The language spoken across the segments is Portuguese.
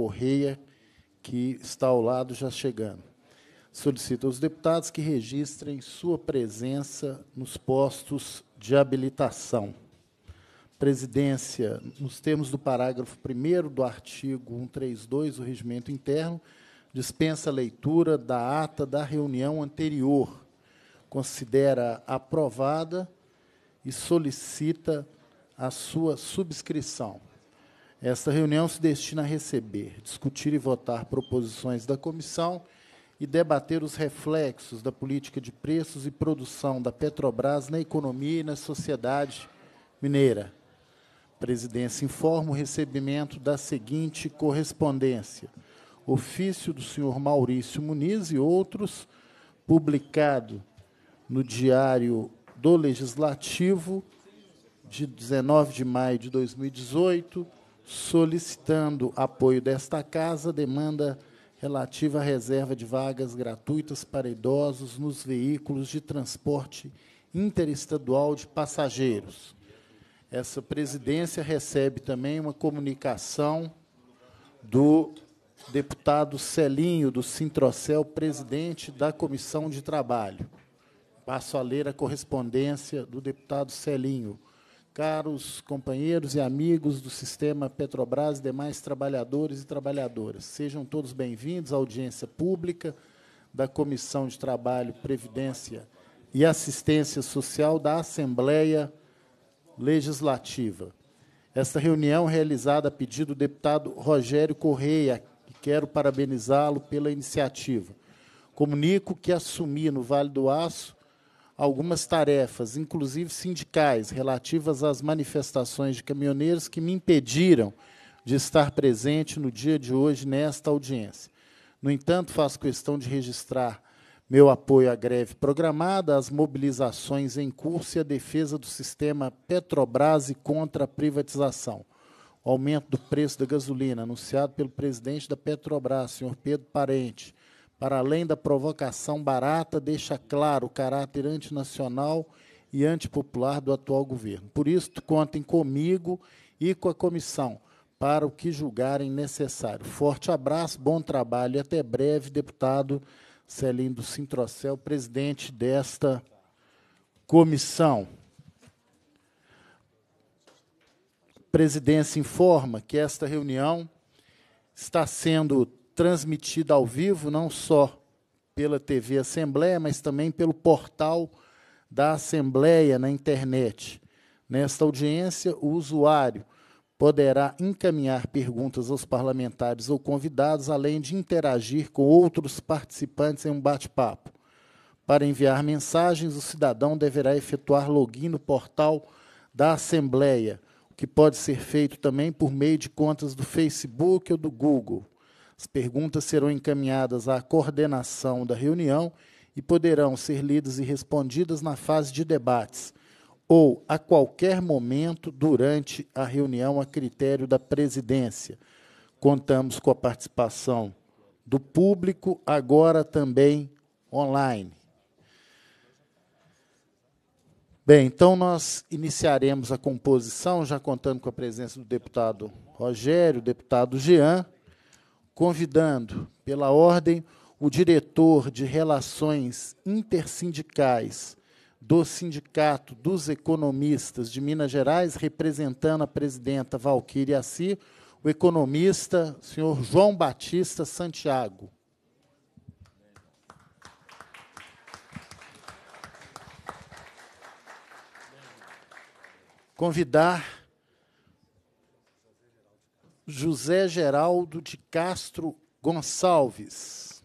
Correia, que está ao lado já chegando. Solicito aos deputados que registrem sua presença nos postos de habilitação. Presidência, nos termos do parágrafo 1 do artigo 132 do Regimento Interno, dispensa a leitura da ata da reunião anterior, considera aprovada e solicita a sua subscrição. Esta reunião se destina a receber, discutir e votar proposições da comissão e debater os reflexos da política de preços e produção da Petrobras na economia e na sociedade mineira. A presidência informa o recebimento da seguinte correspondência: ofício do senhor Maurício Muniz e outros, publicado no Diário do Legislativo de 19 de maio de 2018 solicitando apoio desta casa, demanda relativa à reserva de vagas gratuitas para idosos nos veículos de transporte interestadual de passageiros. Essa presidência recebe também uma comunicação do deputado Celinho, do Sintrocel, presidente da Comissão de Trabalho. Passo a ler a correspondência do deputado Celinho caros companheiros e amigos do sistema Petrobras e demais trabalhadores e trabalhadoras. Sejam todos bem-vindos à audiência pública da Comissão de Trabalho, Previdência e Assistência Social da Assembleia Legislativa. Esta reunião é realizada a pedido do deputado Rogério Correia, quero parabenizá-lo pela iniciativa. Comunico que assumi no Vale do Aço algumas tarefas, inclusive sindicais, relativas às manifestações de caminhoneiros que me impediram de estar presente no dia de hoje nesta audiência. No entanto, faço questão de registrar meu apoio à greve programada, às mobilizações em curso e à defesa do sistema Petrobras e contra a privatização. O aumento do preço da gasolina, anunciado pelo presidente da Petrobras, senhor Pedro Parente, para além da provocação barata, deixa claro o caráter antinacional e antipopular do atual governo. Por isso, contem comigo e com a comissão para o que julgarem necessário. Forte abraço, bom trabalho e até breve, deputado Celindo Sintrocel, presidente desta comissão. Presidência informa que esta reunião está sendo transmitida ao vivo, não só pela TV Assembleia, mas também pelo portal da Assembleia na internet. Nesta audiência, o usuário poderá encaminhar perguntas aos parlamentares ou convidados, além de interagir com outros participantes em um bate-papo. Para enviar mensagens, o cidadão deverá efetuar login no portal da Assembleia, o que pode ser feito também por meio de contas do Facebook ou do Google. As perguntas serão encaminhadas à coordenação da reunião e poderão ser lidas e respondidas na fase de debates ou a qualquer momento durante a reunião a critério da presidência. Contamos com a participação do público, agora também online. Bem, então nós iniciaremos a composição, já contando com a presença do deputado Rogério, deputado Jean, convidando, pela ordem, o diretor de Relações Intersindicais do Sindicato dos Economistas de Minas Gerais, representando a presidenta Valquíria Assi, o economista senhor João Batista Santiago. Convidar José Geraldo de Castro Gonçalves.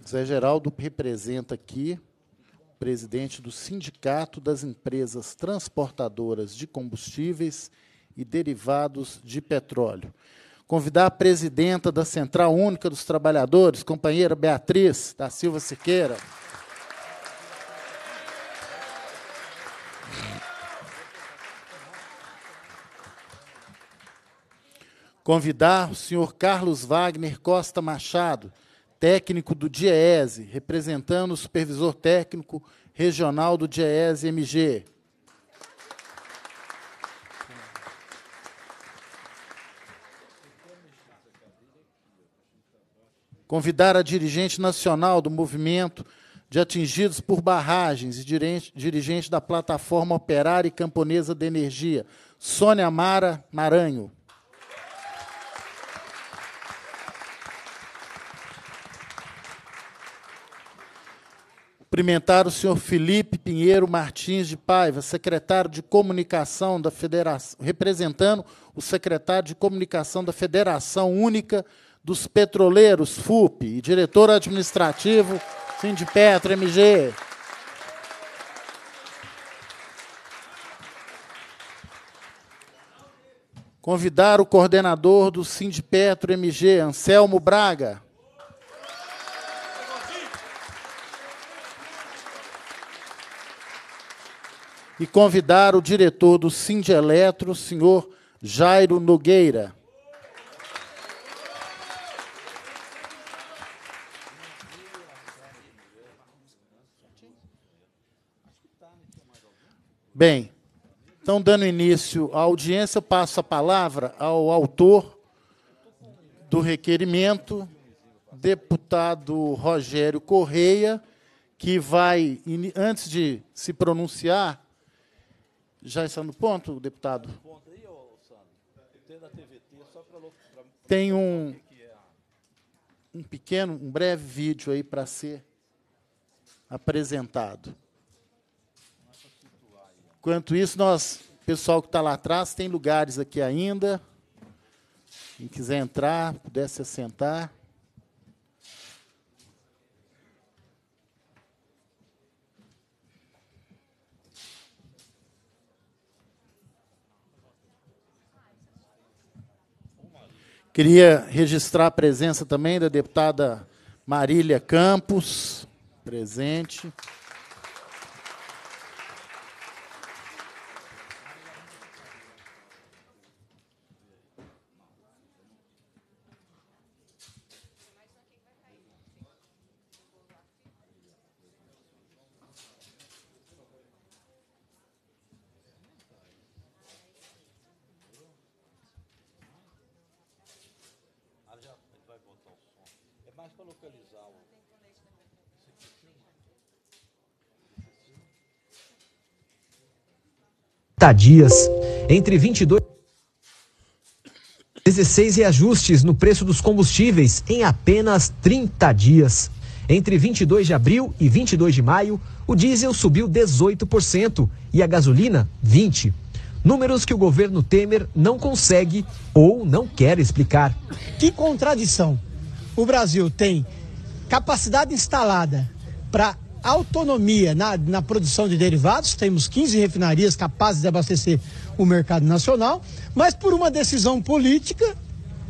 José Geraldo representa aqui presidente do Sindicato das Empresas Transportadoras de Combustíveis e Derivados de Petróleo. Convidar a presidenta da Central Única dos Trabalhadores, companheira Beatriz da Silva Siqueira. Convidar o senhor Carlos Wagner Costa Machado, técnico do DIEESE, representando o supervisor técnico regional do DIEESE MG. Convidar a dirigente nacional do movimento de atingidos por barragens e dirigente da plataforma operária e camponesa de energia, Sônia Mara Maranho. Cumprimentar o senhor Felipe Pinheiro Martins de Paiva, secretário de Comunicação da Federação, representando o secretário de Comunicação da Federação Única dos Petroleiros, FUP, e diretor administrativo Sindipetro MG. Convidar o coordenador do Sindipetro MG, Anselmo Braga, e convidar o diretor do Eletro, senhor Jairo Nogueira. Bem, então, dando início à audiência, passo a palavra ao autor do requerimento, deputado Rogério Correia, que vai, antes de se pronunciar, já está no ponto, deputado? Tem um, é um pequeno, um breve vídeo aí para ser apresentado. Enquanto isso, nós, pessoal que está lá atrás, tem lugares aqui ainda. Quem quiser entrar, pudesse se assentar. Queria registrar a presença também da deputada Marília Campos, presente. dias. Entre 22 16 reajustes no preço dos combustíveis em apenas 30 dias. Entre 22 de abril e 22 de maio, o diesel subiu 18% e a gasolina 20. Números que o governo Temer não consegue ou não quer explicar. Que contradição. O Brasil tem capacidade instalada para autonomia na, na produção de derivados, temos 15 refinarias capazes de abastecer o mercado nacional, mas por uma decisão política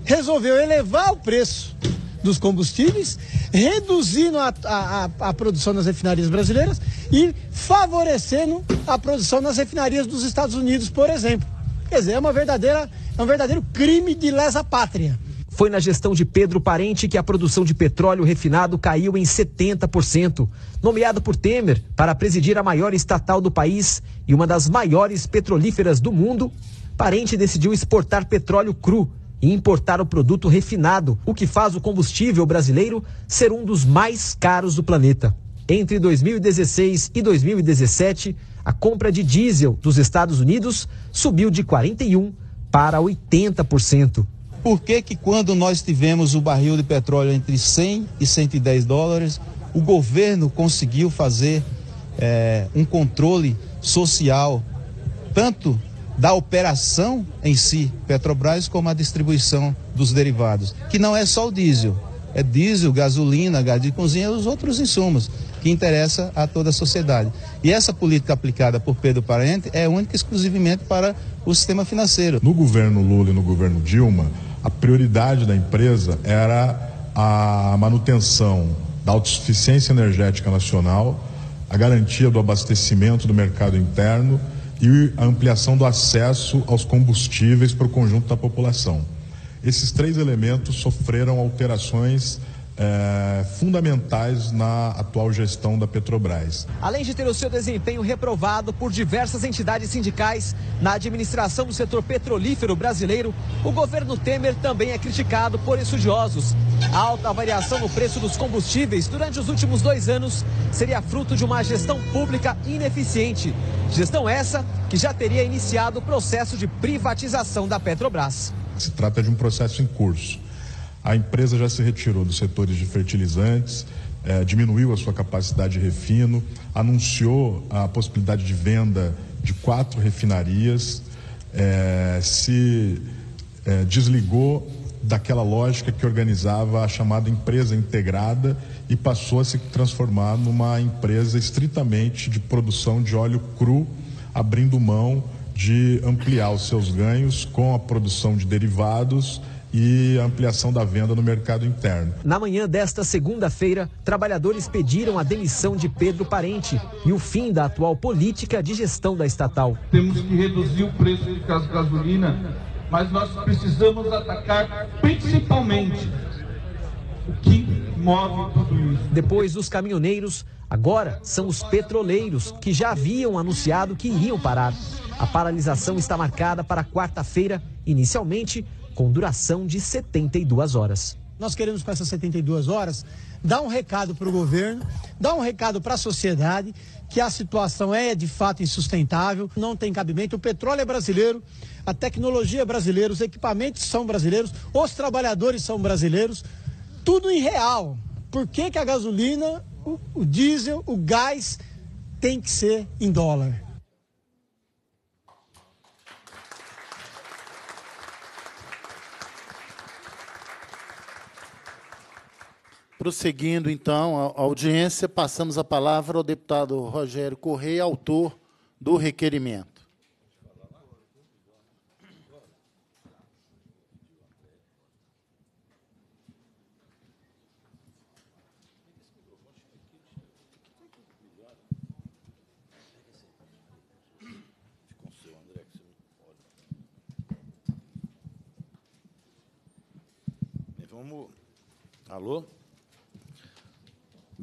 resolveu elevar o preço dos combustíveis, reduzindo a, a, a, produção nas refinarias brasileiras e favorecendo a produção nas refinarias dos Estados Unidos, por exemplo. Quer dizer, é, uma verdadeira, é um verdadeiro crime de lesa pátria. Foi na gestão de Pedro Parente que a produção de petróleo refinado caiu em 70%. Nomeado por Temer para presidir a maior estatal do país e uma das maiores petrolíferas do mundo, Parente decidiu exportar petróleo cru e importar o produto refinado, o que faz o combustível brasileiro ser um dos mais caros do planeta. Entre 2016 e 2017, a compra de diesel dos Estados Unidos subiu de 41 para 80% por que que quando nós tivemos o barril de petróleo entre 100 e 110 dólares, o governo conseguiu fazer é, um controle social, tanto da operação em si, Petrobras, como a distribuição dos derivados, que não é só o diesel, é diesel, gasolina, gás de cozinha e os outros insumos que interessa a toda a sociedade. E essa política aplicada por Pedro Parente é única e exclusivamente para o sistema financeiro. No governo Lula e no governo Dilma, a prioridade da empresa era a manutenção da autossuficiência energética nacional, a garantia do abastecimento do mercado interno e a ampliação do acesso aos combustíveis para o conjunto da população. Esses três elementos sofreram alterações é, fundamentais na atual gestão da Petrobras. Além de ter o seu desempenho reprovado por diversas entidades sindicais na administração do setor petrolífero brasileiro, o governo Temer também é criticado por estudiosos. A alta variação no preço dos combustíveis durante os últimos dois anos seria fruto de uma gestão pública ineficiente. Gestão essa que já teria iniciado o processo de privatização da Petrobras. Se trata de um processo em curso a empresa já se retirou dos setores de fertilizantes, é, diminuiu a sua capacidade de refino, anunciou a possibilidade de venda de quatro refinarias, é, se é, desligou daquela lógica que organizava a chamada empresa integrada e passou a se transformar numa empresa estritamente de produção de óleo cru, abrindo mão de ampliar os seus ganhos com a produção de derivados e ampliação da venda no mercado interno. Na manhã desta segunda-feira, trabalhadores pediram a demissão de Pedro Parente e o fim da atual política de gestão da estatal. Temos que reduzir o preço de gasolina, mas nós precisamos atacar principalmente o que move tudo isso. Depois dos caminhoneiros, agora são os petroleiros que já haviam anunciado que iriam parar. A paralisação está marcada para quarta-feira, inicialmente com duração de 72 horas. Nós queremos, com essas 72 horas, dar um recado para o governo, dar um recado para a sociedade que a situação é de fato insustentável, não tem cabimento. O petróleo é brasileiro, a tecnologia é brasileira, os equipamentos são brasileiros, os trabalhadores são brasileiros, tudo em real. Por que, que a gasolina, o, o diesel, o gás tem que ser em dólar? Prosseguindo, então, a audiência, passamos a palavra ao deputado Rogério Correia, autor do requerimento. Vamos. Alô?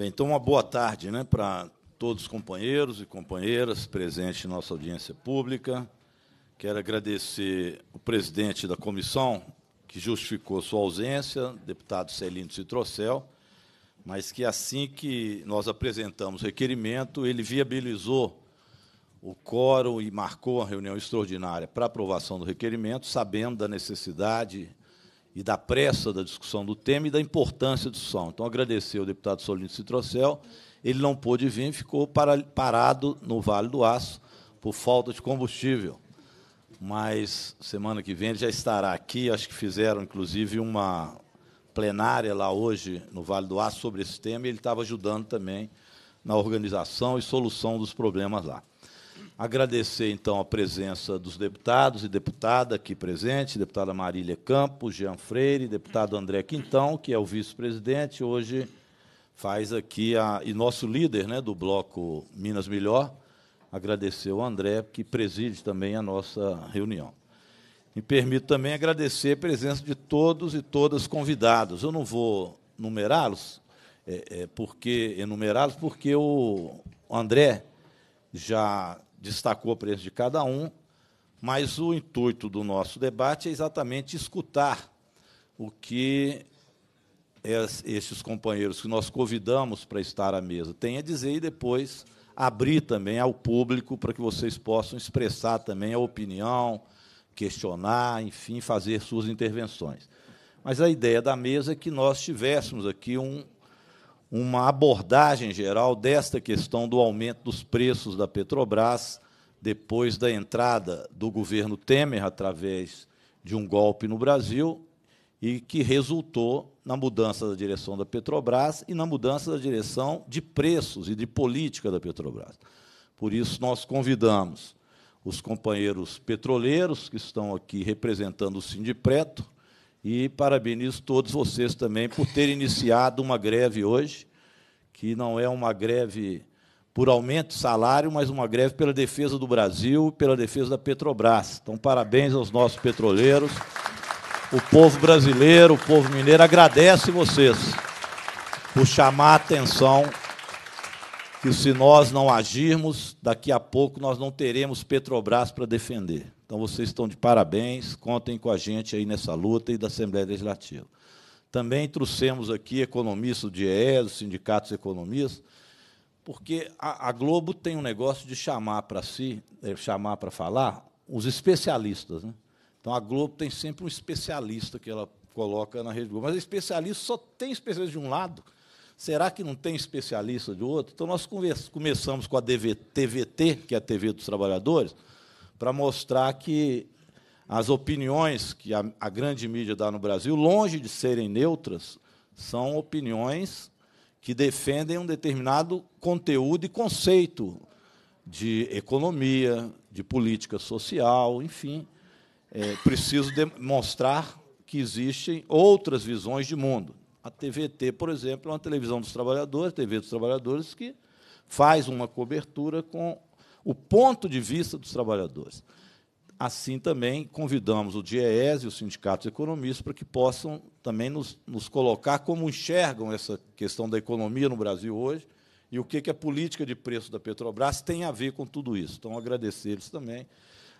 Bem, então uma boa tarde né, para todos os companheiros e companheiras presentes em nossa audiência pública. Quero agradecer o presidente da comissão, que justificou sua ausência, deputado Celino Citrocel, mas que assim que nós apresentamos o requerimento, ele viabilizou o quórum e marcou a reunião extraordinária para aprovação do requerimento, sabendo da necessidade e da pressa da discussão do tema e da importância do som. Então, agradecer ao deputado Solino Citrocel. Ele não pôde vir, ficou parado no Vale do Aço por falta de combustível. Mas semana que vem ele já estará aqui. Acho que fizeram, inclusive, uma plenária lá hoje no Vale do Aço sobre esse tema e ele estava ajudando também na organização e solução dos problemas lá. Agradecer, então, a presença dos deputados e deputada aqui presente, deputada Marília Campos, Jean Freire, deputado André Quintão, que é o vice-presidente, hoje faz aqui, a, e nosso líder né, do bloco Minas Melhor, agradecer ao André, que preside também a nossa reunião. Me permito também agradecer a presença de todos e todas convidados. Eu não vou numerá-los, é, é, porque enumerá-los, porque o André já destacou o preço de cada um, mas o intuito do nosso debate é exatamente escutar o que estes companheiros que nós convidamos para estar à mesa têm a dizer e depois abrir também ao público para que vocês possam expressar também a opinião, questionar, enfim, fazer suas intervenções. Mas a ideia da mesa é que nós tivéssemos aqui um, uma abordagem geral desta questão do aumento dos preços da Petrobras depois da entrada do governo Temer através de um golpe no Brasil e que resultou na mudança da direção da Petrobras e na mudança da direção de preços e de política da Petrobras. Por isso nós convidamos os companheiros petroleiros que estão aqui representando o Sindipreto e parabenizo todos vocês também por terem iniciado uma greve hoje, que não é uma greve por aumento de salário, mas uma greve pela defesa do Brasil, pela defesa da Petrobras. Então, parabéns aos nossos petroleiros. O povo brasileiro, o povo mineiro agradece vocês por chamar a atenção que se nós não agirmos, daqui a pouco nós não teremos Petrobras para defender. Então, vocês estão de parabéns, contem com a gente aí nessa luta e da Assembleia Legislativa. Também trouxemos aqui economistas do DIES, sindicatos economistas, porque a, a, Globo tem um negócio de chamar para si, é, chamar para falar, os especialistas. Né? Então, a Globo tem sempre um especialista que ela coloca na Rede Globo. Mas especialista só tem especialista de um lado. Será que não tem especialista de outro? Então, nós começamos com a DV, TVT, que é a TV dos Trabalhadores, para mostrar que as opiniões que a, a, grande mídia dá no Brasil, longe de serem neutras, são opiniões que defendem um determinado conteúdo e conceito de economia, de política social, enfim. É, preciso demonstrar que existem outras visões de mundo. A TVT, por exemplo, é uma televisão dos trabalhadores, TV dos trabalhadores, que faz uma cobertura com o ponto de vista dos trabalhadores. Assim também convidamos o DIEES e os sindicatos economistas para que possam também nos, nos colocar como enxergam essa questão da economia no Brasil hoje e o que, que a política de preço da Petrobras tem a ver com tudo isso. Então, agradecer eles também.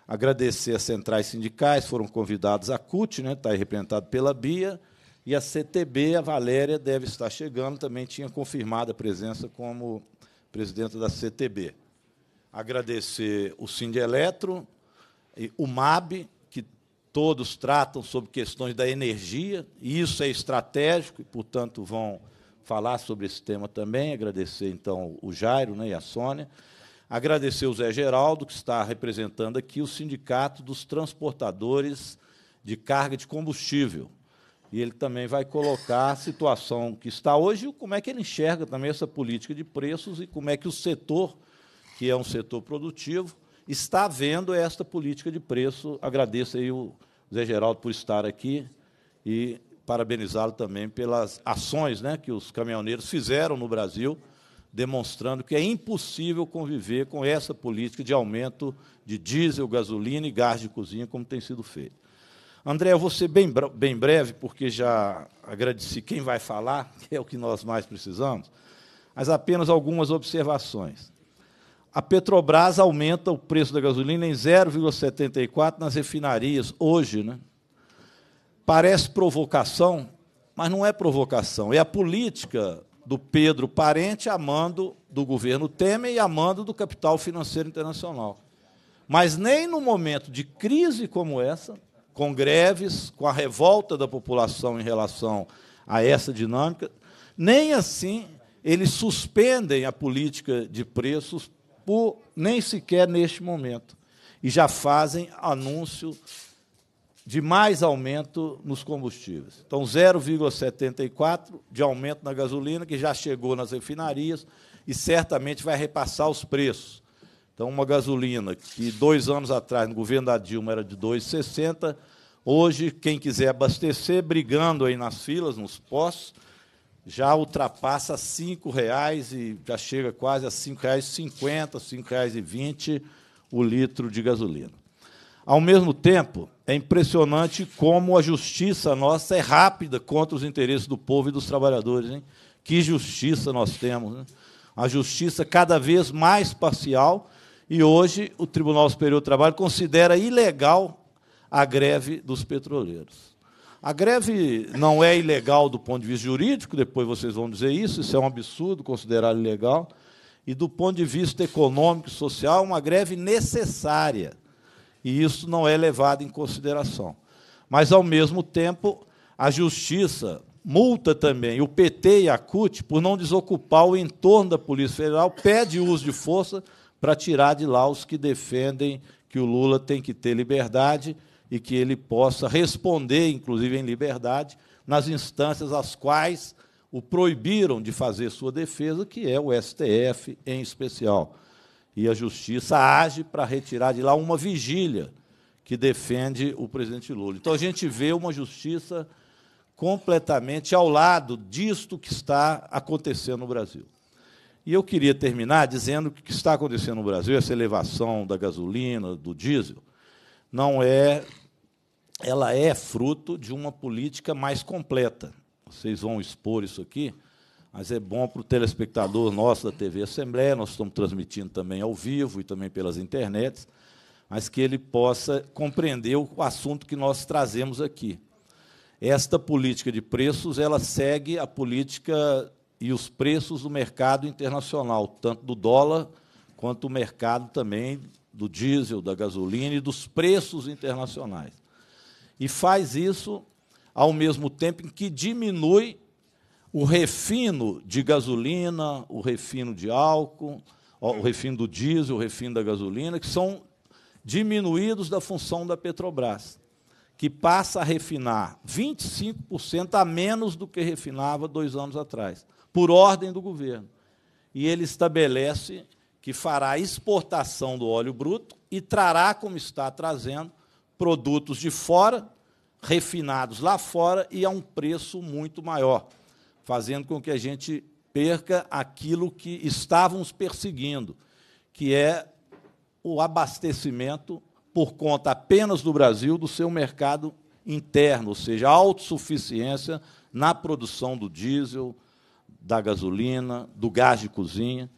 Agradecer as centrais sindicais, foram convidados a CUT, né, está representado pela BIA, e a CTB, a Valéria deve estar chegando, também tinha confirmado a presença como presidenta da CTB agradecer o Sindeletro, o MAB, que todos tratam sobre questões da energia, e isso é estratégico, e, portanto, vão falar sobre esse tema também. Agradecer, então, o Jairo né, e a Sônia. Agradecer o Zé Geraldo, que está representando aqui o Sindicato dos Transportadores de Carga de Combustível. E ele também vai colocar a situação que está hoje e como é que ele enxerga também essa política de preços e como é que o setor que é um setor produtivo, está vendo esta política de preço. Agradeço aí o Zé Geraldo por estar aqui e parabenizá-lo também pelas ações né, que os caminhoneiros fizeram no Brasil, demonstrando que é impossível conviver com essa política de aumento de diesel, gasolina e gás de cozinha, como tem sido feito. André, eu vou ser bem, bem breve, porque já agradeci quem vai falar, que é o que nós mais precisamos, mas apenas algumas observações a Petrobras aumenta o preço da gasolina em 0,74 nas refinarias hoje, né? Parece provocação, mas não é provocação, é a política do Pedro Parente amando do governo Temer e amando do capital financeiro internacional. Mas nem no momento de crise como essa, com greves, com a revolta da população em relação a essa dinâmica, nem assim eles suspendem a política de preços por nem sequer neste momento. E já fazem anúncio de mais aumento nos combustíveis. Então, 0,74 de aumento na gasolina, que já chegou nas refinarias e certamente vai repassar os preços. Então, uma gasolina que dois anos atrás, no governo da Dilma, era de 2,60, hoje, quem quiser abastecer, brigando aí nas filas, nos postos, já ultrapassa R$ reais e já chega quase a R$ 5,50, R$ 5,20 o litro de gasolina. Ao mesmo tempo, é impressionante como a justiça nossa é rápida contra os interesses do povo e dos trabalhadores. Hein? Que justiça nós temos! Né? A justiça cada vez mais parcial, e hoje o Tribunal Superior do Trabalho considera ilegal a greve dos petroleiros. A greve não é ilegal do ponto de vista jurídico, depois vocês vão dizer isso, isso é um absurdo considerar ilegal. E do ponto de vista econômico e social, é uma greve necessária. E isso não é levado em consideração. Mas, ao mesmo tempo, a justiça multa também o PT e a CUT por não desocupar o entorno da Polícia Federal, pede uso de força para tirar de lá os que defendem que o Lula tem que ter liberdade e que ele possa responder, inclusive em liberdade, nas instâncias às quais o proibiram de fazer sua defesa, que é o STF em especial. E a justiça age para retirar de lá uma vigília que defende o presidente Lula. Então a gente vê uma justiça completamente ao lado disto que está acontecendo no Brasil. E eu queria terminar dizendo que o que está acontecendo no Brasil, essa elevação da gasolina, do diesel, não é. Ela é fruto de uma política mais completa. Vocês vão expor isso aqui, mas é bom para o telespectador nosso da TV Assembleia, nós estamos transmitindo também ao vivo e também pelas internets, mas que ele possa compreender o assunto que nós trazemos aqui. Esta política de preços, ela segue a política e os preços do mercado internacional, tanto do dólar quanto o mercado também do diesel, da gasolina e dos preços internacionais. E faz isso ao mesmo tempo em que diminui o refino de gasolina, o refino de álcool, o refino do diesel, o refino da gasolina, que são diminuídos da função da Petrobras, que passa a refinar 25% a menos do que refinava dois anos atrás, por ordem do governo. E ele estabelece que fará exportação do óleo bruto e trará, como está trazendo, produtos de fora, refinados lá fora e a um preço muito maior, fazendo com que a gente perca aquilo que estávamos perseguindo, que é o abastecimento por conta apenas do Brasil do seu mercado interno, ou seja, a autossuficiência na produção do diesel, da gasolina, do gás de cozinha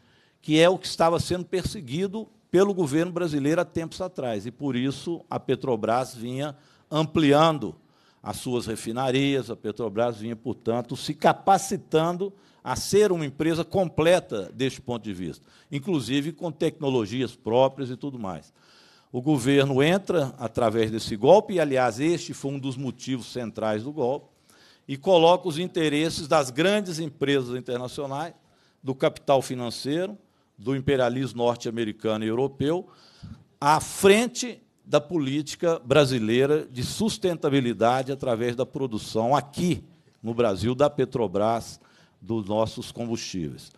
que é o que estava sendo perseguido pelo governo brasileiro há tempos atrás. E por isso a Petrobras vinha ampliando as suas refinarias, a Petrobras vinha, portanto, se capacitando a ser uma empresa completa deste ponto de vista, inclusive com tecnologias próprias e tudo mais. O governo entra através desse golpe, e, aliás, este foi um dos motivos centrais do golpe, e coloca os interesses das grandes empresas internacionais, do capital financeiro, do imperialismo norte-americano e europeu à frente da política brasileira de sustentabilidade através da produção aqui no Brasil da Petrobras dos nossos combustíveis.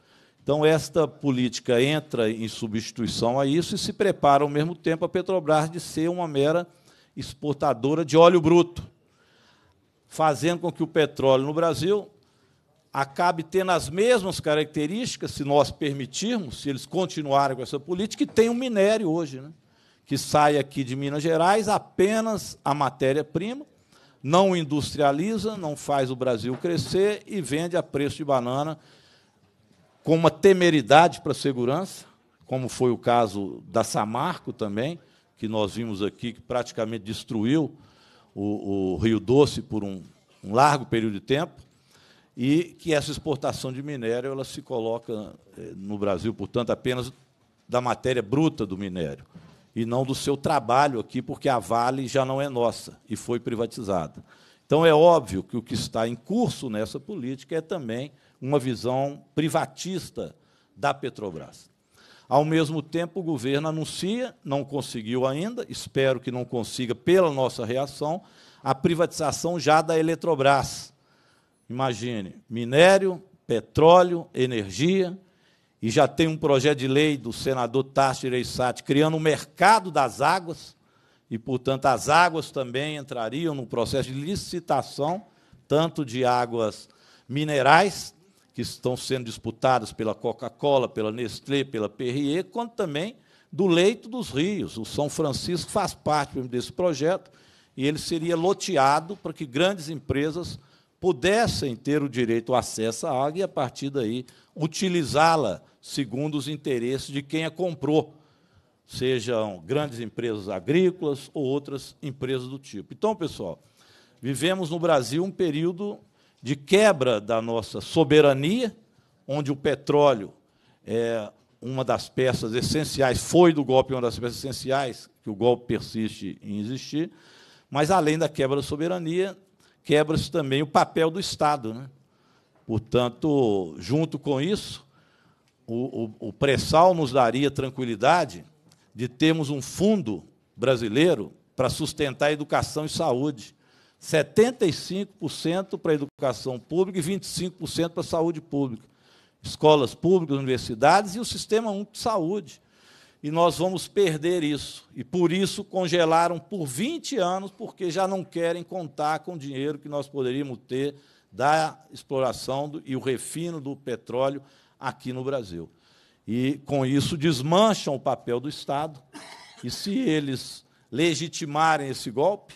Então, esta política entra em substituição a isso e se prepara, ao mesmo tempo, a Petrobras de ser uma mera exportadora de óleo bruto, fazendo com que o petróleo no Brasil acabe tendo as mesmas características, se nós permitirmos, se eles continuarem com essa política, e tem um minério hoje, né? que sai aqui de Minas Gerais apenas a matéria-prima, não industrializa, não faz o Brasil crescer e vende a preço de banana com uma temeridade para a segurança, como foi o caso da Samarco também, que nós vimos aqui, que praticamente destruiu o, o Rio Doce por um, um largo período de tempo e que essa exportação de minério ela se coloca eh, no Brasil, portanto, apenas da matéria bruta do minério e não do seu trabalho aqui, porque a Vale já não é nossa e foi privatizada. Então é óbvio que o que está em curso nessa política é também uma visão privatista da Petrobras. Ao mesmo tempo, o governo anuncia, não conseguiu ainda, espero que não consiga pela nossa reação, a privatização já da Eletrobras Imagine, minério, petróleo, energia, e já tem um projeto de lei do senador Tarso Reissati criando um mercado das águas, e, portanto, as águas também entrariam no processo de licitação, tanto de águas minerais, que estão sendo disputadas pela Coca-Cola, pela Nestlé, pela Perrier, quanto também do leito dos rios. O São Francisco faz parte desse projeto e ele seria loteado para que grandes empresas pudessem ter o direito ao acesso à água e, a partir daí, utilizá-la segundo os interesses de quem a comprou, sejam grandes empresas agrícolas ou outras empresas do tipo. Então, pessoal, vivemos no Brasil um período de quebra da nossa soberania, onde o petróleo é uma das peças essenciais, foi do golpe uma das peças essenciais, que o golpe persiste em existir, mas além da quebra da soberania, quebra-se também o papel do Estado. Né? Portanto, junto com isso, o, o, o pré-sal nos daria tranquilidade de termos um fundo brasileiro para sustentar educação e saúde. 75% para a educação pública e 25% para a saúde pública. Escolas públicas, universidades e o sistema 1 de saúde e nós vamos perder isso. E por isso congelaram por 20 anos, porque já não querem contar com o dinheiro que nós poderíamos ter da exploração do, e o refino do petróleo aqui no Brasil. E com isso desmancham o papel do Estado. E se eles legitimarem esse golpe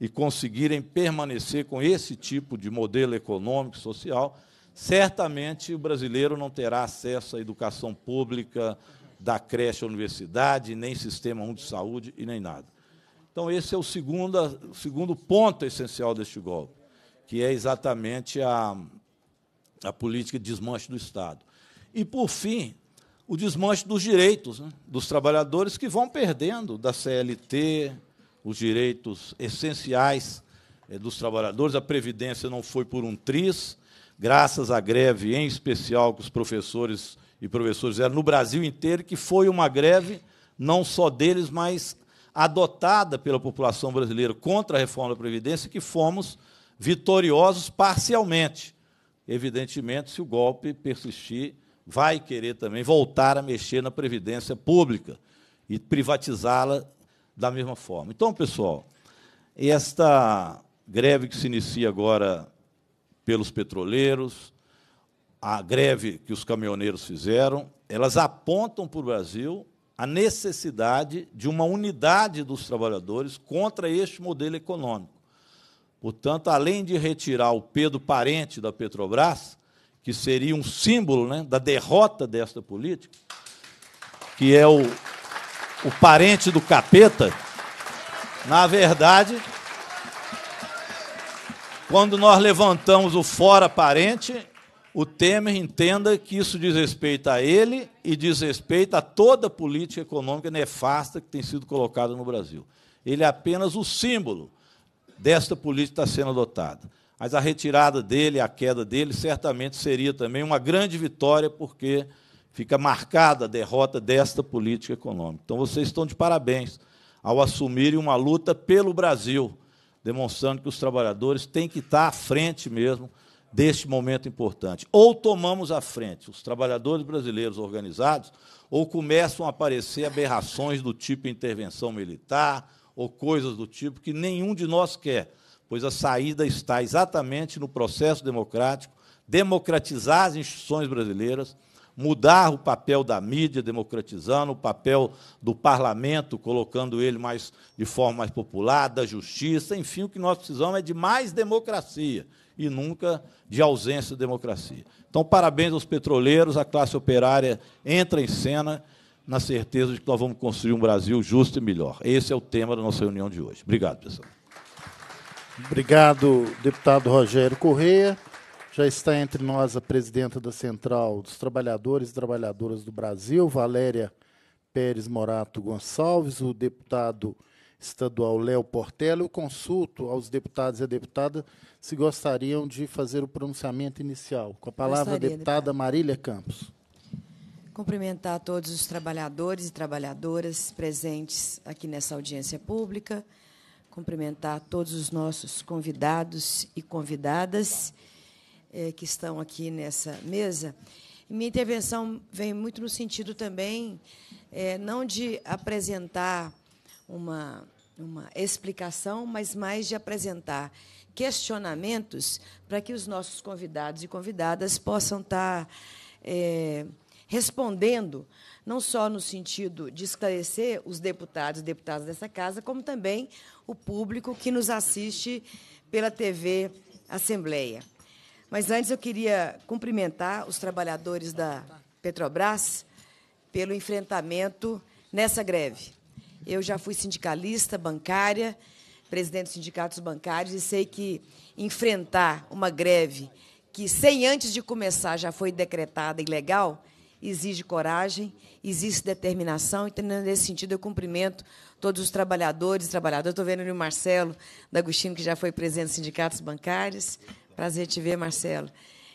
e conseguirem permanecer com esse tipo de modelo econômico e social, certamente o brasileiro não terá acesso à educação pública, da creche à universidade, nem sistema 1 de saúde e nem nada. Então, esse é o segundo, segundo ponto essencial deste golpe, que é exatamente a, a política de desmanche do Estado. E, por fim, o desmanche dos direitos né, dos trabalhadores que vão perdendo da CLT, os direitos essenciais eh, dos trabalhadores. A Previdência não foi por um triz, graças à greve, em especial, que os professores e professores fizeram é no Brasil inteiro, que foi uma greve, não só deles, mas adotada pela população brasileira contra a reforma da Previdência, que fomos vitoriosos parcialmente. Evidentemente, se o golpe persistir, vai querer também voltar a mexer na Previdência Pública e privatizá-la da mesma forma. Então, pessoal, esta greve que se inicia agora pelos petroleiros, a greve que os caminhoneiros fizeram, elas apontam para o Brasil a necessidade de uma unidade dos trabalhadores contra este modelo econômico. Portanto, além de retirar o Pedro Parente da Petrobras, que seria um símbolo né, da derrota desta política, que é o, o parente do capeta, na verdade, quando nós levantamos o fora parente, o Temer entenda que isso diz respeito a ele e diz respeito a toda a política econômica nefasta que tem sido colocada no Brasil. Ele é apenas o símbolo desta política que está sendo adotada. Mas a retirada dele, a queda dele, certamente seria também uma grande vitória, porque fica marcada a derrota desta política econômica. Então, vocês estão de parabéns ao assumirem uma luta pelo Brasil, demonstrando que os trabalhadores têm que estar à frente mesmo deste momento importante. Ou tomamos a frente, os trabalhadores brasileiros organizados, ou começam a aparecer aberrações do tipo intervenção militar, ou coisas do tipo que nenhum de nós quer, pois a saída está exatamente no processo democrático, democratizar as instituições brasileiras, mudar o papel da mídia, democratizando o papel do parlamento, colocando ele mais de forma mais popular, da justiça, enfim, o que nós precisamos é de mais democracia e nunca de ausência de democracia. Então, parabéns aos petroleiros, a classe operária entra em cena na certeza de que nós vamos construir um Brasil justo e melhor. Esse é o tema da nossa reunião de hoje. Obrigado, pessoal. Obrigado, deputado Rogério Correia. Já está entre nós a presidenta da Central dos Trabalhadores e Trabalhadoras do Brasil, Valéria Pérez Morato Gonçalves, o deputado estadual Léo Portela, eu consulto aos deputados e deputadas deputada se gostariam de fazer o pronunciamento inicial. Com a palavra, a deputada Marília Campos. Cumprimentar todos os trabalhadores e trabalhadoras presentes aqui nessa audiência pública, cumprimentar todos os nossos convidados e convidadas eh, que estão aqui nessa mesa. Minha intervenção vem muito no sentido também eh, não de apresentar uma, uma explicação, mas mais de apresentar questionamentos para que os nossos convidados e convidadas possam estar tá, é, respondendo, não só no sentido de esclarecer os deputados e deputadas dessa casa, como também o público que nos assiste pela TV Assembleia. Mas antes eu queria cumprimentar os trabalhadores da Petrobras pelo enfrentamento nessa greve. Eu já fui sindicalista bancária, presidente dos sindicatos bancários, e sei que enfrentar uma greve que, sem antes de começar, já foi decretada ilegal, exige coragem, exige determinação, e, nesse sentido, eu cumprimento todos os trabalhadores e trabalhadoras. Estou vendo ali o Marcelo D'Agostino, que já foi presidente dos sindicatos bancários. Prazer te ver, Marcelo.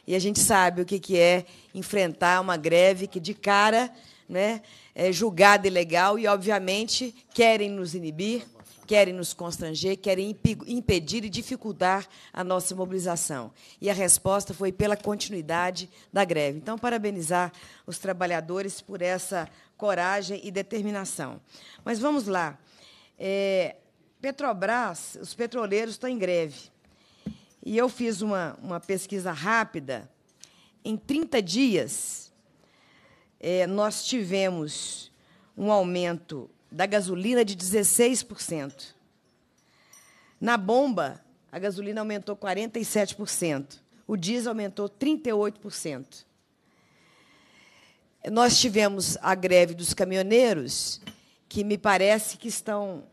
E a gente sabe o que é enfrentar uma greve que, de cara, né, é, julgada ilegal e, obviamente, querem nos inibir, querem nos constranger, querem imp impedir e dificultar a nossa mobilização. E a resposta foi pela continuidade da greve. Então, parabenizar os trabalhadores por essa coragem e determinação. Mas vamos lá. É, Petrobras, os petroleiros estão em greve. E eu fiz uma, uma pesquisa rápida. Em 30 dias, é, nós tivemos um aumento da gasolina de 16%. Na bomba, a gasolina aumentou 47%, o diesel aumentou 38%. Nós tivemos a greve dos caminhoneiros, que me parece que estão.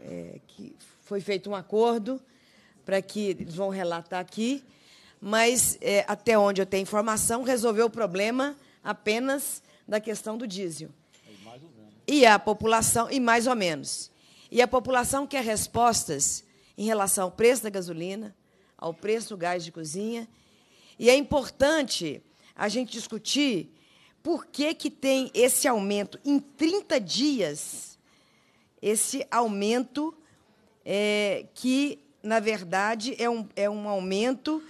É, que foi feito um acordo para que eles vão relatar aqui, mas é, até onde eu tenho informação, resolveu o problema apenas da questão do diesel. É, e a população, e mais ou menos. E a população quer respostas em relação ao preço da gasolina, ao preço do gás de cozinha. E é importante a gente discutir por que, que tem esse aumento em 30 dias, esse aumento é, que, na verdade, é um, é um aumento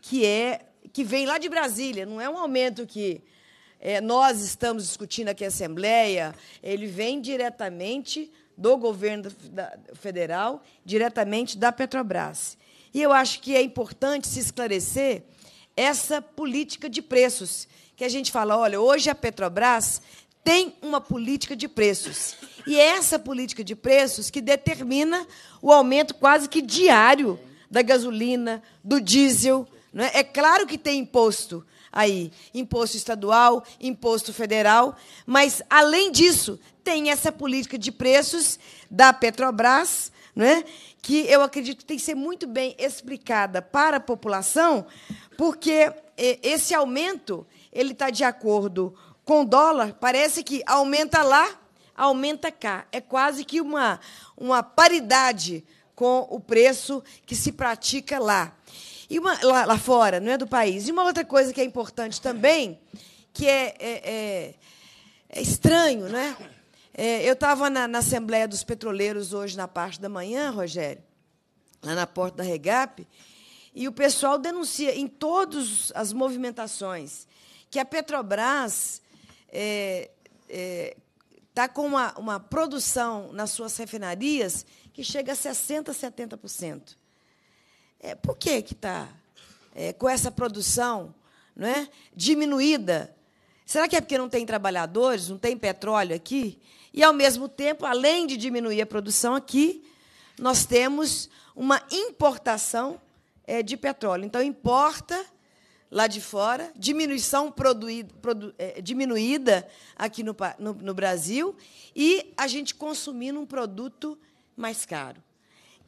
que é que vem lá de Brasília, não é um aumento que é, nós estamos discutindo aqui a Assembleia, ele vem diretamente do governo federal, diretamente da Petrobras. E eu acho que é importante se esclarecer essa política de preços, que a gente fala, olha, hoje a Petrobras tem uma política de preços. E é essa política de preços que determina o aumento quase que diário da gasolina, do diesel. Não é? é claro que tem imposto, aí. Imposto estadual, imposto federal. Mas, além disso, tem essa política de preços da Petrobras, né, que eu acredito que tem que ser muito bem explicada para a população, porque esse aumento ele está de acordo com o dólar, parece que aumenta lá, aumenta cá. É quase que uma, uma paridade com o preço que se pratica lá. E uma, lá, lá, fora, não é do país. E uma outra coisa que é importante também, que é, é, é, é estranho, né? É, eu estava na, na, Assembleia dos Petroleiros hoje, na parte da manhã, Rogério, lá na porta da Regap, e o pessoal denuncia em todas as movimentações que a Petrobras está é, com uma, uma produção nas suas refinarias que chega a 60%, 70%. É, por que que está é, com essa produção não é, diminuída? Será que é porque não tem trabalhadores, não tem petróleo aqui? E, ao mesmo tempo, além de diminuir a produção aqui, nós temos uma importação é, de petróleo. Então, importa lá de fora, diminuição produída, produ, é, diminuída aqui no, no, no Brasil, e a gente consumindo um produto mais caro.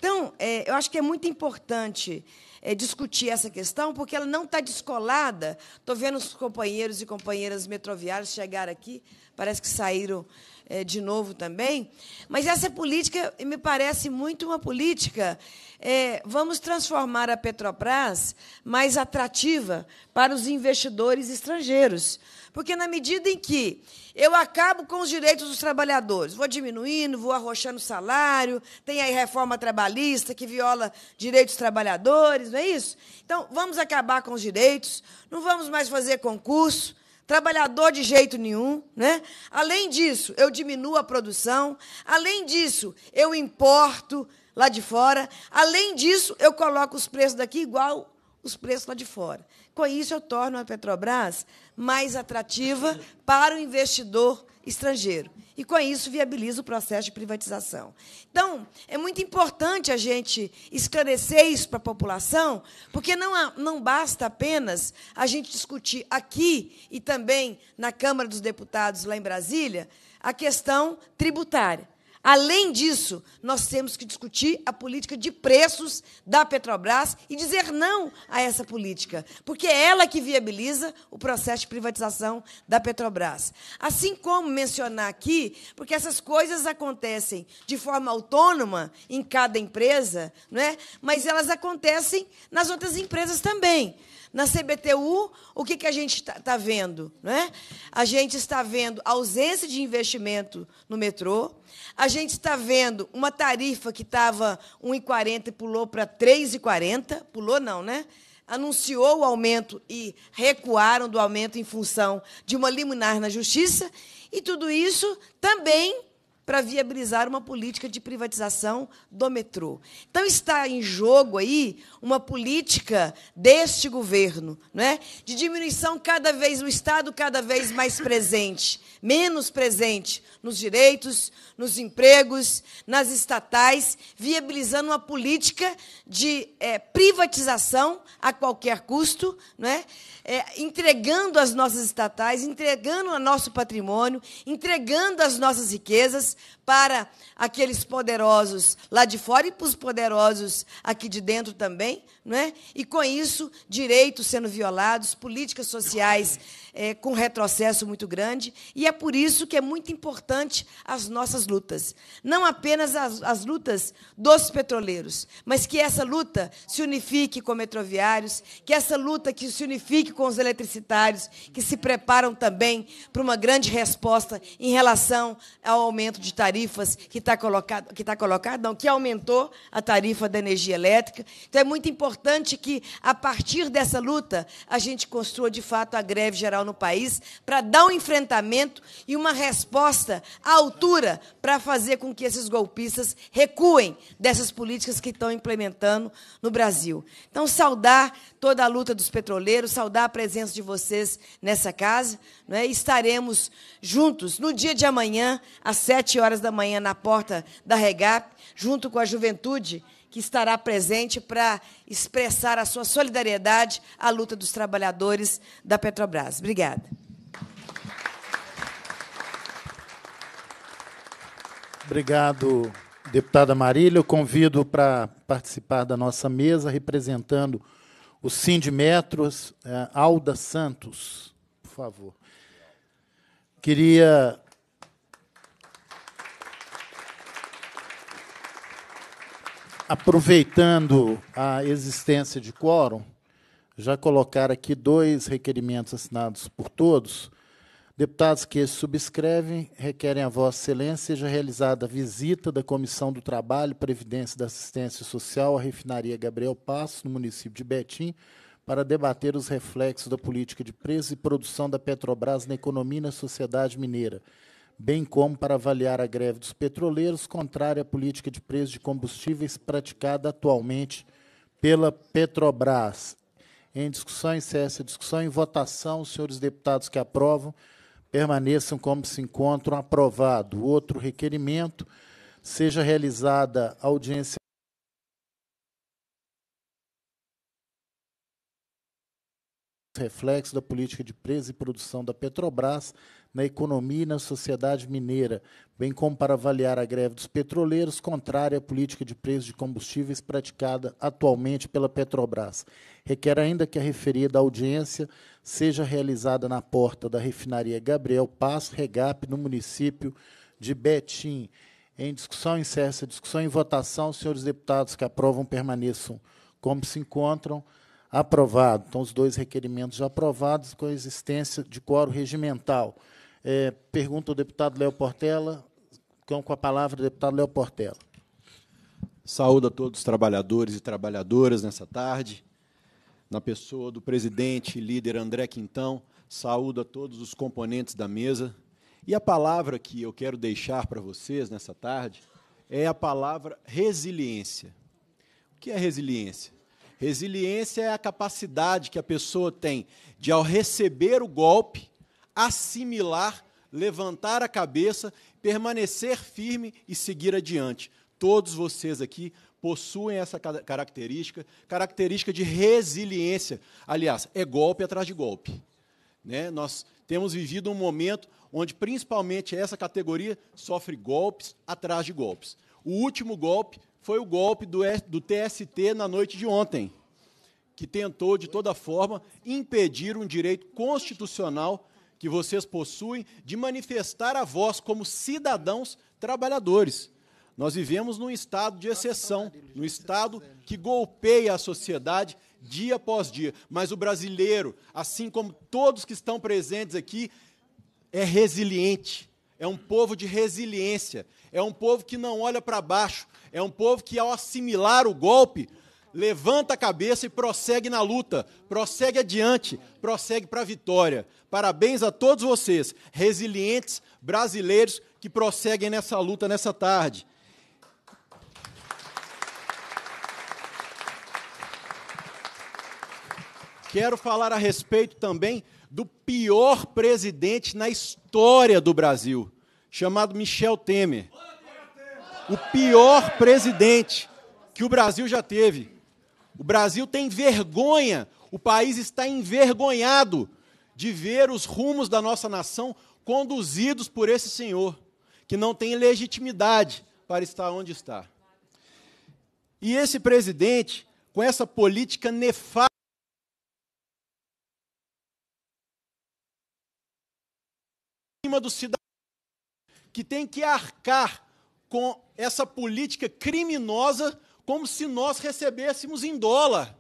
Então, é, eu acho que é muito importante é, discutir essa questão, porque ela não está descolada. Estou vendo os companheiros e companheiras metroviários chegar aqui, parece que saíram é, de novo também. Mas essa política me parece muito uma política. É, vamos transformar a Petrobras mais atrativa para os investidores estrangeiros. Porque, na medida em que eu acabo com os direitos dos trabalhadores. Vou diminuindo, vou arrochando o salário, tem aí reforma trabalhista que viola direitos dos trabalhadores, não é isso? Então, vamos acabar com os direitos, não vamos mais fazer concurso, trabalhador de jeito nenhum, né? Além disso, eu diminuo a produção, além disso, eu importo lá de fora, além disso, eu coloco os preços daqui igual os preços lá de fora. Com isso, eu torno a Petrobras mais atrativa para o investidor estrangeiro. E com isso viabiliza o processo de privatização. Então, é muito importante a gente esclarecer isso para a população, porque não, há, não basta apenas a gente discutir aqui e também na Câmara dos Deputados, lá em Brasília, a questão tributária. Além disso, nós temos que discutir a política de preços da Petrobras e dizer não a essa política, porque é ela que viabiliza o processo de privatização da Petrobras. Assim como mencionar aqui, porque essas coisas acontecem de forma autônoma em cada empresa, não é? mas elas acontecem nas outras empresas também. Na CBTU, o que, que a gente está tá vendo? Né? A gente está vendo ausência de investimento no metrô, a gente está vendo uma tarifa que estava 1,40 e pulou para 3,40, pulou não, né? Anunciou o aumento e recuaram do aumento em função de uma liminar na justiça, e tudo isso também para viabilizar uma política de privatização do metrô. Então está em jogo aí uma política deste governo, é, de diminuição cada vez o Estado cada vez mais presente, menos presente nos direitos, nos empregos, nas estatais, viabilizando uma política de é, privatização a qualquer custo, né, é, entregando as nossas estatais, entregando o nosso patrimônio, entregando as nossas riquezas para aqueles poderosos lá de fora e para os poderosos aqui de dentro também, não é? E com isso, direitos sendo violados, políticas sociais é, com retrocesso muito grande, e é por isso que é muito importante as nossas lutas. Não apenas as, as lutas dos petroleiros, mas que essa luta se unifique com metroviários, que essa luta que se unifique com os eletricitários, que se preparam também para uma grande resposta em relação ao aumento de tarifas que está colocado, que está colocado, não, que aumentou a tarifa da energia elétrica. Então é muito importante que a partir dessa luta a gente construa de fato a greve geral social no país para dar um enfrentamento e uma resposta à altura para fazer com que esses golpistas recuem dessas políticas que estão implementando no Brasil. Então, saudar toda a luta dos petroleiros, saudar a presença de vocês nessa casa. é? Estaremos juntos no dia de amanhã, às sete horas da manhã, na porta da Regap, junto com a juventude que estará presente para expressar a sua solidariedade à luta dos trabalhadores da Petrobras. Obrigada. Obrigado, deputada Marília. Eu convido para participar da nossa mesa, representando o Sindimetros, eh, Alda Santos, por favor. Queria aproveitando a existência de quórum, já colocar aqui dois requerimentos assinados por todos. Deputados que subscrevem requerem a Vossa Excelência seja realizada a visita da Comissão do Trabalho, Previdência e da Assistência Social à refinaria Gabriel Passo, no município de Betim, para debater os reflexos da política de preço e produção da Petrobras na economia e na sociedade mineira bem como para avaliar a greve dos petroleiros contrária à política de preço de combustíveis praticada atualmente pela Petrobras. Em discussão, encerra essa discussão. Em votação, os senhores deputados que aprovam permaneçam como se encontram aprovado. Outro requerimento, seja realizada audiência reflexo da política de preço e produção da Petrobras na economia e na sociedade mineira, bem como para avaliar a greve dos petroleiros contrária à política de preço de combustíveis praticada atualmente pela Petrobras. Requer ainda que a referida audiência seja realizada na porta da refinaria Gabriel Passo Regap, no município de Betim. Em discussão, encerra-se discussão. Em votação, os senhores deputados que aprovam permaneçam como se encontram. Aprovado. Então, os dois requerimentos já aprovados com a existência de quórum regimental. É, pergunta o deputado Léo Portela, com a palavra o deputado Léo Portela. Saúdo a todos os trabalhadores e trabalhadoras nessa tarde. Na pessoa do presidente e líder André Quintão, saúdo a todos os componentes da mesa. E a palavra que eu quero deixar para vocês nessa tarde é a palavra resiliência. O que é resiliência? Resiliência é a capacidade que a pessoa tem de, ao receber o golpe, assimilar, levantar a cabeça, permanecer firme e seguir adiante. Todos vocês aqui possuem essa característica, característica de resiliência. Aliás, é golpe atrás de golpe. Né? Nós temos vivido um momento onde, principalmente, essa categoria sofre golpes atrás de golpes. O último golpe foi o golpe do, do TST na noite de ontem, que tentou, de toda forma, impedir um direito constitucional que vocês possuem de manifestar a vós como cidadãos trabalhadores. Nós vivemos num estado de exceção, num estado que golpeia a sociedade dia após dia. Mas o brasileiro, assim como todos que estão presentes aqui, é resiliente. É um povo de resiliência. É um povo que não olha para baixo. É um povo que, ao assimilar o golpe, levanta a cabeça e prossegue na luta, prossegue adiante, prossegue para a vitória. Parabéns a todos vocês, resilientes brasileiros que prosseguem nessa luta nessa tarde. Quero falar a respeito também do pior presidente na história do Brasil, chamado Michel Temer. O pior presidente que o Brasil já teve. O Brasil tem vergonha, o país está envergonhado de ver os rumos da nossa nação conduzidos por esse senhor, que não tem legitimidade para estar onde está. E esse presidente, com essa política nefasta, do cidadão que tem que arcar com essa política criminosa como se nós recebêssemos em dólar,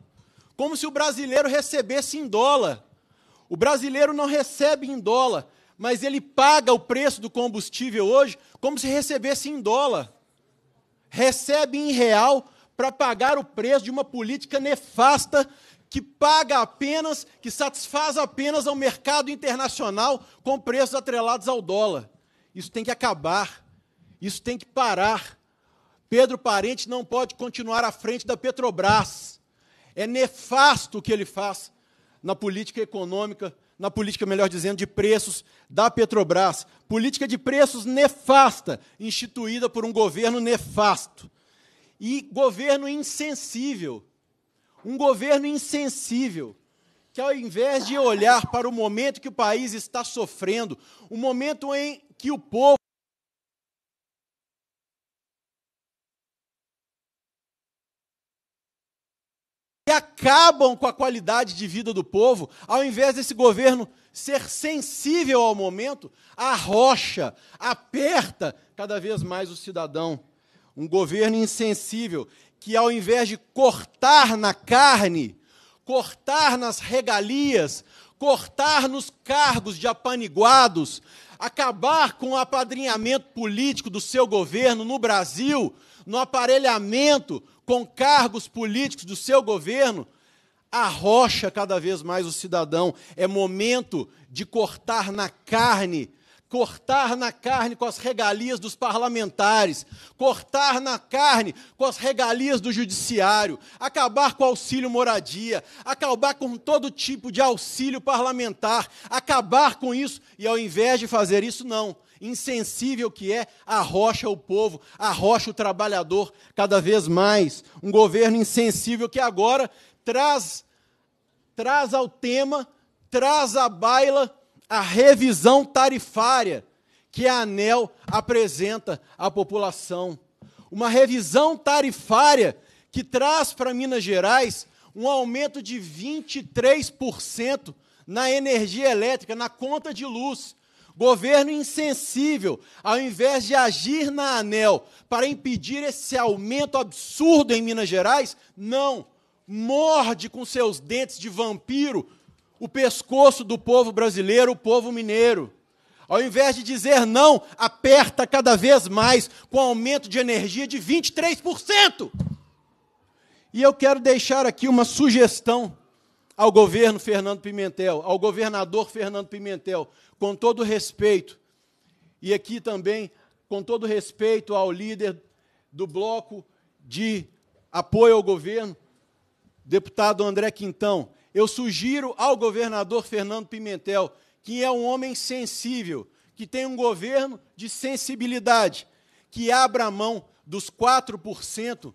como se o brasileiro recebesse em dólar. O brasileiro não recebe em dólar, mas ele paga o preço do combustível hoje como se recebesse em dólar. Recebe em real para pagar o preço de uma política nefasta que paga apenas, que satisfaz apenas ao mercado internacional com preços atrelados ao dólar. Isso tem que acabar. Isso tem que parar. Pedro Parente não pode continuar à frente da Petrobras. É nefasto o que ele faz na política econômica, na política, melhor dizendo, de preços da Petrobras. Política de preços nefasta, instituída por um governo nefasto. E governo insensível. Um governo insensível que, ao invés de olhar para o momento que o país está sofrendo, o momento em que o povo acabam com a qualidade de vida do povo, ao invés desse governo ser sensível ao momento, arrocha, aperta cada vez mais o cidadão. Um governo insensível que, ao invés de cortar na carne, cortar nas regalias, cortar nos cargos de apaniguados, acabar com o apadrinhamento político do seu governo no Brasil, no aparelhamento, com cargos políticos do seu governo, arrocha cada vez mais o cidadão. É momento de cortar na carne cortar na carne com as regalias dos parlamentares, cortar na carne com as regalias do judiciário, acabar com o auxílio moradia, acabar com todo tipo de auxílio parlamentar, acabar com isso, e ao invés de fazer isso, não insensível que é, arrocha o povo, arrocha o trabalhador cada vez mais. Um governo insensível que agora traz, traz ao tema, traz à baila a revisão tarifária que a ANEL apresenta à população. Uma revisão tarifária que traz para Minas Gerais um aumento de 23% na energia elétrica, na conta de luz. Governo insensível, ao invés de agir na ANEL para impedir esse aumento absurdo em Minas Gerais, não. Morde com seus dentes de vampiro o pescoço do povo brasileiro, o povo mineiro. Ao invés de dizer não, aperta cada vez mais com aumento de energia de 23%. E eu quero deixar aqui uma sugestão ao governo Fernando Pimentel, ao governador Fernando Pimentel com todo respeito, e aqui também com todo respeito ao líder do bloco de apoio ao governo, deputado André Quintão, eu sugiro ao governador Fernando Pimentel, que é um homem sensível, que tem um governo de sensibilidade, que abra mão dos 4%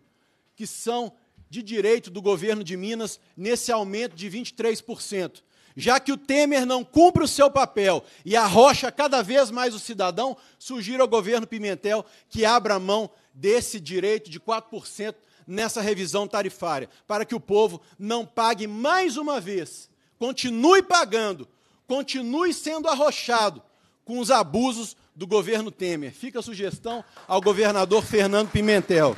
que são de direito do governo de Minas nesse aumento de 23% já que o Temer não cumpre o seu papel e arrocha cada vez mais o cidadão, sugiro ao governo Pimentel que abra mão desse direito de 4% nessa revisão tarifária, para que o povo não pague mais uma vez, continue pagando, continue sendo arrochado com os abusos do governo Temer. Fica a sugestão ao governador Fernando Pimentel.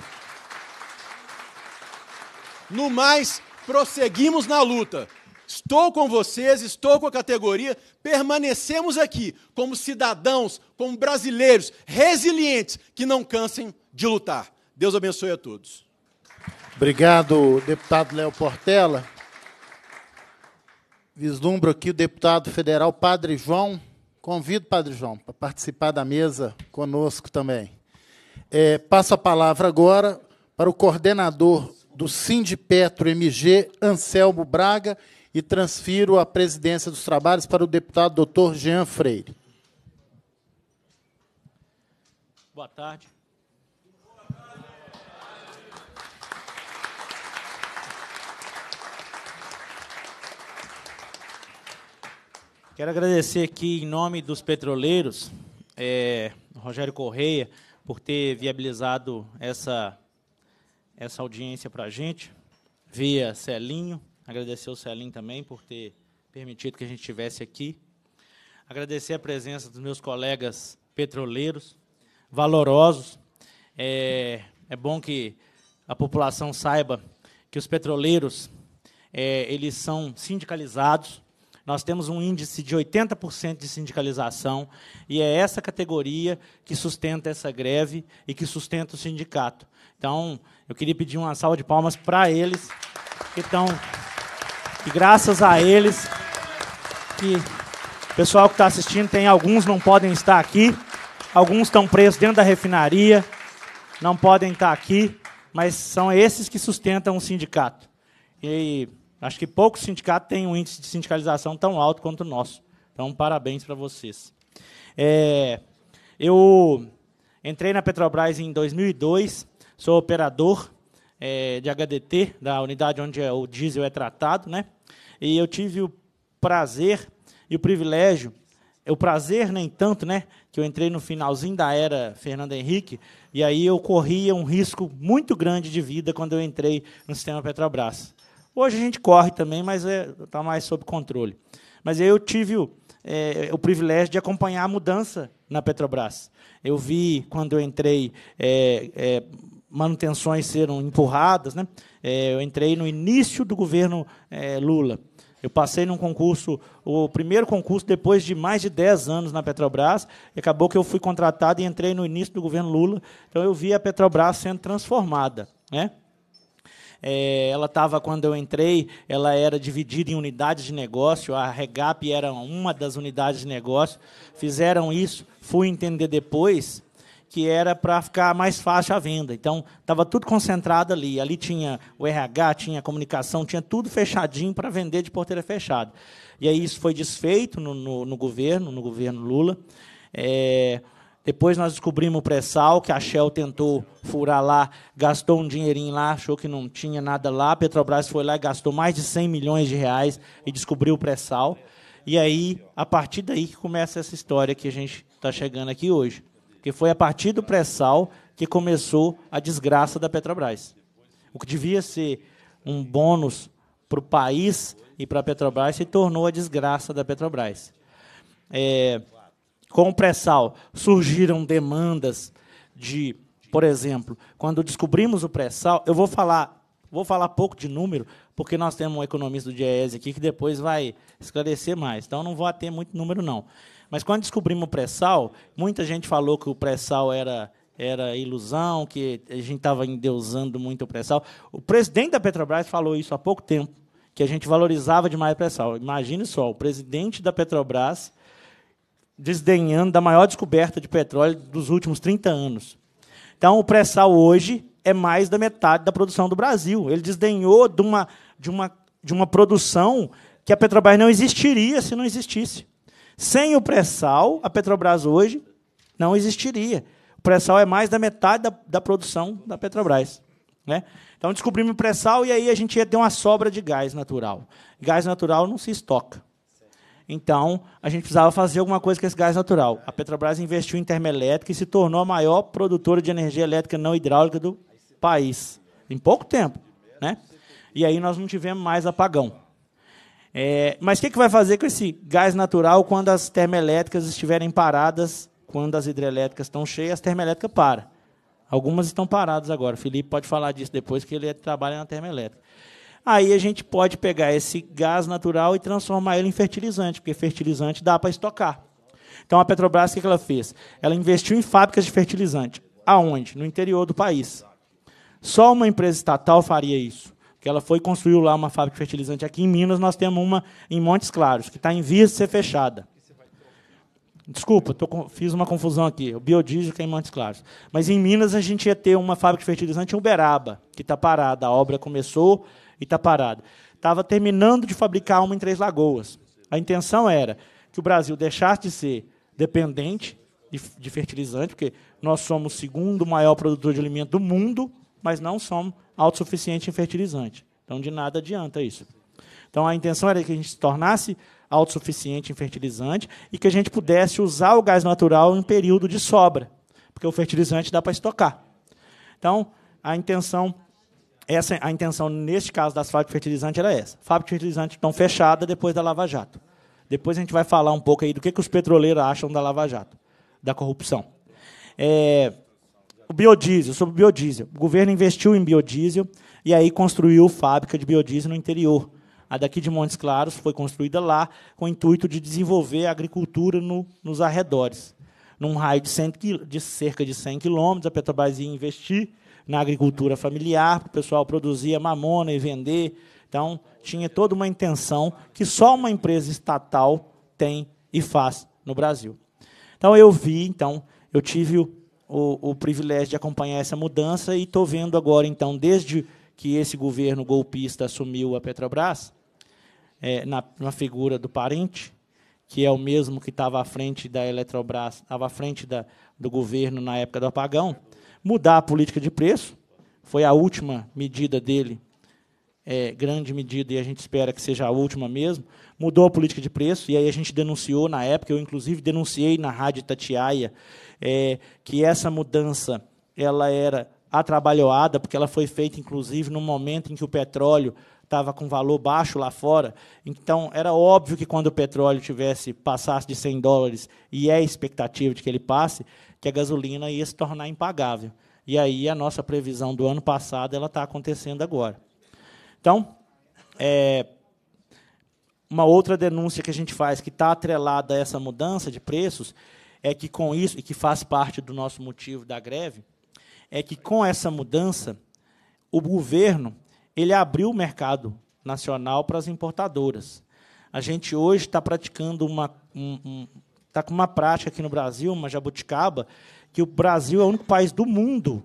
No mais, prosseguimos na luta Estou com vocês, estou com a categoria, permanecemos aqui como cidadãos, como brasileiros, resilientes, que não cansem de lutar. Deus abençoe a todos. Obrigado, deputado Léo Portela. Vislumbro aqui o deputado federal Padre João. Convido o Padre João para participar da mesa conosco também. É, passo a palavra agora para o coordenador do Sindipetro MG, Anselmo Braga, e transfiro a presidência dos trabalhos para o deputado doutor Jean Freire. Boa tarde. Quero agradecer aqui, em nome dos petroleiros, é, Rogério Correia, por ter viabilizado essa, essa audiência para a gente, via Celinho, Agradecer ao Celim também por ter permitido que a gente estivesse aqui. Agradecer a presença dos meus colegas petroleiros, valorosos. É, é bom que a população saiba que os petroleiros é, eles são sindicalizados. Nós temos um índice de 80% de sindicalização e é essa categoria que sustenta essa greve e que sustenta o sindicato. Então, eu queria pedir uma salva de palmas para eles que estão e graças a eles que o pessoal que está assistindo tem alguns não podem estar aqui, alguns estão presos dentro da refinaria, não podem estar aqui, mas são esses que sustentam o sindicato. E acho que poucos sindicatos têm um índice de sindicalização tão alto quanto o nosso. Então, parabéns para vocês. É, eu entrei na Petrobras em 2002, sou operador é, de HDT, da unidade onde é o diesel é tratado, né? E eu tive o prazer e o privilégio, o prazer nem tanto, né? Que eu entrei no finalzinho da era Fernando Henrique, e aí eu corria um risco muito grande de vida quando eu entrei no sistema Petrobras. Hoje a gente corre também, mas está é, tá mais sob controle. Mas eu tive o, é, o privilégio de acompanhar a mudança na Petrobras. Eu vi, quando eu entrei, é, é manutenções serem empurradas. Né? É, eu entrei no início do governo é, Lula. Eu passei num concurso, o primeiro concurso depois de mais de 10 anos na Petrobras, e acabou que eu fui contratado e entrei no início do governo Lula. Então eu vi a Petrobras sendo transformada, né? É, ela estava, quando eu entrei, ela era dividida em unidades de negócio, a Regap era uma das unidades de negócio. Fizeram isso, fui entender depois que era para ficar mais fácil a venda. Então, estava tudo concentrado ali. Ali tinha o RH, tinha a comunicação, tinha tudo fechadinho para vender de porteira fechada. E aí isso foi desfeito no, no, no governo, no governo Lula. É, depois nós descobrimos o pré-sal, que a Shell tentou furar lá, gastou um dinheirinho lá, achou que não tinha nada lá. A Petrobras foi lá e gastou mais de 100 milhões de reais e descobriu o pré-sal. E aí, a partir daí que começa essa história que a gente está chegando aqui hoje que foi a partir do pré-sal que começou a desgraça da Petrobras. O que devia ser um bônus para o país e para a Petrobras se tornou a desgraça da Petrobras. É, com o pré-sal surgiram demandas de, por exemplo, quando descobrimos o pré-sal, eu vou falar Vou falar pouco de número, porque nós temos um economista do DIES aqui que depois vai esclarecer mais. Então, não vou ter muito número, não. Mas quando descobrimos o pré-sal, muita gente falou que o pré-sal era era ilusão, que a gente estava endeusando muito o pré-sal. O presidente da Petrobras falou isso há pouco tempo, que a gente valorizava demais o pré-sal. Imagine só, o presidente da Petrobras desdenhando da maior descoberta de petróleo dos últimos 30 anos. Então, o pré-sal hoje é mais da metade da produção do Brasil. Ele desdenhou de uma, de uma, de uma produção que a Petrobras não existiria se não existisse. Sem o pré-sal, a Petrobras hoje não existiria. O pré-sal é mais da metade da, da produção da Petrobras. Né? Então descobrimos o pré-sal e aí a gente ia ter uma sobra de gás natural. Gás natural não se estoca. Então, a gente precisava fazer alguma coisa com esse gás natural. A Petrobras investiu em termoelétrica e se tornou a maior produtora de energia elétrica não hidráulica do país. Em pouco tempo. Né? E aí nós não tivemos mais apagão. É, mas o que, que vai fazer com esse gás natural quando as termoelétricas estiverem paradas? Quando as hidrelétricas estão cheias, as termoelétricas param. Algumas estão paradas agora. O Felipe pode falar disso depois, que ele é, trabalha na termoelétrica. Aí a gente pode pegar esse gás natural e transformar ele em fertilizante, porque fertilizante dá para estocar. Então a Petrobras, o que ela fez? Ela investiu em fábricas de fertilizante. Aonde? No interior do país. Só uma empresa estatal faria isso que ela foi construiu lá uma fábrica de fertilizante aqui em Minas, nós temos uma em Montes Claros, que está em vias de ser fechada. Desculpa, tô, fiz uma confusão aqui. O biodiesel que é em Montes Claros. Mas em Minas a gente ia ter uma fábrica de fertilizante em Uberaba, que está parada. A obra começou e está parada. Estava terminando de fabricar uma em Três Lagoas. A intenção era que o Brasil deixasse de ser dependente de, de fertilizante, porque nós somos o segundo maior produtor de alimento do mundo, mas não somos autossuficiente em fertilizante. Então, de nada adianta isso. Então, a intenção era que a gente se tornasse autossuficiente em fertilizante e que a gente pudesse usar o gás natural em período de sobra, porque o fertilizante dá para estocar. Então, a intenção essa a intenção neste caso das fábricas de fertilizante era essa. Fábricas de fertilizante estão fechadas depois da Lava Jato. Depois a gente vai falar um pouco aí do que, que os petroleiros acham da Lava Jato, da corrupção. É, o biodiesel, sobre o biodiesel. O governo investiu em biodiesel e aí construiu fábrica de biodiesel no interior. A daqui de Montes Claros foi construída lá com o intuito de desenvolver a agricultura no, nos arredores. Num raio de, 100, de cerca de 100 quilômetros, a Petrobras ia investir na agricultura familiar, para o pessoal produzir mamona e vender. Então, tinha toda uma intenção que só uma empresa estatal tem e faz no Brasil. Então, eu vi, então, eu tive o, o privilégio de acompanhar essa mudança e estou vendo agora, então, desde que esse governo golpista assumiu a Petrobras, é, na, na figura do parente, que é o mesmo que estava à frente da Eletrobras, estava à frente da, do governo na época do apagão, mudar a política de preço. Foi a última medida dele, é, grande medida, e a gente espera que seja a última mesmo. Mudou a política de preço, e aí a gente denunciou na época, eu inclusive denunciei na Rádio Tatiaia é, que essa mudança ela era atrabalhoada, porque ela foi feita, inclusive, no momento em que o petróleo estava com valor baixo lá fora. Então, era óbvio que quando o petróleo tivesse passasse de 100 dólares, e é a expectativa de que ele passe, que a gasolina ia se tornar impagável. E aí a nossa previsão do ano passado ela está acontecendo agora. Então, é, uma outra denúncia que a gente faz que está atrelada a essa mudança de preços é que com isso, e que faz parte do nosso motivo da greve, é que com essa mudança, o governo ele abriu o mercado nacional para as importadoras. A gente hoje está praticando uma. Um, um, está com uma prática aqui no Brasil, uma jabuticaba, que o Brasil é o único país do mundo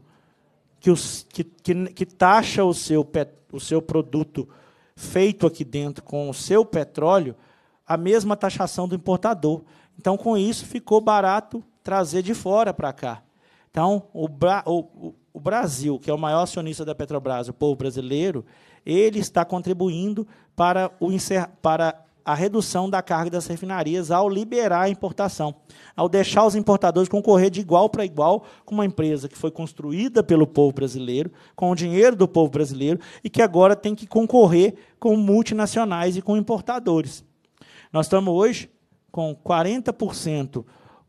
que, os, que, que, que taxa o seu, pet, o seu produto feito aqui dentro com o seu petróleo a mesma taxação do importador. Então, com isso, ficou barato trazer de fora para cá. Então, o, Bra o, o, Brasil, que é o maior acionista da Petrobras, o povo brasileiro, ele está contribuindo para, o para a redução da carga das refinarias ao liberar a importação, ao deixar os importadores concorrer de igual para igual com uma empresa que foi construída pelo povo brasileiro, com o dinheiro do povo brasileiro e que agora tem que concorrer com multinacionais e com importadores. Nós estamos hoje com 40%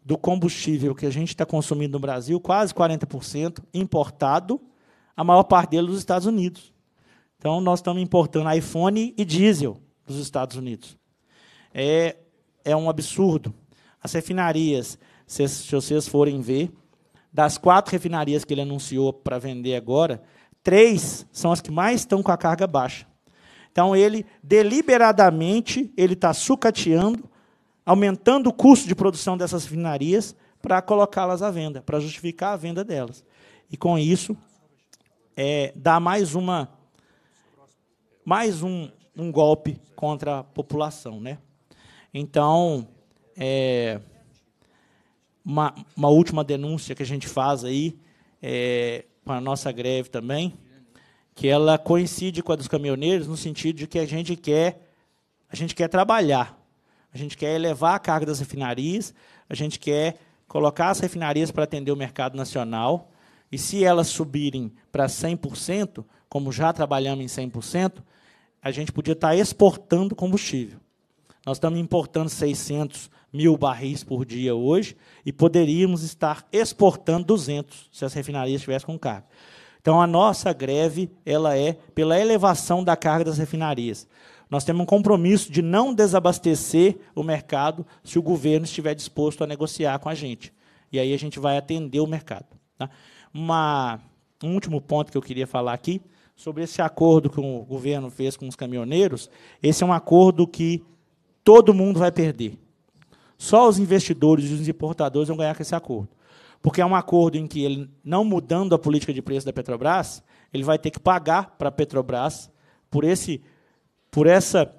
do combustível que a gente está consumindo no Brasil, quase 40%, importado, a maior parte dele dos Estados Unidos. Então, nós estamos importando iPhone e diesel dos Estados Unidos. É, é um absurdo. As refinarias, se, se vocês forem ver, das quatro refinarias que ele anunciou para vender agora, três são as que mais estão com a carga baixa. Então ele deliberadamente ele está sucateando aumentando o custo de produção dessas refinarias para colocá-las à venda, para justificar a venda delas. E com isso, é, dá mais uma mais um, um golpe contra a população, né? Então, é, uma, uma última denúncia que a gente faz aí é, com a nossa greve também, que ela coincide com a dos caminhoneiros no sentido de que a gente quer a gente quer trabalhar, a gente quer elevar a carga das refinarias, a gente quer colocar as refinarias para atender o mercado nacional. E se elas subirem para 100%, como já trabalhamos em 100%, a gente podia estar exportando combustível. Nós estamos importando 600 mil barris por dia hoje e poderíamos estar exportando 200 se as refinarias estivessem com carga. Então a nossa greve ela é pela elevação da carga das refinarias. Nós temos um compromisso de não desabastecer o mercado se o governo estiver disposto a negociar com a gente. E aí a gente vai atender o mercado. Tá? Uma, um último ponto que eu queria falar aqui sobre esse acordo que o governo fez com os caminhoneiros. Esse é um acordo que todo mundo vai perder. Só os investidores e os importadores vão ganhar com esse acordo. Porque é um acordo em que ele, não mudando a política de preço da Petrobras, ele vai ter que pagar para a Petrobras por esse por essa,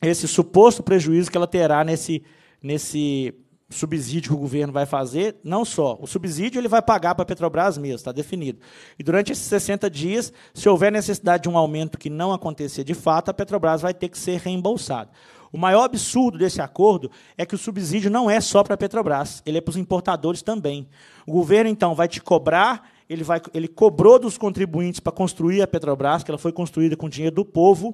esse suposto prejuízo que ela terá nesse, nesse subsídio que o governo vai fazer, não só. O subsídio ele vai pagar para a Petrobras mesmo, está definido. E durante esses 60 dias, se houver necessidade de um aumento que não acontecer de fato, a Petrobras vai ter que ser reembolsada. O maior absurdo desse acordo é que o subsídio não é só para a Petrobras, ele é para os importadores também. O governo, então, vai te cobrar, ele, vai, ele cobrou dos contribuintes para construir a Petrobras, que ela foi construída com dinheiro do povo,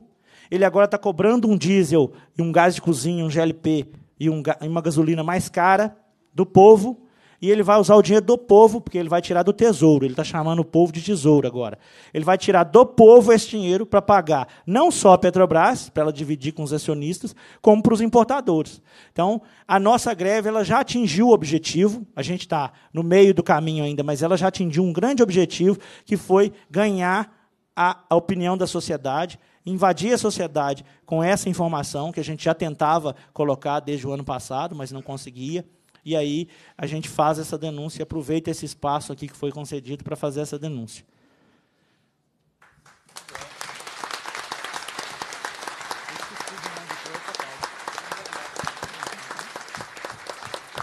ele agora está cobrando um diesel e um gás de cozinha, um GLP e um, uma gasolina mais cara do povo, e ele vai usar o dinheiro do povo, porque ele vai tirar do tesouro. Ele está chamando o povo de tesouro agora. Ele vai tirar do povo esse dinheiro para pagar não só a Petrobras, para ela dividir com os acionistas, como para os importadores. Então, a nossa greve ela já atingiu o objetivo, a gente está no meio do caminho ainda, mas ela já atingiu um grande objetivo, que foi ganhar a, a opinião da sociedade, invadir a sociedade com essa informação que a gente já tentava colocar desde o ano passado, mas não conseguia. E aí a gente faz essa denúncia, aproveita esse espaço aqui que foi concedido para fazer essa denúncia.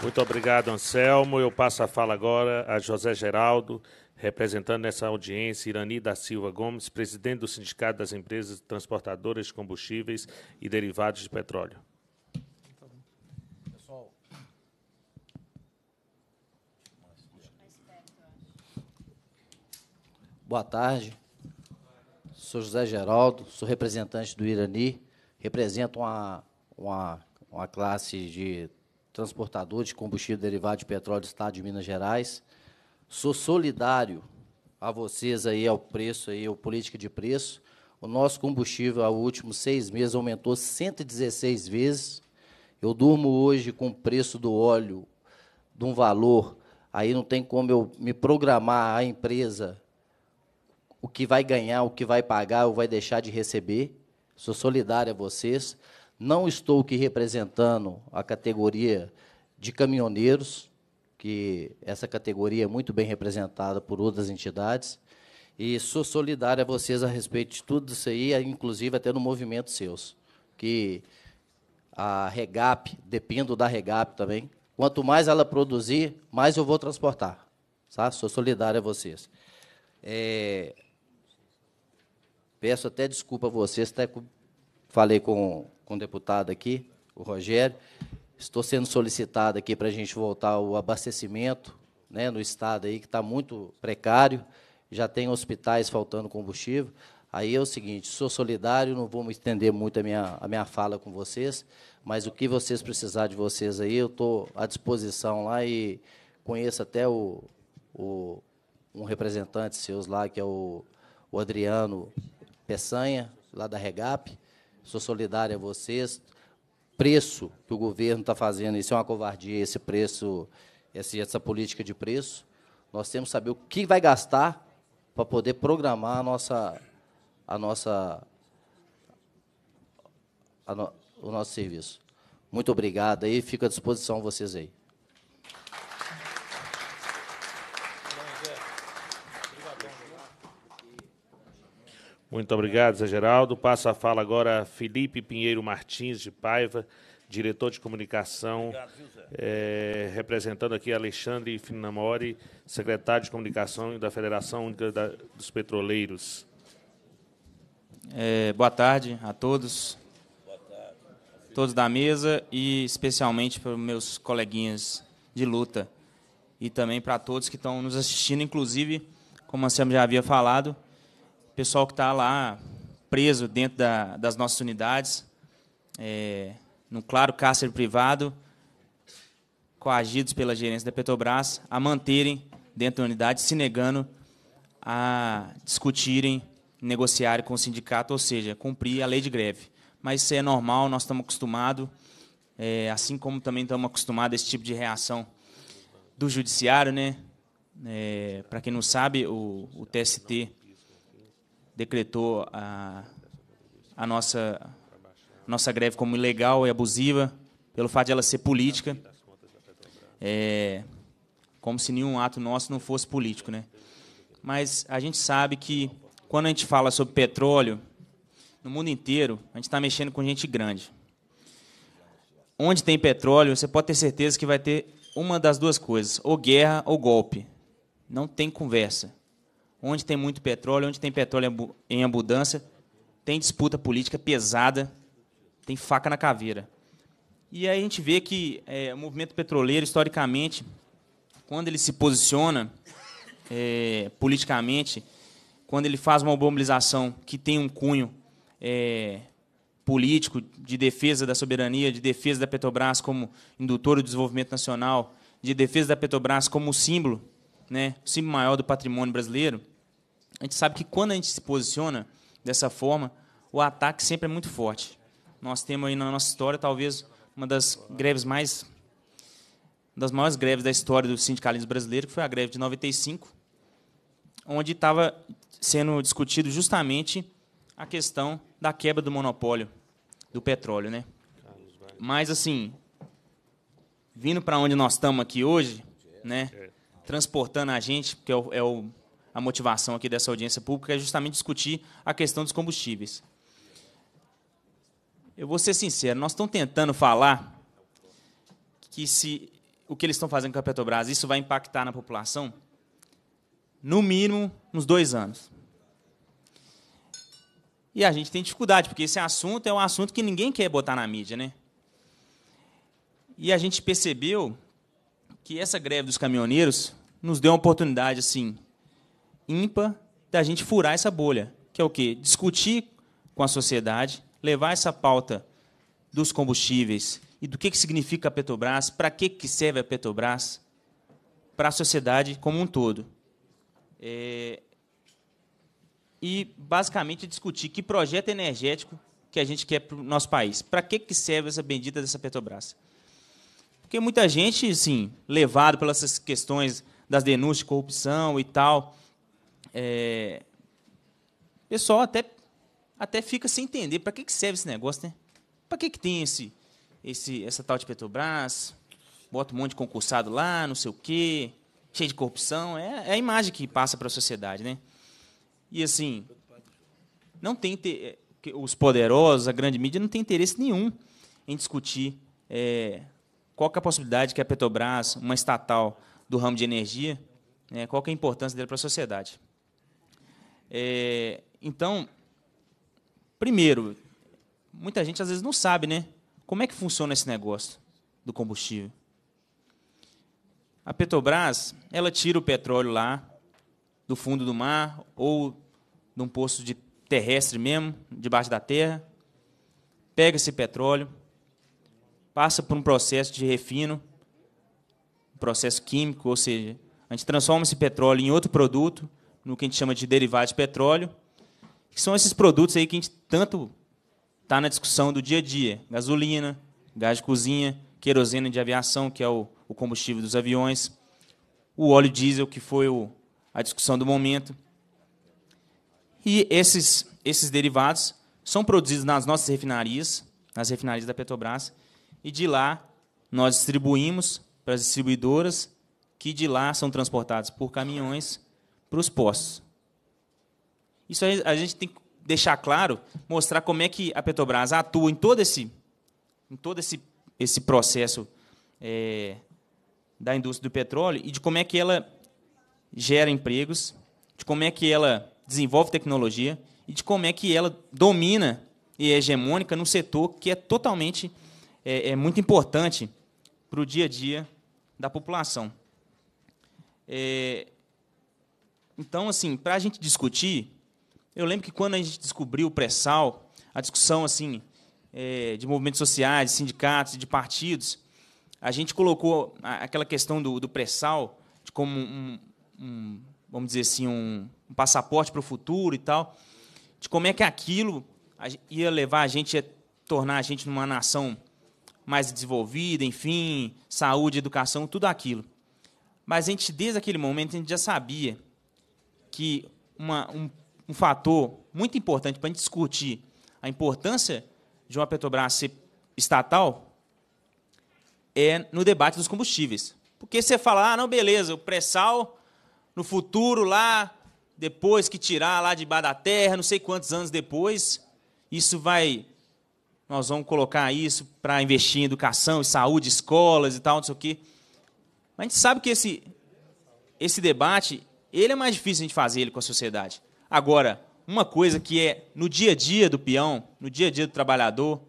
Muito obrigado, Anselmo. Eu passo a fala agora a José Geraldo, Representando nessa audiência, Irani da Silva Gomes, presidente do Sindicato das Empresas Transportadoras de Combustíveis e Derivados de Petróleo. Boa tarde. Sou José Geraldo, sou representante do Irani. Represento uma, uma, uma classe de transportador de combustível derivado de petróleo do Estado de Minas Gerais Sou solidário a vocês aí ao preço aí, ao política de preço. O nosso combustível, há últimos seis meses, aumentou 116 vezes. Eu durmo hoje com o preço do óleo de um valor, aí não tem como eu me programar a empresa o que vai ganhar, o que vai pagar ou vai deixar de receber. Sou solidário a vocês. Não estou aqui representando a categoria de caminhoneiros que essa categoria é muito bem representada por outras entidades. E sou solidário a vocês a respeito de tudo isso aí, inclusive até no movimento seus, que a Regap, dependo da Regap também. Quanto mais ela produzir, mais eu vou transportar. Tá? Sou solidário a vocês. É... Peço até desculpa a vocês, até falei com, com o deputado aqui, o Rogério, Estou sendo solicitado aqui para a gente voltar o abastecimento né, no estado aí, que está muito precário. Já tem hospitais faltando combustível. Aí é o seguinte, sou solidário, não vou me estender muito a minha, a minha fala com vocês, mas o que vocês precisar de vocês aí, eu estou à disposição lá e conheço até o, o um representante seus lá, que é o, o Adriano Peçanha, lá da Regap. Sou solidário a vocês, preço que o governo está fazendo, isso é uma covardia, esse preço, essa política de preço. Nós temos que saber o que vai gastar para poder programar a nossa, a nossa, a no, o nosso serviço. Muito obrigado aí, fico à disposição vocês aí. Muito obrigado, Zé Geraldo. Passa a fala agora a Felipe Pinheiro Martins de Paiva, diretor de comunicação, obrigado, é, representando aqui Alexandre Finamori, secretário de comunicação da Federação Única da, dos Petroleiros. É, boa tarde a todos, tarde. todos da mesa e especialmente para os meus coleguinhas de luta e também para todos que estão nos assistindo, inclusive, como a Sam já havia falado, pessoal que está lá preso dentro da, das nossas unidades, é, num claro cárcere privado, coagidos pela gerência da Petrobras a manterem dentro da unidade, se negando a discutirem, negociarem com o sindicato, ou seja, cumprir a lei de greve. Mas isso é normal, nós estamos acostumados, é, assim como também estamos acostumados a esse tipo de reação do judiciário, né? É, Para quem não sabe, o, o TST decretou a, a nossa, nossa greve como ilegal e abusiva, pelo fato de ela ser política. É, como se nenhum ato nosso não fosse político, né? Mas a gente sabe que quando a gente fala sobre petróleo, no mundo inteiro, a gente está mexendo com gente grande. Onde tem petróleo, você pode ter certeza que vai ter uma das duas coisas: ou guerra ou golpe. Não tem conversa onde tem muito petróleo, onde tem petróleo em abundância, tem disputa política pesada, tem faca na caveira. E aí a gente vê que é, o movimento petroleiro, historicamente, quando ele se posiciona é, politicamente, quando ele faz uma mobilização que tem um cunho é, político de defesa da soberania, de defesa da Petrobras como indutor do desenvolvimento nacional, de defesa da Petrobras como símbolo, né, símbolo maior do patrimônio brasileiro, a gente sabe que quando a gente se posiciona dessa forma, o ataque sempre é muito forte. Nós temos aí na nossa história talvez uma das greves mais das maiores greves da história do sindicalismo brasileiro, que foi a greve de 95, onde estava sendo discutido justamente a questão da quebra do monopólio do petróleo, né? Mas assim, vindo para onde nós estamos aqui hoje, né? Transportando a gente, porque é o, é o a motivação aqui dessa audiência pública é justamente discutir a questão dos combustíveis. Eu vou ser sincero, nós estamos tentando falar que se o que eles estão fazendo com a Petrobras, isso vai impactar na população, no mínimo, nos dois anos. E a gente tem dificuldade, porque esse assunto é um assunto que ninguém quer botar na mídia, né? E a gente percebeu que essa greve dos caminhoneiros nos deu uma oportunidade, assim, ímpar da gente furar essa bolha, que é o quê? Discutir com a sociedade, levar essa pauta dos combustíveis e do que, que significa a Petrobras, para que, que serve a Petrobras, para a sociedade como um todo. É... E, basicamente, discutir que projeto energético que a gente quer para o nosso país. Para que, que serve essa bendita dessa Petrobras? Porque muita gente, assim, levado pelas questões das denúncias de corrupção e tal, é, o pessoal até, até fica sem entender para que, que serve esse negócio, né? Para que, que tem esse, esse, essa tal de Petrobras? Bota um monte de concursado lá, não sei o quê, cheio de corrupção. É, é a imagem que passa para a sociedade, né? E assim, não tem ter, é, os poderosos, a grande mídia, não tem interesse nenhum em discutir é, qual é a possibilidade que a Petrobras, uma estatal do ramo de energia, né, qual é a importância dela para a sociedade. É, então, primeiro, muita gente às vezes não sabe, né? Como é que funciona esse negócio do combustível? A Petrobras, ela tira o petróleo lá do fundo do mar ou de um poço de terrestre mesmo, debaixo da terra, pega esse petróleo, passa por um processo de refino, um processo químico, ou seja, a gente transforma esse petróleo em outro produto no que a gente chama de derivados de petróleo, que são esses produtos aí que a gente tanto está na discussão do dia a dia: gasolina, gás de cozinha, querosene de aviação, que é o, combustível dos aviões, o óleo diesel, que foi a discussão do momento. E esses, esses derivados são produzidos nas nossas refinarias, nas refinarias da Petrobras, e de lá nós distribuímos para as distribuidoras, que de lá são transportados por caminhões para os postos. Isso a gente tem que deixar claro, mostrar como é que a Petrobras atua em todo esse, em todo esse, esse processo é, da indústria do petróleo e de como é que ela gera empregos, de como é que ela desenvolve tecnologia e de como é que ela domina e é hegemônica num setor que é totalmente é, é muito importante para o dia a dia da população. É, então, assim, para a gente discutir, eu lembro que quando a gente descobriu o pré-sal, a discussão assim é, de movimentos sociais, de sindicatos, de partidos, a gente colocou aquela questão do, do pré-sal como um, um, vamos dizer assim, um, um passaporte para o futuro e tal, de como é que aquilo ia levar a gente a tornar a gente numa nação mais desenvolvida, enfim, saúde, educação, tudo aquilo. Mas a gente, desde aquele momento, a gente já sabia que uma, um, um fator muito importante para a gente discutir a importância de uma Petrobras ser estatal é no debate dos combustíveis. Porque você fala, ah, não, beleza, o pré-sal no futuro lá, depois que tirar lá de debaixo da terra, não sei quantos anos depois, isso vai. Nós vamos colocar isso para investir em educação, saúde, escolas e tal, não sei o quê. Mas a gente sabe que esse, esse debate ele é mais difícil de fazer ele com a sociedade. Agora, uma coisa que é no dia a dia do peão, no dia a dia do trabalhador,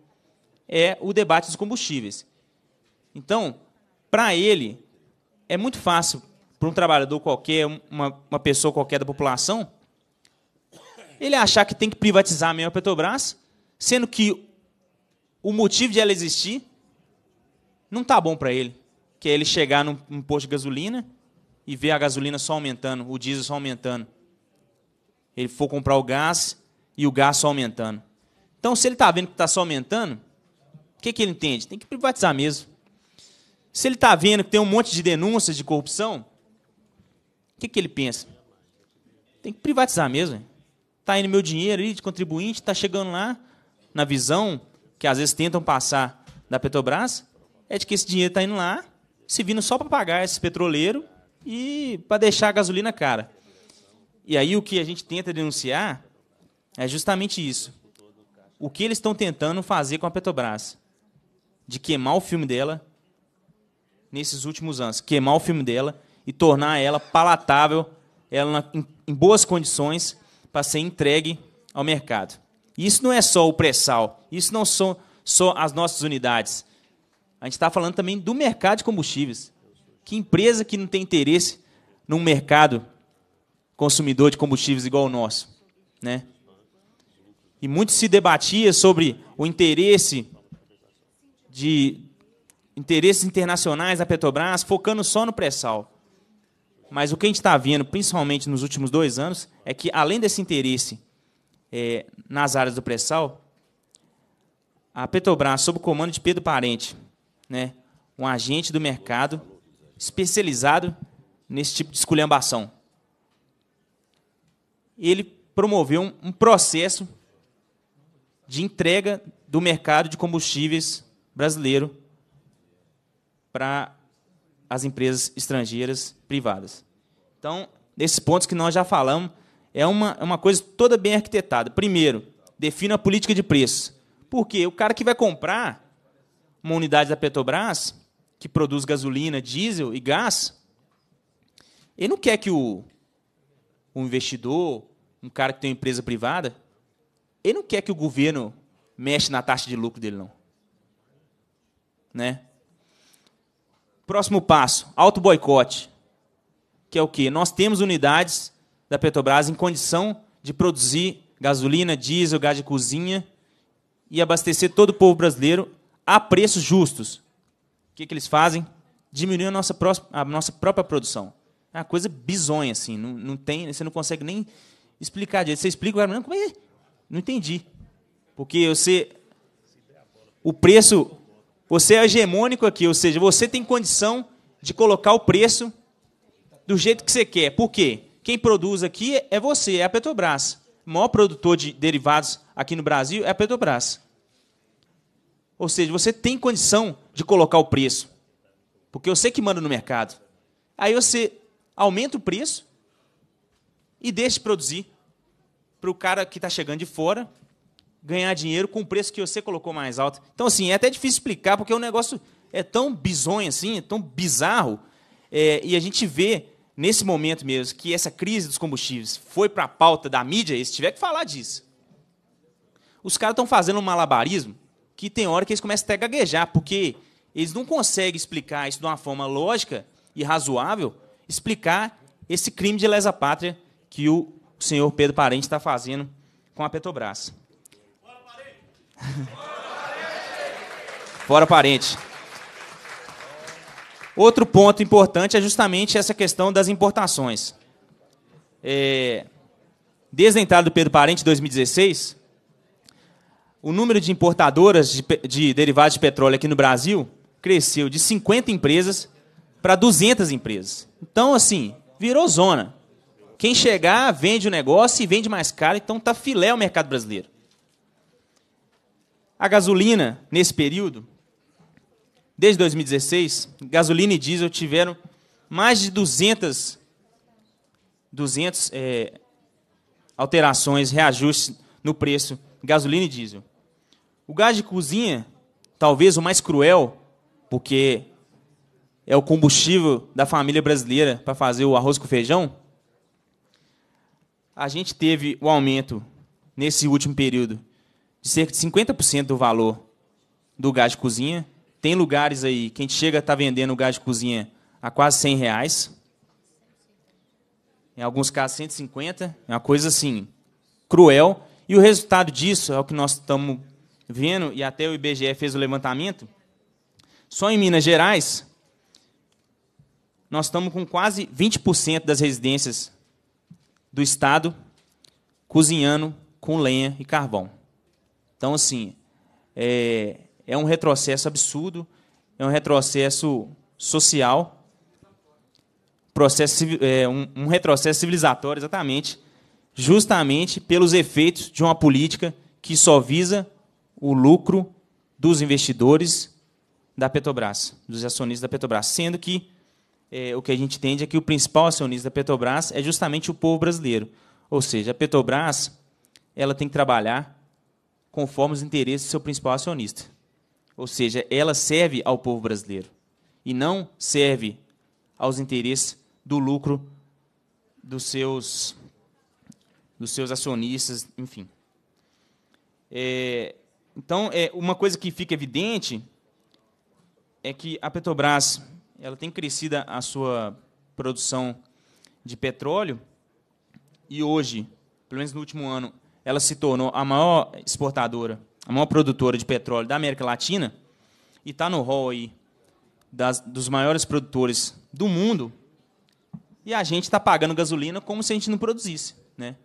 é o debate dos combustíveis. Então, para ele, é muito fácil para um trabalhador qualquer, uma, uma pessoa qualquer da população, ele achar que tem que privatizar mesmo a Petrobras, sendo que o motivo de ela existir não está bom para ele, que é ele chegar num, num posto de gasolina e ver a gasolina só aumentando, o diesel só aumentando. Ele for comprar o gás e o gás só aumentando. Então, se ele está vendo que está só aumentando, o que, que ele entende? Tem que privatizar mesmo. Se ele está vendo que tem um monte de denúncias de corrupção, o que, que ele pensa? Tem que privatizar mesmo. Está indo meu dinheiro aí de contribuinte, está chegando lá, na visão que às vezes tentam passar da Petrobras, é de que esse dinheiro está indo lá, se vindo só para pagar esse petroleiro e para deixar a gasolina cara. E aí o que a gente tenta denunciar é justamente isso. O que eles estão tentando fazer com a Petrobras? De queimar o filme dela nesses últimos anos, queimar o filme dela e tornar ela palatável, ela em boas condições para ser entregue ao mercado. Isso não é só o pré-sal, isso não são só as nossas unidades. A gente está falando também do mercado de combustíveis. Que empresa que não tem interesse num mercado consumidor de combustíveis igual o nosso, né? E muito se debatia sobre o interesse de interesses internacionais da Petrobras, focando só no pré-sal. Mas o que a gente está vendo, principalmente nos últimos dois anos, é que, além desse interesse é, nas áreas do pré-sal, a Petrobras, sob o comando de Pedro Parente, né, um agente do mercado, especializado nesse tipo de esculhambação. Ele promoveu um, processo de entrega do mercado de combustíveis brasileiro para as empresas estrangeiras privadas. Então, nesses pontos que nós já falamos, é uma, é uma coisa toda bem arquitetada. Primeiro, defina a política de preço. Porque o cara que vai comprar uma unidade da Petrobras, que produz gasolina, diesel e gás, ele não quer que o, o investidor, um cara que tem uma empresa privada, ele não quer que o governo mexa na taxa de lucro dele, não. Né? Próximo passo, auto boicote, que é o quê? Nós temos unidades da Petrobras em condição de produzir gasolina, diesel, gás de cozinha e abastecer todo o povo brasileiro a preços justos que, que eles fazem? Diminuem a nossa, a nossa própria produção. É uma coisa bizonha, assim. Não, não tem, você não consegue nem explicar direito. Você explica, o cara, não, como é? Não entendi. Porque você. O preço. Você é hegemônico aqui, ou seja, você tem condição de colocar o preço do jeito que você quer. Por quê? Quem produz aqui é você, é a Petrobras. O maior produtor de derivados aqui no Brasil é a Petrobras. Ou seja, você tem condição de colocar o preço. Porque eu sei que manda no mercado. Aí você aumenta o preço e deixa produzir para o cara que está chegando de fora ganhar dinheiro com o preço que você colocou mais alto. Então, assim, é até difícil explicar, porque o é negócio é tão bizonho assim, é tão bizarro, é, e a gente vê nesse momento mesmo que essa crise dos combustíveis foi para a pauta da mídia, e se tiver que falar disso. Os caras estão fazendo um malabarismo que tem hora que eles começam até a gaguejar, porque eles não conseguem explicar isso de uma forma lógica e razoável, explicar esse crime de lesa pátria que o senhor Pedro Parente está fazendo com a Petrobras. Fora parente. Fora parente. Outro ponto importante é justamente essa questão das importações. É, desde a entrada do Pedro Parente, em 2016, o número de importadoras de, de derivados de petróleo aqui no Brasil cresceu de 50 empresas para 200 empresas. Então, assim, virou zona. Quem chegar, vende o negócio e vende mais caro, então está filé o mercado brasileiro. A gasolina, nesse período, desde 2016, gasolina e diesel tiveram mais de 200, 200 é, alterações, reajustes no preço gasolina e diesel. O gás de cozinha, talvez o mais cruel, porque é o combustível da família brasileira para fazer o arroz com feijão, a gente teve o um aumento nesse último período de cerca de 50% do valor do gás de cozinha. Tem lugares aí, que a gente chega estar tá vendendo o gás de cozinha a quase 100 reais. Em alguns casos, 150. É uma coisa assim, cruel. E o resultado disso é o que nós estamos vendo, e até o IBGE fez o levantamento. Só em Minas Gerais, nós estamos com quase 20% das residências do estado cozinhando com lenha e carvão. Então, assim, é, é um retrocesso absurdo, é um retrocesso social, processo, é, um, um retrocesso civilizatório, exatamente, justamente pelos efeitos de uma política que só visa o lucro dos investidores da Petrobras, dos acionistas da Petrobras, sendo que é, o que a gente entende é que o principal acionista da Petrobras é justamente o povo brasileiro. Ou seja, a Petrobras ela tem que trabalhar conforme os interesses do seu principal acionista. Ou seja, ela serve ao povo brasileiro e não serve aos interesses do lucro dos seus dos seus acionistas, enfim. É, então, é, uma coisa que fica evidente é que a Petrobras ela tem crescido a sua produção de petróleo e hoje, pelo menos no último ano, ela se tornou a maior exportadora, a maior produtora de petróleo da América Latina e está no hall aí das, dos maiores produtores do mundo. E a gente está pagando gasolina como se a gente não produzisse, né?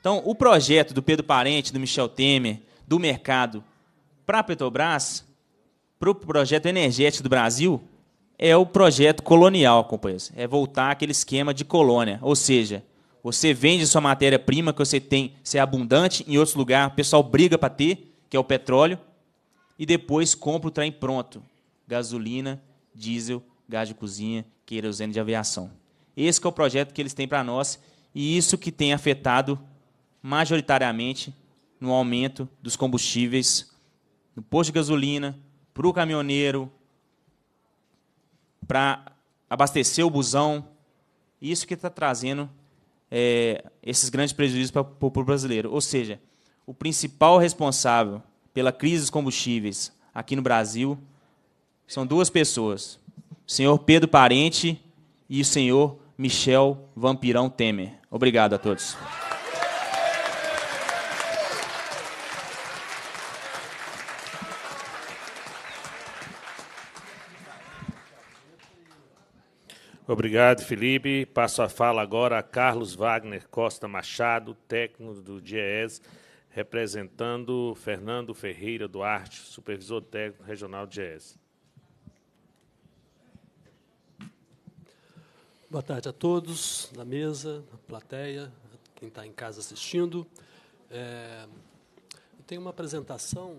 Então, o projeto do Pedro Parente, do Michel Temer, do mercado para a Petrobras para o projeto energético do Brasil é o projeto colonial, companheiros. É voltar aquele esquema de colônia. Ou seja, você vende sua matéria-prima que você tem, se é abundante, em outros lugares o pessoal briga para ter, que é o petróleo, e depois compra o trem pronto. Gasolina, diesel, gás de cozinha, querosene de aviação. Esse é o projeto que eles têm para nós e isso que tem afetado majoritariamente no aumento dos combustíveis no posto de gasolina, para o caminhoneiro, para abastecer o busão. Isso que está trazendo é, esses grandes prejuízos para, o o brasileiro. Ou seja, o principal responsável pela crise dos combustíveis aqui no Brasil são duas pessoas: o senhor Pedro Parente e o senhor Michel Vampirão Temer. Obrigado a todos. Obrigado, Felipe. Passo a fala agora a Carlos Wagner Costa Machado, técnico do GES, representando Fernando Ferreira Duarte, supervisor técnico regional do GES. Boa tarde a todos, na mesa, na plateia, quem está em casa assistindo. É, eu tenho uma apresentação.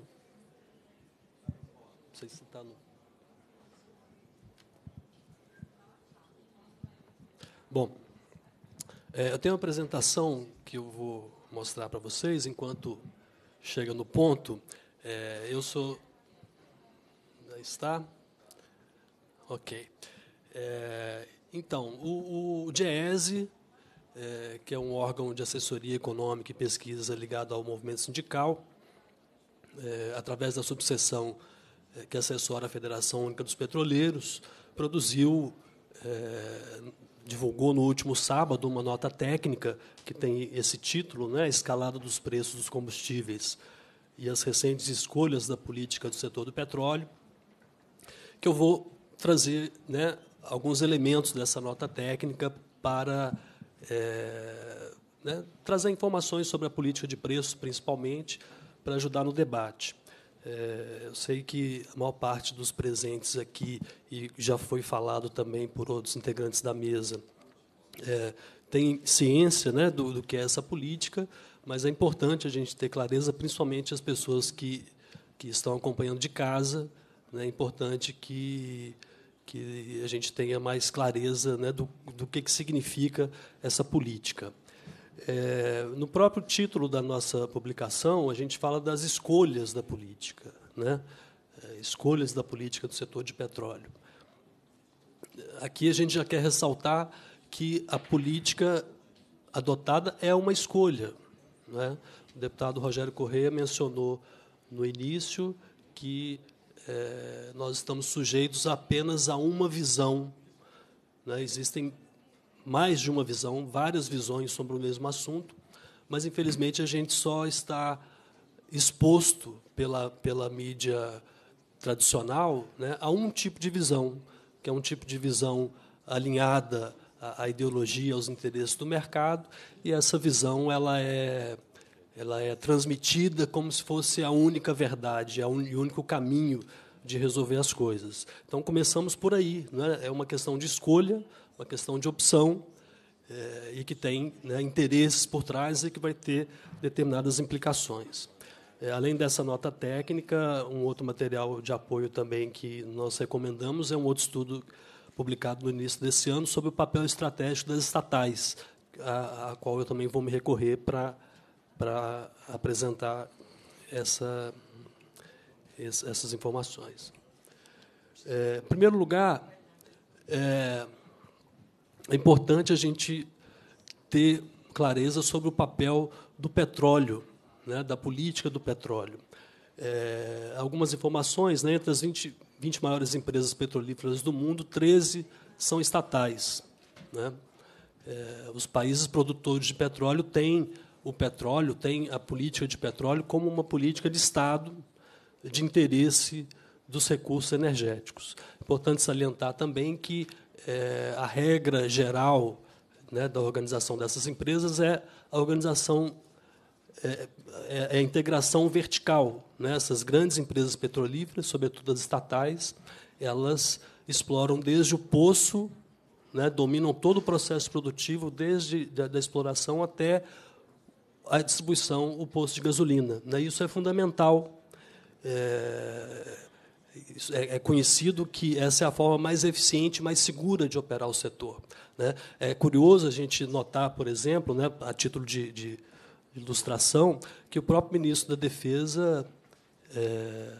Não sei se está no. Bom, é, eu tenho uma apresentação que eu vou mostrar para vocês enquanto chega no ponto. É, eu sou. Aí está? Ok. É, então, o, o GESE, é, que é um órgão de assessoria econômica e pesquisa ligado ao movimento sindical, é, através da subseção é, que assessora a Federação Única dos Petroleiros, produziu é, divulgou no último sábado uma nota técnica que tem esse título, né, Escalada dos Preços dos Combustíveis e as recentes escolhas da política do setor do petróleo, que eu vou trazer né, alguns elementos dessa nota técnica para é, né, trazer informações sobre a política de preços, principalmente, para ajudar no debate. É, eu sei que a maior parte dos presentes aqui, e já foi falado também por outros integrantes da mesa, é, tem ciência né, do, do, que é essa política, mas é importante a gente ter clareza, principalmente as pessoas que, que estão acompanhando de casa. Né, é importante que, que a gente tenha mais clareza né, do, do que, que significa essa política. É, no próprio título da nossa publicação, a gente fala das escolhas da política, né? É, escolhas da política do setor de petróleo. Aqui a gente já quer ressaltar que a política adotada é uma escolha. Né? O deputado Rogério Correia mencionou no início que é, nós estamos sujeitos apenas a uma visão. Né? Existem mais de uma visão, várias visões sobre o mesmo assunto, mas infelizmente a gente só está exposto pela, pela mídia tradicional né, a um tipo de visão, que é um tipo de visão alinhada à, à ideologia, aos interesses do mercado, e essa visão ela é ela é transmitida como se fosse a única verdade, o único caminho de resolver as coisas. Então começamos por aí, né? é uma questão de escolha uma questão de opção é, e que tem né, interesses por trás e que vai ter determinadas implicações. É, além dessa nota técnica, um outro material de apoio também que nós recomendamos é um outro estudo publicado no início desse ano sobre o papel estratégico das estatais, a, a qual eu também vou me recorrer para para apresentar essa, essas informações. É, em primeiro lugar, é, é importante a gente ter clareza sobre o papel do petróleo, né, da política do petróleo. É, algumas informações, né, entre as 20, 20 maiores empresas petrolíferas do mundo, 13 são estatais. Né? É, os países produtores de petróleo têm o petróleo, têm a política de petróleo como uma política de Estado de interesse dos recursos energéticos. Importante salientar também que é, a regra geral né, da organização dessas empresas é a organização é, é, é, a integração vertical. Né? Essas grandes empresas petrolíferas, sobretudo as estatais, elas exploram desde o poço, né, dominam todo o processo produtivo, desde da, da exploração até a distribuição, o poço de gasolina. Né? Isso é fundamental. É, é, é conhecido que essa é a forma mais eficiente, mais segura de operar o setor. Né? É curioso a gente notar, por exemplo, né, a título de, ilustração, que o próprio ministro da Defesa, é,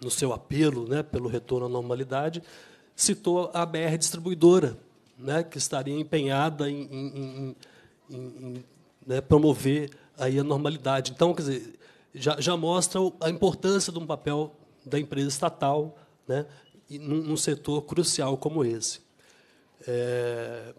no seu apelo né, pelo retorno à normalidade, citou a BR Distribuidora, que estaria empenhada em, promover aí a normalidade. Então, quer dizer, já mostra a importância de um papel da empresa estatal, né, num, num setor crucial como esse. É,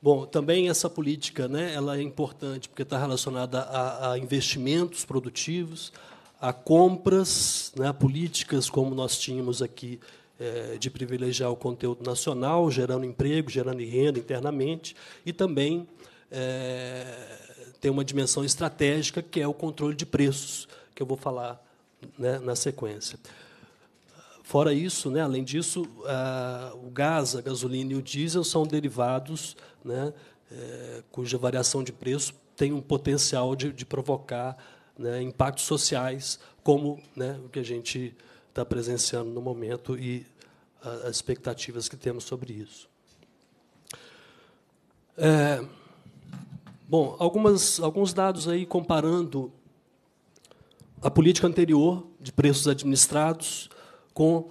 bom, também essa política né, ela é importante porque está relacionada a, a investimentos produtivos, a compras, né, a políticas como nós tínhamos aqui é, de privilegiar o conteúdo nacional, gerando emprego, gerando renda internamente, e também é, tem uma dimensão estratégica que é o controle de preços, que eu vou falar né, na sequência. Fora isso, né, além disso, a, o gás, a gasolina e o diesel são derivados né, é, cuja variação de preço tem um potencial de, de provocar né, impactos sociais, como né, o que a gente está presenciando no momento e as expectativas que temos sobre isso. É, bom, algumas, alguns dados aí comparando a política anterior de preços administrados com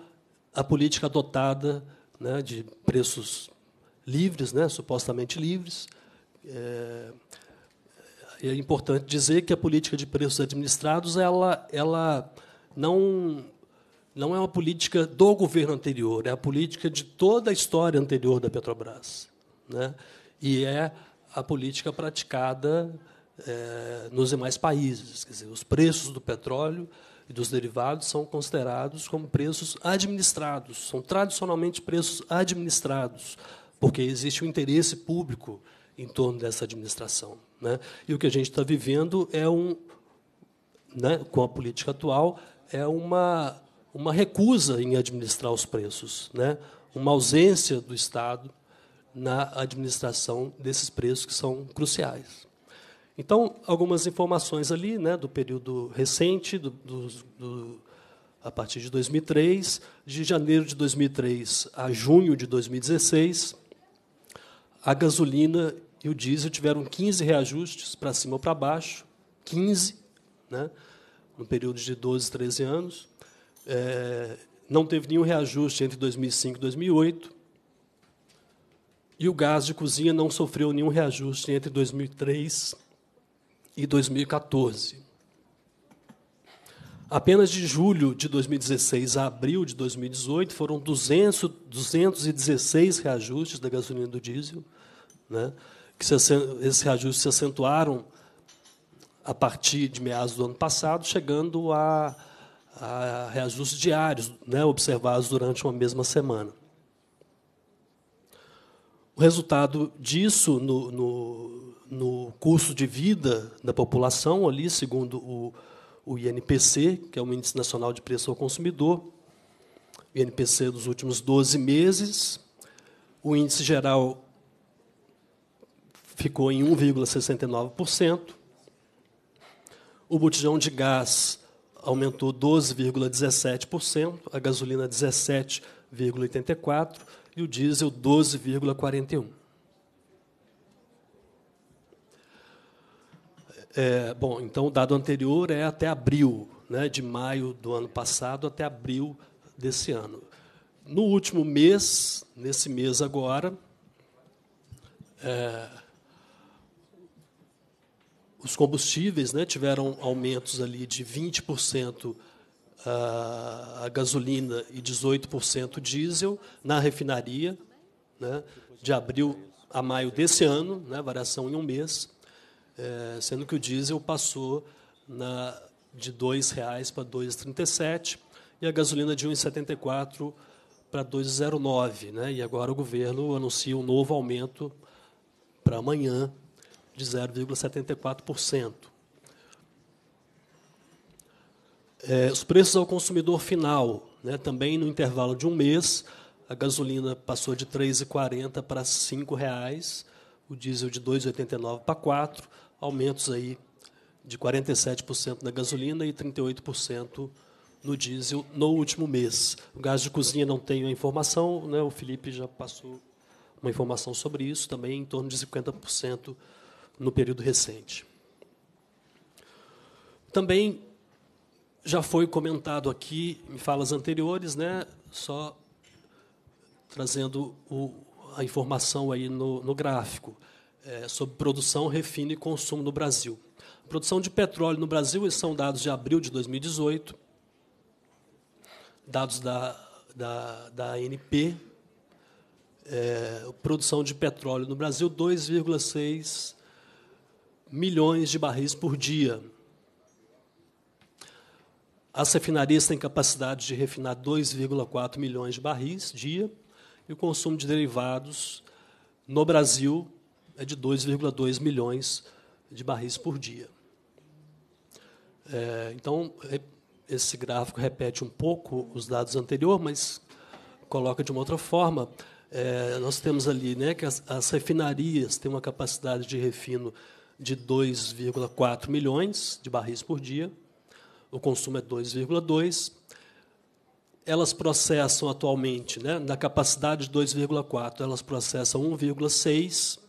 a política adotada né, de preços livres, né, supostamente livres. É, é, importante dizer que a política de preços administrados ela, ela não, não é uma política do governo anterior, é a política de toda a história anterior da Petrobras. Né, e é a política praticada é, nos demais países. Quer dizer, os preços do petróleo e dos derivados são considerados como preços administrados, são tradicionalmente preços administrados, porque existe um interesse público em torno dessa administração. Né? E o que a gente está vivendo é um, né, com a política atual, é uma, uma recusa em administrar os preços, né? uma ausência do Estado na administração desses preços que são cruciais. Então, algumas informações ali né, do período recente, do, do, do, a partir de 2003, de janeiro de 2003 a junho de 2016, a gasolina e o diesel tiveram 15 reajustes para cima ou para baixo, 15, né, no período de 12, 13 anos. É, não teve nenhum reajuste entre 2005 e 2008. E o gás de cozinha não sofreu nenhum reajuste entre 2003 e e 2014. Apenas de julho de 2016 a abril de 2018 foram 200, 216 reajustes da gasolina e do diesel, né, que se, esses reajustes se acentuaram a partir de meados do ano passado, chegando a, a reajustes diários, né, observados durante uma mesma semana. O resultado disso no, no no curso de vida da população, ali, segundo o, o INPC, que é o Índice Nacional de Preço ao Consumidor, INPC dos últimos 12 meses, o índice geral ficou em 1,69%, o botijão de gás aumentou 12,17%, a gasolina 17,84% e o diesel 12,41%. É, bom, então o dado anterior é até abril, né, de maio do ano passado até abril desse ano. No último mês, nesse mês agora, é, os combustíveis né, tiveram aumentos ali de 20% ah, a, gasolina e 18% diesel na refinaria, né, de abril a maio desse ano, né, variação em um mês é, sendo que o diesel passou na, de R$ 2,00 para 2,37 e a gasolina de R$ 1,74 para R$ 2,09. Né? E agora o governo anuncia um novo aumento para amanhã de 0,74%. É, eh, os preços ao consumidor final, né, também no intervalo de um mês, a gasolina passou de R$ 3,40 para R$ 5,00, o diesel de R$ 2,89 para R$ 4,00, aumentos aí de 47% na gasolina e 38% no diesel no último mês. O gás de cozinha não tenho a informação, né? o Felipe já passou uma informação sobre isso, também em torno de 50% no período recente. Também já foi comentado aqui em falas anteriores, né? só trazendo o, a informação aí no, no gráfico é, sobre produção, refino e consumo no Brasil. A produção de petróleo no Brasil, esses são dados de abril de 2018, dados da, da, da ANP, é, produção de petróleo no Brasil, 2,6 milhões de barris por dia. As refinarias têm capacidade de refinar 2,4 milhões de barris dia e o consumo de derivados no Brasil é de 2,2 milhões de barris por dia. É, então, esse gráfico repete um pouco os dados anterior, mas coloca de uma outra forma. É, nós temos ali né, que as, as refinarias têm uma capacidade de refino de 2,4 milhões de barris por dia, o consumo é 2,2. Elas processam atualmente, né, na capacidade de 2,4, elas processam 1,6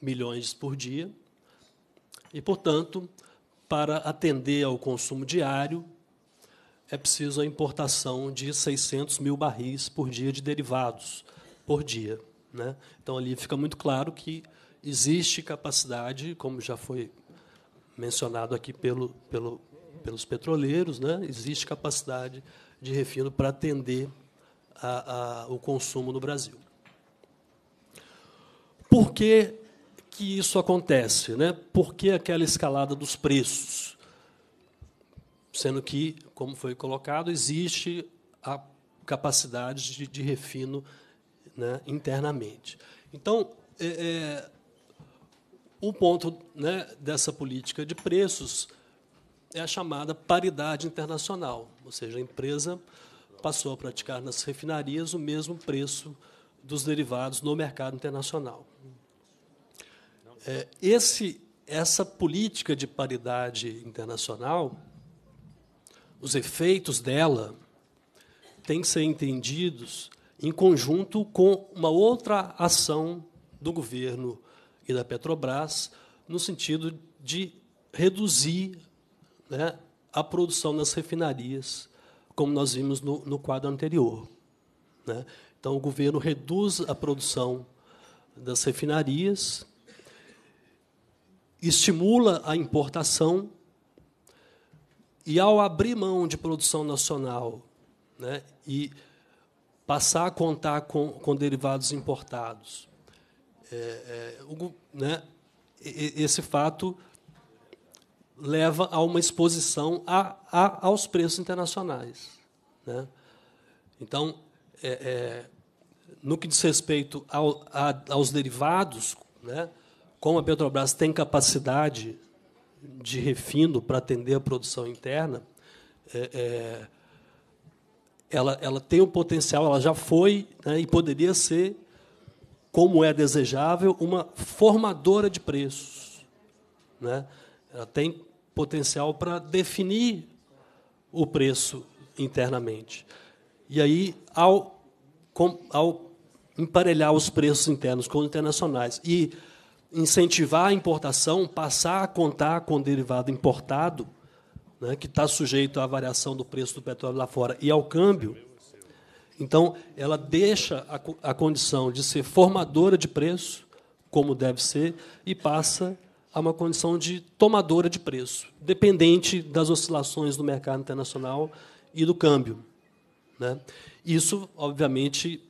milhões por dia. E, portanto, para atender ao consumo diário, é preciso a importação de 600 mil barris por dia de derivados, por dia. Né? Então, ali fica muito claro que existe capacidade, como já foi mencionado aqui pelo, pelo, pelos petroleiros, né? existe capacidade de refino para atender a, a, o consumo no Brasil. Por que que isso acontece? Né? Por que aquela escalada dos preços? Sendo que, como foi colocado, existe a capacidade de, de refino né, internamente. Então, é, é, ponto né, dessa política de preços é a chamada paridade internacional, ou seja, a empresa passou a praticar nas refinarias o mesmo preço dos derivados no mercado internacional. É, esse, essa política de paridade internacional, os efeitos dela têm que ser entendidos em conjunto com uma outra ação do governo e da Petrobras no sentido de reduzir né, a produção nas refinarias, como nós vimos no, no quadro anterior. Né? Então, o governo reduz a produção das refinarias estimula a importação e, ao abrir mão de produção nacional né, e passar a contar com, com derivados importados, é, é, o, né, esse fato leva a uma exposição a, a, aos preços internacionais. Né? Então, é, é no que diz respeito ao, a, aos derivados, né, como a Petrobras tem capacidade de refino para atender a produção interna, é, é, ela, ela tem um potencial, ela já foi né, e poderia ser, como é desejável, uma formadora de preços. Né? Ela tem potencial para definir o preço internamente. E aí, ao, com, ao emparelhar os preços internos com os internacionais e incentivar a importação, passar a contar com derivado importado, né, que está sujeito à variação do preço do petróleo lá fora e ao câmbio. Então, ela deixa a, a condição de ser formadora de preço, como deve ser, e passa a uma condição de tomadora de preço, dependente das oscilações do mercado internacional e do câmbio. Né? Isso, obviamente,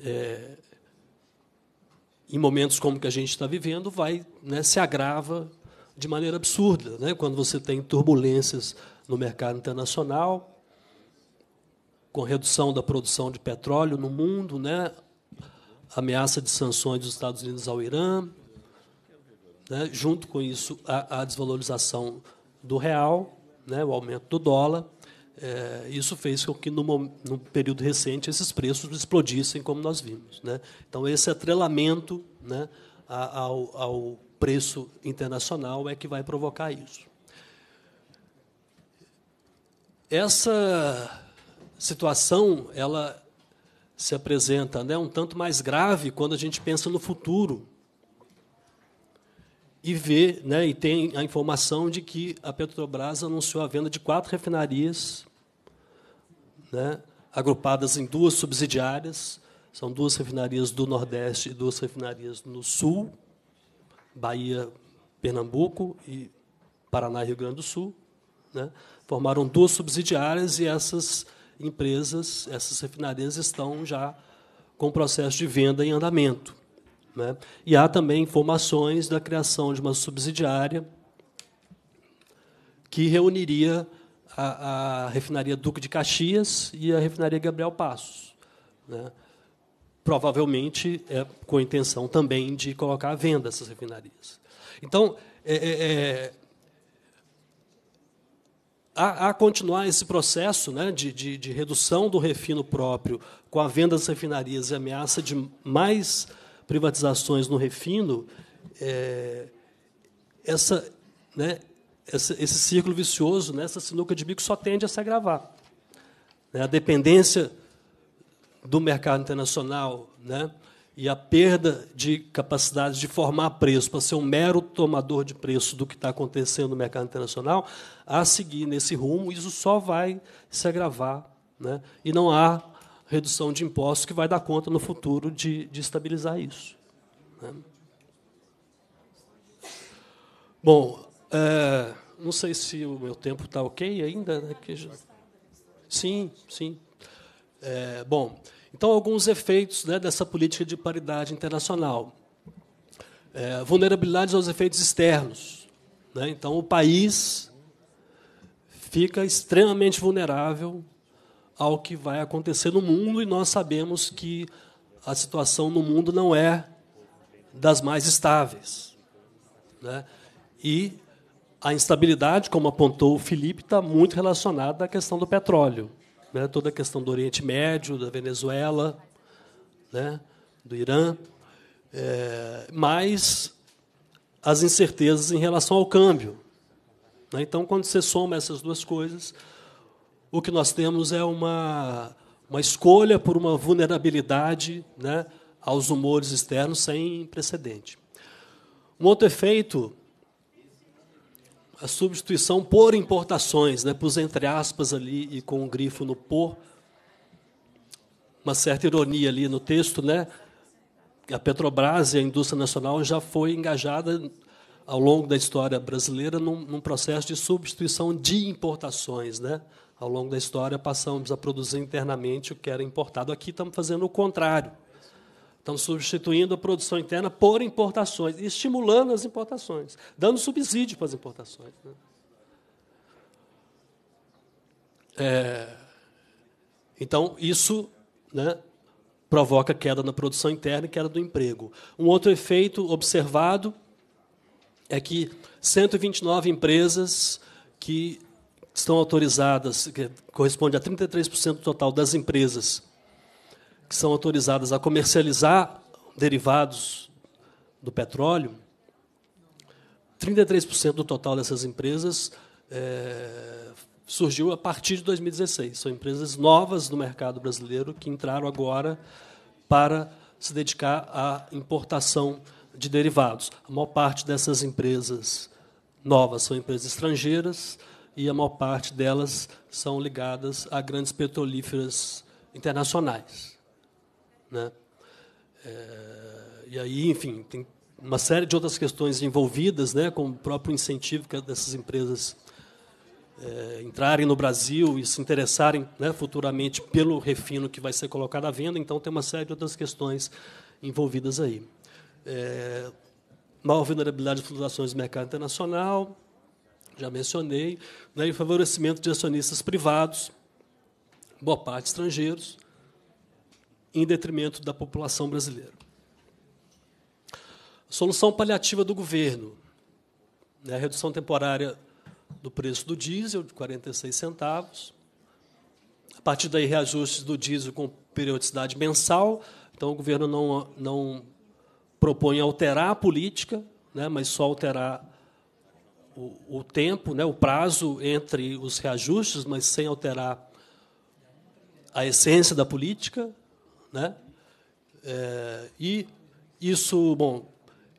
é, em momentos como que a gente está vivendo, vai né, se agrava de maneira absurda, né? quando você tem turbulências no mercado internacional, com redução da produção de petróleo no mundo, né? ameaça de sanções dos Estados Unidos ao Irã, né? junto com isso a, a desvalorização do real, né? o aumento do dólar. É, isso fez com que, no período recente, esses preços explodissem, como nós vimos. Né? Então, esse atrelamento né, ao, ao, preço internacional é que vai provocar isso. Essa situação ela se apresenta né, um tanto mais grave quando a gente pensa no futuro, e vê né, e tem a informação de que a Petrobras anunciou a venda de quatro refinarias, né, agrupadas em duas subsidiárias, são duas refinarias do Nordeste e duas refinarias no Sul, Bahia, Pernambuco e Paraná e Rio Grande do Sul. Né, formaram duas subsidiárias e essas empresas, essas refinarias estão já com o processo de venda em andamento. Né? E há também informações da criação de uma subsidiária que reuniria a, a refinaria Duque de Caxias e a refinaria Gabriel Passos. Né? Provavelmente é com a intenção também de colocar à venda essas refinarias. Então, é, é, a, é, a, continuar esse processo né, de, de, de, redução do refino próprio com a venda das refinarias e ameaça de mais privatizações no refino, é, essa, né, essa, esse círculo vicioso, né, essa sinuca de bico, só tende a se agravar. Né. A dependência do mercado internacional né, e a perda de capacidade de formar preço para ser um mero tomador de preço do que está acontecendo no mercado internacional, a seguir nesse rumo, isso só vai se agravar. Né, e não há redução de impostos que vai dar conta no futuro de, de estabilizar isso. Né? Bom, é, não sei se o meu tempo está ok ainda. Né? Já... Sim, sim. É, bom, então, alguns efeitos né, dessa política de paridade internacional. É, vulnerabilidades aos efeitos externos. Né? Então, o país fica extremamente vulnerável ao que vai acontecer no mundo, e nós sabemos que a situação no mundo não é das mais estáveis. Né? E a instabilidade, como apontou o Felipe, está muito relacionada à questão do petróleo. Né? Toda a questão do Oriente Médio, da Venezuela, né? do Irã. É, mas as incertezas em relação ao câmbio. Né? Então, quando você soma essas duas coisas, o que nós temos é uma, uma escolha por uma vulnerabilidade né, aos humores externos sem precedente. Um outro efeito, a substituição por importações, né, pus entre aspas ali e com o um grifo no por, uma certa ironia ali no texto, né? A Petrobras e a indústria nacional já foi engajada ao longo da história brasileira num, num processo de substituição de importações, né? Ao longo da história, passamos a produzir internamente o que era importado. Aqui estamos fazendo o contrário. Estamos substituindo a produção interna por importações, estimulando as importações, dando subsídio para as importações. Né? É, então, isso né, provoca queda na produção interna e queda do emprego. Um outro efeito observado é que 129 empresas que estão autorizadas, que corresponde a 33% do total das empresas que são autorizadas a comercializar derivados do petróleo, 33% do total dessas empresas é, surgiu a partir de 2016. São empresas novas no mercado brasileiro que entraram agora para se dedicar à importação de derivados. A maior parte dessas empresas novas são empresas estrangeiras e a maior parte delas são ligadas a grandes petrolíferas internacionais. Né? É, e aí, enfim, tem uma série de outras questões envolvidas, né, com o próprio incentivo que dessas empresas é, entrarem no Brasil e se interessarem né, futuramente pelo refino que vai ser colocado à venda. Então, tem uma série de outras questões envolvidas aí. É, maior vulnerabilidade de flutuações do mercado internacional, já mencionei, né, e favorecimento de acionistas privados, boa parte estrangeiros, em detrimento da população brasileira. Solução paliativa do governo: né, a redução temporária do preço do diesel, de 46 centavos. A partir daí, reajustes do diesel com periodicidade mensal. Então, o governo não, não propõe alterar a política, né, mas só alterar o, o tempo, né, o prazo entre os reajustes, mas sem alterar a essência da política, né? É, e isso, bom,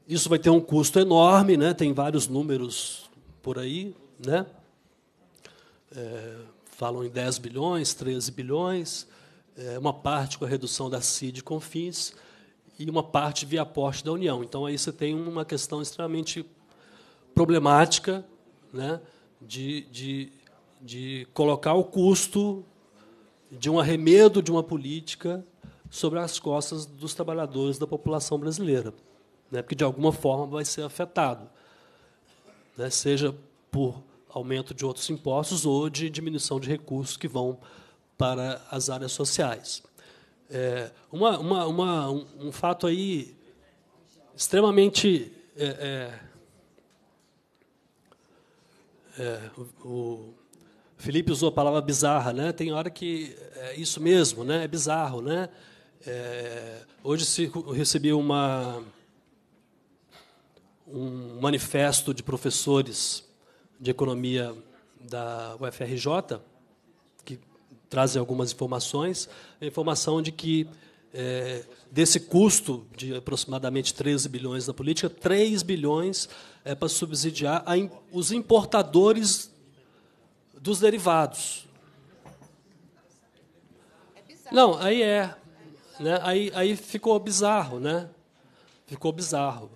isso vai ter um custo enorme, né? Tem vários números por aí, né? É, falam em 10 bilhões, 13 bilhões, é, uma parte com a redução da CID com fins e uma parte via aporte da União. Então aí você tem uma questão extremamente problemática né, de, de, de colocar o custo de um arremedo de uma política sobre as costas dos trabalhadores da população brasileira, né, porque de alguma forma vai ser afetado, né, seja por aumento de outros impostos ou de diminuição de recursos que vão para as áreas sociais. É, uma, uma, uma, um, um, fato aí extremamente é, é, é, o Felipe usou a palavra bizarra, né? Tem hora que é isso mesmo, né? É bizarro, né? É, hoje eu recebi uma um manifesto de professores de economia da UFRJ que trazem algumas informações, a informação de que é, desse custo de aproximadamente 13 bilhões da política, 3 bilhões é para subsidiar os importadores dos derivados. É Não, aí é. Né? Aí, aí ficou bizarro, né? Ficou bizarro.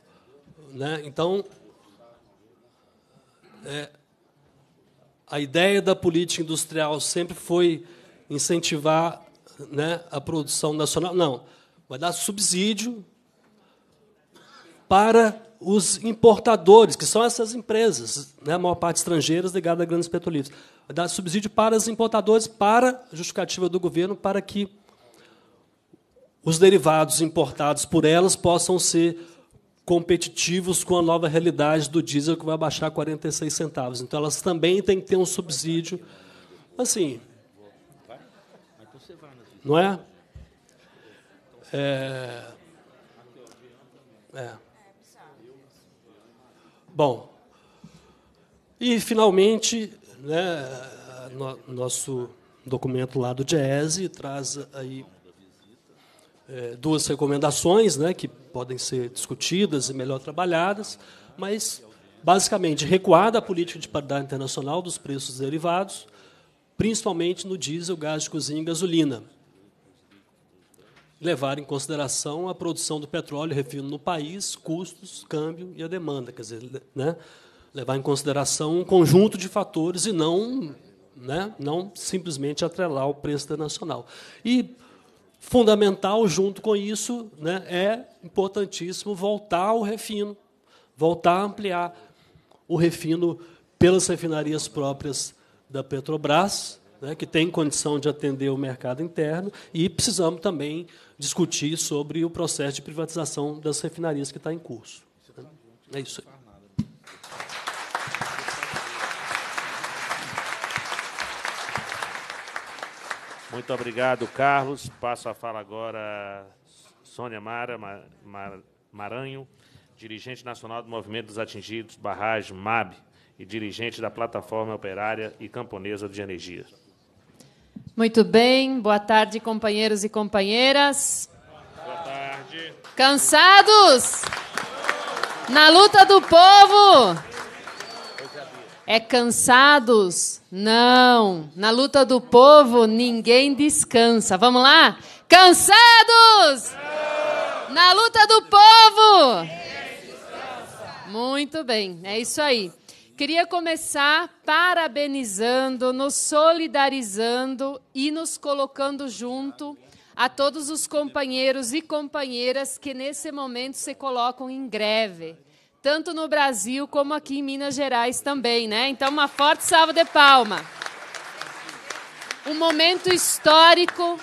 Né? Então, é, a ideia da política industrial sempre foi incentivar né, a produção nacional. Não, vai dar subsídio para os importadores, que são essas empresas, né, a maior parte estrangeiras ligadas a grandes petrolíferos. Vai dar subsídio para os importadores, para justificativa do governo, para que os derivados importados por elas possam ser competitivos com a nova realidade do diesel que vai baixar 46 centavos. Então elas também têm que ter um subsídio. Assim, não é? É. é. Bom, e finalmente, né, no, nosso documento lá do Diese traz aí é, duas recomendações, né, que podem ser discutidas e melhor trabalhadas, mas basicamente recuar da política de paridade internacional dos preços derivados, principalmente no diesel, gás de cozinha e gasolina levar em consideração a produção do petróleo refino no país, custos, câmbio e a demanda, quer dizer, né? levar em consideração um conjunto de fatores e não, né? não simplesmente atrelar o preço internacional. E fundamental junto com isso, né? é importantíssimo voltar ao refino, voltar a ampliar o refino pelas refinarias próprias da Petrobras, né, que tem condição de atender o mercado interno, e precisamos também discutir sobre o processo de privatização das refinarias que está em curso. É isso aí. Muito obrigado, Carlos. Passo a fala agora Sônia Mara Maranho, dirigente nacional do Movimento dos Atingidos, Barragem MAB e dirigente da Plataforma Operária e Camponesa de Energia. Muito bem, boa tarde, companheiros e companheiras. Boa tarde. Cansados? Na luta do povo. É cansados? Não. Na luta do povo, ninguém descansa. Vamos lá? Cansados? Não. Na luta do povo. Muito bem, é isso aí. Queria começar parabenizando, nos solidarizando e nos colocando junto a todos os companheiros e companheiras que nesse momento se colocam em greve, tanto no Brasil como aqui em Minas Gerais também, né? Então, uma forte salva de palma. Um momento histórico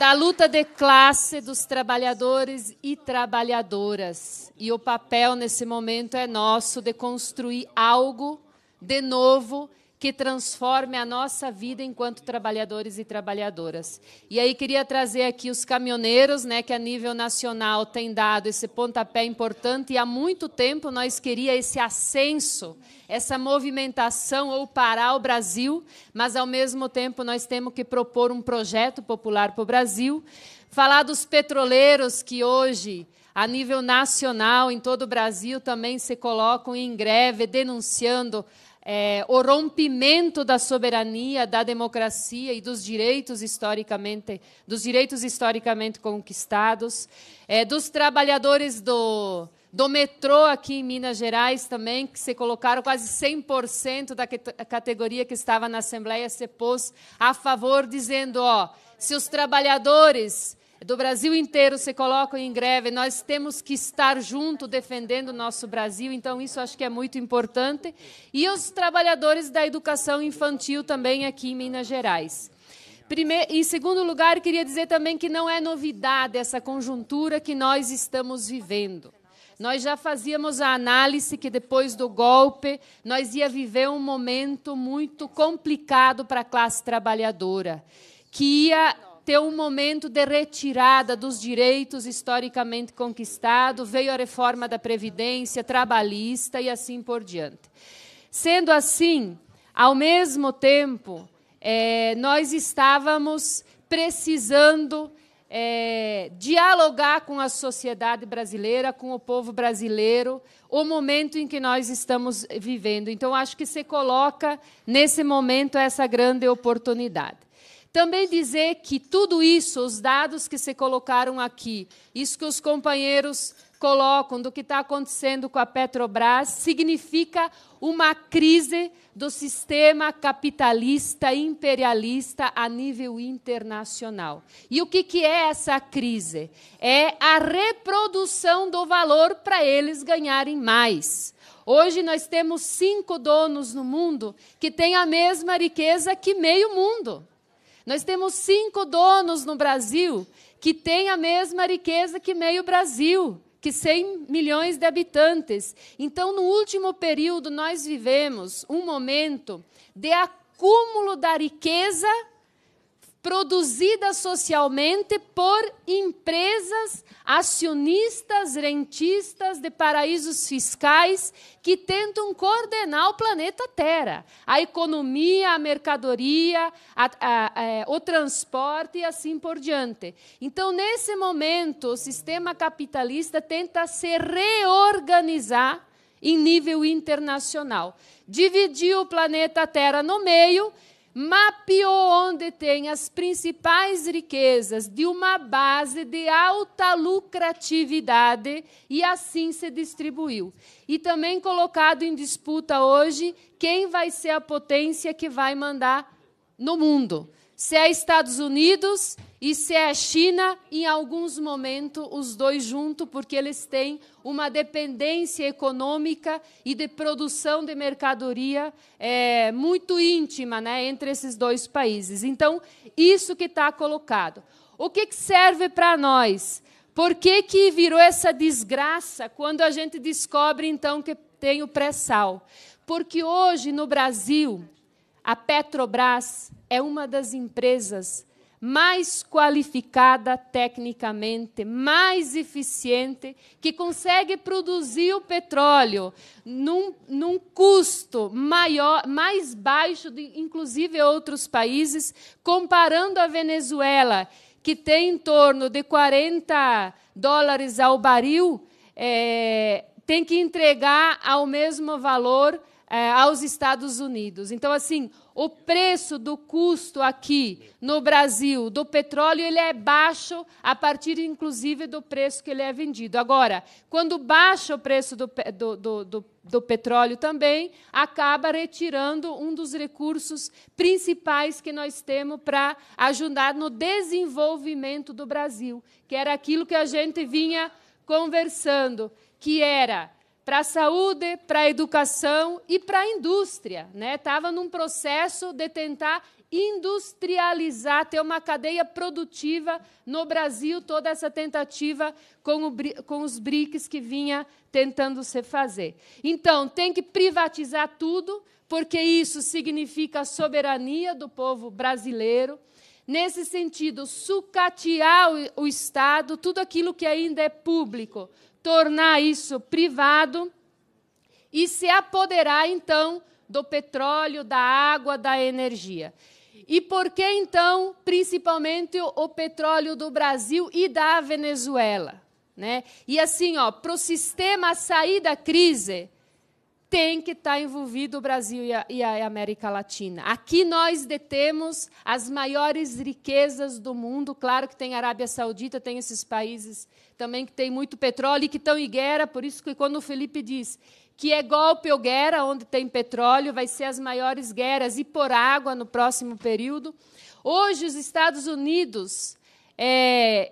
da luta de classe dos trabalhadores e trabalhadoras. E o papel nesse momento é nosso de construir algo de novo que transforme a nossa vida enquanto trabalhadores e trabalhadoras. E aí queria trazer aqui os caminhoneiros, né, que a nível nacional tem dado esse pontapé importante e há muito tempo nós queria esse ascenso, essa movimentação ou parar o Brasil, mas ao mesmo tempo nós temos que propor um projeto popular para o Brasil, falar dos petroleiros que hoje a nível nacional, em todo o Brasil, também se colocam em greve, denunciando é, o rompimento da soberania, da democracia e dos direitos historicamente, dos direitos historicamente conquistados, é, dos trabalhadores do, do metrô aqui em Minas Gerais também, que se colocaram quase 100% da categoria que estava na Assembleia se pôs a favor, dizendo, ó, se os trabalhadores do Brasil inteiro se colocam em greve. Nós temos que estar junto defendendo o nosso Brasil, então isso acho que é muito importante. E os trabalhadores da educação infantil também aqui em Minas Gerais. Primeiro, em segundo lugar, queria dizer também que não é novidade essa conjuntura que nós estamos vivendo. Nós já fazíamos a análise que depois do golpe nós ia viver um momento muito complicado para a classe trabalhadora, que ia ter um momento de retirada dos direitos historicamente conquistados, veio a reforma da Previdência, trabalhista e assim por diante. Sendo assim, ao mesmo tempo, é, nós estávamos precisando é, dialogar com a sociedade brasileira, com o povo brasileiro, o momento em que nós estamos vivendo. Então, acho que se coloca, nesse momento, essa grande oportunidade. Também dizer que tudo isso, os dados que se colocaram aqui, isso que os companheiros colocam do que está acontecendo com a Petrobras, significa uma crise do sistema capitalista imperialista a nível internacional. E o que, que é essa crise? É a reprodução do valor para eles ganharem mais. Hoje nós temos cinco donos no mundo que têm a mesma riqueza que meio mundo. Nós temos cinco donos no Brasil que têm a mesma riqueza que meio Brasil, que 100 milhões de habitantes. Então, no último período, nós vivemos um momento de acúmulo da riqueza produzida socialmente por empresas acionistas, rentistas de paraísos fiscais que tentam coordenar o planeta Terra, a economia, a mercadoria, a, a, a, é, o transporte e assim por diante. Então, nesse momento, o sistema capitalista tenta se reorganizar em nível internacional. dividir o planeta Terra no meio mapeou onde tem as principais riquezas de uma base de alta lucratividade e assim se distribuiu. E também colocado em disputa hoje quem vai ser a potência que vai mandar no mundo se é Estados Unidos e se é China, em alguns momentos os dois juntos, porque eles têm uma dependência econômica e de produção de mercadoria é, muito íntima né, entre esses dois países. Então, isso que está colocado. O que, que serve para nós? Por que, que virou essa desgraça quando a gente descobre, então, que tem o pré-sal? Porque hoje, no Brasil, a Petrobras é uma das empresas mais qualificada tecnicamente, mais eficiente, que consegue produzir o petróleo num, num custo maior, mais baixo, de, inclusive outros países, comparando a Venezuela, que tem em torno de 40 dólares ao baril, é, eh, tem que entregar ao mesmo valor é, aos Estados Unidos. Então, assim, o preço do custo aqui no Brasil do petróleo ele é baixo a partir, inclusive, do preço que ele é vendido. Agora, quando baixa o preço do, do, do, do, do petróleo também, acaba retirando um dos recursos principais que nós temos para ajudar no desenvolvimento do Brasil, que era aquilo que a gente vinha conversando, que era para a saúde, para a educação e para a indústria. Estava né? num processo de tentar industrializar, ter uma cadeia produtiva no Brasil, toda essa tentativa com, o, com os BRICS que vinha tentando se fazer. Então, tem que privatizar tudo, porque isso significa a soberania do povo brasileiro. Nesse sentido, sucatear o, o Estado, tudo aquilo que ainda é público, tornar isso privado e se apoderar então do petróleo, da água, da energia. E por que então, principalmente o petróleo do Brasil e da Venezuela, né? E assim, ó, para o sistema sair da crise, tem que estar tá envolvido o Brasil e a, e a, América Latina. Aqui nós detemos as maiores riquezas do mundo. Claro que tem Arábia Saudita, tem esses países também que tem muito petróleo e que estão em guerra, por isso que quando o Felipe diz que é golpe ou guerra, onde tem petróleo, vai ser as maiores guerras e por água no próximo período. Hoje, os Estados Unidos é,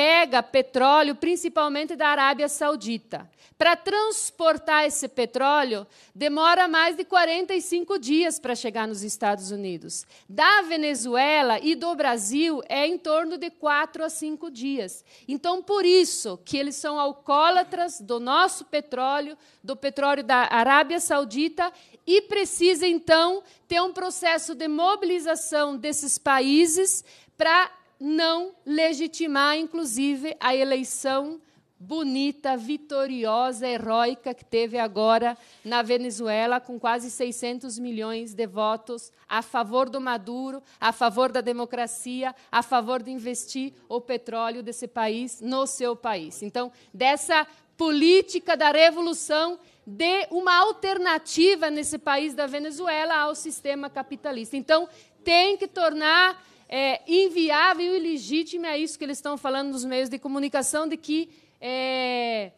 pega petróleo, principalmente da Arábia Saudita. Para transportar esse petróleo, demora mais de 45 dias para chegar nos Estados Unidos. Da Venezuela e do Brasil, é em torno de 4 a 5 dias. Então, por isso que eles são alcoólatras do nosso petróleo, do petróleo da Arábia Saudita, e precisa, então, ter um processo de mobilização desses países para não legitimar, inclusive, a eleição bonita, vitoriosa, heróica que teve agora na Venezuela, com quase 600 milhões de votos a favor do Maduro, a favor da democracia, a favor de investir o petróleo desse país no seu país. Então, dessa política da revolução dê uma alternativa nesse país da Venezuela ao sistema capitalista. Então, tem que tornar é, inviável e ilegítima é isso que eles estão falando nos meios de comunicação, de que é,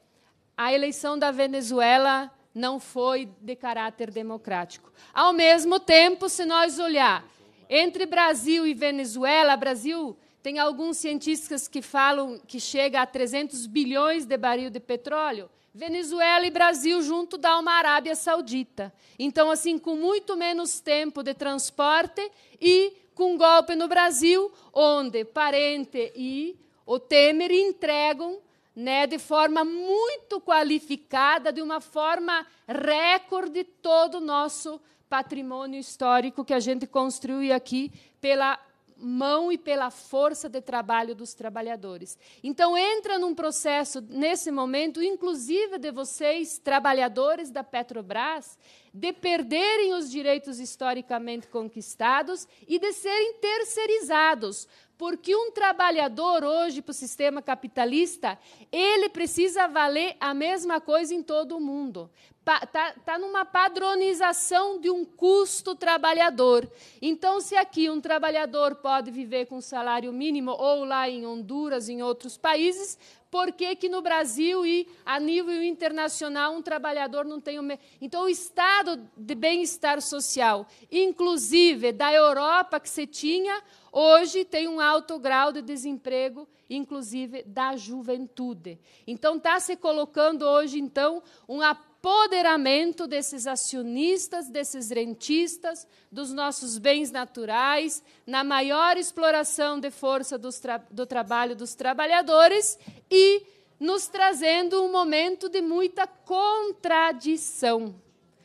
a eleição da Venezuela não foi de caráter democrático. Ao mesmo tempo, se nós olhar entre Brasil e Venezuela, Brasil tem alguns cientistas que falam que chega a 300 bilhões de barril de petróleo. Venezuela e Brasil junto dá uma Arábia Saudita. Então, assim, com muito menos tempo de transporte e com um golpe no Brasil, onde Parente e o Temer entregam né, de forma muito qualificada, de uma forma recorde, todo o nosso patrimônio histórico que a gente construiu aqui pela mão e pela força de trabalho dos trabalhadores. Então, entra num processo, nesse momento, inclusive de vocês, trabalhadores da Petrobras, de perderem os direitos historicamente conquistados e de serem terceirizados. Porque um trabalhador hoje para o sistema capitalista, ele precisa valer a mesma coisa em todo o mundo. Está tá numa padronização de um custo trabalhador. Então, se aqui um trabalhador pode viver com salário mínimo, ou lá em Honduras, em outros países, por que, que no Brasil e a nível internacional um trabalhador não tem o mesmo. Então, o estado de bem-estar social, inclusive da Europa que se tinha, hoje tem um alto grau de desemprego, inclusive da juventude. Então, está se colocando hoje, então, um apoderamento desses acionistas, desses rentistas, dos nossos bens naturais, na maior exploração de força tra do trabalho dos trabalhadores e nos trazendo um momento de muita contradição.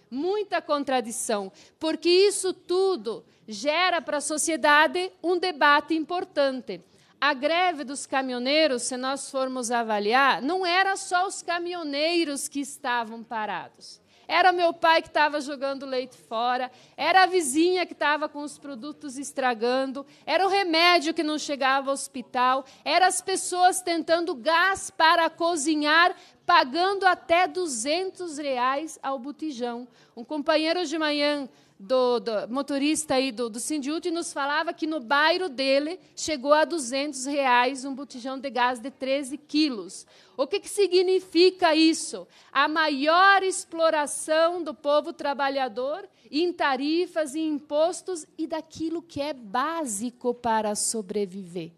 Muita contradição, porque isso tudo gera para a sociedade um debate importante. A greve dos caminhoneiros, se nós formos avaliar, não era só os caminhoneiros que estavam parados. Era meu pai que estava jogando leite fora, era a vizinha que estava com os produtos estragando, era o remédio que não chegava ao hospital, era as pessoas tentando gás para cozinhar, pagando até 200 reais ao botijão. Um companheiro de manhã do, do motorista aí do, do Sindiúti nos falava que no bairro dele chegou a 200 reais um botijão de gás de 13 quilos. O que, que significa isso? A maior exploração do povo trabalhador em tarifas e impostos e daquilo que é básico para sobreviver.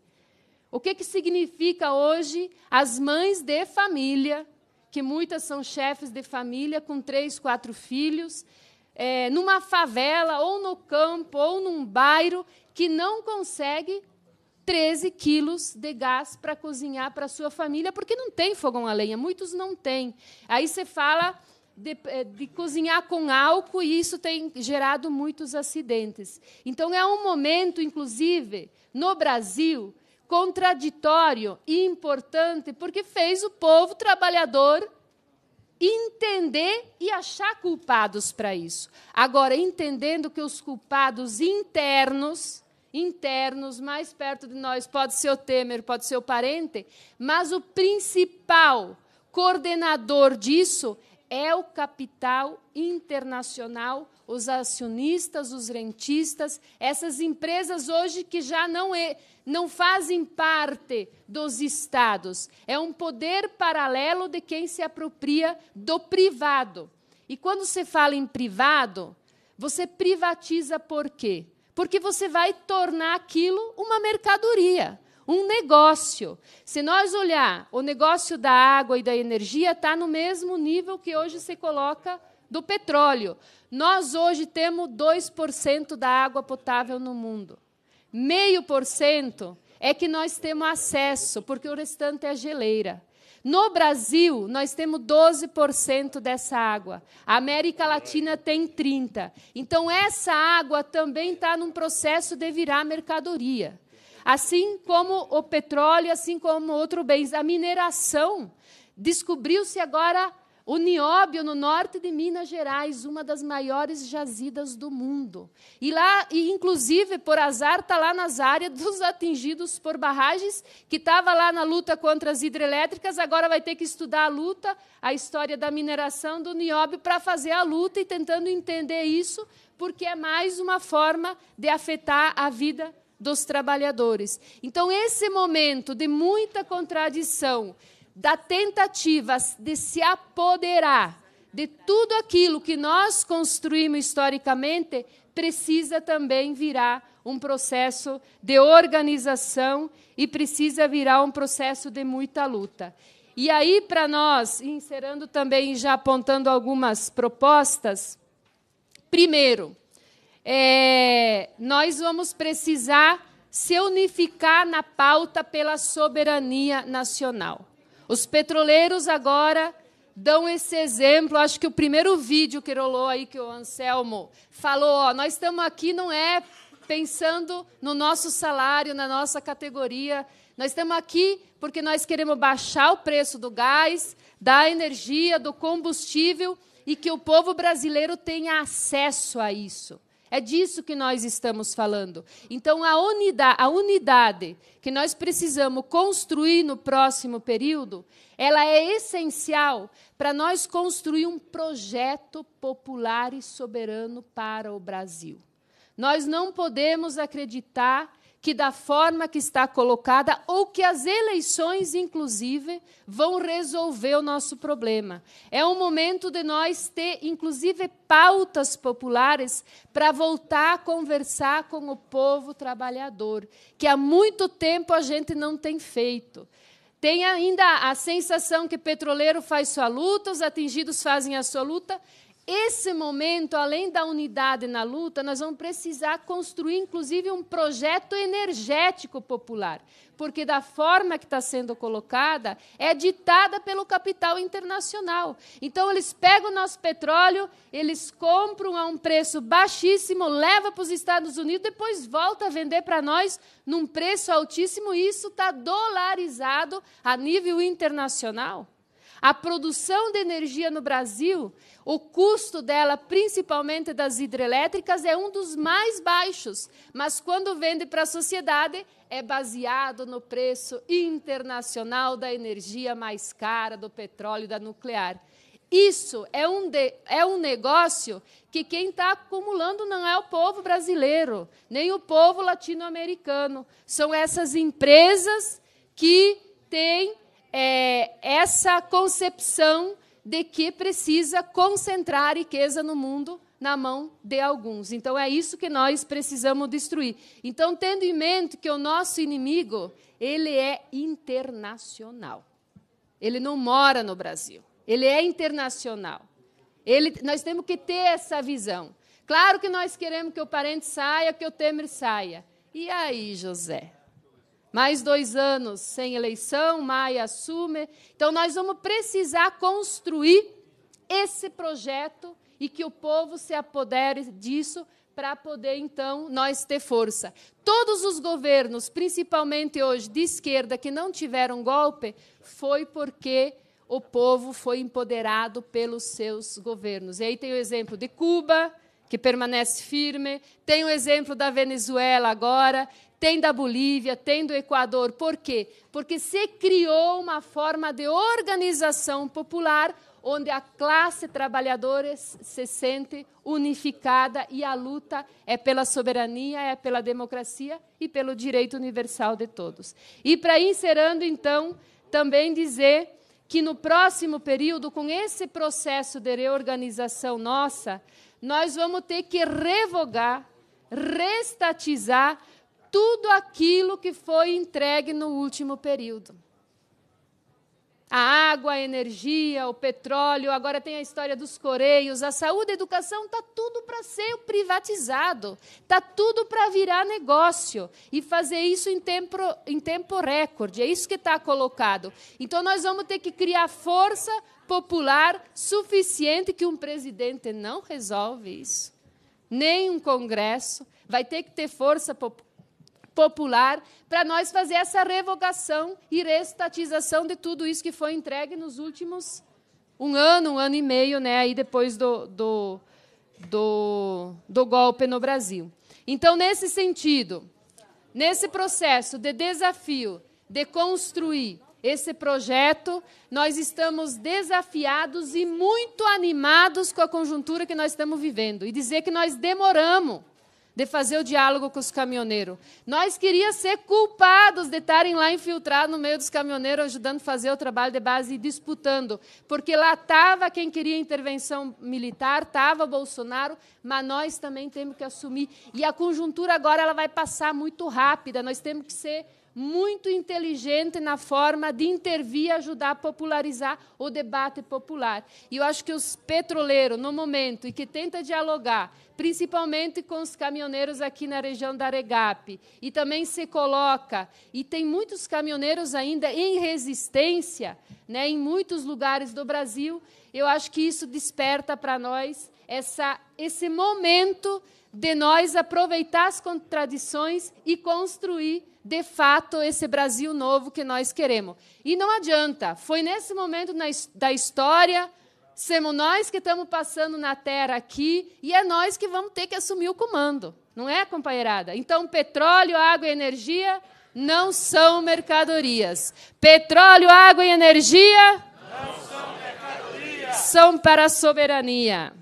O que, que significa hoje as mães de família, que muitas são chefes de família com três, quatro filhos, é, numa favela, ou no campo, ou num bairro, que não consegue 13 quilos de gás para cozinhar para sua família, porque não tem fogão a lenha, muitos não têm. Aí você fala de, é, de, cozinhar com álcool e isso tem gerado muitos acidentes. Então, é um momento, inclusive, no Brasil, contraditório e importante, porque fez o povo trabalhador entender e achar culpados para isso. Agora, entendendo que os culpados internos, internos, mais perto de nós, pode ser o Temer, pode ser o parente, mas o principal coordenador disso é o capital internacional os acionistas, os rentistas, essas empresas hoje que já não, é, não fazem parte dos estados. É um poder paralelo de quem se apropria do privado. E quando se fala em privado, você privatiza por quê? Porque você vai tornar aquilo uma mercadoria um negócio. Se nós olhar, o negócio da água e da energia está no mesmo nível que hoje se coloca do petróleo. Nós hoje temos 2% da água potável no mundo. Meio por cento é que nós temos acesso, porque o restante é geleira. No Brasil, nós temos 12% dessa água. A América Latina tem 30%. Então, essa água também está num processo de virar mercadoria. Assim como o petróleo, assim como outros bens. A mineração descobriu-se agora o Nióbio, no norte de Minas Gerais, uma das maiores jazidas do mundo. E lá, e inclusive, por azar, está lá nas áreas dos atingidos por barragens, que estava lá na luta contra as hidrelétricas, agora vai ter que estudar a luta, a história da mineração do Nióbio, para fazer a luta e tentando entender isso, porque é mais uma forma de afetar a vida dos trabalhadores. Então, esse momento de muita contradição, da tentativa de se apoderar de tudo aquilo que nós construímos historicamente, precisa também virar um processo de organização e precisa virar um processo de muita luta. E aí, para nós, encerrando também já apontando algumas propostas, primeiro, é, nós vamos precisar se unificar na pauta pela soberania nacional. Os petroleiros agora dão esse exemplo. Acho que o primeiro vídeo que rolou aí, que o Anselmo falou, ó, nós estamos aqui, não é pensando no nosso salário, na nossa categoria. Nós estamos aqui porque nós queremos baixar o preço do gás, da energia, do combustível e que o povo brasileiro tenha acesso a isso. É disso que nós estamos falando. Então, a unidade, a unidade, que nós precisamos construir no próximo período, ela é essencial para nós construir um projeto popular e soberano para o Brasil. Nós não podemos acreditar que, da forma que está colocada, ou que as eleições, inclusive, vão resolver o nosso problema. É um momento de nós ter, inclusive, pautas populares para voltar a conversar com o povo trabalhador, que há muito tempo a gente não tem feito. Tem ainda a sensação que petroleiro faz sua luta, os atingidos fazem a sua luta, esse momento, além da unidade na luta, nós vamos precisar construir, inclusive, um projeto energético popular, porque da forma que está sendo colocada, é ditada pelo capital internacional. Então, eles pegam o nosso petróleo, eles compram a um preço baixíssimo, leva para os Estados Unidos, depois volta a vender para nós num preço altíssimo, e isso está dolarizado a nível internacional. A produção de energia no Brasil, o custo dela, principalmente das hidrelétricas, é um dos mais baixos, mas quando vende para a sociedade, é baseado no preço internacional da energia mais cara, do petróleo e da nuclear. Isso é um, de, é um negócio que quem está acumulando não é o povo brasileiro, nem o povo latino-americano. São essas empresas que têm é, essa concepção de que precisa concentrar riqueza no mundo na mão de alguns. Então é isso que nós precisamos destruir. Então tendo em mente que o nosso inimigo, ele é internacional. Ele não mora no Brasil. Ele é internacional. Ele, nós temos que ter essa visão. Claro que nós queremos que o parente saia, que o Temer saia. E aí, José? Mais dois anos sem eleição, Maia assume. Então, nós vamos precisar construir esse projeto e que o povo se apodere disso para poder, então, nós ter força. Todos os governos, principalmente hoje de esquerda, que não tiveram golpe, foi porque o povo foi empoderado pelos seus governos. E aí tem o exemplo de Cuba, que permanece firme, tem o exemplo da Venezuela agora, tem da Bolívia, tem do Equador. Por quê? Porque se criou uma forma de organização popular onde a classe trabalhadora se sente unificada e a luta é pela soberania, é pela democracia e pelo direito universal de todos. E para encerrando, então, também dizer que no próximo período, com esse processo de reorganização nossa, nós vamos ter que revogar, restatizar tudo aquilo que foi entregue no último período. A água, a energia, o petróleo, agora tem a história dos coreios, a saúde, a educação, está tudo para ser privatizado, está tudo para virar negócio e fazer isso em tempo, em tempo recorde, é isso que está colocado. Então nós vamos ter que criar força popular suficiente que um presidente não resolve isso, nem um congresso, vai ter que ter força popular popular para nós fazer essa revogação e restatização de tudo isso que foi entregue nos últimos um ano, um ano e meio, né, aí depois do, do, do, do golpe no Brasil. Então, nesse sentido, nesse processo de desafio de construir esse projeto, nós estamos desafiados e muito animados com a conjuntura que nós estamos vivendo. E dizer que nós demoramos de fazer o diálogo com os caminhoneiros. Nós queríamos ser culpados de estarem lá infiltrados no meio dos caminhoneiros, ajudando a fazer o trabalho de base e disputando, porque lá estava quem queria intervenção militar, estava Bolsonaro, mas nós também temos que assumir. E a conjuntura agora ela vai passar muito rápida, nós temos que ser muito inteligente na forma de intervir, ajudar a popularizar o debate popular. E eu acho que os petroleiros, no momento, e que tenta dialogar, principalmente com os caminhoneiros aqui na região da regap e também se coloca, e tem muitos caminhoneiros ainda em resistência, né, em muitos lugares do Brasil, eu acho que isso desperta para nós essa, esse momento de nós aproveitar as contradições e construir de fato, esse Brasil novo que nós queremos. E não adianta, foi nesse momento da história, somos nós que estamos passando na terra aqui e é nós que vamos ter que assumir o comando, não é, companheirada? Então, petróleo, água e energia não são mercadorias. Petróleo, água e energia não são mercadorias. São para a soberania.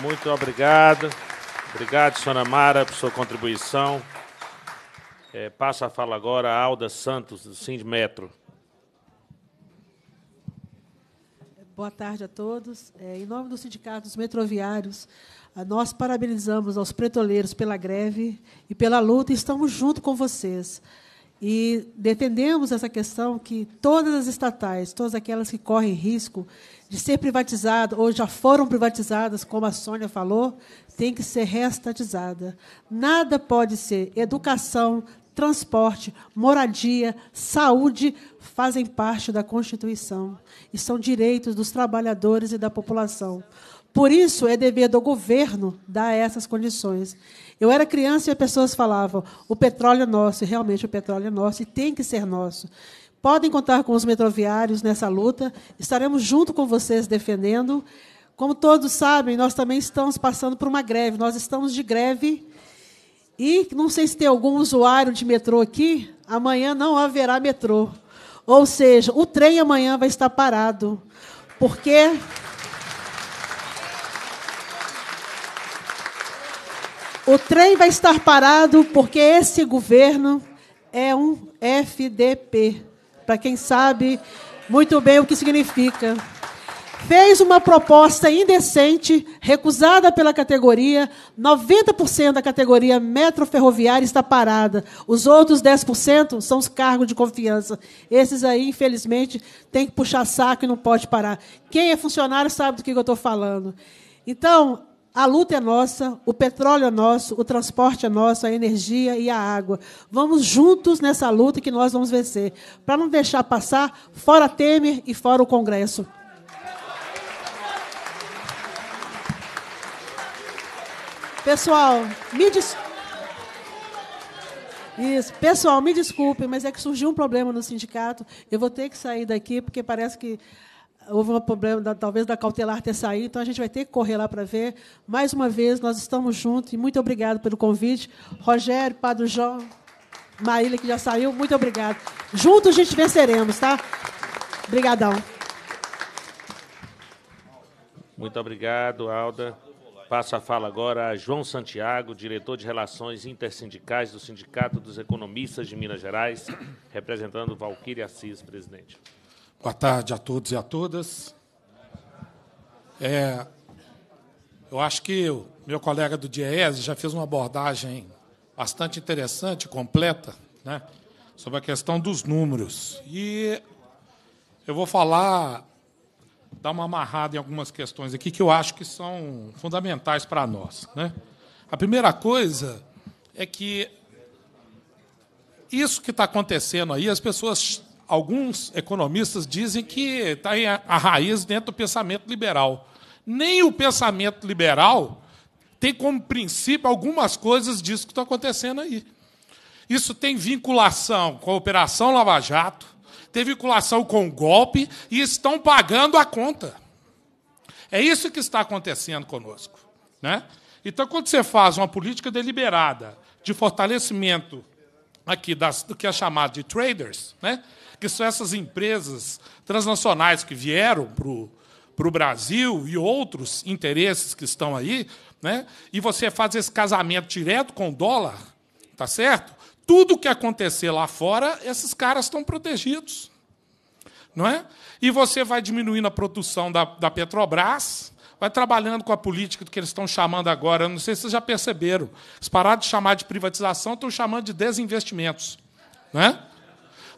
Muito obrigado. Obrigado, senhora Mara, por sua contribuição. É, passa a fala agora a Alda Santos, do Sindmetro. Boa tarde a todos. É, em nome do Sindicato dos Metroviários, nós parabenizamos aos pretoleiros pela greve e pela luta e estamos junto com vocês. E defendemos essa questão que todas as estatais, todas aquelas que correm risco, de ser privatizada, ou já foram privatizadas, como a Sônia falou, tem que ser restatizada. Nada pode ser educação, transporte, moradia, saúde fazem parte da Constituição e são direitos dos trabalhadores e da população. Por isso é dever do governo dar essas condições. Eu era criança e as pessoas falavam: o petróleo é nosso, e realmente o petróleo é nosso e tem que ser nosso. Podem contar com os metroviários nessa luta. Estaremos junto com vocês defendendo. Como todos sabem, nós também estamos passando por uma greve. Nós estamos de greve. E não sei se tem algum usuário de metrô aqui. Amanhã não haverá metrô. Ou seja, o trem amanhã vai estar parado. Porque. O trem vai estar parado porque esse governo é um FDP para quem sabe muito bem o que significa. Fez uma proposta indecente, recusada pela categoria. 90% da categoria ferroviária está parada. Os outros 10% são os cargos de confiança. Esses aí, infelizmente, tem que puxar saco e não pode parar. Quem é funcionário sabe do que eu estou falando. Então, a luta é nossa, o petróleo é nosso, o transporte é nosso, a energia e a água. Vamos juntos nessa luta que nós vamos vencer, para não deixar passar fora Temer e fora o Congresso. Pessoal, me Isso. Pessoal, me desculpem, mas é que surgiu um problema no sindicato. Eu vou ter que sair daqui porque parece que houve um problema, da, talvez, da cautelar ter saído, então a gente vai ter que correr lá para ver. Mais uma vez, nós estamos juntos e muito obrigado pelo convite. Rogério, Padre João, Maília, que já saiu, muito obrigado. Juntos a gente venceremos, tá? Obrigadão. Muito obrigado, Alda. Passo a fala agora a João Santiago, diretor de Relações Intersindicais do Sindicato dos Economistas de Minas Gerais, representando Valquíria Assis, presidente. Boa tarde a todos e a todas. É, eu acho que o meu colega do DIEESE já fez uma abordagem bastante interessante, completa, né, sobre a questão dos números. E eu vou falar, dar uma amarrada em algumas questões aqui que eu acho que são fundamentais para nós. Né? A primeira coisa é que isso que está acontecendo aí, as pessoas alguns economistas dizem que está a raiz dentro do pensamento liberal. Nem o pensamento liberal tem como princípio algumas coisas disso que está acontecendo aí. Isso tem vinculação com a Operação Lava Jato, tem vinculação com o golpe e estão pagando a conta. É isso que está acontecendo conosco. Né? Então, quando você faz uma política deliberada de fortalecimento aqui das, do que é chamado de traders, né? que são essas empresas transnacionais que vieram para o Brasil e outros interesses que estão aí, né? e você faz esse casamento direto com o dólar, tá certo? Tudo que acontecer lá fora, esses caras estão protegidos. Não é? E você vai diminuindo a produção da, da Petrobras, vai trabalhando com a política que eles estão chamando agora. Eu não sei se vocês já perceberam. Eles pararam de chamar de privatização, estão chamando de desinvestimentos. Né?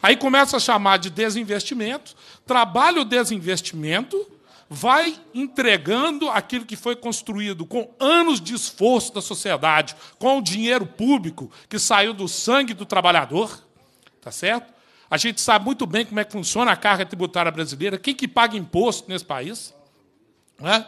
Aí começa a chamar de desinvestimento, trabalha o desinvestimento, vai entregando aquilo que foi construído com anos de esforço da sociedade, com o dinheiro público que saiu do sangue do trabalhador, tá certo? A gente sabe muito bem como é que funciona a carga tributária brasileira, quem que paga imposto nesse país, é?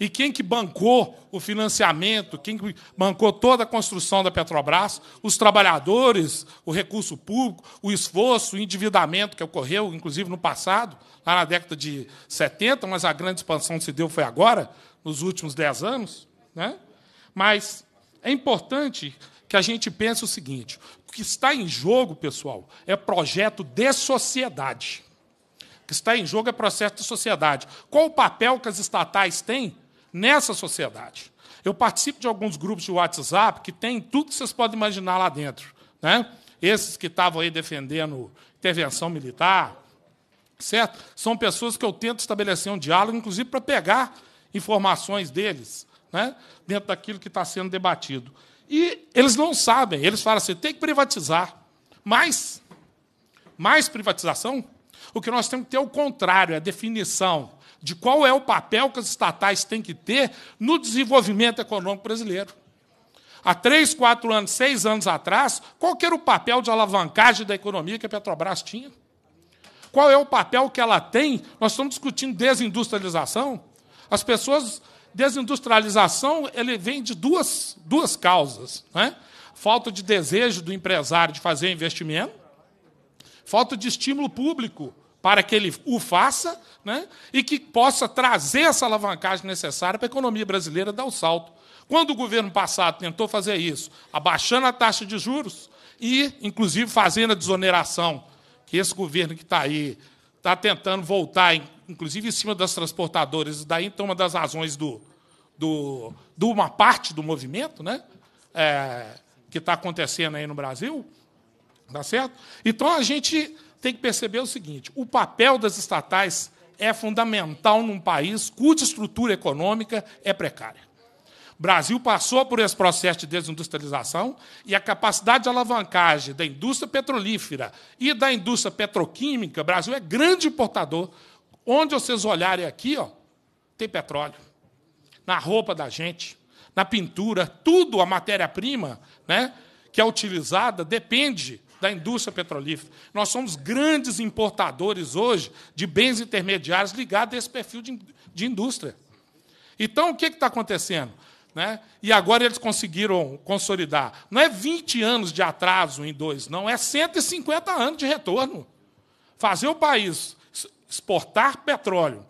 E quem que bancou o financiamento, quem que bancou toda a construção da Petrobras, os trabalhadores, o recurso público, o esforço, o endividamento que ocorreu, inclusive no passado, lá na década de 70, mas a grande expansão que se deu foi agora, nos últimos 10 anos. Né? Mas é importante que a gente pense o seguinte: o que está em jogo, pessoal, é projeto de sociedade O que está em jogo é processo de sociedade. Qual o papel que as estatais têm nessa sociedade. Eu participo de alguns grupos de WhatsApp que tem tudo que vocês podem imaginar lá dentro. Né? Esses que estavam aí defendendo intervenção militar, certo? São pessoas que eu tento estabelecer um diálogo, inclusive para pegar informações deles, né? dentro daquilo que está sendo debatido. E eles não sabem, eles falam assim: tem que privatizar. Mais, mais privatização? O que nós temos que ter é o contrário, é a definição de qual é o papel que as estatais têm que ter no desenvolvimento econômico brasileiro. Há três, quatro anos, seis anos atrás, qual era o papel de alavancagem da economia que a Petrobras tinha? Qual é o papel que ela tem? Nós estamos discutindo desindustrialização. As pessoas. Desindustrialização ele vem de duas, duas causas. Né? Falta de desejo do empresário de fazer investimento, falta de estímulo público para que ele o faça né? e que possa trazer essa alavancagem necessária para a economia brasileira dar o salto. Quando o governo passado tentou fazer isso, abaixando a taxa de juros e, inclusive, fazendo a desoneração, que esse governo que está aí está tentando voltar, inclusive em cima das transportadoras, daí então é uma das razões do, do, de uma parte do movimento né? É, que está acontecendo aí no Brasil, tá certo? Então a gente tem que perceber o seguinte: o papel das estatais é fundamental num país cuja estrutura econômica é precária. O Brasil passou por esse processo de desindustrialização e a capacidade de alavancagem da indústria petrolífera e da indústria petroquímica, o Brasil é grande importador. Onde vocês olharem aqui, ó, tem petróleo. Na roupa da gente, na pintura, tudo a matéria-prima né, que é utilizada depende da indústria petrolífera. Nós somos grandes importadores hoje de bens intermediários ligados a esse perfil de, de indústria. Então, o que está acontecendo? Né? E agora eles conseguiram consolidar. Não é 20 anos de atraso em dois, não, é 150 anos de retorno. Fazer o país exportar petróleo,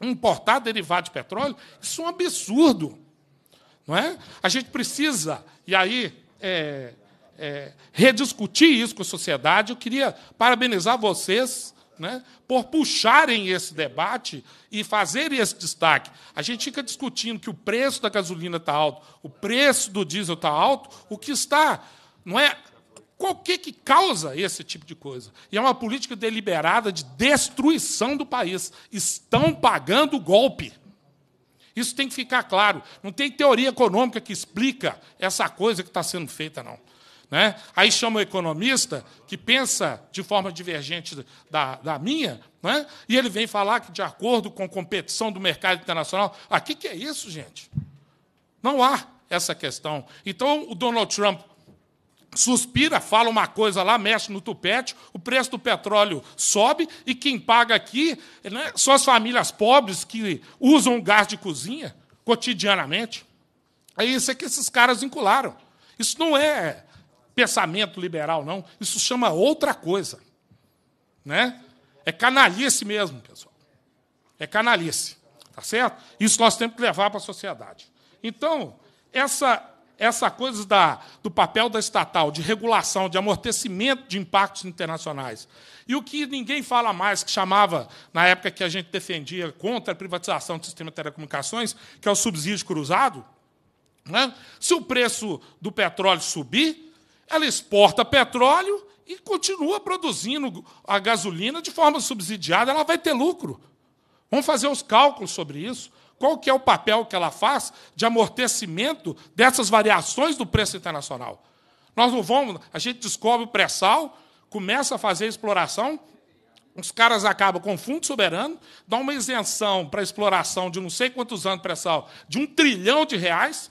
importar derivado de petróleo, isso é um absurdo. Não é? A gente precisa, e aí é, é, rediscutir isso com a sociedade. Eu queria parabenizar vocês né, por puxarem esse debate e fazerem esse destaque. A gente fica discutindo que o preço da gasolina está alto, o preço do diesel está alto, o que está. Não é qual que, que causa esse tipo de coisa? E é uma política deliberada de destruição do país. Estão pagando o golpe. Isso tem que ficar claro. Não tem teoria econômica que explica essa coisa que está sendo feita, não. Né? Aí chama o economista, que pensa de forma divergente da, da minha, né? e ele vem falar que, de acordo com competição do mercado internacional. Ah, o que, que é isso, gente? Não há essa questão. Então, o Donald Trump suspira, fala uma coisa lá, mexe no tupete, o preço do petróleo sobe e quem paga aqui né, são as famílias pobres que usam gás de cozinha cotidianamente. É isso que esses caras vincularam. Isso não é pensamento liberal, não. Isso chama outra coisa. Né? É canalice mesmo, pessoal. É canalice. Tá certo? Isso nós temos que levar para a sociedade. Então, essa, essa coisa da, do papel da estatal, de regulação, de amortecimento de impactos internacionais. E o que ninguém fala mais, que chamava, na época que a gente defendia contra a privatização do sistema de telecomunicações, que é o subsídio cruzado, né? se o preço do petróleo subir, ela exporta petróleo e continua produzindo a gasolina de forma subsidiada, ela vai ter lucro. Vamos fazer os cálculos sobre isso. Qual que é o papel que ela faz de amortecimento dessas variações do preço internacional? Nós não vamos, a gente descobre o pré-sal, começa a fazer a exploração, os caras acabam com o fundo soberano, dá uma isenção para a exploração de não sei quantos anos pré-sal de um trilhão de reais,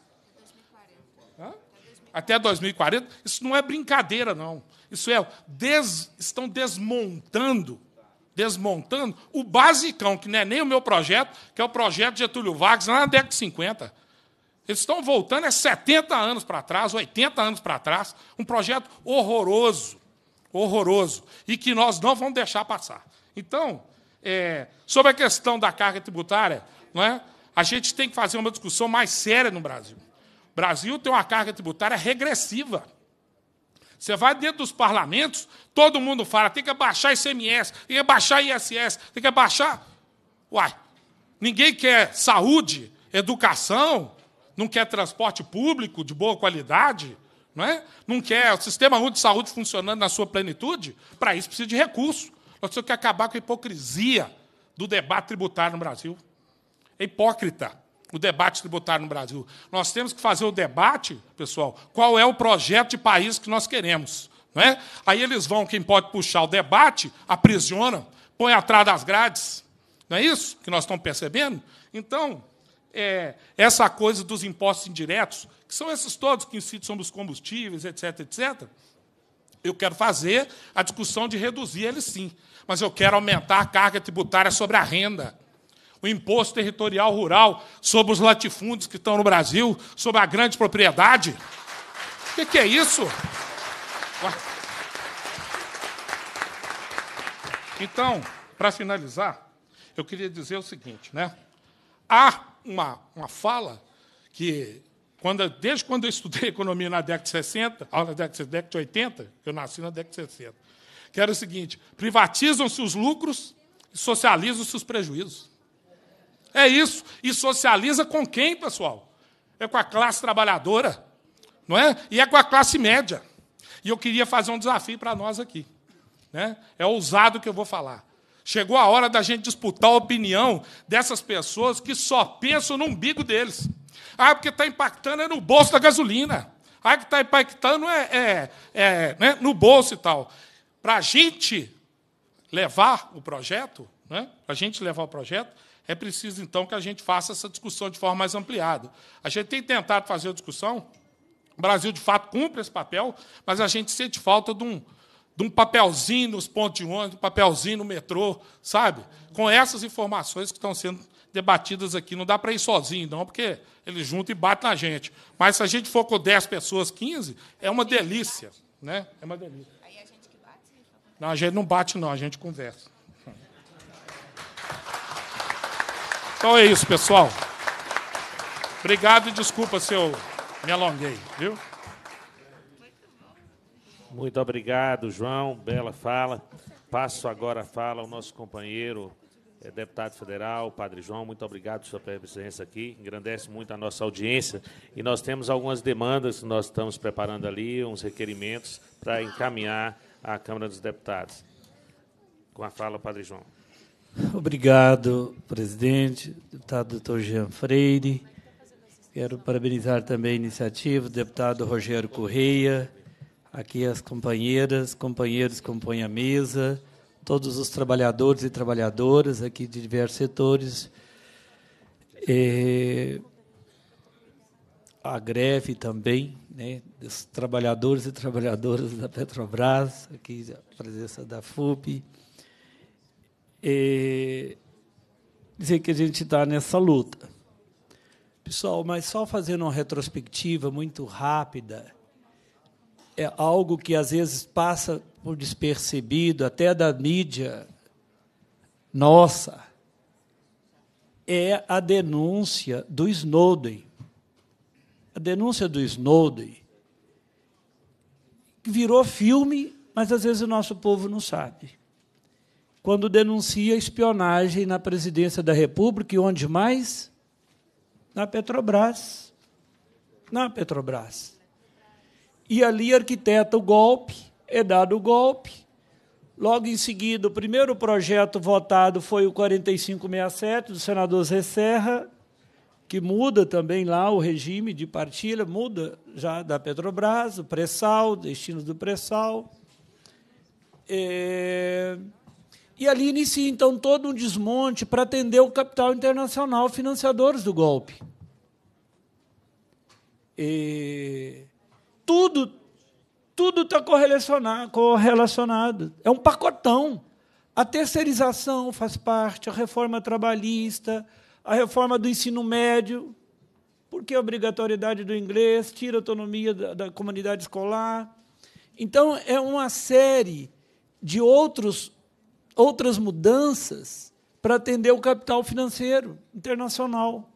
até 2040, isso não é brincadeira, não. Isso é, des, estão desmontando, desmontando o basicão, que não é nem o meu projeto, que é o projeto de Getúlio Vargas, lá na década de 50. Eles estão voltando é 70 anos para trás, 80 anos para trás, um projeto horroroso, horroroso, e que nós não vamos deixar passar. Então, é, sobre a questão da carga tributária, não é? a gente tem que fazer uma discussão mais séria no Brasil. Brasil tem uma carga tributária regressiva. Você vai dentro dos parlamentos, todo mundo fala, tem que abaixar ICMS, tem que abaixar ISS, tem que abaixar. Uai, ninguém quer saúde, educação, não quer transporte público de boa qualidade, não é? Não quer o sistema de saúde funcionando na sua plenitude? Para isso precisa de recurso. Nós temos que acabar com a hipocrisia do debate tributário no Brasil. É hipócrita o debate tributário no Brasil. Nós temos que fazer o debate, pessoal, qual é o projeto de país que nós queremos. Não é? Aí eles vão, quem pode puxar o debate, aprisiona, põe atrás das grades. Não é isso que nós estamos percebendo? Então, é, essa coisa dos impostos indiretos, que são esses todos que incidem sobre os combustíveis, etc., etc., eu quero fazer a discussão de reduzir eles sim, mas eu quero aumentar a carga tributária sobre a renda o imposto territorial rural sobre os latifúndios que estão no Brasil, sobre a grande propriedade. O que, que, é isso? Então, para finalizar, eu queria dizer o seguinte, né? Há uma, uma fala que, quando, desde quando eu estudei economia na década de 60, ah, na década de 80, eu nasci na década de 60, que era o seguinte, privatizam-se os lucros e socializam-se os prejuízos. É isso. E socializa com quem, pessoal? É com a classe trabalhadora, não é? E é com a classe média. E eu queria fazer um desafio para nós aqui. Né? É ousado que eu vou falar. Chegou a hora da gente disputar a opinião dessas pessoas que só pensam no umbigo deles. Ah, porque está impactando é no bolso da gasolina. Ah, que está impactando é, é, é né, no bolso e tal. Para a gente levar o projeto, né, para a gente levar o projeto, é preciso, então, que a gente faça essa discussão de forma mais ampliada. A gente tem tentado fazer a discussão, o Brasil, de fato, cumpre esse papel, mas a gente sente falta de um, de um papelzinho nos pontos de ônibus, um papelzinho no metrô, sabe? Com essas informações que estão sendo debatidas aqui. Não dá para ir sozinho, não, porque eles juntam e batem na gente. Mas se a gente for com 10 pessoas, 15, é uma delícia. Né? É uma delícia. Aí a gente que bate? Não, a gente não bate, não, a gente conversa. Então é isso, pessoal. Obrigado e desculpa se eu me alonguei, viu? Muito obrigado, João. Bela fala. Passo agora a fala ao nosso companheiro, eh, deputado federal, Padre João. Muito obrigado pela sua presença aqui. Engrandece muito a nossa audiência. E nós temos algumas demandas que nós estamos preparando ali, uns requerimentos para encaminhar à Câmara dos Deputados. Com a fala, Padre João. Obrigado, presidente, deputado doutor Jean Freire. Quero parabenizar também a iniciativa do deputado Rogério Correia, aqui as companheiras, companheiros que compõem a mesa, todos os trabalhadores e trabalhadoras aqui de diversos setores. É, a greve também, né, dos trabalhadores e trabalhadoras da Petrobras, aqui a presença da FUP é, dizer que a gente está nessa luta. Pessoal, mas só fazendo uma retrospectiva muito rápida, é algo que às vezes passa por despercebido, até da mídia nossa, é a denúncia do Snowden. A denúncia do Snowden virou filme, mas às vezes o nosso povo não sabe quando denuncia espionagem na presidência da República e onde mais? Na Petrobras. Na Petrobras. E ali arquiteta o golpe, é dado o golpe. Logo em seguida, o primeiro projeto votado foi o 4567, do senador Zé Serra, que muda também lá o regime de partilha, muda já da Petrobras, o pré-sal, destinos do pré-sal. É... E ali inicia então todo um desmonte para atender o capital internacional, financiadores do golpe. E tudo tudo está correlacionado, correlacionado. É um pacotão. A terceirização faz parte, a reforma trabalhista, a reforma do ensino médio, porque a obrigatoriedade do inglês tira a autonomia da, da comunidade escolar. Então, é uma série de outros outras mudanças para atender o capital financeiro internacional.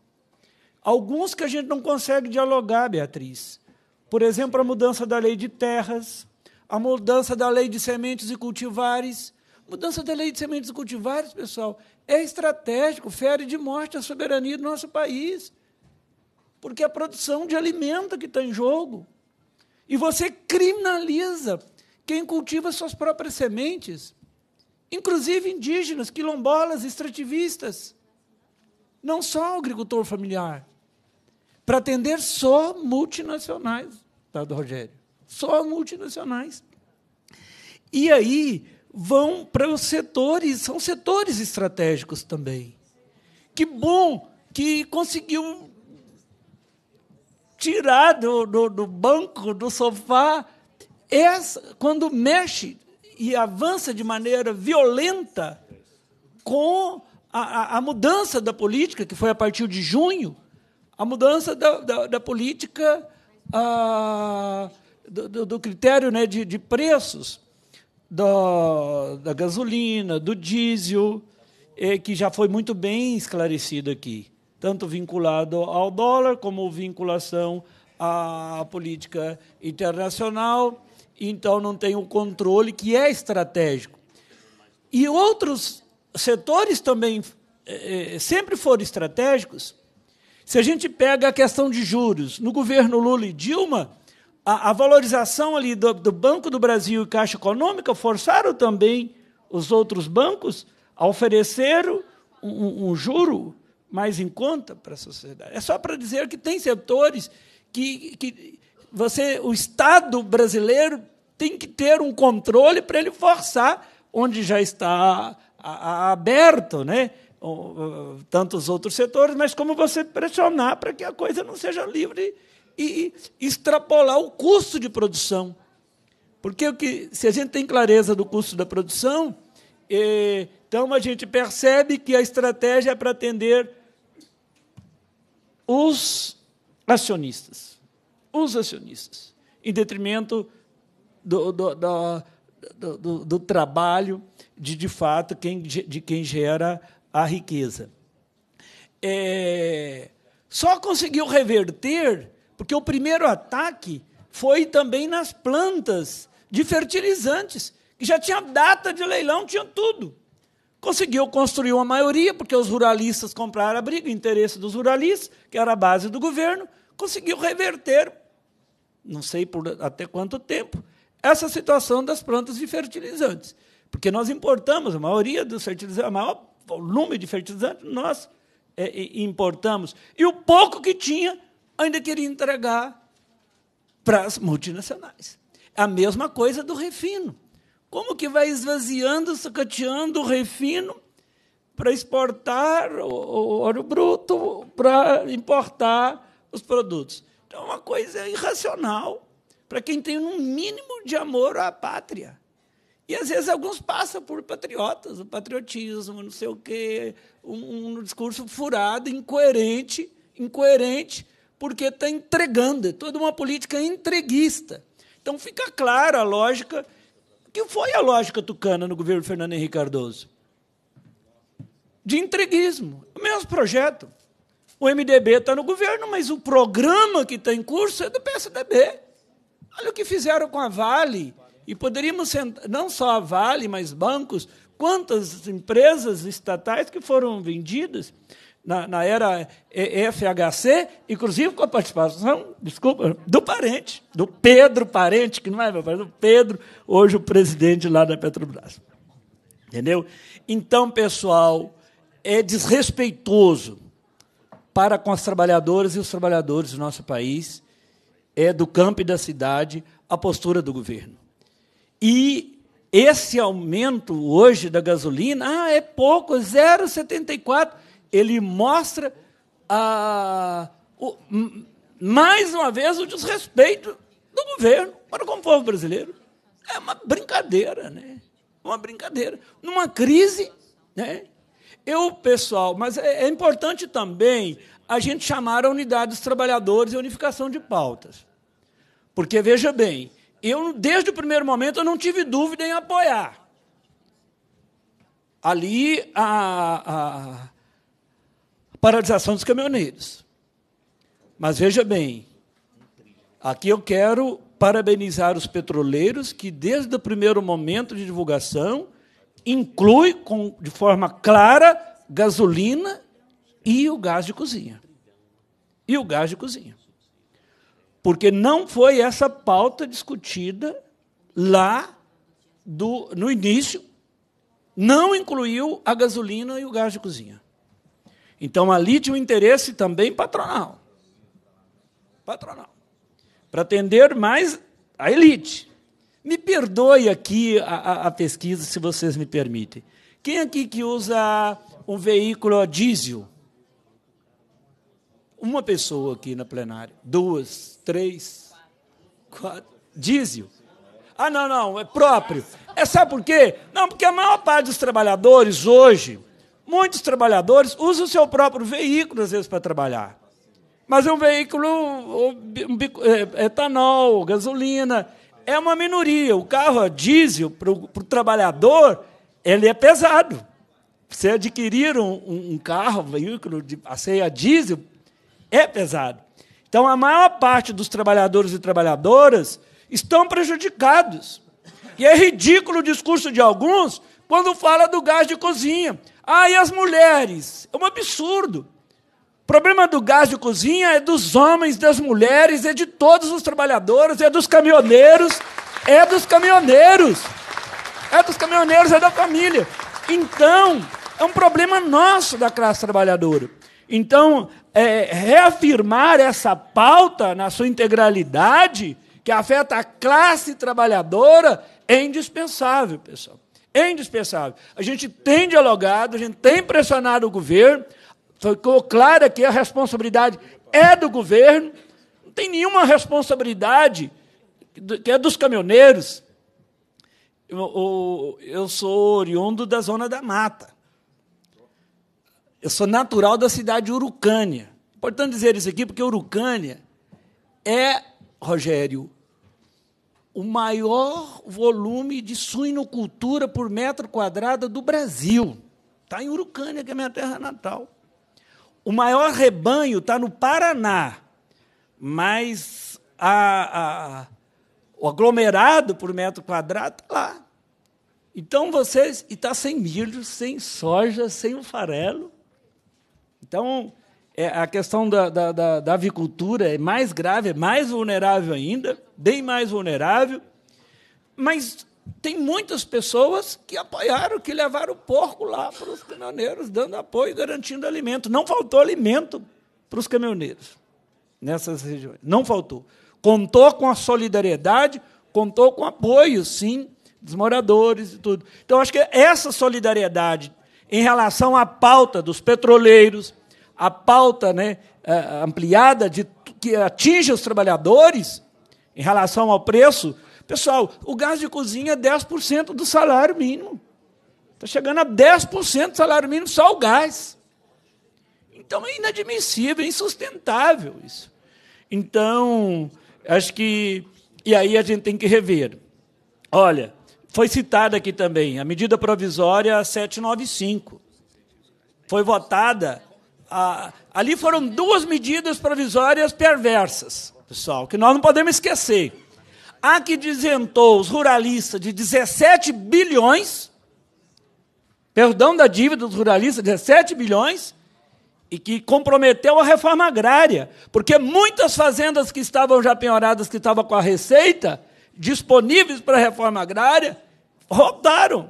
Alguns que a gente não consegue dialogar, Beatriz. Por exemplo, a mudança da lei de terras, a mudança da lei de sementes e cultivares. Mudança da lei de sementes e cultivares, pessoal, é estratégico, fere de morte a soberania do nosso país. Porque é a produção de alimento que está em jogo. E você criminaliza quem cultiva suas próprias sementes inclusive indígenas, quilombolas, extrativistas. Não só o agricultor familiar. Para atender só multinacionais, tá, do Rogério. Só multinacionais. E aí vão para os setores, são setores estratégicos também. Que bom que conseguiu tirar do, do, do banco, do sofá, essa, quando mexe e avança de maneira violenta com a, a, a, mudança da política, que foi a partir de junho, a mudança da, da, da política ah, do, do, critério né, de, de preços da gasolina, do diesel, que já foi muito bem esclarecido aqui, tanto vinculado ao dólar como vinculação à política internacional então não tem o controle que é estratégico. E outros setores também é, sempre foram estratégicos. Se a gente pega a questão de juros, no governo Lula e Dilma, a, a valorização ali do, do, Banco do Brasil e Caixa Econômica forçaram também os outros bancos a oferecer um, um, um juro mais em conta para a sociedade. É só para dizer que tem setores que, que você, o Estado brasileiro tem que ter um controle para ele forçar onde já está aberto, né? tantos outros setores, mas como você pressionar para que a coisa não seja livre e extrapolar o custo de produção. Porque o que, se a gente tem clareza do custo da produção, é, então a gente percebe que a estratégia é para atender os acionistas, os acionistas, em detrimento do, do, do, do trabalho de, de fato, quem, de quem gera a riqueza. É, só conseguiu reverter porque o primeiro ataque foi também nas plantas de fertilizantes, que já tinha data de leilão, tinha tudo. Conseguiu construir uma maioria, porque os ruralistas compraram a briga, o interesse dos ruralistas, que era a base do governo, conseguiu reverter, não sei por até quanto tempo, essa situação das plantas de fertilizantes. Porque nós importamos a maioria dos fertilizantes, o maior volume de fertilizantes nós é, importamos. E o pouco que tinha, ainda queria entregar para as multinacionais. A mesma coisa do refino. Como que vai esvaziando, sucateando o refino para exportar o, o óleo bruto, para importar os produtos? Então, é uma coisa irracional para quem tem um mínimo de amor à pátria. E às vezes alguns passam por patriotas, o patriotismo, não sei o quê, um, um discurso furado, incoerente, incoerente, porque está entregando, é toda uma política entreguista. Então fica clara a lógica, que foi a lógica tucana no governo Fernando Henrique Cardoso. De entreguismo. O mesmo projeto. O MDB está no governo, mas o programa que está em curso é do PSDB. Olha o que fizeram com a Vale. E poderíamos, não só a Vale, mas bancos, quantas empresas estatais que foram vendidas na, na era FHC, inclusive com a participação, desculpa, do parente, do Pedro Parente, que não é meu pai, do Pedro, hoje o presidente lá da Petrobras. Entendeu? Então, pessoal, é desrespeitoso para com as trabalhadoras e os trabalhadores do nosso país é do campo e da cidade a postura do governo. E esse aumento hoje da gasolina, ah, é pouco, 0,74, ele mostra a, ah, o, mais uma vez o desrespeito do governo para com o povo brasileiro. É uma brincadeira, né? Uma brincadeira. Numa crise, né? Eu, pessoal, mas é, é importante também a gente chamar a unidade dos trabalhadores e unificação de pautas. Porque, veja bem, eu, desde o primeiro momento, eu não tive dúvida em apoiar. Ali, a, a paralisação dos caminhoneiros. Mas veja bem, aqui eu quero parabenizar os petroleiros que, desde o primeiro momento de divulgação, inclui com, de forma clara gasolina e o gás de cozinha. E o gás de cozinha. Porque não foi essa pauta discutida lá do, no início, não incluiu a gasolina e o gás de cozinha. Então, ali tinha um interesse também patronal. Patronal. Para atender mais a elite. Me perdoe aqui a, a, a, pesquisa, se vocês me permitem. Quem aqui que usa um veículo a diesel? Uma pessoa aqui na plenária. Duas, três, quatro. Dízio. Ah, não, não, é próprio. É sabe por quê? Não, porque a maior parte dos trabalhadores hoje, muitos trabalhadores, usam o seu próprio veículo, às vezes, para trabalhar. Mas é um veículo um bico, é, é, etanol, gasolina. É uma minoria. O carro a diesel, para o trabalhador, ele é pesado. Você adquirir um, um, carro, um veículo de passeio a diesel, é pesado. Então, a maior parte dos trabalhadores e trabalhadoras estão prejudicados. E é ridículo o discurso de alguns quando fala do gás de cozinha. Ah, e as mulheres? É um absurdo. O problema do gás de cozinha é dos homens, das mulheres, é de todos os trabalhadores, é dos caminhoneiros, é dos caminhoneiros. É dos caminhoneiros, é da família. Então, é um problema nosso da classe trabalhadora. Então, é, reafirmar essa pauta na sua integralidade, que afeta a classe trabalhadora, é indispensável, pessoal. É indispensável. A gente tem dialogado, a gente tem pressionado o governo, ficou claro que a responsabilidade é do governo, não tem nenhuma responsabilidade que é dos caminhoneiros. Eu, eu sou oriundo da Zona da Mata. Eu sou natural da cidade de Urucânia. Importante dizer isso aqui, porque Urucânia é, Rogério, o maior volume de suinocultura por metro quadrado do Brasil. Está em Urucânia, que é minha terra natal. O maior rebanho está no Paraná, mas a, a, o aglomerado por metro quadrado está lá. Então vocês. E está sem milho, sem soja, sem o farelo. Então, é, a questão da, da, da, da avicultura é mais grave, é mais vulnerável ainda, bem mais vulnerável. Mas tem muitas pessoas que apoiaram, que levaram o porco lá para os caminhoneiros, dando apoio, garantindo alimento. Não faltou alimento para os caminhoneiros nessas regiões. Não faltou. Contou com a solidariedade, contou com apoio, sim, dos moradores e tudo. Então, acho que essa solidariedade em relação à pauta dos petroleiros, a pauta né, é, ampliada de, que atinge os trabalhadores em relação ao preço. Pessoal, o gás de cozinha é 10% do salário mínimo. Está chegando a 10% do salário mínimo só o gás. Então é inadmissível, é insustentável isso. Então, acho que. E aí a gente tem que rever. Olha, foi citada aqui também a medida provisória 795. Foi votada ah, ali foram duas medidas provisórias perversas, pessoal, que nós não podemos esquecer. A que desentou os ruralistas de 17 bilhões, perdão da dívida dos ruralistas, 17 bilhões, e que comprometeu a reforma agrária, porque muitas fazendas que estavam já penhoradas, que estavam com a receita disponíveis para a reforma agrária, rodaram.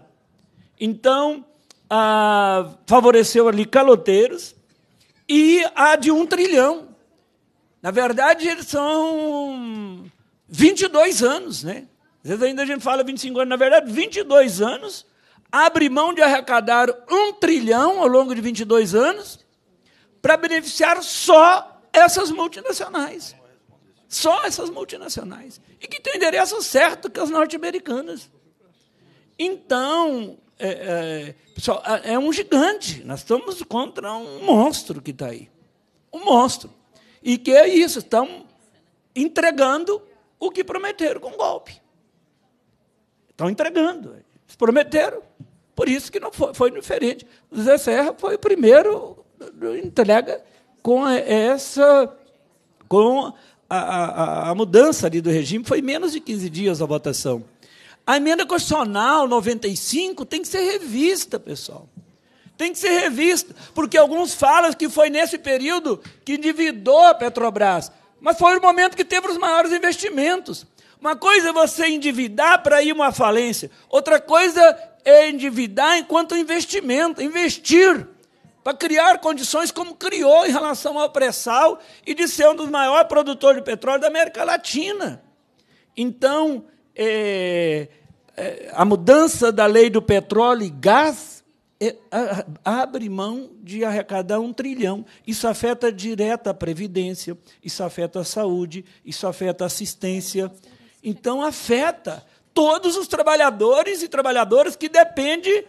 Então, ah, favoreceu ali caloteiros, e a de um trilhão. Na verdade, eles são 22 anos, né? Às vezes ainda a gente fala 25 anos, na verdade, 22 anos, abre mão de arrecadar um trilhão ao longo de 22 anos para beneficiar só essas multinacionais. Só essas multinacionais. E que tem endereço certo que as norte-americanas. Então, é, é, pessoal, é, é um gigante. Nós estamos contra um monstro que está aí. Um monstro. E que é isso, estão entregando o que prometeram com o golpe. Estão entregando. prometeram. Por isso que não foi, foi diferente. O Zé Serra foi o primeiro entrega com essa. com a, a, a mudança ali do regime. Foi menos de 15 dias a votação. A emenda constitucional 95 tem que ser revista, pessoal. Tem que ser revista, porque alguns falam que foi nesse período que endividou a Petrobras, mas foi o momento que teve os maiores investimentos. Uma coisa é você endividar para ir uma falência, outra coisa é endividar enquanto investimento, investir para criar condições como criou em relação ao pré-sal e de ser um dos maiores produtores de petróleo da América Latina. Então, é, é, a mudança da lei do petróleo e gás é, a, abre mão de arrecadar um trilhão. Isso afeta direto a Previdência, isso afeta a saúde, isso afeta a assistência. Então, afeta todos os trabalhadores e trabalhadoras que dependem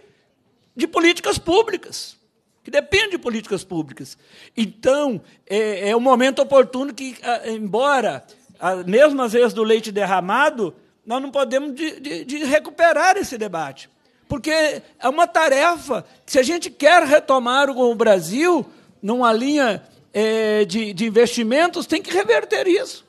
de políticas públicas que depende de políticas públicas. Então, é, é um momento oportuno que, embora, mesmo às vezes do leite derramado, nós não podemos de, de, de recuperar esse debate, porque é uma tarefa que, se a gente quer retomar o Brasil numa linha é, de, de investimentos, tem que reverter isso.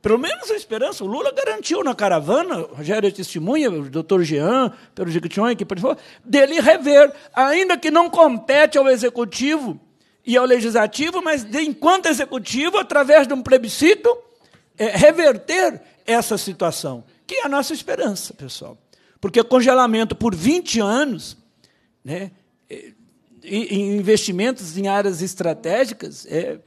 Pelo menos a esperança. O Lula garantiu na caravana, Rogério é testemunha, o doutor Jean, Pedro Jequitinhonha, que participou, dele rever, ainda que não compete ao Executivo e ao Legislativo, mas de, enquanto Executivo, através de um plebiscito, é, reverter essa situação que é a nossa esperança, pessoal. Porque congelamento por 20 anos, né, é, em investimentos em áreas estratégicas, é,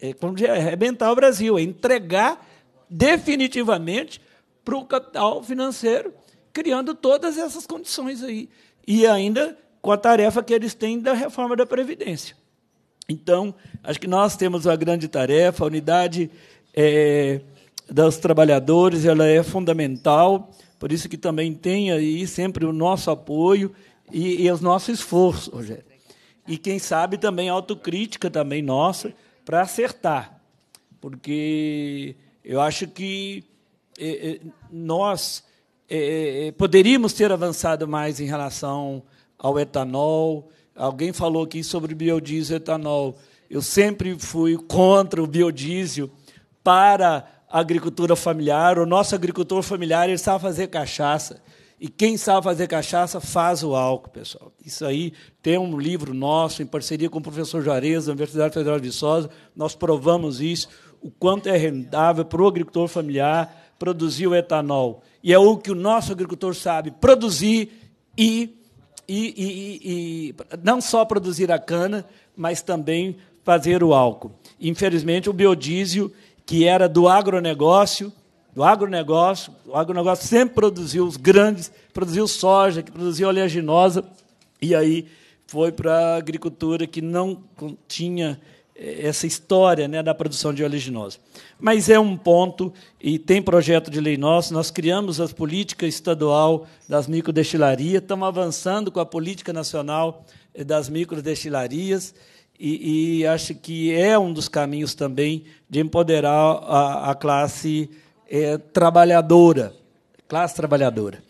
é, é, é arrebentar o Brasil, é entregar definitivamente para o capital financeiro, criando todas essas condições aí. E ainda com a tarefa que eles têm da reforma da Previdência. Então, acho que nós temos a grande tarefa, a unidade. É, dos trabalhadores, ela é fundamental, por isso que também tem aí sempre o nosso apoio e, e os nossos esforços, Rogério. E quem sabe também autocrítica também nossa para acertar, porque eu acho que eh, eh, nós eh, poderíamos ter avançado mais em relação ao etanol. Alguém falou aqui sobre biodiesel e etanol. Eu sempre fui contra o biodiesel para agricultura familiar. O nosso agricultor familiar ele sabe fazer cachaça. E quem sabe fazer cachaça faz o álcool, pessoal. Isso aí tem um livro nosso, em parceria com o professor Juarez, da Universidade Federal de Viçosa. Nós provamos isso, o quanto é rentável para o agricultor familiar produzir o etanol. E é o que o nosso agricultor sabe produzir e, e, e, e não só produzir a cana, mas também fazer o álcool. Infelizmente, o biodiesel que era do agronegócio, do agronegócio, o agronegócio sempre produziu os grandes, produziu soja, que produziu oleaginosa, e aí foi para a agricultura que não tinha eh, essa história né, da produção de oleaginosa. Mas é um ponto, e tem projeto de lei nosso, nós criamos a política estadual das microdestilarias, estamos avançando com a política nacional eh, das microdestilarias, destilarias e, e acho que é um dos caminhos também de empoderar a, a classe é, trabalhadora, classe trabalhadora.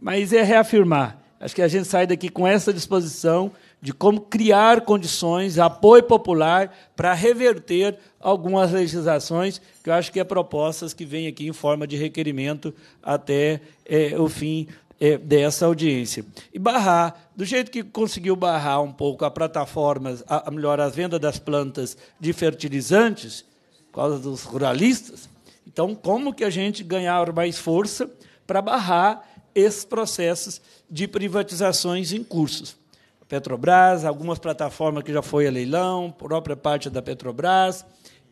Mas é reafirmar. Acho que a gente sai daqui com essa disposição de como criar condições, apoio popular para reverter algumas legislações, que eu acho que é propostas que vêm aqui em forma de requerimento até é, o fim é, dessa audiência. E barrar, do jeito que conseguiu barrar um pouco a plataforma, a, a melhor, a venda das plantas de fertilizantes, por causa dos ruralistas, então como que a gente ganhar mais força para barrar esses processos de privatizações em cursos? Petrobras, algumas plataformas que já foi a leilão, própria parte da Petrobras,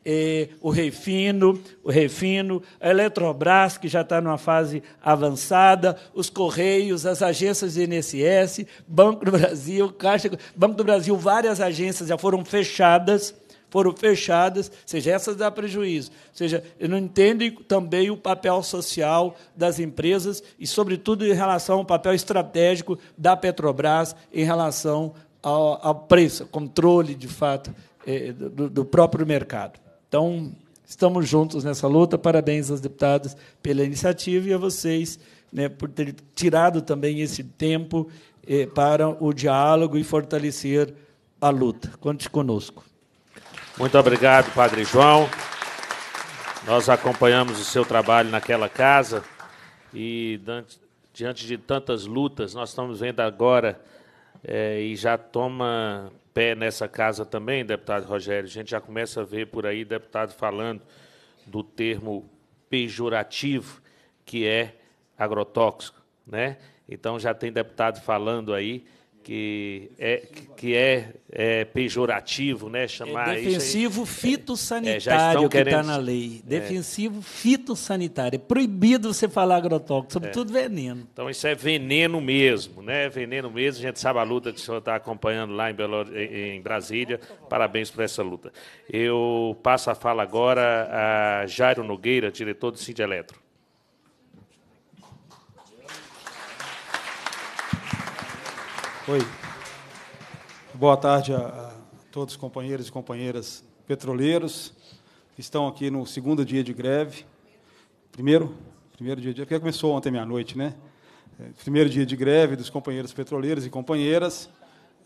eh, o Refino, o Refino, a Eletrobras, que já está numa fase avançada, os Correios, as agências do INSS, Banco do Brasil, Caixa, Banco do Brasil, várias agências já foram fechadas, foram fechadas, ou seja, essas dá prejuízo. Ou seja, não entendem também o papel social das empresas e, sobretudo, em relação ao papel estratégico da Petrobras em relação ao, ao preço, controle, de fato, eh, do, do próprio mercado. Então, estamos juntos nessa luta. Parabéns aos deputados pela iniciativa e a vocês né, por ter tirado também esse tempo eh, para o diálogo e fortalecer a luta. Conte conosco. Muito obrigado, Padre João. Nós acompanhamos o seu trabalho naquela casa e, diante de tantas lutas, nós estamos vendo agora é, e já toma pé nessa casa também, deputado Rogério. A gente já começa a ver por aí deputado falando do termo pejorativo que é agrotóxico, né? Então já tem deputado falando aí que é, que é, é pejorativo, né? É chamar é, é, tá é defensivo aí, fitossanitário é, que está na lei. Defensivo fitossanitário. É proibido você falar agrotóxico, sobretudo veneno. Então isso é veneno mesmo, né? Veneno mesmo. A gente sabe a luta que o senhor está acompanhando lá em, Belo, em Brasília. Parabéns por essa luta. Eu passo a fala agora a Jairo Nogueira, diretor do Cindy Eletro. Oi. Boa tarde a, todos os companheiros e companheiras petroleiros que estão aqui no segundo dia de greve. Primeiro? Primeiro dia de greve, porque começou ontem meia-noite, né? É, primeiro dia de greve dos companheiros petroleiros e companheiras,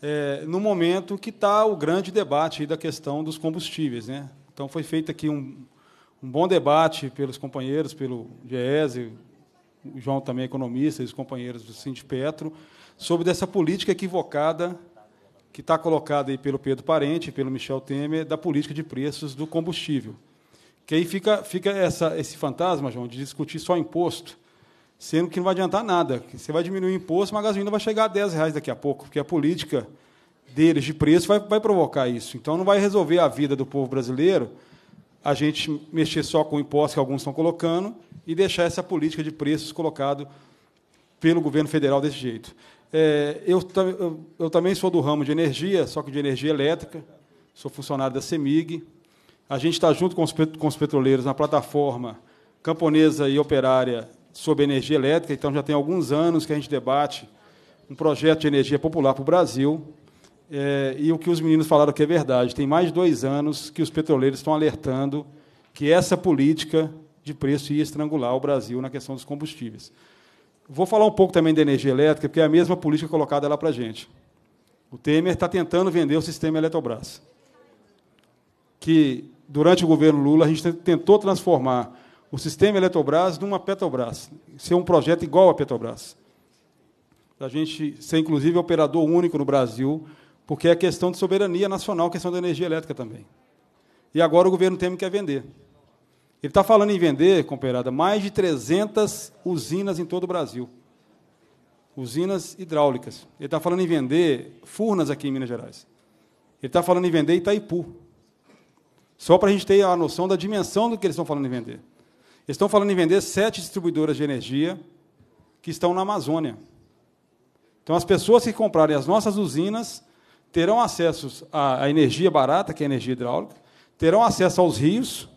é, no momento que está o grande debate da questão dos combustíveis. Né? Então, foi feito aqui um, um bom debate pelos companheiros, pelo Diese, o João também é economista, e os companheiros do Sindipetro, Petro, sobre dessa política equivocada que está colocada aí pelo Pedro Parente, pelo Michel Temer, da política de preços do combustível. Que aí fica, fica essa, esse fantasma, João, de discutir só imposto, sendo que não vai adiantar nada. Você vai diminuir o imposto, mas a gasolina vai chegar a 10 reais daqui a pouco, porque a política deles de preço vai, vai provocar isso. Então, não vai resolver a vida do povo brasileiro a gente mexer só com o imposto que alguns estão colocando e deixar essa política de preços colocado pelo governo federal desse jeito. É, eu, eu, eu, também sou do ramo de energia, só que de energia elétrica, sou funcionário da CEMIG. A gente está junto com os, com os petroleiros na plataforma camponesa e operária sobre energia elétrica, então já tem alguns anos que a gente debate um projeto de energia popular para o Brasil. É, e o que os meninos falaram que é verdade. Tem mais de dois anos que os petroleiros estão alertando que essa política de preço ia estrangular o Brasil na questão dos combustíveis. Vou falar um pouco também da energia elétrica, porque é a mesma política colocada lá para a gente. O Temer está tentando vender o sistema Eletrobras. Que, durante o governo Lula, a gente tentou transformar o sistema Eletrobras numa Petrobras, ser um projeto igual à Petrobras. A gente ser, inclusive, operador único no Brasil, porque é questão de soberania nacional, questão da energia elétrica também. E agora o governo Temer quer vender. Ele está falando em vender, comperada, mais de 300 usinas em todo o Brasil. Usinas hidráulicas. Ele está falando em vender furnas aqui em Minas Gerais. Ele está falando em vender Itaipu. Só para a gente ter a noção da dimensão do que eles estão falando em vender. Eles estão falando em vender sete distribuidoras de energia que estão na Amazônia. Então, as pessoas que comprarem as nossas usinas terão acesso à energia barata, que é a energia hidráulica, terão acesso aos rios,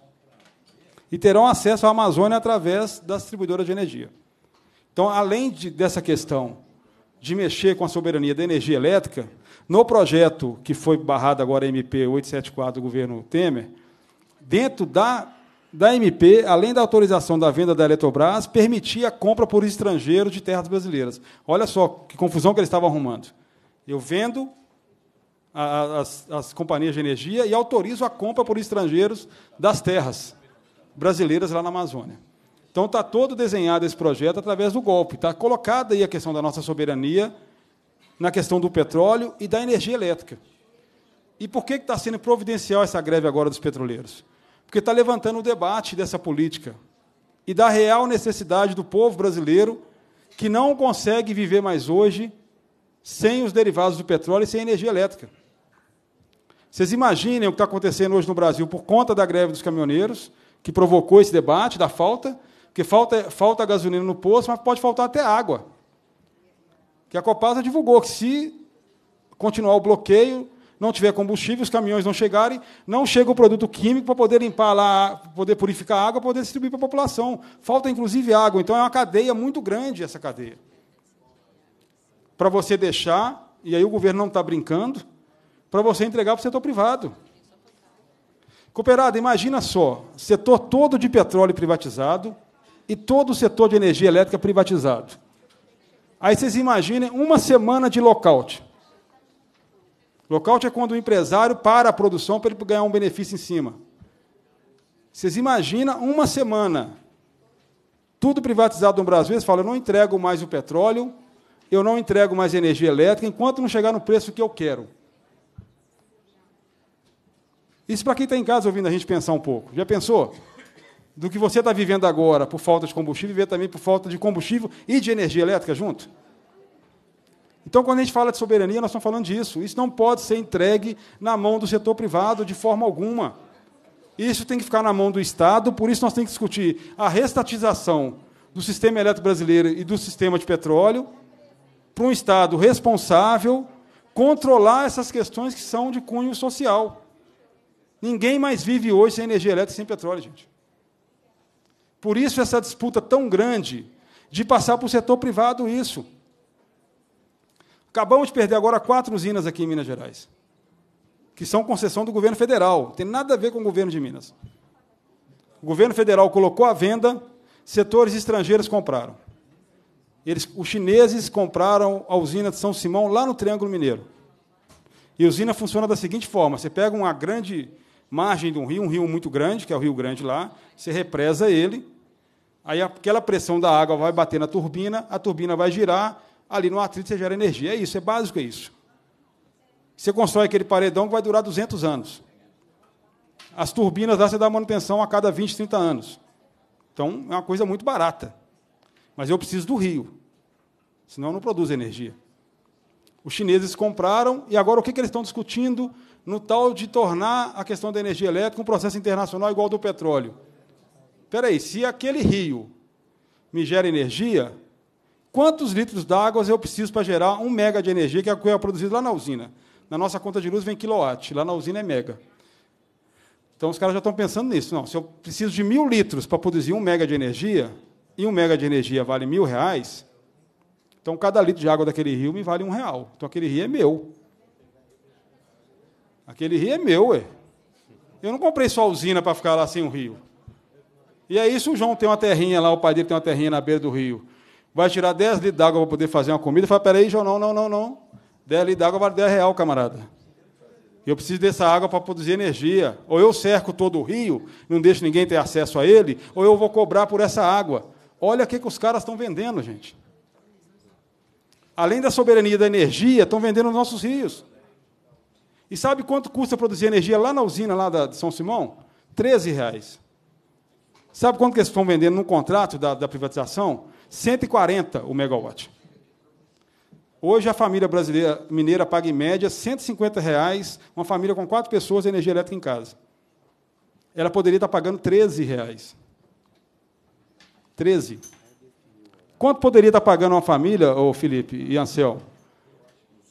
e terão acesso à Amazônia através das distribuidoras de energia. Então, além de, dessa questão de mexer com a soberania da energia elétrica, no projeto que foi barrado agora a MP 874 do governo Temer, dentro da, da MP, além da autorização da venda da Eletrobras, permitia a compra por estrangeiro de terras brasileiras. Olha só que confusão que eles estavam arrumando. Eu vendo a, as, as companhias de energia e autorizo a compra por estrangeiros das terras brasileiras lá na Amazônia. Então está todo desenhado esse projeto através do golpe. Está colocada aí a questão da nossa soberania na questão do petróleo e da energia elétrica. E por que está sendo providencial essa greve agora dos petroleiros? Porque está levantando o debate dessa política e da real necessidade do povo brasileiro que não consegue viver mais hoje sem os derivados do petróleo e sem energia elétrica. Vocês imaginem o que está acontecendo hoje no Brasil por conta da greve dos caminhoneiros que provocou esse debate da falta, porque falta, falta gasolina no poço, mas pode faltar até água. Que a Copasa divulgou que se continuar o bloqueio, não tiver combustível, os caminhões não chegarem, não chega o produto químico para poder limpar lá, poder purificar a água, poder distribuir para a população. Falta inclusive água, então é uma cadeia muito grande essa cadeia. Para você deixar, e aí o governo não está brincando, para você entregar para o setor privado. Cooperado, imagina só, setor todo de petróleo privatizado e todo o setor de energia elétrica privatizado. Aí vocês imaginem uma semana de lockout. Lockout é quando o empresário para a produção para ele ganhar um benefício em cima. Vocês imaginam uma semana. Tudo privatizado no Brasil, eles falam, eu não entrego mais o petróleo, eu não entrego mais energia elétrica, enquanto não chegar no preço que eu quero. Isso para quem está em casa ouvindo a gente pensar um pouco. Já pensou? Do que você está vivendo agora por falta de combustível, viver também por falta de combustível e de energia elétrica junto? Então, quando a gente fala de soberania, nós estamos falando disso. Isso não pode ser entregue na mão do setor privado de forma alguma. Isso tem que ficar na mão do Estado, por isso nós temos que discutir a restatização do sistema elétrico brasileiro e do sistema de petróleo para um Estado responsável controlar essas questões que são de cunho social. Ninguém mais vive hoje sem energia elétrica, sem petróleo, gente. Por isso essa disputa tão grande de passar para o setor privado isso. Acabamos de perder agora quatro usinas aqui em Minas Gerais, que são concessão do governo federal, tem nada a ver com o governo de Minas. O governo federal colocou à venda, setores estrangeiros compraram. Eles, os chineses compraram a usina de São Simão lá no Triângulo Mineiro. E a usina funciona da seguinte forma: você pega uma grande margem de um rio, um rio muito grande, que é o Rio Grande lá, você represa ele, aí aquela pressão da água vai bater na turbina, a turbina vai girar, ali no atrito você gera energia. É isso, é básico é isso. Você constrói aquele paredão que vai durar 200 anos. As turbinas lá você dá manutenção a cada 20, 30 anos. Então é uma coisa muito barata. Mas eu preciso do rio, senão não produz energia. Os chineses compraram e agora o que, que eles estão discutindo? no tal de tornar a questão da energia elétrica um processo internacional igual ao do petróleo. Espera aí, se aquele rio me gera energia, quantos litros d'água eu preciso para gerar um mega de energia que é produzido lá na usina? Na nossa conta de luz vem quilowatt, lá na usina é mega. Então os caras já estão pensando nisso. Não, se eu preciso de mil litros para produzir um mega de energia, e um mega de energia vale mil reais, então cada litro de água daquele rio me vale um real. Então aquele rio é meu. Aquele rio é meu, ué. Eu não comprei só usina para ficar lá sem o rio. E é isso, o João tem uma terrinha lá, o pai dele tem uma terrinha na beira do rio. Vai tirar 10 litros d'água para poder fazer uma comida. Fala, peraí, João, não, não, não, não. 10 litros d'água vale 10 real, camarada. Eu preciso dessa água para produzir energia. Ou eu cerco todo o rio, não deixo ninguém ter acesso a ele, ou eu vou cobrar por essa água. Olha o que, que os caras estão vendendo, gente. Além da soberania da energia, estão vendendo os nossos rios. E sabe quanto custa produzir energia lá na usina lá da, de São Simão? 13 reais. Sabe quanto que eles estão vendendo num contrato da, da privatização? 140 o megawatt. Hoje a família brasileira mineira paga em média 150 reais, uma família com quatro pessoas de energia elétrica em casa. Ela poderia estar pagando 13 reais. 13. Quanto poderia estar pagando uma família, ô Felipe e Anselmo?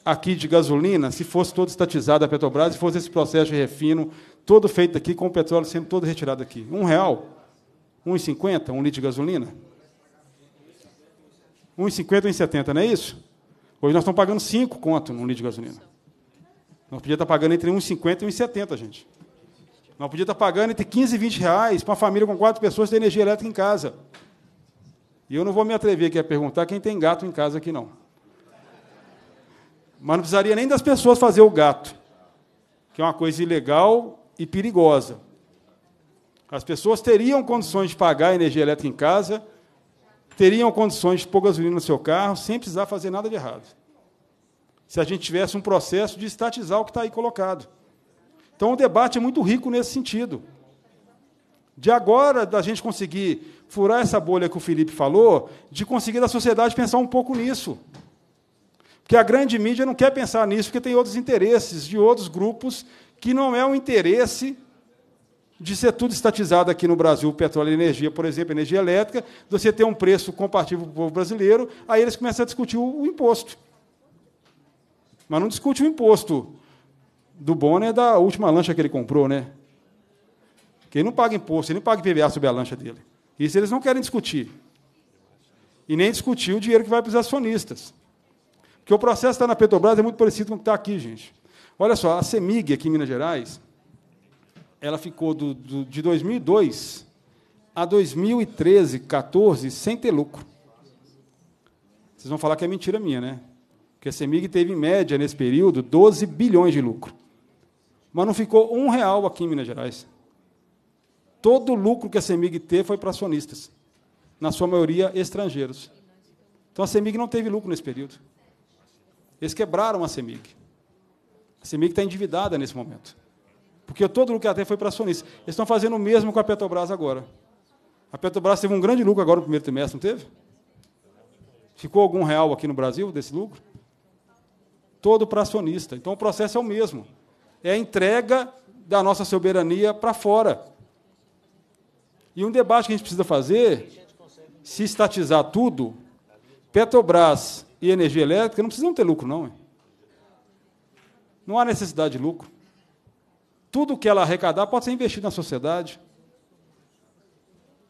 aqui de gasolina, se fosse todo estatizado a Petrobras, se fosse esse processo de refino, todo feito aqui, com o petróleo sendo todo retirado aqui. Um real? Um e cinquenta, um litro de gasolina? Um e cinquenta, setenta, não é isso? Hoje nós estamos pagando cinco conto num litro de gasolina. Nós podíamos estar pagando entre 1,50 e 1,70, gente. Nós podíamos estar pagando entre 15 e 20 reais para uma família com quatro pessoas ter energia elétrica em casa. E eu não vou me atrever aqui a perguntar quem tem gato em casa aqui, não. Mas não precisaria nem das pessoas fazer o gato, que é uma coisa ilegal e perigosa. As pessoas teriam condições de pagar energia elétrica em casa, teriam condições de pôr gasolina no seu carro, sem precisar fazer nada de errado. Se a gente tivesse um processo de estatizar o que está aí colocado. Então o debate é muito rico nesse sentido. De agora, da gente conseguir furar essa bolha que o Felipe falou, de conseguir da sociedade pensar um pouco nisso que a grande mídia não quer pensar nisso, porque tem outros interesses de outros grupos que não é o interesse de ser tudo estatizado aqui no Brasil, petróleo e energia, por exemplo, energia elétrica, você ter um preço compatível para o povo brasileiro, aí eles começam a discutir o imposto. Mas não discute o imposto do Bonner da última lancha que ele comprou, né? Porque ele não paga imposto, ele não paga IPVA sobre a lancha dele. Isso eles não querem discutir. E nem discutir o dinheiro que vai para os acionistas. Porque o processo que está na Petrobras é muito parecido com o que está aqui, gente. Olha só, a CEMIG aqui em Minas Gerais, ela ficou do, do, de 2002 a 2013, 14, sem ter lucro. Vocês vão falar que é mentira minha, né? Porque a CEMIG teve, em média, nesse período, 12 bilhões de lucro. Mas não ficou um real aqui em Minas Gerais. Todo o lucro que a CEMIG teve foi para acionistas, na sua maioria estrangeiros. Então a CEMIG não teve lucro nesse período. Eles quebraram a CEMIG. A CEMIG está endividada nesse momento. Porque todo o lucro que foi para acionista. Eles estão fazendo o mesmo com a Petrobras agora. A Petrobras teve um grande lucro agora no primeiro trimestre, não teve? Ficou algum real aqui no Brasil desse lucro? Todo para acionista. Então o processo é o mesmo. É a entrega da nossa soberania para fora. E um debate que a gente precisa fazer, se estatizar tudo, Petrobras e energia elétrica não precisam ter lucro, não. Não há necessidade de lucro. Tudo que ela arrecadar pode ser investido na sociedade,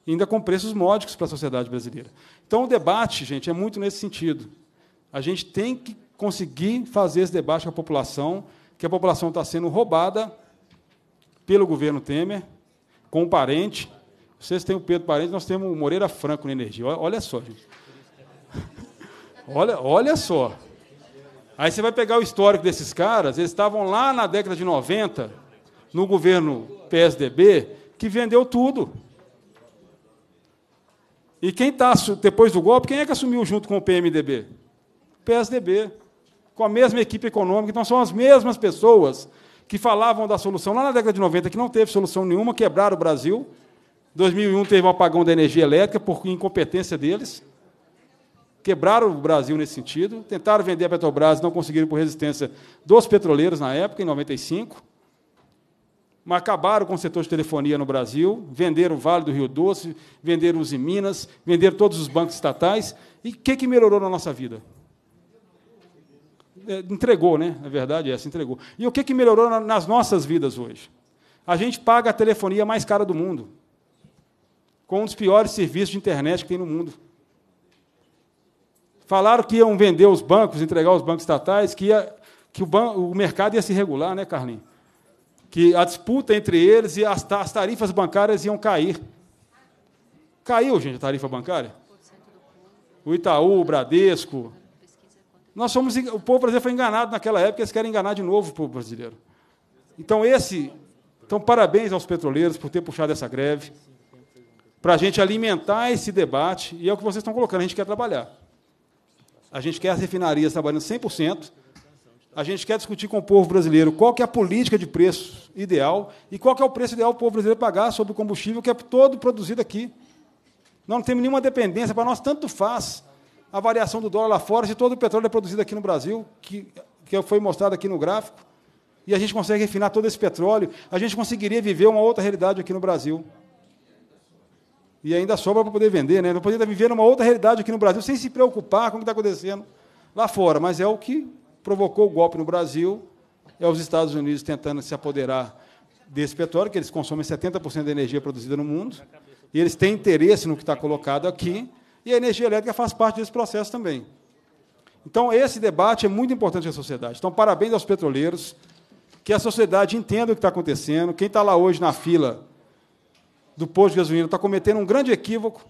ainda com preços módicos para a sociedade brasileira. Então, o debate, gente, é muito nesse sentido. A gente tem que conseguir fazer esse debate com a população, que a população está sendo roubada pelo governo Temer, com o parente. Vocês têm o Pedro Parente, nós temos o Moreira Franco na energia. Olha só, gente. Olha, olha só. Aí você vai pegar o histórico desses caras, eles estavam lá na década de 90, no governo PSDB, que vendeu tudo. E quem está depois do golpe, quem é que assumiu junto com o PMDB? PSDB. Com a mesma equipe econômica, então são as mesmas pessoas que falavam da solução lá na década de 90, que não teve solução nenhuma, quebraram o Brasil. 2001 teve um apagão da energia elétrica por incompetência deles quebraram o Brasil nesse sentido, tentaram vender a Petrobras, não conseguiram por resistência dos petroleiros na época, em 95. Mas acabaram com o setor de telefonia no Brasil, venderam o Vale do Rio Doce, venderam os em Minas, venderam todos os bancos estatais. E o que, que melhorou na nossa vida? É, entregou, né? Na é verdade, essa entregou. E o que, que melhorou nas nossas vidas hoje? A gente paga a telefonia mais cara do mundo, com um dos piores serviços de internet que tem no mundo. Falaram que iam vender os bancos, entregar os bancos estatais, que, ia, que o, banco, o mercado ia se regular, né, Carlinhos? Que a disputa entre eles e as, as tarifas bancárias iam cair. Caiu, gente, a tarifa bancária? O Itaú, o Bradesco. Nós somos, o povo brasileiro foi enganado naquela época, eles querem enganar de novo o povo brasileiro. Então, esse. Então, parabéns aos petroleiros por ter puxado essa greve, para a gente alimentar esse debate, e é o que vocês estão colocando, a gente quer trabalhar a gente quer as refinarias trabalhando 100%, a gente quer discutir com o povo brasileiro qual que é a política de preço ideal e qual que é o preço ideal para o povo brasileiro pagar sobre o combustível que é todo produzido aqui. Nós não temos nenhuma dependência, para nós tanto faz a variação do dólar lá fora se todo o petróleo é produzido aqui no Brasil, que, que foi mostrado aqui no gráfico, e a gente consegue refinar todo esse petróleo, a gente conseguiria viver uma outra realidade aqui no Brasil e ainda sobra para poder vender, né? Para poder tá viver uma outra realidade aqui no Brasil sem se preocupar com o que está acontecendo lá fora. Mas é o que provocou o golpe no Brasil, é os Estados Unidos tentando se apoderar desse petróleo, que eles consomem 70% da energia produzida no mundo, e eles têm interesse no que está colocado aqui, e a energia elétrica faz parte desse processo também. Então, esse debate é muito importante para a sociedade. Então, parabéns aos petroleiros, que a sociedade entenda o que está acontecendo. Quem está lá hoje na fila do posto de gasolina está cometendo um grande equívoco,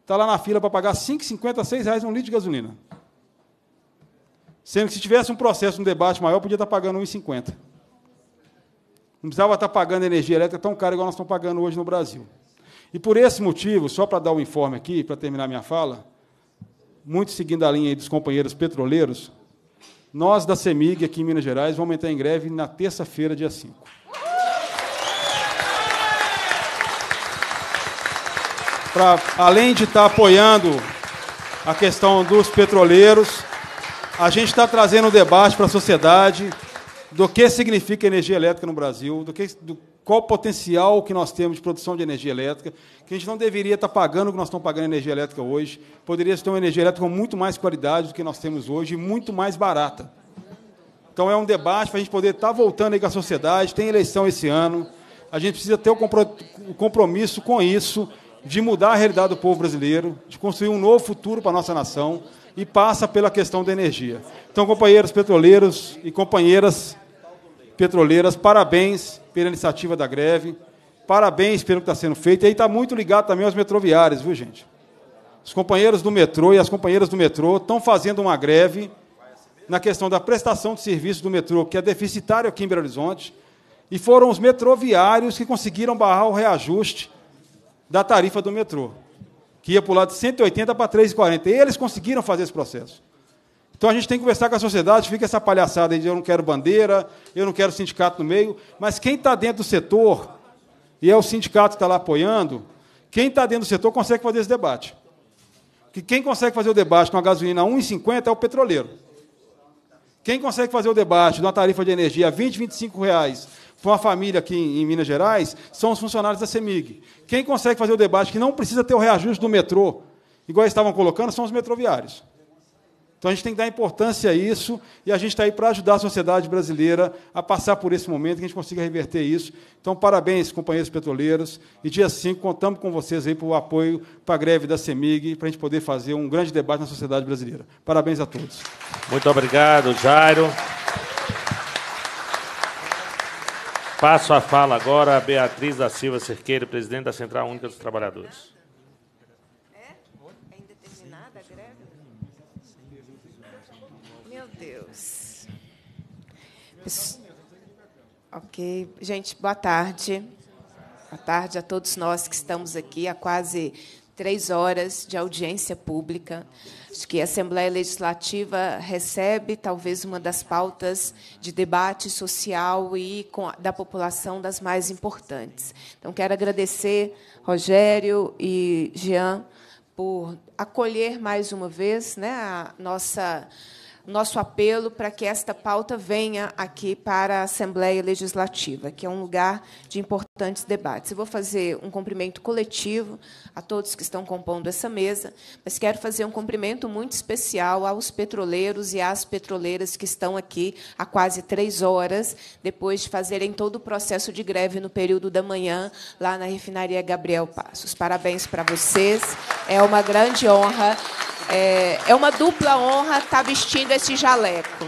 está lá na fila para pagar R$ 5,50, R$ 6,00 um litro de gasolina. Sendo que se tivesse um processo, um debate maior, podia estar tá pagando R$ 1,50. Não precisava estar tá pagando energia elétrica tão cara igual nós estamos pagando hoje no Brasil. E por esse motivo, só para dar um informe aqui, para terminar minha fala, muito seguindo a linha dos companheiros petroleiros, nós da CEMIG aqui em Minas Gerais vamos entrar em greve na terça-feira, dia 5. para além de estar tá apoiando a questão dos petroleiros, a gente está trazendo um debate para a sociedade do que significa energia elétrica no Brasil, do, que, do qual o potencial que nós temos de produção de energia elétrica, que a gente não deveria estar tá pagando o que nós estamos pagando energia elétrica hoje. Poderia ter uma energia elétrica com muito mais qualidade do que nós temos hoje e muito mais barata. Então é um debate para a gente poder estar tá voltando aí com a sociedade. Tem eleição esse ano. A gente precisa ter o compromisso com isso de mudar a realidade do povo brasileiro, de construir um novo futuro para a nossa nação e passa pela questão da energia. Então, companheiros petroleiros e companheiras petroleiras, parabéns pela iniciativa da greve, parabéns pelo que está sendo feito. E aí está muito ligado também aos metroviários, viu, gente? Os companheiros do metrô e as companheiras do metrô estão fazendo uma greve na questão da prestação de serviço do metrô, que é deficitário aqui em Belo Horizonte, e foram os metroviários que conseguiram barrar o reajuste da tarifa do metrô, que ia pular de 180 para 3,40. e Eles conseguiram fazer esse processo. Então a gente tem que conversar com a sociedade, fica essa palhaçada aí de eu não quero bandeira, eu não quero sindicato no meio, mas quem está dentro do setor, e é o sindicato que está lá apoiando, quem está dentro do setor consegue fazer esse debate. Que quem consegue fazer o debate com a gasolina a 1,50 é o petroleiro. Quem consegue fazer o debate de uma tarifa de energia a 20, 25 reais para uma família aqui em Minas Gerais são os funcionários da CEMIG. Quem consegue fazer o debate que não precisa ter o reajuste do metrô, igual estavam colocando, são os metroviários. Então a gente tem que dar importância a isso e a gente está aí para ajudar a sociedade brasileira a passar por esse momento, que a gente consiga reverter isso. Então, parabéns, companheiros petroleiros. E dia 5, contamos com vocês aí para o apoio para a greve da CEMIG, para a gente poder fazer um grande debate na sociedade brasileira. Parabéns a todos. Muito obrigado, Jairo. Passo a fala agora a Beatriz da Silva Cerqueira, presidente da Central Única dos Trabalhadores. É? É indeterminada a greve? Meu Deus. Ok. Gente, boa tarde. Boa tarde a todos nós que estamos aqui há quase três horas de audiência pública. Acho que a Assembleia Legislativa recebe talvez uma das pautas de debate social e com, da população das mais importantes. Então, quero agradecer Rogério e Jean por acolher mais uma vez né, a nossa nosso apelo para que esta pauta venha aqui para a Assembleia Legislativa, que é um lugar de importantes debates. Eu vou fazer um cumprimento coletivo a todos que estão compondo essa mesa, mas quero fazer um cumprimento muito especial aos petroleiros e às petroleiras que estão aqui há quase três horas, depois de fazerem todo o processo de greve no período da manhã, lá na refinaria Gabriel Passos. Parabéns para vocês, é uma grande honra, é, é uma dupla honra estar tá vestindo esse jaleco.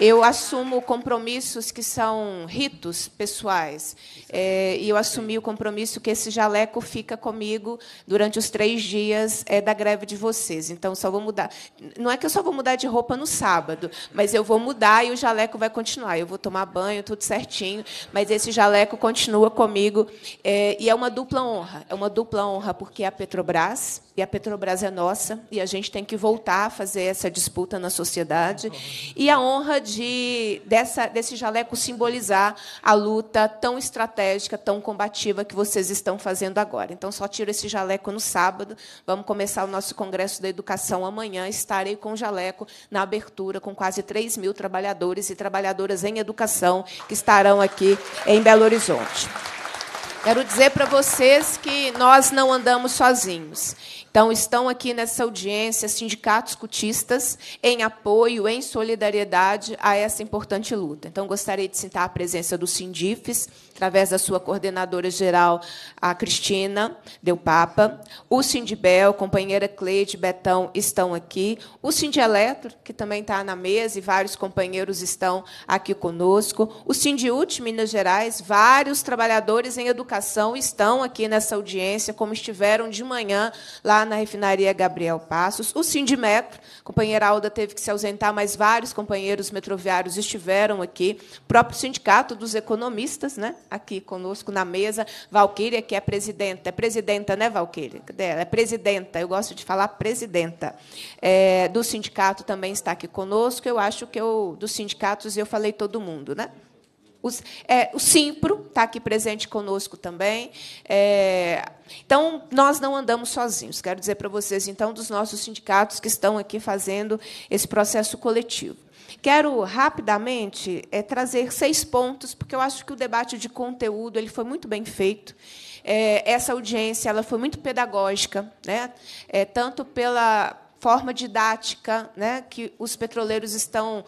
Eu assumo compromissos que são ritos pessoais. É, e eu assumi o compromisso que esse jaleco fica comigo durante os três dias é, da greve de vocês. Então, só vou mudar. Não é que eu só vou mudar de roupa no sábado, mas eu vou mudar e o jaleco vai continuar. Eu vou tomar banho, tudo certinho, mas esse jaleco continua comigo. É, e é uma dupla honra. É uma dupla honra porque a Petrobras e a Petrobras é nossa, e a gente tem que voltar a fazer essa disputa na sociedade. E a honra de dessa, desse jaleco simbolizar a luta tão estratégica, tão combativa que vocês estão fazendo agora. Então, só tiro esse jaleco no sábado. Vamos começar o nosso Congresso da Educação amanhã. Estarei com o jaleco na abertura, com quase 3 mil trabalhadores e trabalhadoras em educação que estarão aqui em Belo Horizonte. Quero dizer para vocês que nós não andamos sozinhos. Então, estão aqui nessa audiência sindicatos cutistas em apoio, em solidariedade a essa importante luta. Então, gostaria de citar a presença do Sindifes, através da sua coordenadora geral, a Cristina Del Papa, o Sindibel, companheira Cleide Betão estão aqui, o Sindieletro, que também está na mesa, e vários companheiros estão aqui conosco, o Sindiut Minas Gerais, vários trabalhadores em educação estão aqui nessa audiência, como estiveram de manhã lá na refinaria Gabriel Passos. O Sindimetro, a companheira Alda teve que se ausentar, mas vários companheiros metroviários estiveram aqui. O próprio Sindicato dos Economistas, né? aqui conosco na mesa. Valquíria, que é presidenta. É presidenta, né, Valquíria? É presidenta, eu gosto de falar presidenta. É, do sindicato também está aqui conosco. Eu acho que eu, dos sindicatos eu falei todo mundo, né? Os, é, o Simpro está aqui presente conosco também. É, então, nós não andamos sozinhos. Quero dizer para vocês, então, dos nossos sindicatos que estão aqui fazendo esse processo coletivo. Quero rapidamente é, trazer seis pontos, porque eu acho que o debate de conteúdo ele foi muito bem feito. É, essa audiência ela foi muito pedagógica, né? É, tanto pela forma didática né, que os petroleiros estão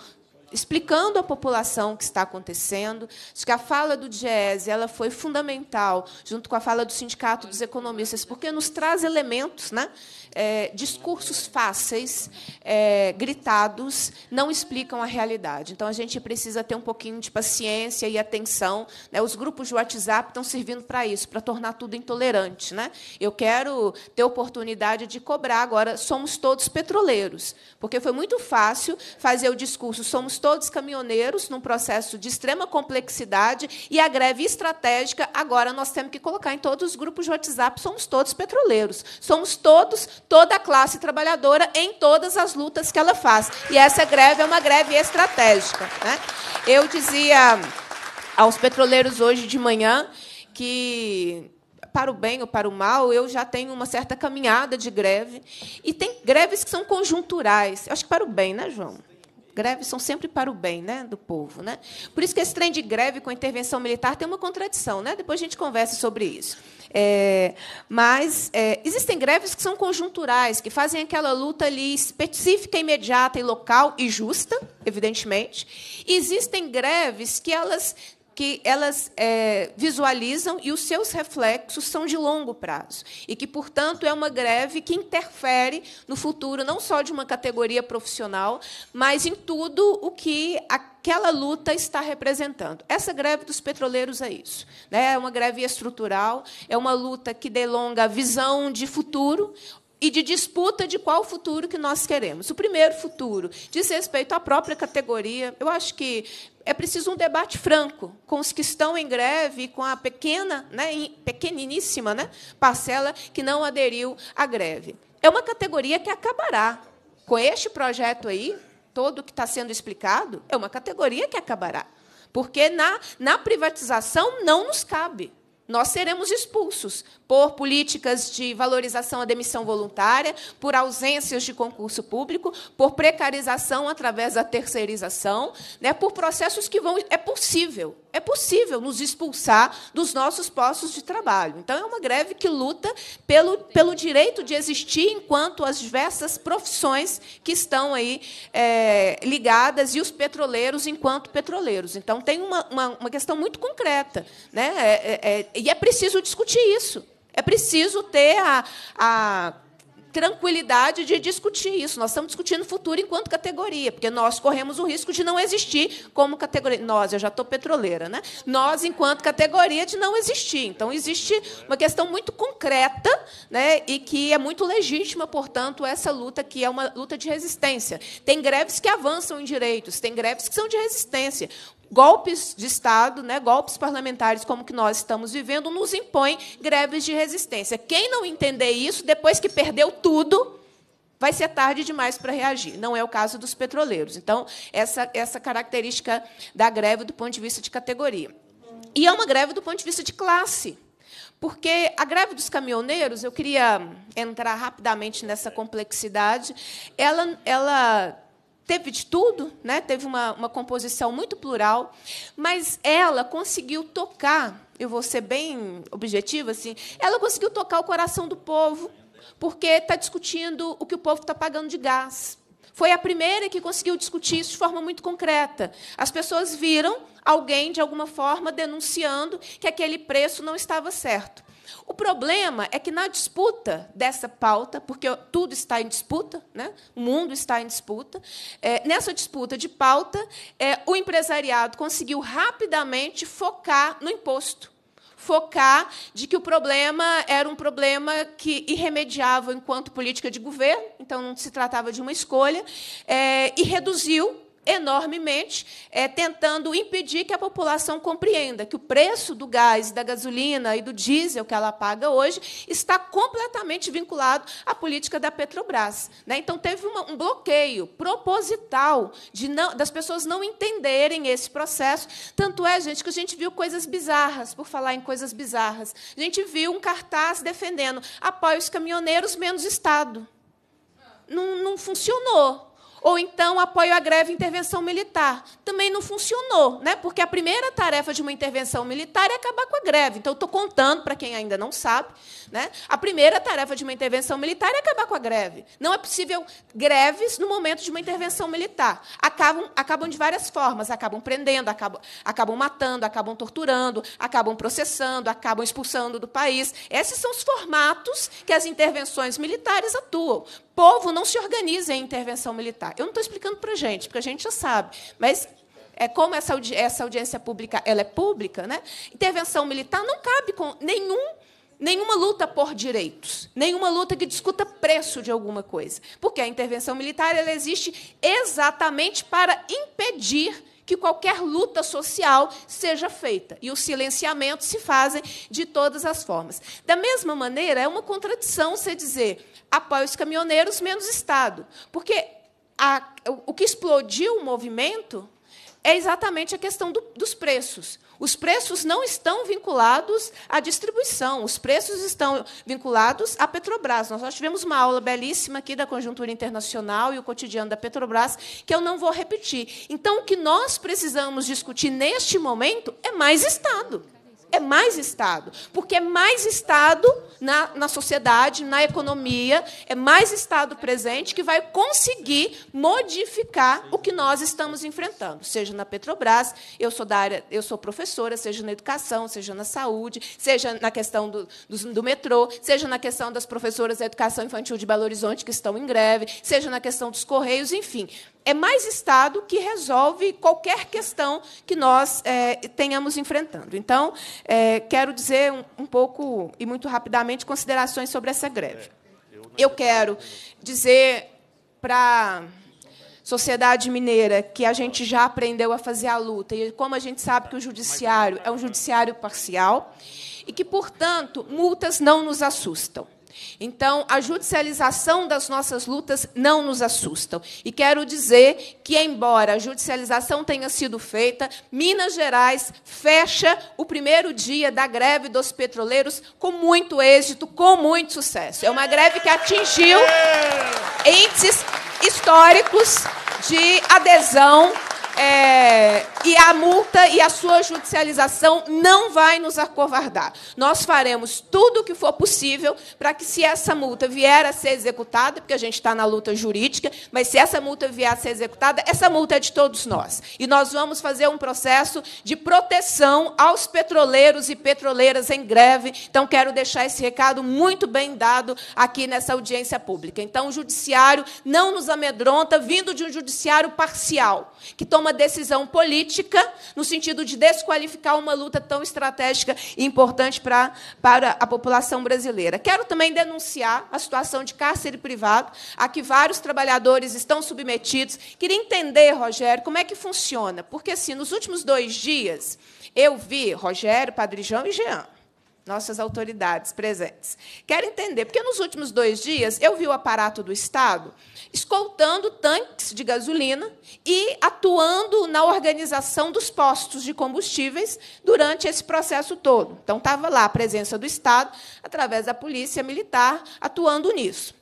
explicando à população o que está acontecendo. Acho que a fala do Diese ela foi fundamental, junto com a fala do Sindicato dos Economistas, porque nos traz elementos, né? É, discursos fáceis, é, gritados, não explicam a realidade. Então, a gente precisa ter um pouquinho de paciência e atenção. Né? Os grupos de WhatsApp estão servindo para isso, para tornar tudo intolerante. Né? Eu quero ter oportunidade de cobrar agora, somos todos petroleiros, porque foi muito fácil fazer o discurso somos todos caminhoneiros num processo de extrema complexidade e a greve estratégica agora nós temos que colocar em todos os grupos de WhatsApp, somos todos petroleiros, somos todos, toda a classe trabalhadora em todas as lutas que ela faz. E essa greve é uma greve estratégica. Né? Eu dizia aos petroleiros hoje de manhã que para o bem ou para o mal, eu já tenho uma certa caminhada de greve. E tem greves que são conjunturais. Eu acho que para o bem, né, João? Greves são sempre para o bem né, do povo. Né? Por isso que esse trem de greve com intervenção militar tem uma contradição. Né? Depois a gente conversa sobre isso. É, mas é, existem greves que são conjunturais, que fazem aquela luta ali específica, imediata e local e justa, evidentemente. E existem greves que elas que elas é, visualizam e os seus reflexos são de longo prazo. E que, portanto, é uma greve que interfere no futuro não só de uma categoria profissional, mas em tudo o que aquela luta está representando. Essa greve dos petroleiros é isso. Né? É uma greve estrutural, é uma luta que delonga a visão de futuro, e de disputa de qual futuro que nós queremos. O primeiro futuro diz respeito à própria categoria. Eu acho que é preciso um debate franco com os que estão em greve, com a pequena, né, pequeniníssima né, parcela que não aderiu à greve. É uma categoria que acabará. Com este projeto aí, todo que está sendo explicado, é uma categoria que acabará. Porque na, na privatização não nos cabe. Nós seremos expulsos, por políticas de valorização à demissão voluntária, por ausências de concurso público, por precarização através da terceirização, né, por processos que vão. É possível, é possível nos expulsar dos nossos postos de trabalho. Então, é uma greve que luta pelo, pelo direito de existir enquanto as diversas profissões que estão aí é, ligadas e os petroleiros enquanto petroleiros. Então, tem uma, uma, uma questão muito concreta. Né? É, é, é e é preciso discutir isso. É preciso ter a, a tranquilidade de discutir isso. Nós estamos discutindo o futuro enquanto categoria, porque nós corremos o risco de não existir como categoria. Nós, eu já estou petroleira, né? Nós, enquanto categoria, de não existir. Então, existe uma questão muito concreta né? e que é muito legítima, portanto, essa luta que é uma luta de resistência. Tem greves que avançam em direitos, tem greves que são de resistência golpes de Estado, né, golpes parlamentares como que nós estamos vivendo, nos impõem greves de resistência. Quem não entender isso, depois que perdeu tudo, vai ser tarde demais para reagir. Não é o caso dos petroleiros. Então, essa, essa característica da greve do ponto de vista de categoria. E é uma greve do ponto de vista de classe. Porque a greve dos caminhoneiros, eu queria entrar rapidamente nessa complexidade, ela, ela teve de tudo, né? teve uma, uma composição muito plural, mas ela conseguiu tocar, eu vou ser bem objetiva, assim, ela conseguiu tocar o coração do povo, porque está discutindo o que o povo está pagando de gás. Foi a primeira que conseguiu discutir isso de forma muito concreta. As pessoas viram alguém, de alguma forma, denunciando que aquele preço não estava certo. O problema é que na disputa dessa pauta, porque tudo está em disputa, né? o mundo está em disputa, é, nessa disputa de pauta, é, o empresariado conseguiu rapidamente focar no imposto. Focar de que o problema era um problema que irremediável enquanto política de governo, então não se tratava de uma escolha, é, e reduziu enormemente, é, tentando impedir que a população compreenda que o preço do gás, da gasolina e do diesel que ela paga hoje está completamente vinculado à política da Petrobras. Né? Então, teve uma, um bloqueio proposital de não, das pessoas não entenderem esse processo. Tanto é, gente, que a gente viu coisas bizarras, por falar em coisas bizarras. A gente viu um cartaz defendendo apoio os caminhoneiros menos Estado. Não, não funcionou. Ou então apoio à greve intervenção militar. Também não funcionou, né? porque a primeira tarefa de uma intervenção militar é acabar com a greve. Então, estou contando para quem ainda não sabe. Né? A primeira tarefa de uma intervenção militar é acabar com a greve. Não é possível greves no momento de uma intervenção militar. Acabam, acabam de várias formas, acabam prendendo, acabam, acabam matando, acabam torturando, acabam processando, acabam expulsando do país. Esses são os formatos que as intervenções militares atuam povo não se organiza em intervenção militar. Eu não estou explicando para a gente, porque a gente já sabe. Mas é como essa, audi essa audiência pública ela é pública, né? intervenção militar não cabe com nenhum nenhuma luta por direitos, nenhuma luta que discuta preço de alguma coisa, porque a intervenção militar ela existe exatamente para impedir que qualquer luta social seja feita. E o silenciamento se fazem de todas as formas. Da mesma maneira, é uma contradição você dizer apoio os caminhoneiros menos Estado, porque a, o que explodiu o movimento é exatamente a questão do, dos preços. Os preços não estão vinculados à distribuição, os preços estão vinculados à Petrobras. Nós já tivemos uma aula belíssima aqui da conjuntura internacional e o cotidiano da Petrobras, que eu não vou repetir. Então, o que nós precisamos discutir neste momento é mais Estado é mais Estado. Porque é mais Estado na, na sociedade, na economia, é mais Estado presente que vai conseguir modificar o que nós estamos enfrentando, seja na Petrobras, eu sou da área, eu sou professora, seja na educação, seja na saúde, seja na questão do, do, do metrô, seja na questão das professoras da educação infantil de Belo Horizonte que estão em greve, seja na questão dos Correios, enfim é mais Estado que resolve qualquer questão que nós é, tenhamos enfrentando. Então, é, quero dizer um, um, pouco e muito rapidamente considerações sobre essa greve. Eu quero dizer para a sociedade mineira que a gente já aprendeu a fazer a luta e como a gente sabe que o judiciário é um judiciário parcial e que, portanto, multas não nos assustam. Então, a judicialização das nossas lutas não nos assusta. E quero dizer que, embora a judicialização tenha sido feita, Minas Gerais fecha o primeiro dia da greve dos petroleiros com muito êxito, com muito sucesso. É uma greve que atingiu índices históricos de adesão é, e a multa e a sua judicialização não vai nos acovardar. Nós faremos tudo o que for possível para que, se essa multa vier a ser executada, porque a gente está na luta jurídica, mas se essa multa vier a ser executada, essa multa é de todos nós. E nós vamos fazer um processo de proteção aos petroleiros e petroleiras em greve. Então, quero deixar esse recado muito bem dado aqui nessa audiência pública. Então, o judiciário não nos amedronta, vindo de um judiciário parcial, que toma uma decisão política, no sentido de desqualificar uma luta tão estratégica e importante para, para a população brasileira. Quero também denunciar a situação de cárcere privado, a que vários trabalhadores estão submetidos. Queria entender, Rogério, como é que funciona, porque, assim, nos últimos dois dias, eu vi Rogério, Padre João e Jean nossas autoridades presentes. Quero entender, porque nos últimos dois dias eu vi o aparato do Estado escoltando tanques de gasolina e atuando na organização dos postos de combustíveis durante esse processo todo. Então, estava lá a presença do Estado, através da polícia militar, atuando nisso.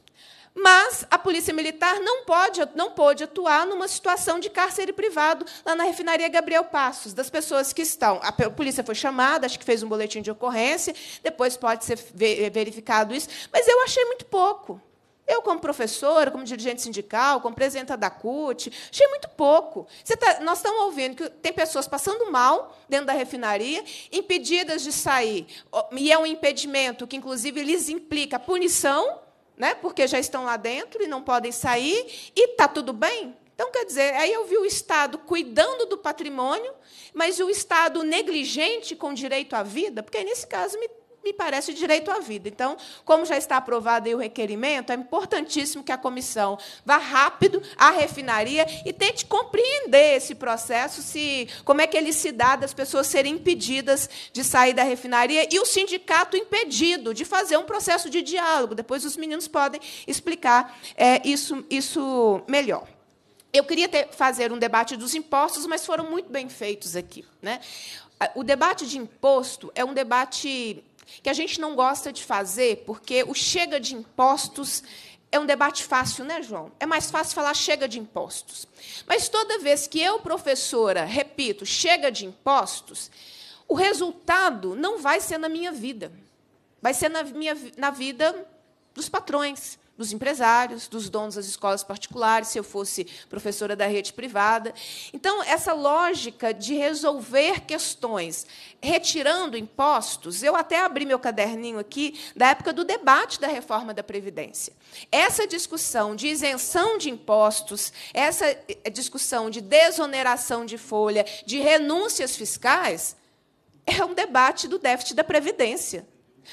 Mas a Polícia Militar não pode, não pôde atuar numa situação de cárcere privado lá na refinaria Gabriel Passos, das pessoas que estão. A polícia foi chamada, acho que fez um boletim de ocorrência, depois pode ser eh, verificado isso, mas eu achei muito pouco. Eu, como professora, como dirigente sindical, como presidenta da CUT, achei muito pouco. Tá, nós estamos ouvindo que tem pessoas passando mal dentro da refinaria, impedidas de sair, e é um impedimento que, inclusive, lhes implica punição né? porque já estão lá dentro e não podem sair, e está tudo bem. Então, quer dizer, aí eu vi o Estado cuidando do patrimônio, mas o Estado negligente com direito à vida, porque nesse caso me me parece direito à vida. Então, como já está aprovado o requerimento, é importantíssimo que a comissão vá rápido à refinaria e tente compreender esse processo, se como é que ele se dá das pessoas serem impedidas de sair da refinaria e o sindicato impedido de fazer um processo de diálogo. Depois os meninos podem explicar é, isso, isso melhor. Eu queria ter, fazer um debate dos impostos, mas foram muito bem feitos aqui. Né? O debate de imposto é um debate que a gente não gosta de fazer, porque o chega de impostos é um debate fácil, né, João? É mais fácil falar chega de impostos. Mas toda vez que eu, professora, repito, chega de impostos, o resultado não vai ser na minha vida. Vai ser na, minha, na vida dos patrões, dos empresários, dos donos das escolas particulares, se eu fosse professora da rede privada. Então, essa lógica de resolver questões retirando impostos, eu até abri meu caderninho aqui da época do debate da reforma da Previdência. Essa discussão de isenção de impostos, essa eh, discussão de desoneração de folha, de renúncias fiscais, é um debate do déficit da Previdência.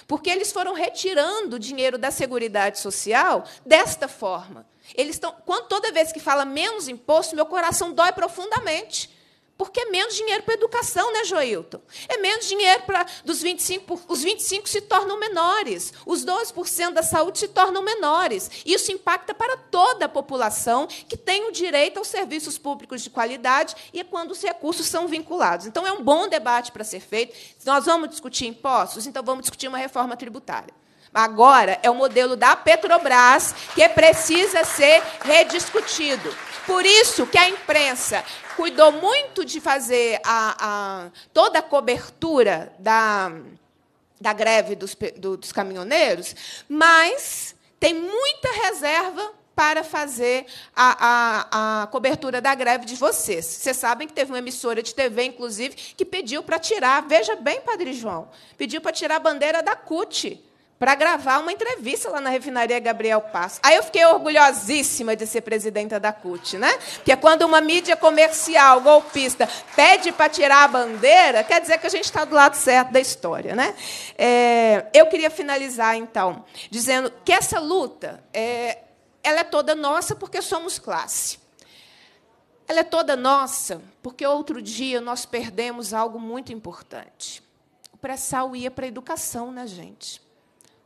Porque eles foram retirando dinheiro da Seguridade Social desta forma. Eles estão, quando toda vez que fala menos imposto, meu coração dói profundamente. Porque é menos dinheiro para educação, né, Joilton? É menos dinheiro para dos 25, os 25 se tornam menores, os 12% da saúde se tornam menores. Isso impacta para toda a população que tem o direito aos serviços públicos de qualidade e é quando os recursos são vinculados. Então é um bom debate para ser feito. Nós vamos discutir impostos, então vamos discutir uma reforma tributária. Agora é o modelo da Petrobras que precisa ser rediscutido. Por isso que a imprensa cuidou muito de fazer a, a, toda a cobertura da, da greve dos, do, dos caminhoneiros, mas tem muita reserva para fazer a, a, a, cobertura da greve de vocês. Vocês sabem que teve uma emissora de TV, inclusive, que pediu para tirar, veja bem, Padre João, pediu para tirar a bandeira da CUT para gravar uma entrevista lá na refinaria Gabriel Passo. Aí eu fiquei orgulhosíssima de ser presidenta da CUT, né? Porque é quando uma mídia comercial golpista pede para tirar a bandeira, quer dizer que a gente está do lado certo da história, né? É, eu queria finalizar então dizendo que essa luta é, ela é toda nossa porque somos classe. Ela é toda nossa porque outro dia nós perdemos algo muito importante. O pré-sal ia para a educação, né, gente?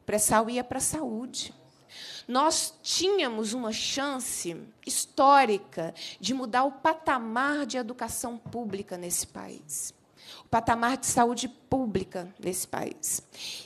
pré-sal ia para a saúde. Nós tínhamos uma chance histórica de mudar o patamar de educação pública nesse país patamar de saúde pública nesse país.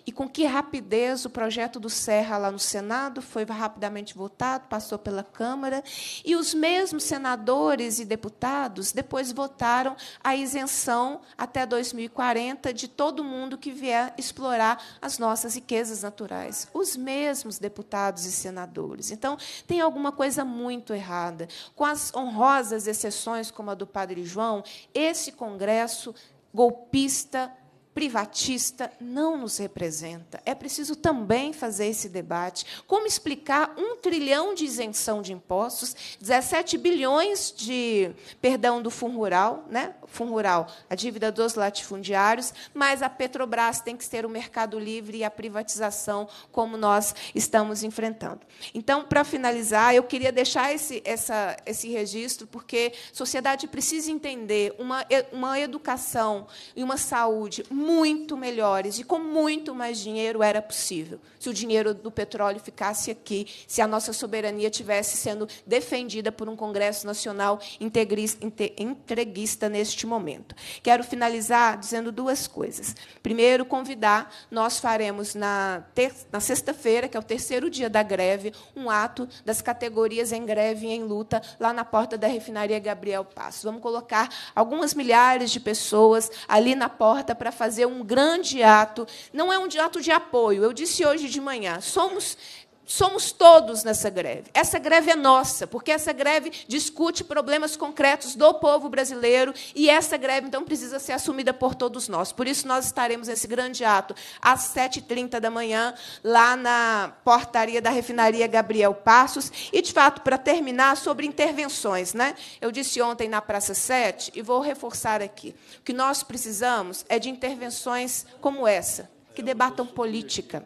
E com que rapidez o projeto do Serra lá no Senado foi rapidamente votado, passou pela Câmara, e os mesmos senadores e deputados depois votaram a isenção até 2040 de todo mundo que vier explorar as nossas riquezas naturais. Os mesmos deputados e senadores. Então, tem alguma coisa muito errada. Com as honrosas exceções como a do Padre João, esse Congresso golpista, privatista não nos representa. É preciso também fazer esse debate. Como explicar um trilhão de isenção de impostos, 17 bilhões de perdão do fundo rural, né? Fundo rural, a dívida dos latifundiários, mas a Petrobras tem que ter o mercado livre e a privatização como nós estamos enfrentando. Então, para finalizar, eu queria deixar esse, essa, esse registro, porque a sociedade precisa entender uma, uma educação e uma saúde muito melhores e com muito mais dinheiro era possível. Se o dinheiro do petróleo ficasse aqui, se a nossa soberania tivesse sendo defendida por um Congresso Nacional entreguista neste momento. Quero finalizar dizendo duas coisas. Primeiro, convidar, nós faremos na, na sexta-feira, que é o terceiro dia da greve, um ato das categorias em greve e em luta lá na porta da refinaria Gabriel Passos Vamos colocar algumas milhares de pessoas ali na porta para fazer fazer um grande ato, não é um ato de apoio. Eu disse hoje de manhã, somos somos todos nessa greve. Essa greve é nossa, porque essa greve discute problemas concretos do povo brasileiro e essa greve, então, precisa ser assumida por todos nós. Por isso, nós estaremos nesse grande ato às 7h30 da manhã, lá na portaria da refinaria Gabriel Passos. E, de fato, para terminar, sobre intervenções. Né? Eu disse ontem na Praça 7, e vou reforçar aqui, o que nós precisamos é de intervenções como essa, que debatam política.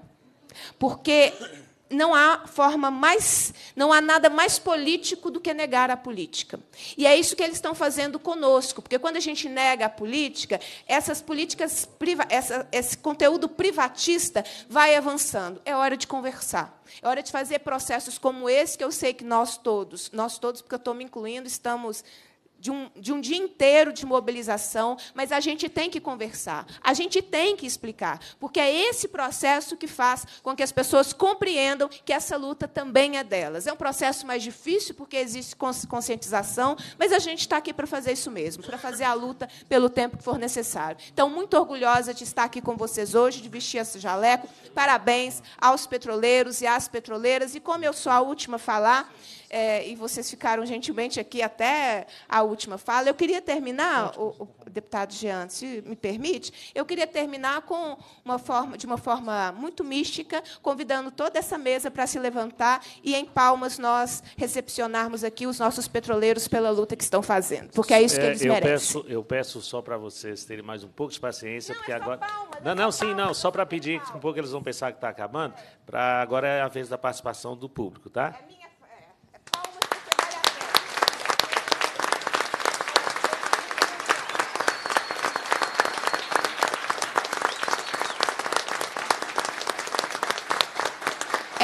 Porque não há forma mais, não há nada mais político do que negar a política. E é isso que eles estão fazendo conosco, porque quando a gente nega a política, essas políticas, essa, esse conteúdo privatista vai avançando. É hora de conversar. É hora de fazer processos como esse que eu sei que nós todos, nós todos, porque eu estou me incluindo, estamos de um, de um dia inteiro de mobilização, mas a gente tem que conversar, a gente tem que explicar, porque é esse processo que faz com que as pessoas compreendam que essa luta também é delas. É um processo mais difícil, porque existe conscientização, mas a gente está aqui para fazer isso mesmo, para fazer a luta pelo tempo que for necessário. Então, muito orgulhosa de estar aqui com vocês hoje, de vestir esse jaleco. Parabéns aos petroleiros e às petroleiras. E como eu sou a última a falar, é, e vocês ficaram gentilmente aqui até a última fala. Eu queria terminar, o, o deputado Jean, se me permite, eu queria terminar com uma forma, de uma forma muito mística, convidando toda essa mesa para se levantar e, em palmas, nós recepcionarmos aqui os nossos petroleiros pela luta que estão fazendo, porque é isso que é, eles é, eu merecem. Peço, eu peço só para vocês terem mais um pouco de paciência, não, porque é agora. Palma, não, não, sim, não, só para pedir um pouco eles vão pensar que está acabando, para agora é a vez da participação do público, tá? É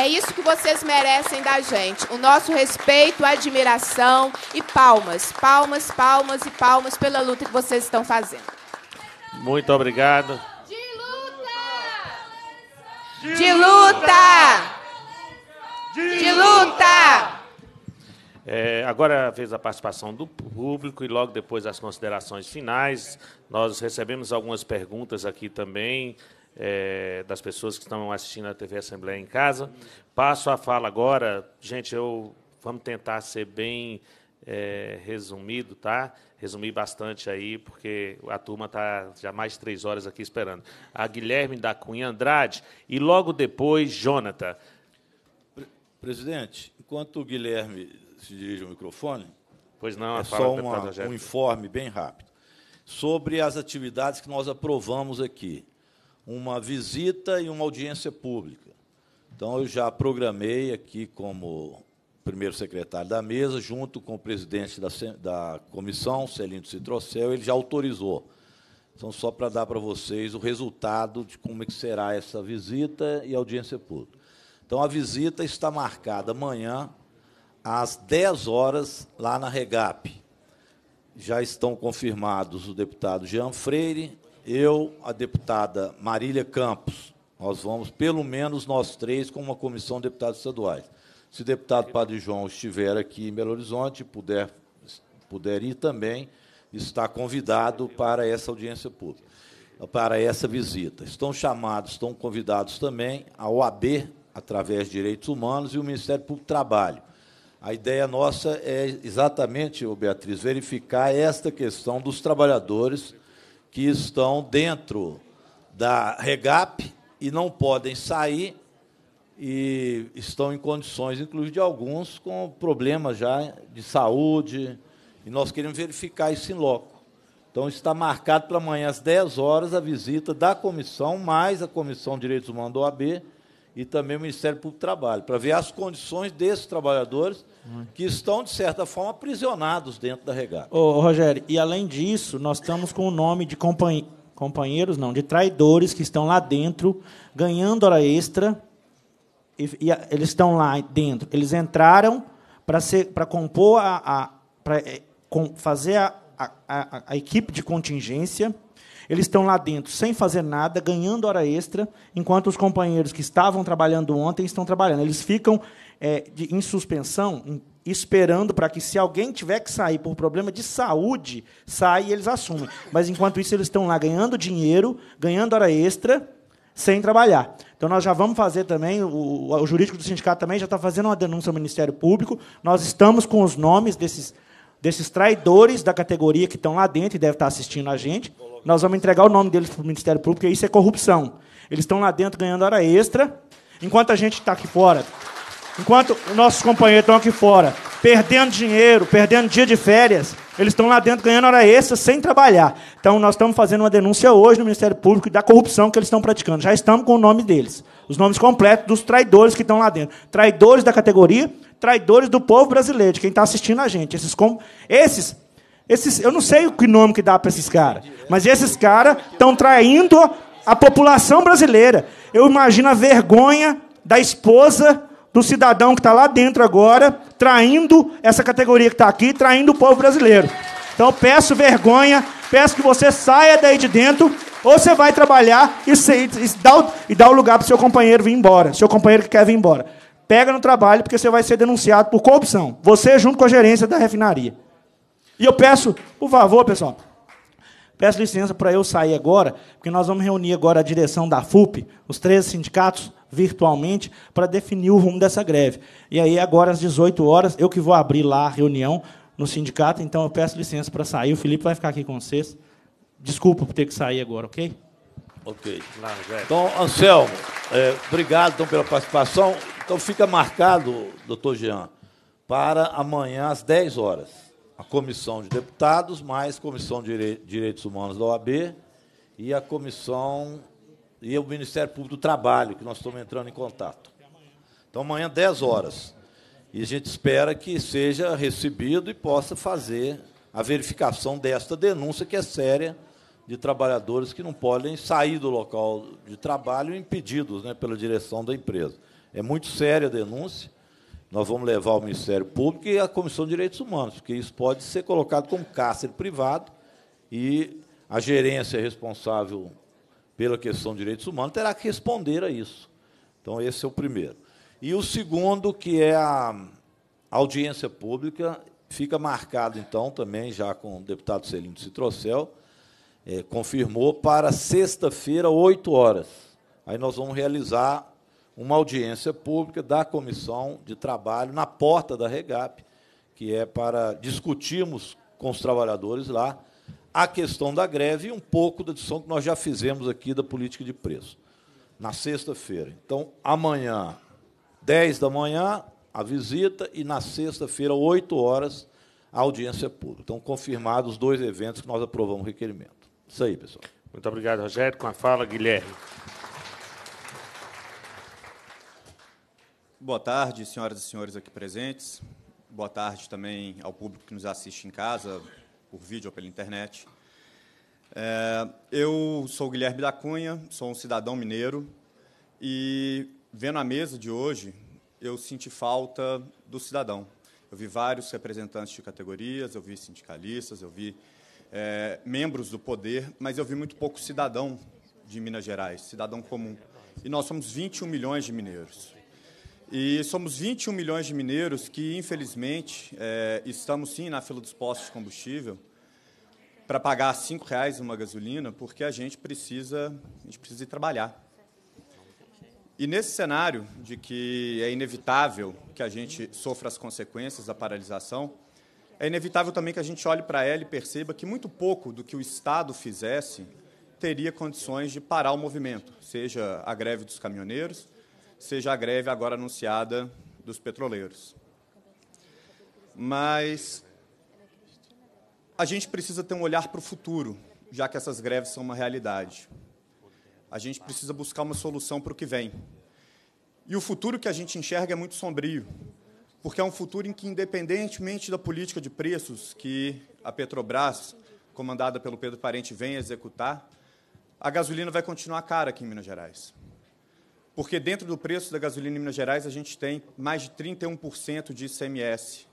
É isso que vocês merecem da gente. O nosso respeito, admiração e palmas. Palmas, palmas e palmas pela luta que vocês estão fazendo. Muito obrigado. De luta! De luta! De luta! É, agora fez a participação do público e logo depois as considerações finais. Nós recebemos algumas perguntas aqui também é, das pessoas que estão assistindo a TV Assembleia em casa. Passo a fala agora, gente, eu vamos tentar ser bem é, resumido, tá? Resumir bastante aí, porque a turma está já mais de três horas aqui esperando. A Guilherme da Cunha Andrade e logo depois Jonathan. Presidente, enquanto o Guilherme se dirige ao microfone, pois não, é só uma, um informe bem rápido sobre as atividades que nós aprovamos aqui uma visita e uma audiência pública. Então, eu já programei aqui como primeiro secretário da mesa, junto com o presidente da, da comissão, Celinto Citrocel, ele já autorizou. Então, só para dar para vocês o resultado de como é que será essa visita e audiência pública. Então, a visita está marcada amanhã, às 10 horas, lá na REGAP. Já estão confirmados o deputado Jean Freire, eu, a deputada Marília Campos, nós vamos, pelo menos nós três, com uma comissão de deputados estaduais. Se o deputado Padre João estiver aqui em Belo Horizonte, puder, puder ir também, está convidado para essa audiência pública, para essa visita. Estão chamados, estão convidados também a OAB, através de Direitos Humanos, e o Ministério Público do Trabalho. A ideia nossa é exatamente, Beatriz, verificar esta questão dos trabalhadores que estão dentro da REGAP e não podem sair e estão em condições, inclusive de alguns, com problemas já de saúde, e nós queremos verificar isso em loco. Então, está marcado para amanhã às 10 horas a visita da comissão, mais a Comissão de Direitos Humanos da OAB, e também o Ministério Público do Trabalho, para ver as condições desses trabalhadores que estão, de certa forma, aprisionados dentro da regata. Ô, Rogério, e além disso, nós estamos com o nome de companhe... companheiros, não, de traidores que estão lá dentro, ganhando hora extra, e, e eles estão lá dentro. Eles entraram para compor a. a para é, fazer a, a, a, a equipe de contingência eles estão lá dentro sem fazer nada, ganhando hora extra, enquanto os companheiros que estavam trabalhando ontem estão trabalhando. Eles ficam é, de, em suspensão, em, esperando para que, se alguém tiver que sair por problema de saúde, saia e eles assumem. Mas, enquanto isso, eles estão lá ganhando dinheiro, ganhando hora extra, sem trabalhar. Então, nós já vamos fazer também, o, o jurídico do sindicato também já está fazendo uma denúncia ao Ministério Público, nós estamos com os nomes desses desses traidores da categoria que estão lá dentro e devem estar assistindo a gente. Nós vamos entregar o nome deles para o Ministério Público, porque isso é corrupção. Eles estão lá dentro ganhando hora extra, enquanto a gente está aqui fora. Enquanto nossos companheiros estão aqui fora, perdendo dinheiro, perdendo dia de férias, eles estão lá dentro ganhando hora extra sem trabalhar. Então, nós estamos fazendo uma denúncia hoje no Ministério Público da corrupção que eles estão praticando. Já estamos com o nome deles. Os nomes completos dos traidores que estão lá dentro. Traidores da categoria traidores do povo brasileiro, de quem está assistindo a gente. Esses, com, esses, esses, eu não sei o nome que dá para esses caras, mas esses caras estão traindo a população brasileira. Eu imagino a vergonha da esposa do cidadão que está lá dentro agora, traindo essa categoria que está aqui, traindo o povo brasileiro. Então peço vergonha, peço que você saia daí de dentro, ou você vai trabalhar e, e, dá, o, e dá o lugar para o seu companheiro vir embora, seu companheiro que quer vir embora pega no trabalho porque você vai ser denunciado por corrupção. Você junto com a gerência da refinaria. E eu peço, por favor, pessoal, peço licença para eu sair agora, porque nós vamos reunir agora a direção da FUP, os 13 sindicatos, virtualmente, para definir o rumo dessa greve. E aí, agora, às 18 horas, eu que vou abrir lá a reunião no sindicato, então eu peço licença para sair. O Felipe vai ficar aqui com vocês. Desculpa por ter que sair agora, ok? Ok. É. Então, Anselmo, é, obrigado então, pela participação. Então, fica marcado, doutor Jean, para amanhã às 10 horas. A comissão de deputados, mais comissão de direitos humanos da OAB e a comissão e o Ministério Público do Trabalho, que nós estamos entrando em contato. Então, amanhã, 10 horas. E a gente espera que seja recebido e possa fazer a verificação desta denúncia, que é séria de trabalhadores que não podem sair do local de trabalho impedidos né, pela direção da empresa. É muito séria a denúncia. Nós vamos levar ao Ministério Público e à Comissão de Direitos Humanos, porque isso pode ser colocado como cárcere privado e a gerência responsável pela questão de direitos humanos terá que responder a isso. Então, esse é o primeiro. E o segundo, que é a audiência pública, fica marcado, então, também já com o deputado Celino Citrocel, é, confirmou para sexta-feira, 8 horas. Aí nós vamos realizar uma audiência pública da comissão de trabalho na porta da Regap, que é para discutirmos com os trabalhadores lá a questão da greve e um pouco da discussão que nós já fizemos aqui da política de preço, na sexta-feira. Então, amanhã, 10 da manhã, a visita, e na sexta-feira, 8 horas, a audiência pública. Então, confirmados os dois eventos que nós aprovamos o requerimento. Isso aí, pessoal. Muito obrigado, Rogério. Com a fala, Guilherme. Boa tarde, senhoras e senhores aqui presentes. Boa tarde também ao público que nos assiste em casa, por vídeo ou pela internet. É, eu sou Guilherme da Cunha, sou um cidadão mineiro e, vendo a mesa de hoje, eu senti falta do cidadão. Eu vi vários representantes de categorias, eu vi sindicalistas, eu vi é, membros do poder, mas eu vi muito pouco cidadão de Minas Gerais, cidadão comum. E nós somos 21 milhões de mineiros. E somos 21 milhões de mineiros que, infelizmente, é, estamos sim na fila dos postos de combustível para pagar R$ reais uma gasolina, porque a gente precisa, a gente precisa ir trabalhar. E nesse cenário de que é inevitável que a gente sofra as consequências da paralisação, é inevitável também que a gente olhe para ela e perceba que muito pouco do que o Estado fizesse teria condições de parar o movimento, seja a greve dos caminhoneiros, seja a greve agora anunciada dos petroleiros. Mas a gente precisa ter um olhar para o futuro, já que essas greves são uma realidade. A gente precisa buscar uma solução para o que vem. E o futuro que a gente enxerga é muito sombrio porque é um futuro em que, independentemente da política de preços que a Petrobras, comandada pelo Pedro Parente, vem executar, a gasolina vai continuar cara aqui em Minas Gerais. Porque dentro do preço da gasolina em Minas Gerais, a gente tem mais de 31% de ICMS.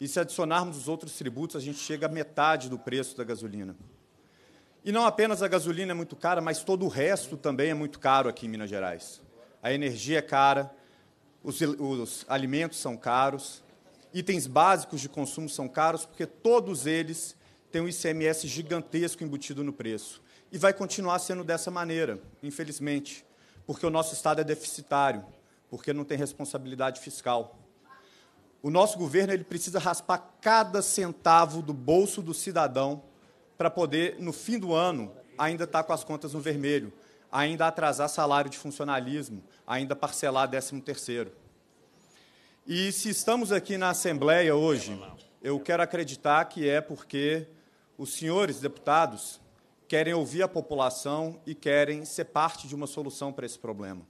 E se adicionarmos os outros tributos, a gente chega a metade do preço da gasolina. E não apenas a gasolina é muito cara, mas todo o resto também é muito caro aqui em Minas Gerais. A energia é cara, os, os alimentos são caros, itens básicos de consumo são caros, porque todos eles têm um ICMS gigantesco embutido no preço. E vai continuar sendo dessa maneira, infelizmente, porque o nosso Estado é deficitário, porque não tem responsabilidade fiscal. O nosso governo ele precisa raspar cada centavo do bolso do cidadão para poder, no fim do ano, ainda estar tá com as contas no vermelho ainda atrasar salário de funcionalismo, ainda parcelar 13 terceiro. E se estamos aqui na Assembleia hoje, eu quero acreditar que é porque os senhores deputados querem ouvir a população e querem ser parte de uma solução para esse problema.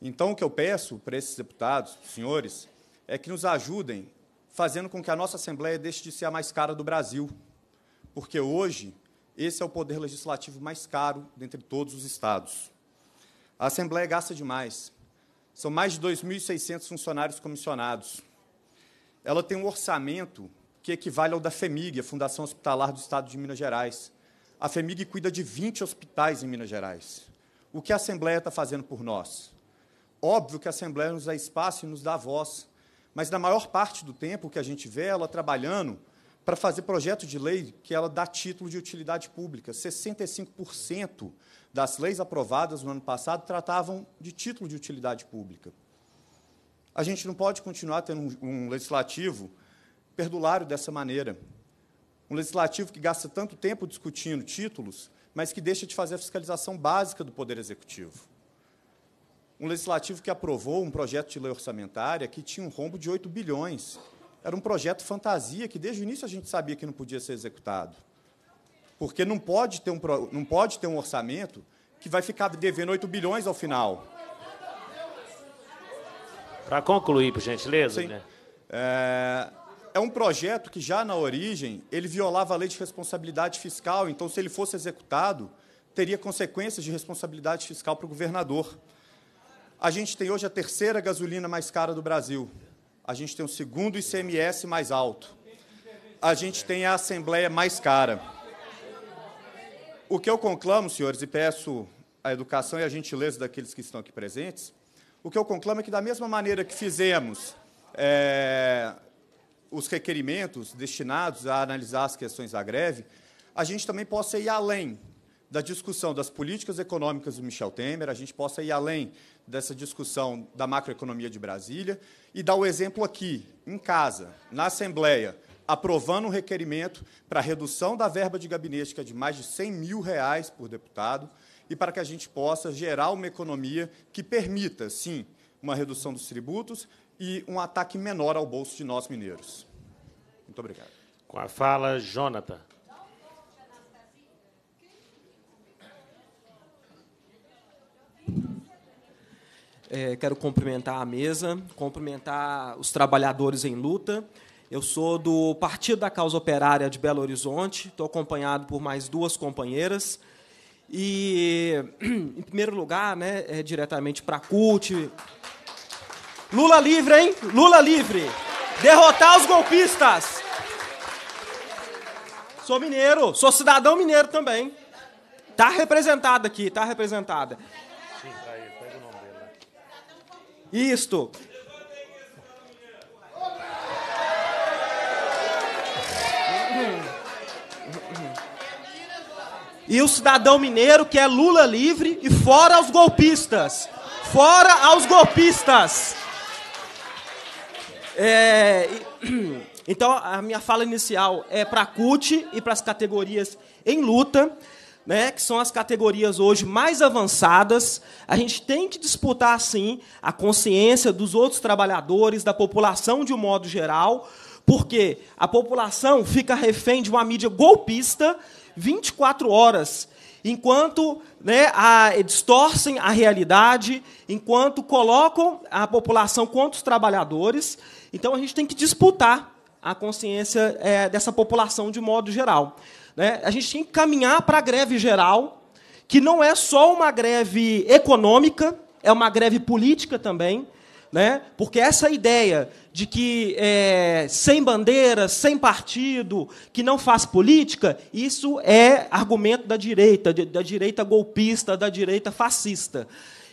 Então, o que eu peço para esses deputados, senhores, é que nos ajudem fazendo com que a nossa Assembleia deixe de ser a mais cara do Brasil. Porque hoje esse é o poder legislativo mais caro dentre todos os estados. A Assembleia gasta demais. São mais de 2.600 funcionários comissionados. Ela tem um orçamento que equivale ao da FEMIG, a Fundação Hospitalar do Estado de Minas Gerais. A FEMIG cuida de 20 hospitais em Minas Gerais. O que a Assembleia está fazendo por nós? Óbvio que a Assembleia nos dá espaço e nos dá voz, mas na maior parte do tempo que a gente vê ela trabalhando para fazer projeto de lei que ela dá título de utilidade pública. 65% das leis aprovadas no ano passado tratavam de título de utilidade pública. A gente não pode continuar tendo um, um legislativo perdulário dessa maneira. Um legislativo que gasta tanto tempo discutindo títulos, mas que deixa de fazer a fiscalização básica do Poder Executivo. Um legislativo que aprovou um projeto de lei orçamentária que tinha um rombo de 8 bilhões era um projeto fantasia que desde o início a gente sabia que não podia ser executado. Porque não pode ter um, não pode ter um orçamento que vai ficar devendo 8 bilhões ao final. Para concluir, por gentileza. Sim. Né? É, é um projeto que já na origem ele violava a lei de responsabilidade fiscal, então se ele fosse executado, teria consequências de responsabilidade fiscal para o governador. A gente tem hoje a terceira gasolina mais cara do Brasil a gente tem o segundo ICMS mais alto, a gente tem a Assembleia mais cara. O que eu conclamo, senhores, e peço a educação e a gentileza daqueles que estão aqui presentes, o que eu conclamo é que, da mesma maneira que fizemos é, os requerimentos destinados a analisar as questões da greve, a gente também possa ir além da discussão das políticas econômicas do Michel Temer, a gente possa ir além dessa discussão da macroeconomia de Brasília e dar o exemplo aqui, em casa, na Assembleia, aprovando um requerimento para redução da verba de gabinete, que é de mais de 100 mil reais por deputado, e para que a gente possa gerar uma economia que permita, sim, uma redução dos tributos e um ataque menor ao bolso de nós mineiros. Muito obrigado. Com a fala, Jonathan. É, quero cumprimentar a mesa, cumprimentar os trabalhadores em luta. Eu sou do Partido da Causa Operária de Belo Horizonte, estou acompanhado por mais duas companheiras. E, em primeiro lugar, né, é diretamente para a CUT. Lula livre, hein? Lula livre! Derrotar os golpistas! Sou mineiro, sou cidadão mineiro também. Está representado aqui, está representada. Isto. E o cidadão mineiro que é Lula livre e fora aos golpistas. Fora aos golpistas. É, então, a minha fala inicial é para a CUT e para as categorias em luta né, que são as categorias hoje mais avançadas, a gente tem que disputar, sim, a consciência dos outros trabalhadores, da população de um modo geral, porque a população fica refém de uma mídia golpista 24 horas, enquanto né, a, distorcem a realidade, enquanto colocam a população contra os trabalhadores. Então a gente tem que disputar a consciência é, dessa população de modo geral. Né? A gente tinha que caminhar para a greve geral, que não é só uma greve econômica, é uma greve política também. Né? Porque essa ideia de que é, sem bandeira, sem partido, que não faz política, isso é argumento da direita, da direita golpista, da direita fascista.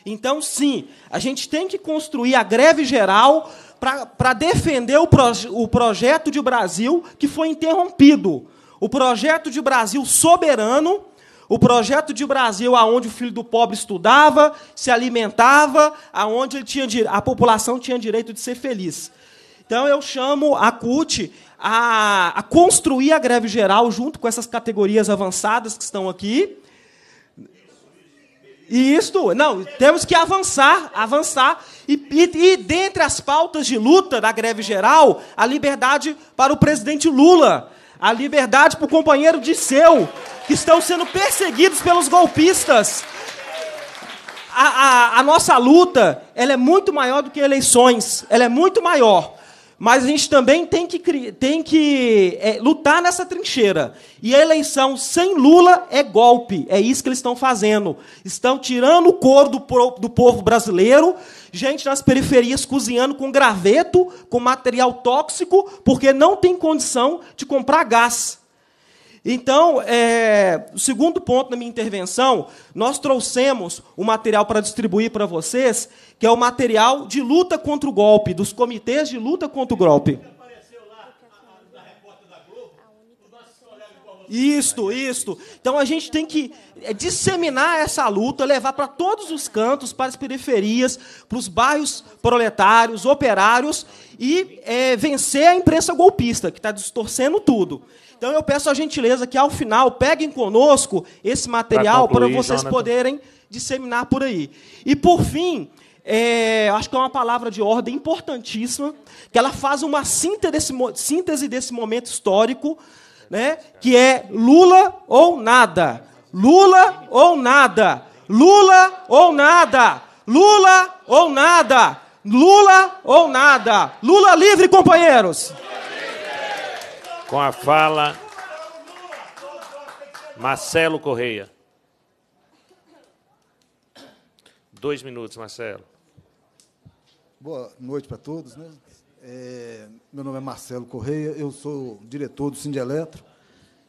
Então, sim, a gente tem que construir a greve geral para defender o, proje o projeto de Brasil que foi interrompido o projeto de Brasil soberano, o projeto de Brasil aonde o filho do pobre estudava, se alimentava, aonde ele tinha a população tinha direito de ser feliz. Então eu chamo a CUT a, a construir a greve geral junto com essas categorias avançadas que estão aqui. E isto, não, temos que avançar, avançar. E, e, e dentre as pautas de luta da greve geral, a liberdade para o presidente Lula a liberdade para o companheiro de seu, que estão sendo perseguidos pelos golpistas. A, a, a, nossa luta ela é muito maior do que eleições, ela é muito maior mas a gente também tem que, tem que é, lutar nessa trincheira. E a eleição sem Lula é golpe. É isso que eles estão fazendo. Estão tirando o couro do, do povo brasileiro, gente nas periferias cozinhando com graveto, com material tóxico, porque não tem condição de comprar gás. Então, é, o segundo ponto na minha intervenção, nós trouxemos o material para distribuir para vocês, que é o material de luta contra o golpe, dos comitês de luta contra o golpe. Isto, isto. Então a gente tem que é, disseminar essa luta, levar para todos os cantos, para as periferias, para os bairros proletários, operários, e é, vencer a imprensa golpista, que está distorcendo tudo. Então eu peço a gentileza que, ao final, peguem conosco esse material para vocês Jonathan. poderem disseminar por aí. E, por fim, é, acho que é uma palavra de ordem importantíssima, que ela faz uma síntese desse, síntese desse momento histórico, né, que é Lula ou nada. Lula ou nada. Lula ou nada. Lula ou nada. Lula ou nada. Lula livre, companheiros. Com a fala Marcelo Correia. Dois minutos, Marcelo. Boa noite para todos. Né? É, meu nome é Marcelo Correia, eu sou diretor do Sindeletro.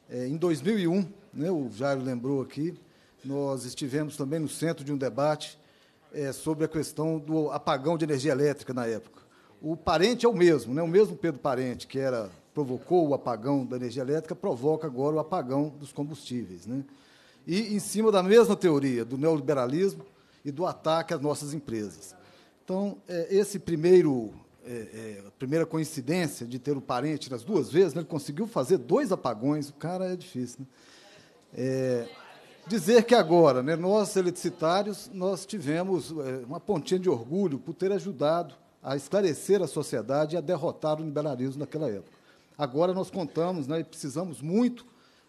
É, em 2001, né, o Jairo lembrou aqui, nós estivemos também no centro de um debate é, sobre a questão do apagão de energia elétrica na época. O parente é o mesmo, né? o mesmo Pedro Parente, que era provocou o apagão da energia elétrica, provoca agora o apagão dos combustíveis. Né? E em cima da mesma teoria do neoliberalismo e do ataque às nossas empresas. Então, é, esse primeiro é, é, primeira coincidência de ter o parente nas duas vezes, né? ele conseguiu fazer dois apagões, o cara é difícil. Né? É, dizer que agora, né, nós eletricitários, nós tivemos eh, uma pontinha de orgulho por ter ajudado a esclarecer a sociedade e a derrotar o liberalismo naquela época. Agora nós contamos né, e precisamos muito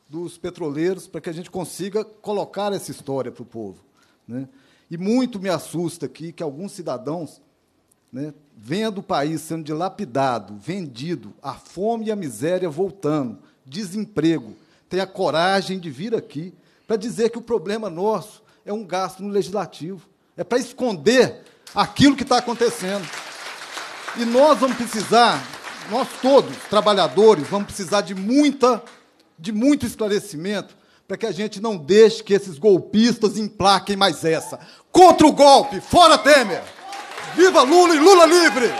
dos petroleiros para que a gente consiga colocar essa história para o povo. Né? E muito me assusta aqui que alguns cidadãos, né, vendo o país sendo dilapidado, vendido, a fome e a miséria voltando, desemprego, tenha coragem de vir aqui para dizer que o problema é nosso é um gasto no legislativo. É para esconder aquilo que está acontecendo. E nós vamos precisar, nós todos, trabalhadores, vamos precisar de muita, de muito esclarecimento para que a gente não deixe que esses golpistas emplaquem mais essa. Contra o golpe, fora Temer! Viva Lula e Lula livre!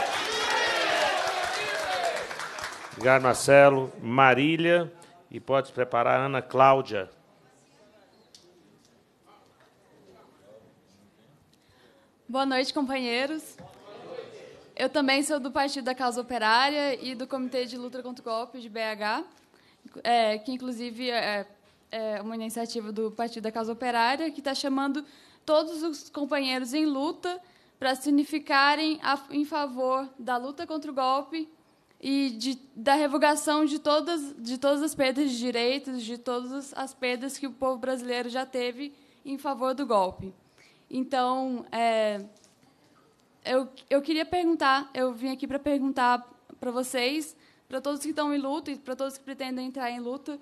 Obrigado, Marcelo. Marília, e pode preparar a Ana Cláudia. Boa noite, companheiros. Eu também sou do Partido da Causa Operária e do Comitê de Luta contra o Golpe de BH, é, que, inclusive, é, é, uma iniciativa do Partido da Causa Operária, que está chamando todos os companheiros em luta para se unificarem a, em favor da luta contra o golpe e de, da revogação de todas, de todas as perdas de direitos, de todas as perdas que o povo brasileiro já teve em favor do golpe. Então, é, eu, eu queria perguntar, eu vim aqui para perguntar para vocês, para todos que estão em luto e para todos que pretendem entrar em luto,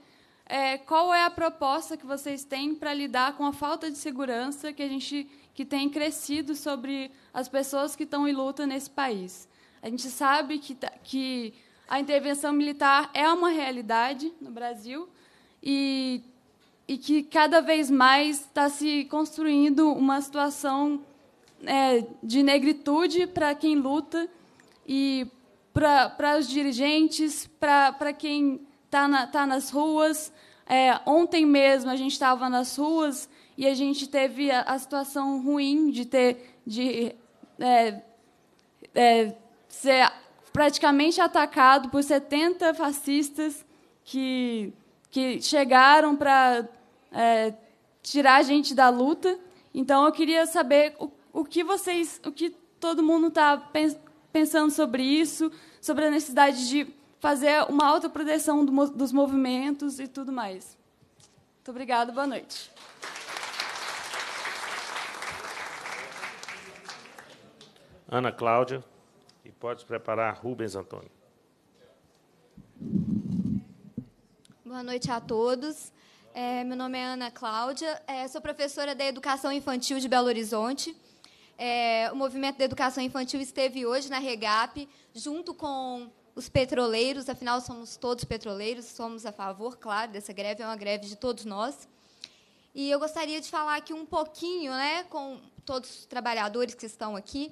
é, qual é a proposta que vocês têm para lidar com a falta de segurança que a gente que tem crescido sobre as pessoas que estão em luta nesse país? A gente sabe que, tá, que a intervenção militar é uma realidade no Brasil e e que cada vez mais está se construindo uma situação é, de negritude para quem luta e para os dirigentes, para quem está na, tá nas ruas. É, ontem mesmo a gente estava nas ruas e a gente teve a, a situação ruim de ter de é, é, ser praticamente atacado por 70 fascistas que, que chegaram para é, tirar a gente da luta. Então eu queria saber o, o que vocês, o que todo mundo está pens pensando sobre isso, sobre a necessidade de fazer uma autoproteção do, dos movimentos e tudo mais. Muito obrigada, boa noite. Ana Cláudia, e pode preparar Rubens Antônio. Boa noite a todos. É, meu nome é Ana Cláudia, é, sou professora da Educação Infantil de Belo Horizonte. É, o Movimento da Educação Infantil esteve hoje na REGAP, junto com os petroleiros, afinal, somos todos petroleiros, somos a favor, claro, dessa greve, é uma greve de todos nós. E eu gostaria de falar aqui um pouquinho, né, com todos os trabalhadores que estão aqui,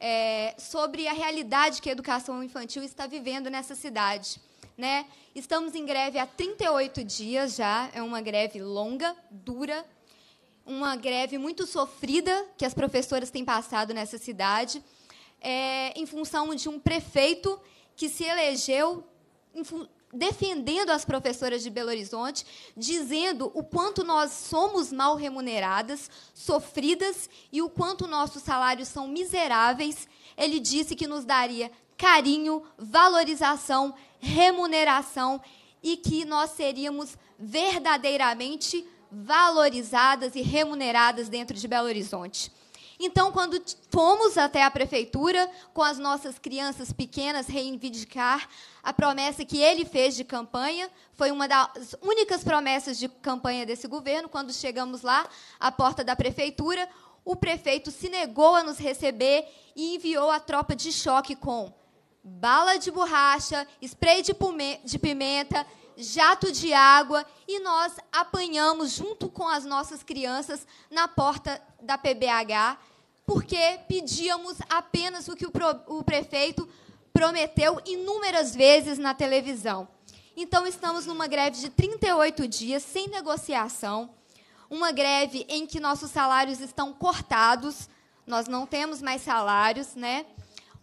é, sobre a realidade que a educação infantil está vivendo nessa cidade né? Estamos em greve há 38 dias já, é uma greve longa, dura, uma greve muito sofrida que as professoras têm passado nessa cidade, é, em função de um prefeito que se elegeu defendendo as professoras de Belo Horizonte, dizendo o quanto nós somos mal remuneradas, sofridas e o quanto nossos salários são miseráveis. Ele disse que nos daria carinho, valorização, remuneração e que nós seríamos verdadeiramente valorizadas e remuneradas dentro de Belo Horizonte. Então, quando fomos até a prefeitura com as nossas crianças pequenas reivindicar a promessa que ele fez de campanha, foi uma das únicas promessas de campanha desse governo. Quando chegamos lá, à porta da prefeitura, o prefeito se negou a nos receber e enviou a tropa de choque com bala de borracha, spray de pimenta, jato de água e nós apanhamos junto com as nossas crianças na porta da PBH, porque pedíamos apenas o que o, o prefeito prometeu inúmeras vezes na televisão. Então, estamos numa greve de 38 dias, sem negociação, uma greve em que nossos salários estão cortados, nós não temos mais salários, né?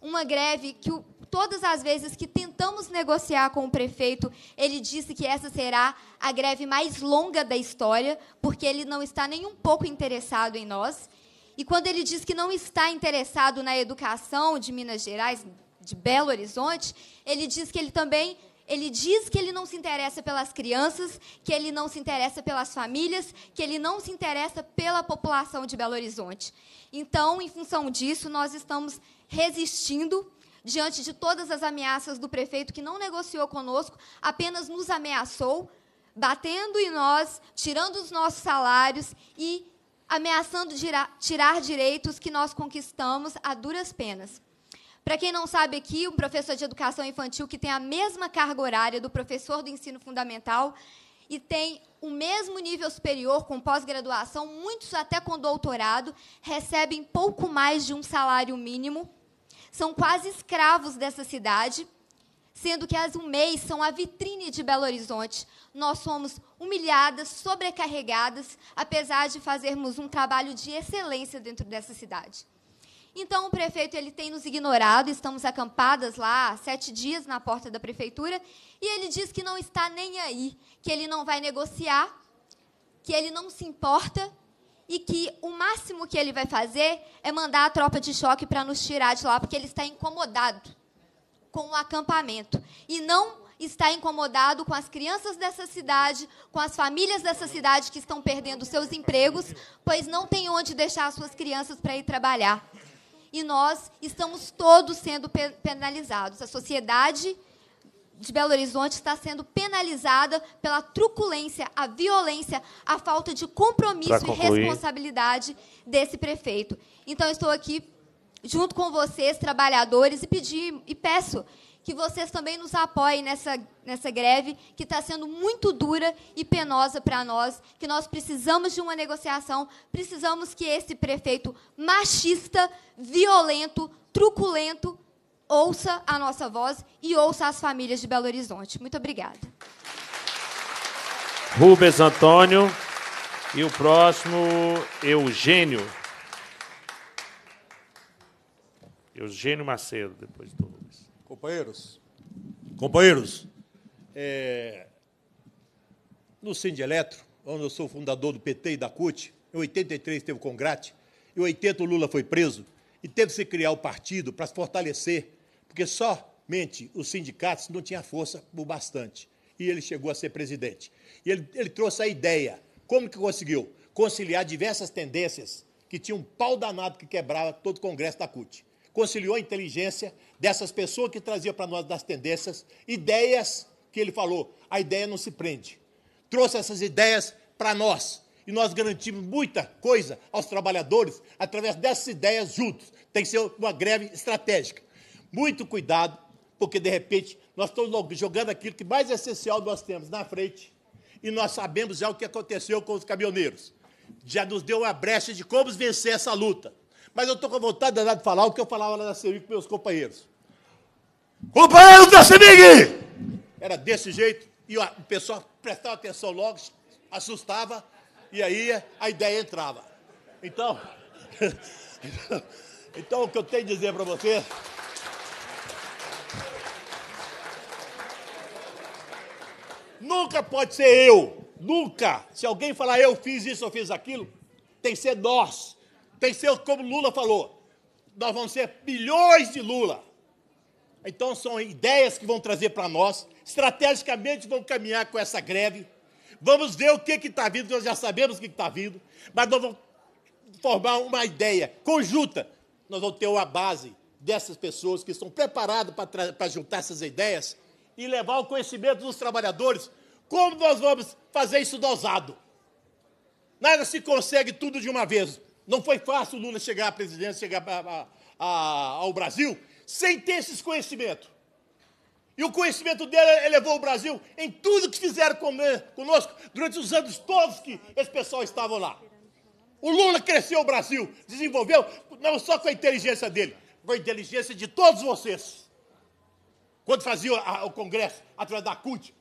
uma greve que o todas as vezes que tentamos negociar com o prefeito, ele disse que essa será a greve mais longa da história, porque ele não está nem um pouco interessado em nós. E quando ele diz que não está interessado na educação de Minas Gerais, de Belo Horizonte, ele diz que ele também ele diz que ele não se interessa pelas crianças, que ele não se interessa pelas famílias, que ele não se interessa pela população de Belo Horizonte. Então, em função disso, nós estamos resistindo diante de todas as ameaças do prefeito que não negociou conosco, apenas nos ameaçou, batendo em nós, tirando os nossos salários e ameaçando tirar direitos que nós conquistamos a duras penas. Para quem não sabe aqui, um professor de educação infantil que tem a mesma carga horária do professor do ensino fundamental e tem o mesmo nível superior com pós-graduação, muitos até com doutorado, recebem pouco mais de um salário mínimo são quase escravos dessa cidade, sendo que as UMEIs são a vitrine de Belo Horizonte. Nós somos humilhadas, sobrecarregadas, apesar de fazermos um trabalho de excelência dentro dessa cidade. Então, o prefeito ele tem nos ignorado, estamos acampadas lá há sete dias na porta da prefeitura, e ele diz que não está nem aí, que ele não vai negociar, que ele não se importa e que o máximo que ele vai fazer é mandar a tropa de choque para nos tirar de lá, porque ele está incomodado com o acampamento e não está incomodado com as crianças dessa cidade, com as famílias dessa cidade que estão perdendo seus empregos, pois não tem onde deixar as suas crianças para ir trabalhar. E nós estamos todos sendo penalizados, a sociedade de Belo Horizonte está sendo penalizada pela truculência, a violência, a falta de compromisso e responsabilidade desse prefeito. Então, estou aqui junto com vocês, trabalhadores, e, pedi, e peço que vocês também nos apoiem nessa, nessa greve, que está sendo muito dura e penosa para nós, que nós precisamos de uma negociação, precisamos que esse prefeito machista, violento, truculento, ouça a nossa voz e ouça as famílias de Belo Horizonte. Muito obrigada. Rubens Antônio e o próximo Eugênio. Eugênio Macedo, depois do Rubens. Companheiros, companheiros, é... no Cindy Eletro, onde eu sou fundador do PT e da CUT, em 83 teve o Congrate, em 80 o Lula foi preso, e teve que se criar o partido para se fortalecer porque somente os sindicatos não tinham força o bastante. E ele chegou a ser presidente. E ele, ele trouxe a ideia. Como que conseguiu? Conciliar diversas tendências que tinha um pau danado que quebrava todo o Congresso da CUT. Conciliou a inteligência dessas pessoas que traziam para nós das tendências, ideias que ele falou, a ideia não se prende. Trouxe essas ideias para nós. E nós garantimos muita coisa aos trabalhadores através dessas ideias juntos. Tem que ser uma greve estratégica. Muito cuidado, porque de repente nós estamos jogando aquilo que mais essencial nós temos na frente. E nós sabemos já o que aconteceu com os caminhoneiros. Já nos deu uma brecha de como vencer essa luta. Mas eu estou com vontade de falar o que eu falava lá na CEMIG com meus companheiros. Companheiros da CEMIG! Era desse jeito, e o pessoal prestava atenção logo, assustava, e aí a ideia entrava. Então, então o que eu tenho a dizer para vocês? Nunca pode ser eu. Nunca. Se alguém falar eu fiz isso, eu fiz aquilo, tem que ser nós. Tem que ser como Lula falou. Nós vamos ser bilhões de Lula. Então são ideias que vão trazer para nós. Estrategicamente vão caminhar com essa greve. Vamos ver o que está vindo, nós já sabemos o que está vindo, mas nós vamos formar uma ideia conjunta. Nós vamos ter uma base dessas pessoas que estão preparadas para juntar essas ideias e levar o conhecimento dos trabalhadores, como nós vamos fazer isso dosado? Nada se consegue tudo de uma vez. Não foi fácil o Lula chegar à presidência, chegar a, a, ao Brasil, sem ter esses conhecimentos. E o conhecimento dele elevou o Brasil em tudo que fizeram eh, conosco durante os anos todos que esse pessoal estava lá. O Lula cresceu o Brasil, desenvolveu, não só com a inteligência dele, com a inteligência de todos vocês. Quando fazia a, o congresso, através da CUT,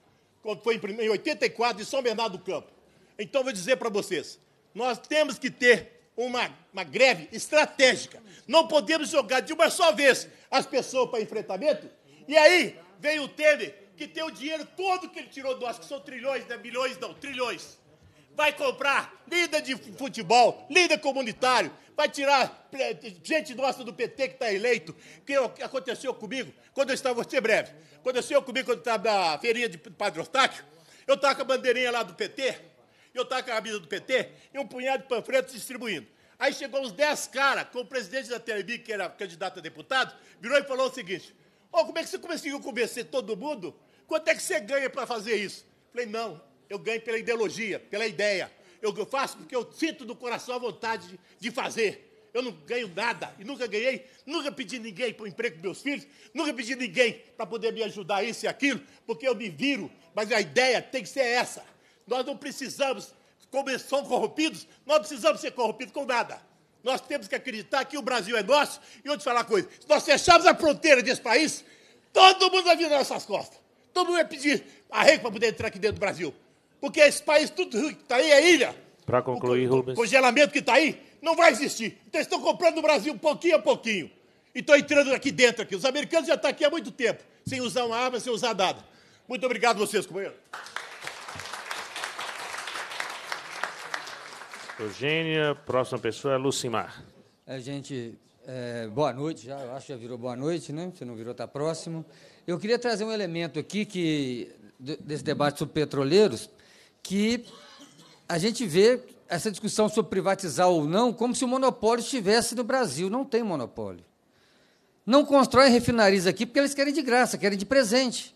quando foi em, em 84, em São Bernardo do Campo. Então, vou dizer para vocês, nós temos que ter uma, uma greve estratégica. Não podemos jogar de uma só vez as pessoas para enfrentamento. E aí, veio o Temer, que tem o dinheiro todo que ele tirou do nosso, que são trilhões, né? Bilhões, não, trilhões vai comprar líder de futebol, líder comunitário, vai tirar eh, gente nossa do PT que está eleito, que aconteceu comigo quando eu estava, vou ser breve, aconteceu comigo quando eu estava na feirinha de Padre Ostáquio, eu estava com a bandeirinha lá do PT, eu estava com a camisa do PT e um punhado de panfletos distribuindo. Aí chegou uns 10 caras com o presidente da TV que era candidato a deputado, virou e falou o seguinte, ô, oh, como é que você conseguiu convencer todo mundo? Quanto é que você ganha para fazer isso? Falei, não, eu ganho pela ideologia, pela ideia. Eu faço porque eu sinto do coração a vontade de, de fazer. Eu não ganho nada e nunca ganhei, nunca pedi ninguém para o emprego dos meus filhos, nunca pedi ninguém para poder me ajudar isso e aquilo, porque eu me viro, mas a ideia tem que ser essa. Nós não precisamos, como são corrompidos, nós precisamos ser corrompidos com nada. Nós temos que acreditar que o Brasil é nosso e onde falar uma coisa, se nós fecharmos a fronteira desse país, todo mundo vai nas nossas costas. Todo mundo vai pedir arrego para poder entrar aqui dentro do Brasil. Porque esse país, tudo que está aí é ilha. Para concluir, o, Rubens. O congelamento que está aí não vai existir. Então, estão comprando o Brasil pouquinho a pouquinho. E estão entrando aqui dentro. Aqui. Os americanos já estão tá aqui há muito tempo, sem usar uma arma, sem usar nada. Muito obrigado a vocês, companheiro. Eugênia, próxima pessoa é Lucimar. É, gente, é, boa noite já, eu acho que já virou boa noite, né? Se não virou, está próximo. Eu queria trazer um elemento aqui que, desse debate sobre petroleiros, que a gente vê essa discussão sobre privatizar ou não como se o monopólio estivesse no Brasil. Não tem monopólio. Não constroem refinarias aqui porque eles querem de graça, querem de presente.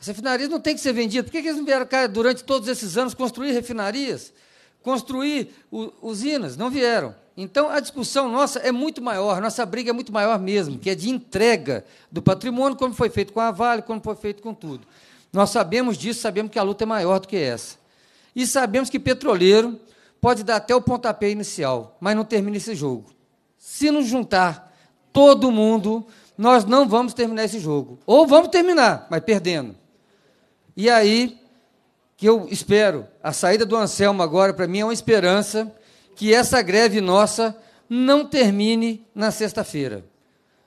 As refinarias não têm que ser vendidas. Por que, eles não vieram cá durante todos esses anos construir refinarias, construir usinas? Não vieram. Então, a discussão nossa é muito maior, nossa briga é muito maior mesmo, que é de entrega do patrimônio, como foi feito com a Vale, como foi feito com tudo. Nós sabemos disso, sabemos que a luta é maior do que essa. E sabemos que Petroleiro pode dar até o pontapé inicial, mas não termina esse jogo. Se não juntar todo mundo, nós não vamos terminar esse jogo. Ou vamos terminar, mas perdendo. E aí, que eu espero, a saída do Anselmo agora, para mim, é uma esperança que essa greve nossa não termine na sexta-feira.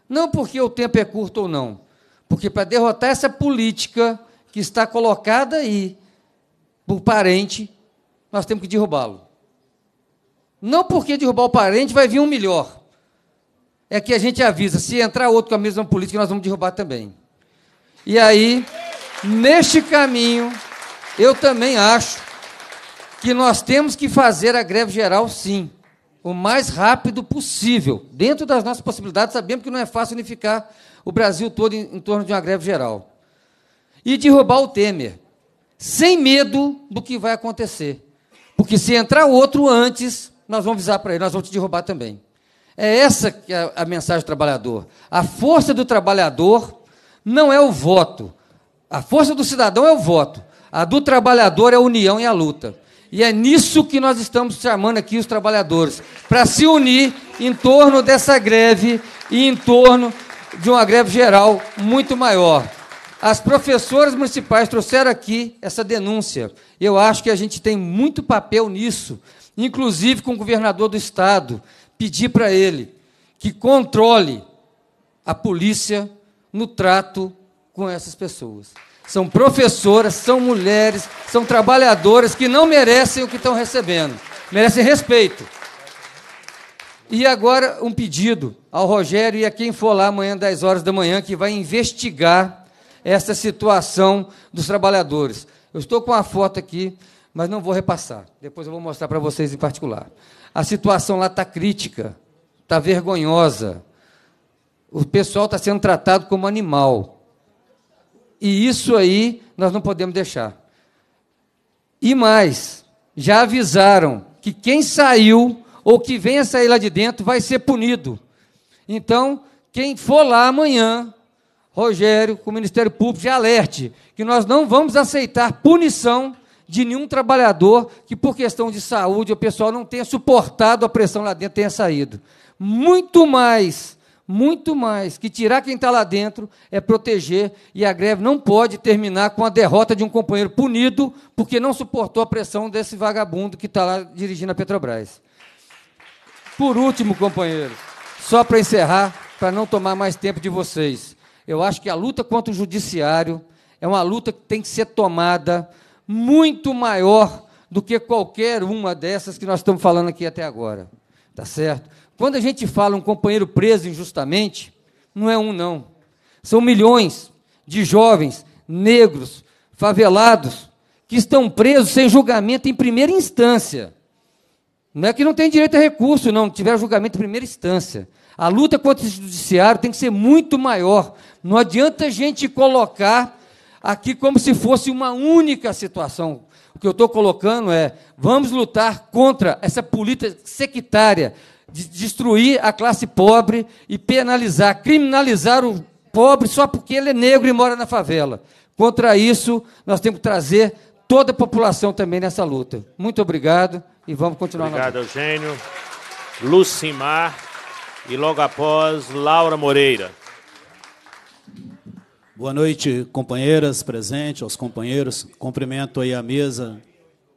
Não porque o tempo é curto ou não, porque para derrotar essa política que está colocada aí, por parente, nós temos que derrubá-lo. Não porque derrubar o parente vai vir um melhor. É que a gente avisa, se entrar outro com a mesma política, nós vamos derrubar também. E aí, neste caminho, eu também acho que nós temos que fazer a greve geral, sim, o mais rápido possível, dentro das nossas possibilidades, sabemos que não é fácil unificar o Brasil todo em, em torno de uma greve geral. E derrubar o Temer sem medo do que vai acontecer. Porque se entrar outro antes, nós vamos avisar para ele, nós vamos te derrubar também. É essa que é a mensagem do trabalhador. A força do trabalhador não é o voto. A força do cidadão é o voto. A do trabalhador é a união e a luta. E é nisso que nós estamos chamando aqui os trabalhadores, para se unir em torno dessa greve e em torno de uma greve geral muito maior. As professoras municipais trouxeram aqui essa denúncia. Eu acho que a gente tem muito papel nisso, inclusive com o governador do estado, pedir para ele que controle a polícia no trato com essas pessoas. São professoras, são mulheres, são trabalhadoras que não merecem o que estão recebendo. Merecem respeito. E agora um pedido ao Rogério e a quem for lá amanhã, 10 horas da manhã, que vai investigar essa situação dos trabalhadores. Eu estou com a foto aqui, mas não vou repassar. Depois eu vou mostrar para vocês em particular. A situação lá está crítica, está vergonhosa. O pessoal está sendo tratado como animal. E isso aí nós não podemos deixar. E mais, já avisaram que quem saiu ou que venha sair lá de dentro vai ser punido. Então, quem for lá amanhã Rogério, com o Ministério Público, já alerte que nós não vamos aceitar punição de nenhum trabalhador que, por questão de saúde, o pessoal não tenha suportado a pressão lá dentro, tenha saído. Muito mais, muito mais que tirar quem está lá dentro é proteger, e a greve não pode terminar com a derrota de um companheiro punido porque não suportou a pressão desse vagabundo que está lá dirigindo a Petrobras. Por último, companheiros, só para encerrar, para não tomar mais tempo de vocês. Eu acho que a luta contra o judiciário é uma luta que tem que ser tomada muito maior do que qualquer uma dessas que nós estamos falando aqui até agora. Tá certo? Quando a gente fala um companheiro preso injustamente, não é um não. São milhões de jovens negros, favelados, que estão presos sem julgamento em primeira instância. Não é que não tem direito a recurso, não, tiver julgamento em primeira instância. A luta contra o judiciário tem que ser muito maior não adianta a gente colocar aqui como se fosse uma única situação. O que eu estou colocando é: vamos lutar contra essa política sectária de destruir a classe pobre e penalizar, criminalizar o pobre só porque ele é negro e mora na favela. Contra isso, nós temos que trazer toda a população também nessa luta. Muito obrigado e vamos continuar. Obrigado, Eugênio. Lucimar e logo após Laura Moreira. Boa noite, companheiras presentes, aos companheiros. Cumprimento aí a mesa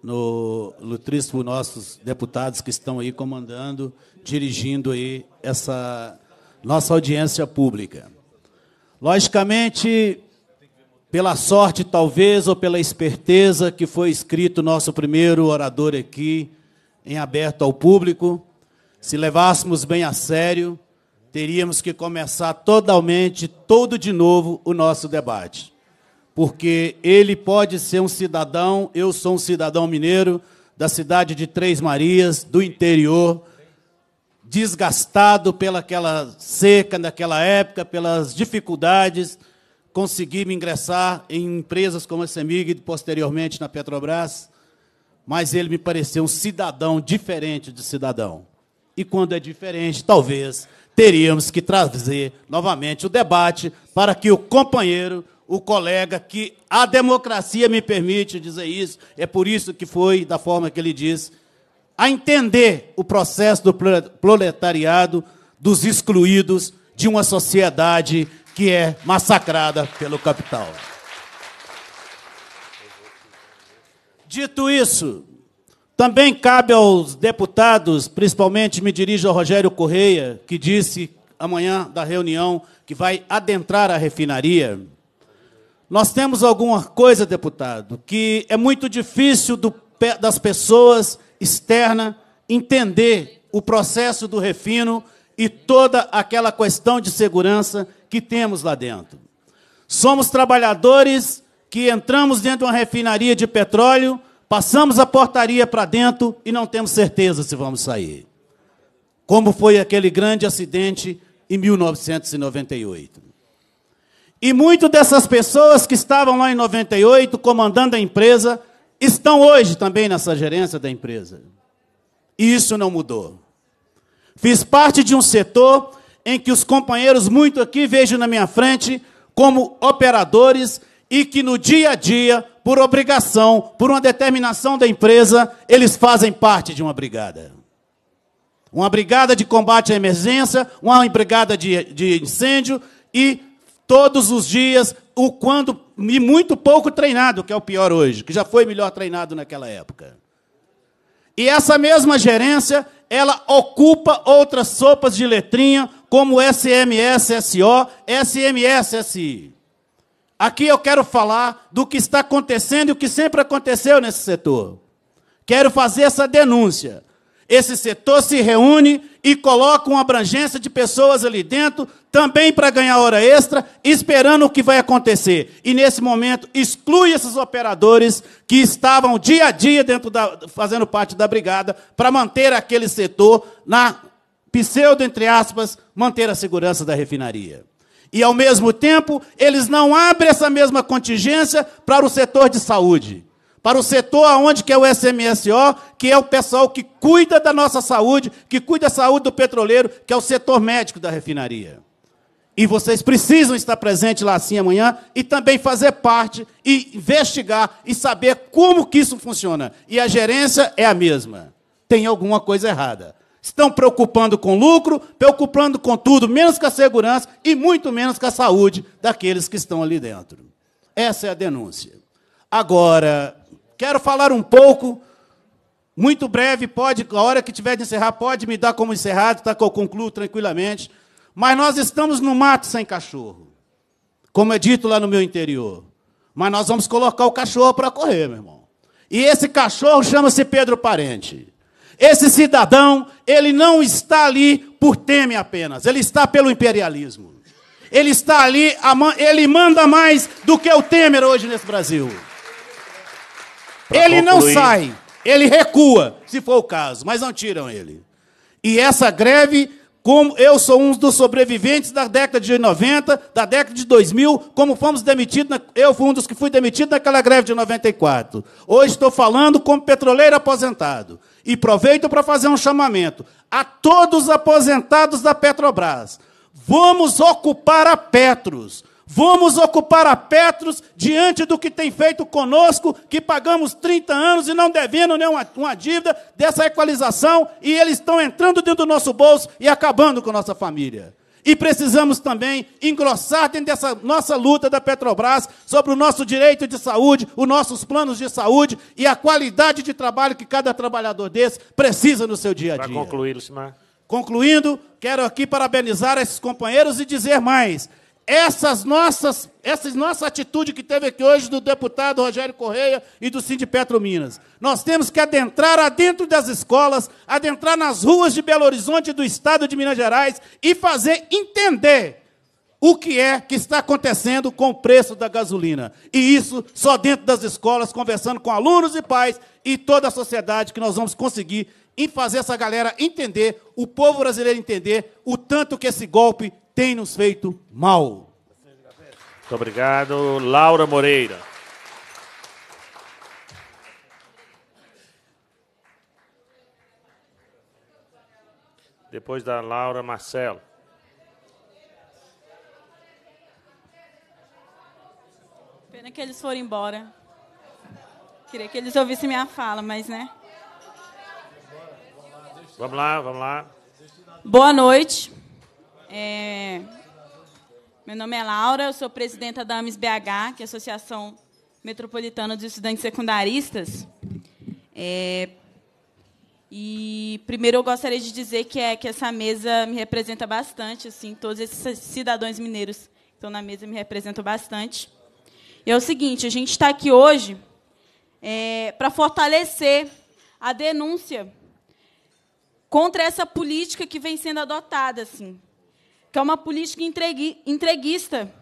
no lutrístico nossos deputados que estão aí comandando, dirigindo aí essa nossa audiência pública. Logicamente, pela sorte talvez ou pela esperteza que foi escrito nosso primeiro orador aqui em aberto ao público, se levássemos bem a sério, teríamos que começar totalmente, todo de novo, o nosso debate. Porque ele pode ser um cidadão, eu sou um cidadão mineiro, da cidade de Três Marias, do interior, desgastado pelaquela seca daquela época, pelas dificuldades, consegui me ingressar em empresas como a Semig e posteriormente na Petrobras, mas ele me pareceu um cidadão diferente de cidadão. E quando é diferente, talvez teríamos que trazer novamente o debate para que o companheiro, o colega, que a democracia me permite dizer isso, é por isso que foi da forma que ele disse, a entender o processo do proletariado, dos excluídos, de uma sociedade que é massacrada pelo capital. Dito isso, também cabe aos deputados, principalmente me dirijo ao Rogério Correia, que disse amanhã da reunião que vai adentrar a refinaria. Nós temos alguma coisa, deputado, que é muito difícil do, das pessoas externas entender o processo do refino e toda aquela questão de segurança que temos lá dentro. Somos trabalhadores que entramos dentro de uma refinaria de petróleo Passamos a portaria para dentro e não temos certeza se vamos sair. Como foi aquele grande acidente em 1998. E muito dessas pessoas que estavam lá em 98 comandando a empresa estão hoje também nessa gerência da empresa. E isso não mudou. Fiz parte de um setor em que os companheiros, muito aqui, vejo na minha frente, como operadores e que no dia a dia por obrigação, por uma determinação da empresa, eles fazem parte de uma brigada. Uma brigada de combate à emergência, uma brigada de, de incêndio e todos os dias, o quando e muito pouco treinado, que é o pior hoje, que já foi melhor treinado naquela época. E essa mesma gerência, ela ocupa outras sopas de letrinha, como SMS, SO, SMS, SI. Aqui eu quero falar do que está acontecendo e o que sempre aconteceu nesse setor. Quero fazer essa denúncia. Esse setor se reúne e coloca uma abrangência de pessoas ali dentro, também para ganhar hora extra, esperando o que vai acontecer. E nesse momento exclui esses operadores que estavam dia a dia dentro da, fazendo parte da brigada para manter aquele setor na pseudo entre aspas, manter a segurança da refinaria. E, ao mesmo tempo, eles não abrem essa mesma contingência para o setor de saúde. Para o setor onde que é o SMSO, que é o pessoal que cuida da nossa saúde, que cuida da saúde do petroleiro, que é o setor médico da refinaria. E vocês precisam estar presentes lá assim amanhã e também fazer parte e investigar e saber como que isso funciona. E a gerência é a mesma. Tem alguma coisa errada. Estão preocupando com lucro, preocupando com tudo, menos com a segurança e muito menos com a saúde daqueles que estão ali dentro. Essa é a denúncia. Agora, quero falar um pouco, muito breve, pode, a hora que tiver de encerrar, pode me dar como encerrado, tá, que eu concluo tranquilamente. Mas nós estamos no mato sem cachorro, como é dito lá no meu interior. Mas nós vamos colocar o cachorro para correr, meu irmão. E esse cachorro chama-se Pedro Parente. Esse cidadão, ele não está ali por teme apenas, ele está pelo imperialismo. Ele está ali, ele manda mais do que o Temer hoje nesse Brasil. ele não sai, ele recua, se for o caso, mas não tiram ele. E essa greve como eu sou um dos sobreviventes da década de 90, da década de 2000, como fomos demitidos, na, eu fui um dos que fui demitido naquela greve de 94. Hoje estou falando como petroleiro aposentado. E aproveito para fazer um chamamento a todos os aposentados da Petrobras. Vamos ocupar a Petros. Vamos ocupar a Petros diante do que tem feito conosco, que pagamos 30 anos e não devendo nenhuma uma dívida dessa equalização, e eles estão entrando dentro do nosso bolso e acabando com nossa família. E precisamos também engrossar dentro dessa nossa luta da Petrobras sobre o nosso direito de saúde, os nossos planos de saúde e a qualidade de trabalho que cada trabalhador desse precisa no seu dia a dia. Para concluir, Lucimar. Concluindo, quero aqui parabenizar esses companheiros e dizer mais essas nossas, essa nossa atitude que teve aqui hoje do deputado Rogério Correia e do Cid Petro Minas. Nós temos que adentrar adentro das escolas, adentrar nas ruas de Belo Horizonte e do estado de Minas Gerais e fazer entender o que é que está acontecendo com o preço da gasolina. E isso só dentro das escolas, conversando com alunos e pais e toda a sociedade que nós vamos conseguir em fazer essa galera entender, o povo brasileiro entender o tanto que esse golpe tem nos feito mal. Muito obrigado, Laura Moreira. Depois da Laura, Marcelo. Pena que eles foram embora. Queria que eles ouvissem minha fala, mas né. Vamos lá, vamos lá. Boa noite. É... Meu nome é Laura, eu sou presidenta da AMES BH, que é a Associação Metropolitana de Estudantes Secundaristas. É... E primeiro eu gostaria de dizer que, é, que essa mesa me representa bastante, assim, todos esses cidadãos mineiros que estão na mesa me representam bastante. E é o seguinte, a gente está aqui hoje é, para fortalecer a denúncia contra essa política que vem sendo adotada, assim, que é uma política entreguista,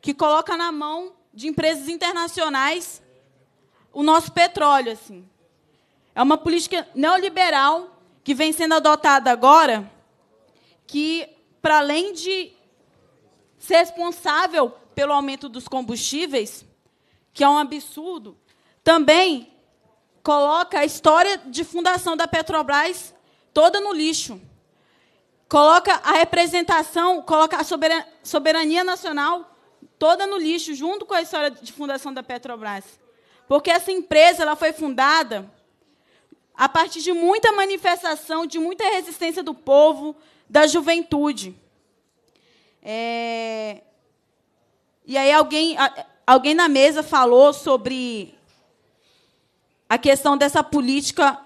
que coloca na mão de empresas internacionais o nosso petróleo. Assim. É uma política neoliberal que vem sendo adotada agora, que, para além de ser responsável pelo aumento dos combustíveis, que é um absurdo, também coloca a história de fundação da Petrobras toda no lixo coloca a representação, coloca a soberania, soberania nacional toda no lixo, junto com a história de fundação da Petrobras. Porque essa empresa ela foi fundada a partir de muita manifestação, de muita resistência do povo, da juventude. É... E aí alguém, alguém na mesa falou sobre a questão dessa política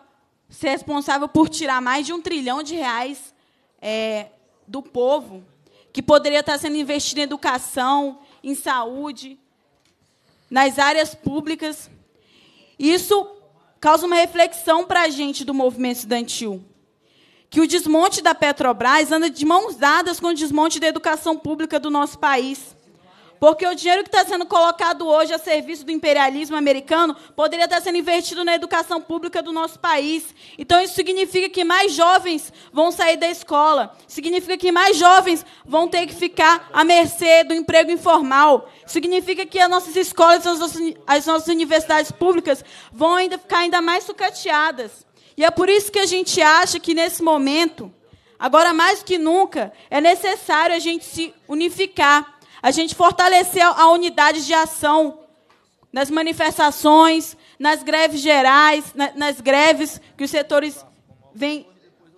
ser responsável por tirar mais de um trilhão de reais é, do povo, que poderia estar sendo investido em educação, em saúde, nas áreas públicas. Isso causa uma reflexão para a gente do movimento estudantil. Que o desmonte da Petrobras anda de mãos dadas com o desmonte da educação pública do nosso país. Porque o dinheiro que está sendo colocado hoje a serviço do imperialismo americano poderia estar tá sendo investido na educação pública do nosso país. Então, isso significa que mais jovens vão sair da escola, significa que mais jovens vão ter que ficar à mercê do emprego informal, significa que as nossas escolas, as nossas, as nossas universidades públicas vão ainda ficar ainda mais sucateadas. E é por isso que a gente acha que, nesse momento, agora mais que nunca, é necessário a gente se unificar a gente fortaleceu a unidade de ação nas manifestações, nas greves gerais, nas greves que os setores vêm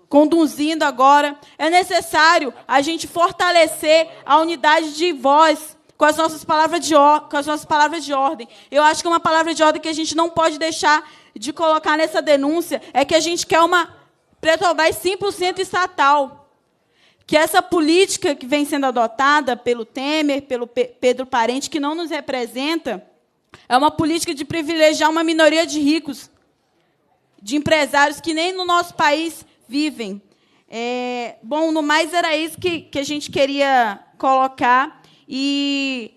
conduzindo agora. É necessário a gente fortalecer a unidade de voz com as nossas palavras de, com as nossas palavras de ordem. Eu acho que uma palavra de ordem que a gente não pode deixar de colocar nessa denúncia é que a gente quer uma Petrobras 100% estatal que essa política que vem sendo adotada pelo Temer, pelo Pedro Parente, que não nos representa, é uma política de privilegiar uma minoria de ricos, de empresários que nem no nosso país vivem. É, bom, no mais era isso que, que a gente queria colocar. E,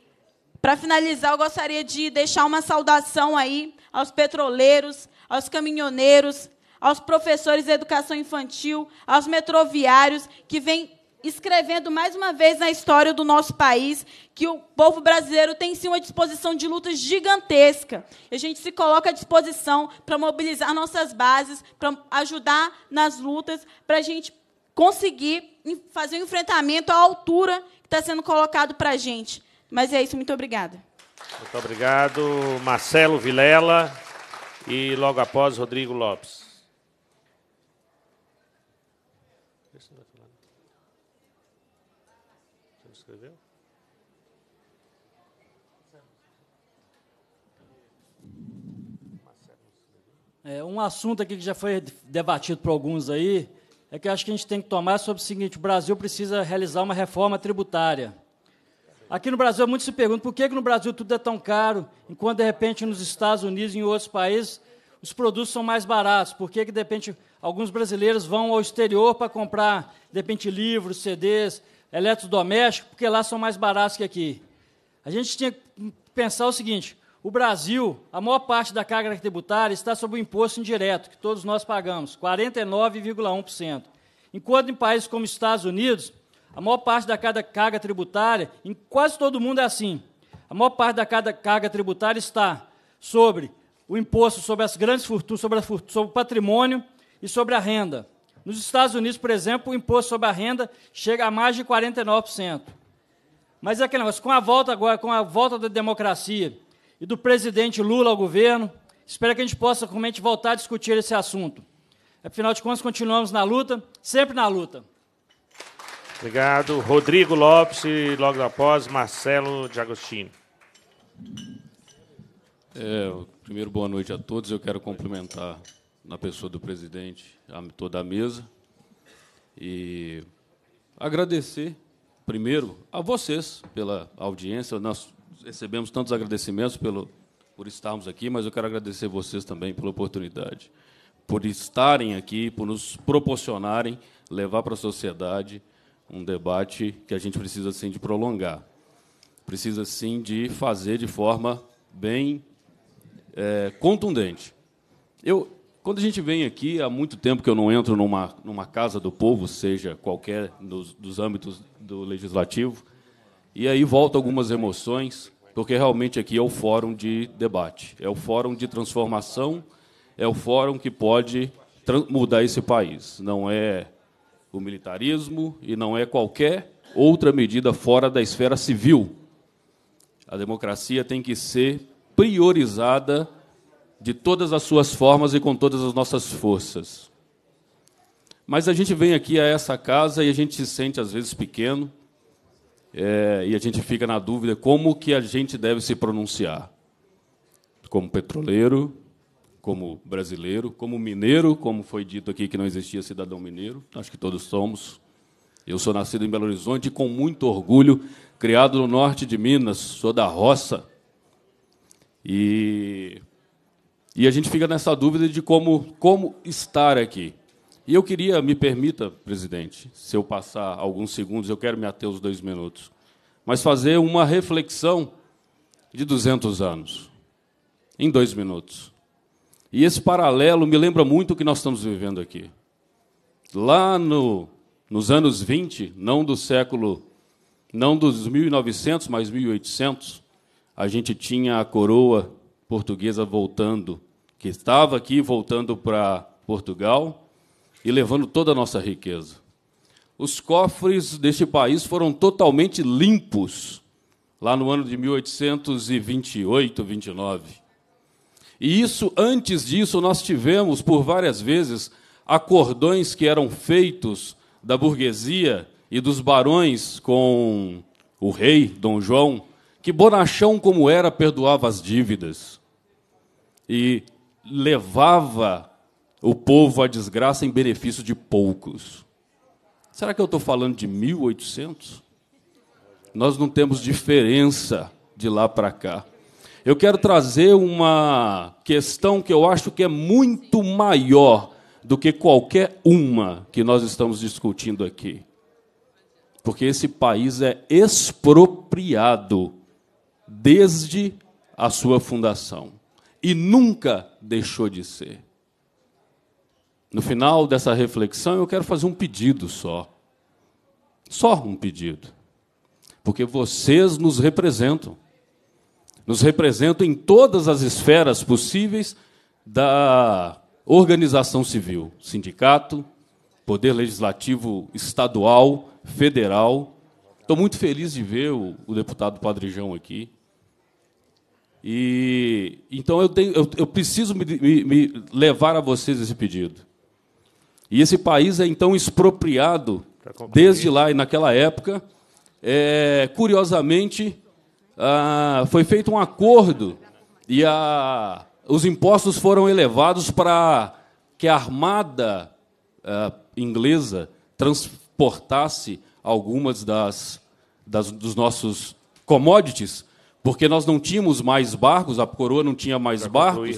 para finalizar, eu gostaria de deixar uma saudação aí aos petroleiros, aos caminhoneiros, aos professores de educação infantil, aos metroviários que vêm escrevendo mais uma vez na história do nosso país que o povo brasileiro tem sim uma disposição de luta gigantesca. E a gente se coloca à disposição para mobilizar nossas bases, para ajudar nas lutas, para a gente conseguir fazer um enfrentamento à altura que está sendo colocado para a gente. Mas é isso, muito obrigada. Muito obrigado, Marcelo Vilela e logo após Rodrigo Lopes. É, um assunto aqui que já foi debatido por alguns aí é que eu acho que a gente tem que tomar sobre o seguinte: o Brasil precisa realizar uma reforma tributária. Aqui no Brasil, muitos se perguntam por que, que no Brasil tudo é tão caro, enquanto de repente nos Estados Unidos e em outros países os produtos são mais baratos. Por que, que de repente alguns brasileiros vão ao exterior para comprar, de repente, livros, CDs, eletrodomésticos, porque lá são mais baratos que aqui? A gente tinha que pensar o seguinte: o Brasil, a maior parte da carga tributária está sob o imposto indireto, que todos nós pagamos, 49,1%. Enquanto em países como Estados Unidos, a maior parte da carga tributária, em quase todo mundo é assim, a maior parte da carga tributária está sobre o imposto sobre as grandes fortunas, sobre, sobre o patrimônio e sobre a renda. Nos Estados Unidos, por exemplo, o imposto sobre a renda chega a mais de 49%. Mas é aquele negócio, com a volta agora, com a volta da democracia e do presidente Lula ao governo. Espero que a gente possa realmente voltar a discutir esse assunto. Afinal de contas, continuamos na luta, sempre na luta. Obrigado. Rodrigo Lopes e logo após Marcelo de É, primeiro, boa noite a todos. Eu quero cumprimentar na pessoa do presidente toda a mesa e agradecer primeiro a vocês pela audiência. Nós recebemos tantos agradecimentos pelo, por estarmos aqui, mas eu quero agradecer vocês também pela oportunidade, por estarem aqui, por nos proporcionarem levar para a sociedade um debate que a gente precisa sim de prolongar, precisa sim de fazer de forma bem é, contundente. Eu, quando a gente vem aqui, há muito tempo que eu não entro numa, numa casa do povo, seja qualquer dos, dos âmbitos do legislativo, e aí volta algumas emoções porque realmente aqui é o fórum de debate, é o fórum de transformação, é o fórum que pode mudar esse país. Não é o militarismo e não é qualquer outra medida fora da esfera civil. A democracia tem que ser priorizada de todas as suas formas e com todas as nossas forças. Mas a gente vem aqui a essa casa e a gente se sente às vezes pequeno, é, e a gente fica na dúvida como que a gente deve se pronunciar, como petroleiro, como brasileiro, como mineiro, como foi dito aqui que não existia cidadão mineiro, acho que todos somos. Eu sou nascido em Belo Horizonte com muito orgulho, criado no norte de Minas, sou da roça. E, e a gente fica nessa dúvida de como, como estar aqui. E eu queria, me permita, presidente, se eu passar alguns segundos, eu quero me ater os dois minutos, mas fazer uma reflexão de 200 anos, em dois minutos. E esse paralelo me lembra muito o que nós estamos vivendo aqui. Lá no, nos anos 20, não do século, não dos 1900, mas 1800, a gente tinha a coroa portuguesa voltando, que estava aqui voltando para Portugal, e levando toda a nossa riqueza. Os cofres deste país foram totalmente limpos lá no ano de 1828, 29. E isso, antes disso, nós tivemos por várias vezes acordões que eram feitos da burguesia e dos barões com o rei Dom João, que bonachão como era perdoava as dívidas e levava o povo à desgraça em benefício de poucos. Será que eu estou falando de 1800? Nós não temos diferença de lá para cá. Eu quero trazer uma questão que eu acho que é muito maior do que qualquer uma que nós estamos discutindo aqui. Porque esse país é expropriado desde a sua fundação e nunca deixou de ser. No final dessa reflexão, eu quero fazer um pedido só. Só um pedido. Porque vocês nos representam. Nos representam em todas as esferas possíveis da organização civil, sindicato, poder legislativo estadual, federal. Estou muito feliz de ver o, o deputado Padrijão aqui. E então eu, tenho, eu, eu preciso me, me, me levar a vocês esse pedido. E esse país é então expropriado desde lá e naquela época. É, curiosamente, ah, foi feito um acordo e a, os impostos foram elevados para que a armada ah, inglesa transportasse algumas das, das, dos nossos commodities, porque nós não tínhamos mais barcos, a coroa não tinha mais barcos.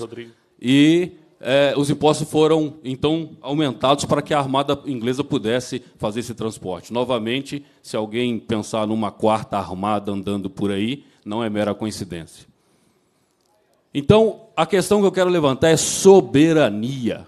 e é, os impostos foram então aumentados para que a armada inglesa pudesse fazer esse transporte. Novamente, se alguém pensar numa quarta armada andando por aí, não é mera coincidência. Então, a questão que eu quero levantar é soberania.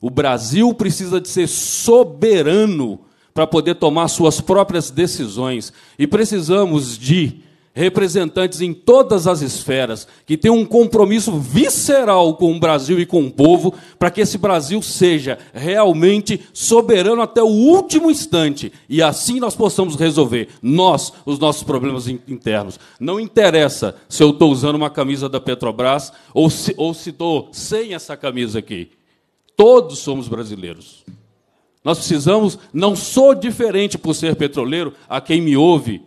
O Brasil precisa de ser soberano para poder tomar suas próprias decisões e precisamos de representantes em todas as esferas, que têm um compromisso visceral com o Brasil e com o povo, para que esse Brasil seja realmente soberano até o último instante e assim nós possamos resolver, nós, os nossos problemas internos. Não interessa se eu estou usando uma camisa da Petrobras ou se ou estou se sem essa camisa aqui. Todos somos brasileiros. Nós precisamos, não sou diferente por ser petroleiro, a quem me ouve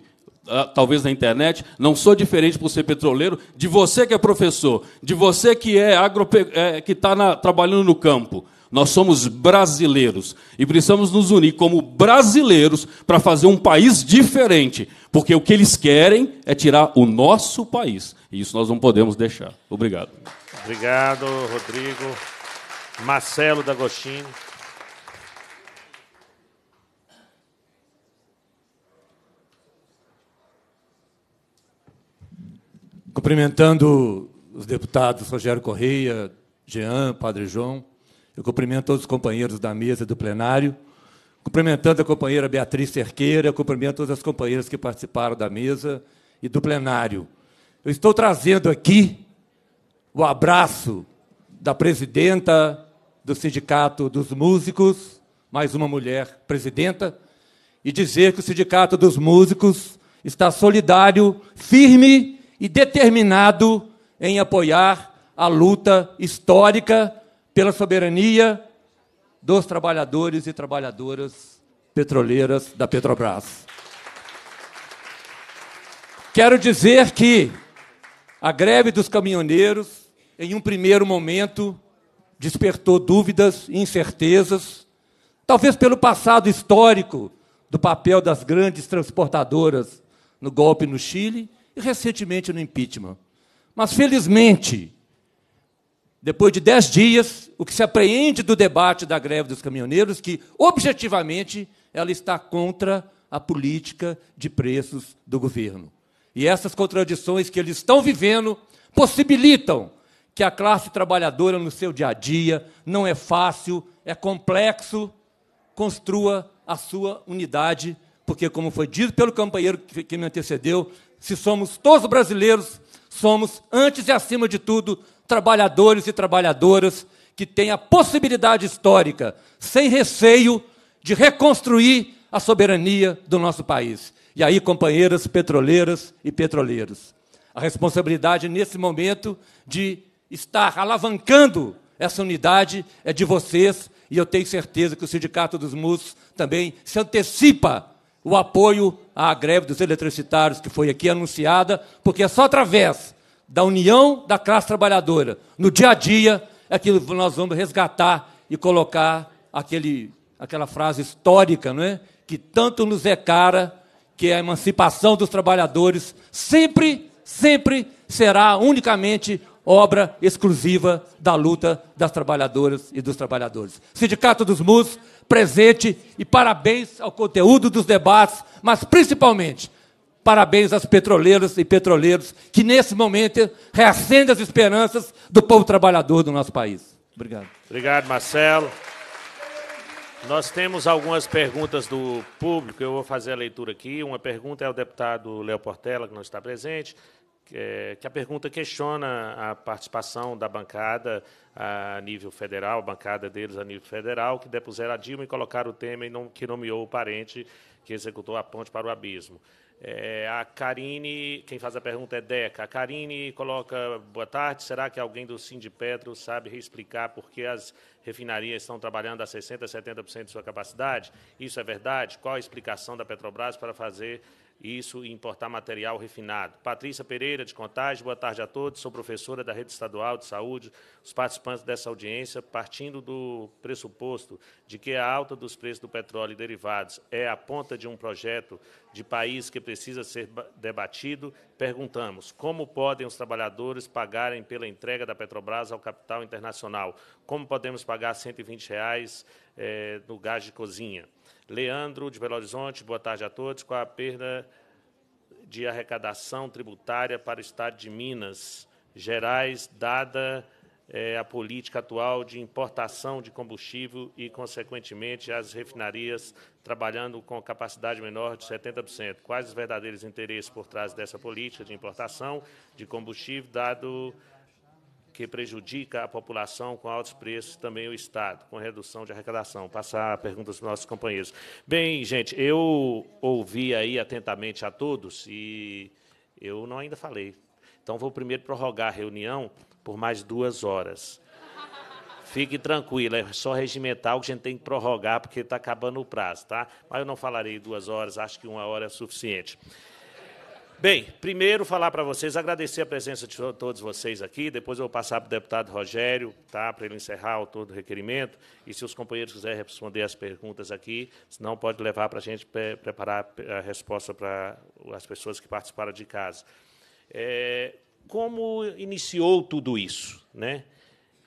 ah, talvez na internet, não sou diferente por ser petroleiro, de você que é professor, de você que é agrope... É, que está trabalhando no campo. Nós somos brasileiros e precisamos nos unir como brasileiros para fazer um país diferente, porque o que eles querem é tirar o nosso país. E isso nós não podemos deixar. Obrigado. Obrigado, Rodrigo. Marcelo D'Agostini. Cumprimentando os deputados Rogério Correia, Jean, Padre João, eu cumprimento todos os companheiros da mesa do plenário, cumprimentando a companheira Beatriz Cerqueira, cumprimento todas as companheiras que participaram da mesa e do plenário. Eu estou trazendo aqui o abraço da presidenta do Sindicato dos Músicos, mais uma mulher presidenta, e dizer que o Sindicato dos Músicos está solidário, firme e determinado em apoiar a luta histórica pela soberania dos trabalhadores e trabalhadoras petroleiras da Petrobras. Quero dizer que a greve dos caminhoneiros, em um primeiro momento, despertou dúvidas e incertezas, talvez pelo passado histórico do papel das grandes transportadoras no golpe no Chile e recentemente no impeachment. Mas, felizmente, depois de dez dias, o que se apreende do debate da greve dos caminhoneiros, que objetivamente ela está contra a política de preços do governo. E essas contradições que eles estão vivendo possibilitam que a classe trabalhadora, no seu dia a dia, não é fácil, é complexo, construa a sua unidade, porque, como foi dito pelo companheiro que me antecedeu, se somos todos brasileiros, somos, antes e acima de tudo, trabalhadores e trabalhadoras que têm a possibilidade histórica, sem receio, de reconstruir a soberania do nosso país. E aí, companheiras petroleiras e petroleiros, a responsabilidade nesse momento de estar alavancando essa unidade é de vocês, e eu tenho certeza que o Sindicato dos Músicos também se antecipa o apoio à greve dos eletricitários que foi aqui anunciada, porque é só através da união da classe trabalhadora no dia a dia é que nós vamos resgatar e colocar aquele, aquela frase histórica, não é? que tanto nos é cara, que a emancipação dos trabalhadores sempre, sempre será unicamente obra exclusiva da luta das trabalhadoras e dos trabalhadores. Sindicato dos MUS presente e parabéns ao conteúdo dos debates, mas principalmente parabéns às petroleiras e petroleiros que, nesse momento, reacendem as esperanças do povo trabalhador do nosso país. Obrigado. Obrigado, Marcelo. Nós temos algumas perguntas do público, eu vou fazer a leitura aqui. Uma pergunta é ao deputado Léo Portela, que não está presente é, que a pergunta questiona a participação da bancada a nível federal, a bancada deles a nível federal, que depuseram a Dilma e colocaram o Temer, e que nomeou o parente que executou a ponte para o abismo. É, a Karine, quem faz a pergunta é Deca. A Karine coloca, boa tarde, será que alguém do Sindipetro sabe reexplicar por que as refinarias estão trabalhando a 60%, 70% de sua capacidade? Isso é verdade? Qual a explicação da Petrobras para fazer isso e importar material refinado. Patrícia Pereira, de Contagem, boa tarde a todos. Sou professora da Rede Estadual de Saúde. Os participantes dessa audiência, partindo do pressuposto de que a alta dos preços do petróleo e derivados é a ponta de um projeto de país que precisa ser debatido, perguntamos como podem os trabalhadores pagarem pela entrega da Petrobras ao capital internacional? Como podemos pagar R$ 120 reais, eh, no gás de cozinha? Leandro, de Belo Horizonte, boa tarde a todos. Com a perda de arrecadação tributária para o Estado de Minas Gerais, dada é, a política atual de importação de combustível e, consequentemente, as refinarias trabalhando com capacidade menor de 70%. Quais os verdadeiros interesses por trás dessa política de importação de combustível, dado que prejudica a população com altos preços, também o Estado, com redução de arrecadação. Passar a pergunta dos nossos companheiros. Bem, gente, eu ouvi aí atentamente a todos e eu não ainda falei. Então, vou primeiro prorrogar a reunião por mais duas horas. Fique tranquilo, é só regimental que a gente tem que prorrogar, porque está acabando o prazo, tá? Mas eu não falarei duas horas, acho que uma hora é suficiente. Bem, primeiro falar para vocês, agradecer a presença de todos vocês aqui, depois eu vou passar para o deputado Rogério, tá, para ele encerrar o todo o requerimento, e se os companheiros quiserem responder as perguntas aqui, senão pode levar para a gente pre preparar a resposta para as pessoas que participaram de casa. É, como iniciou tudo isso? Né?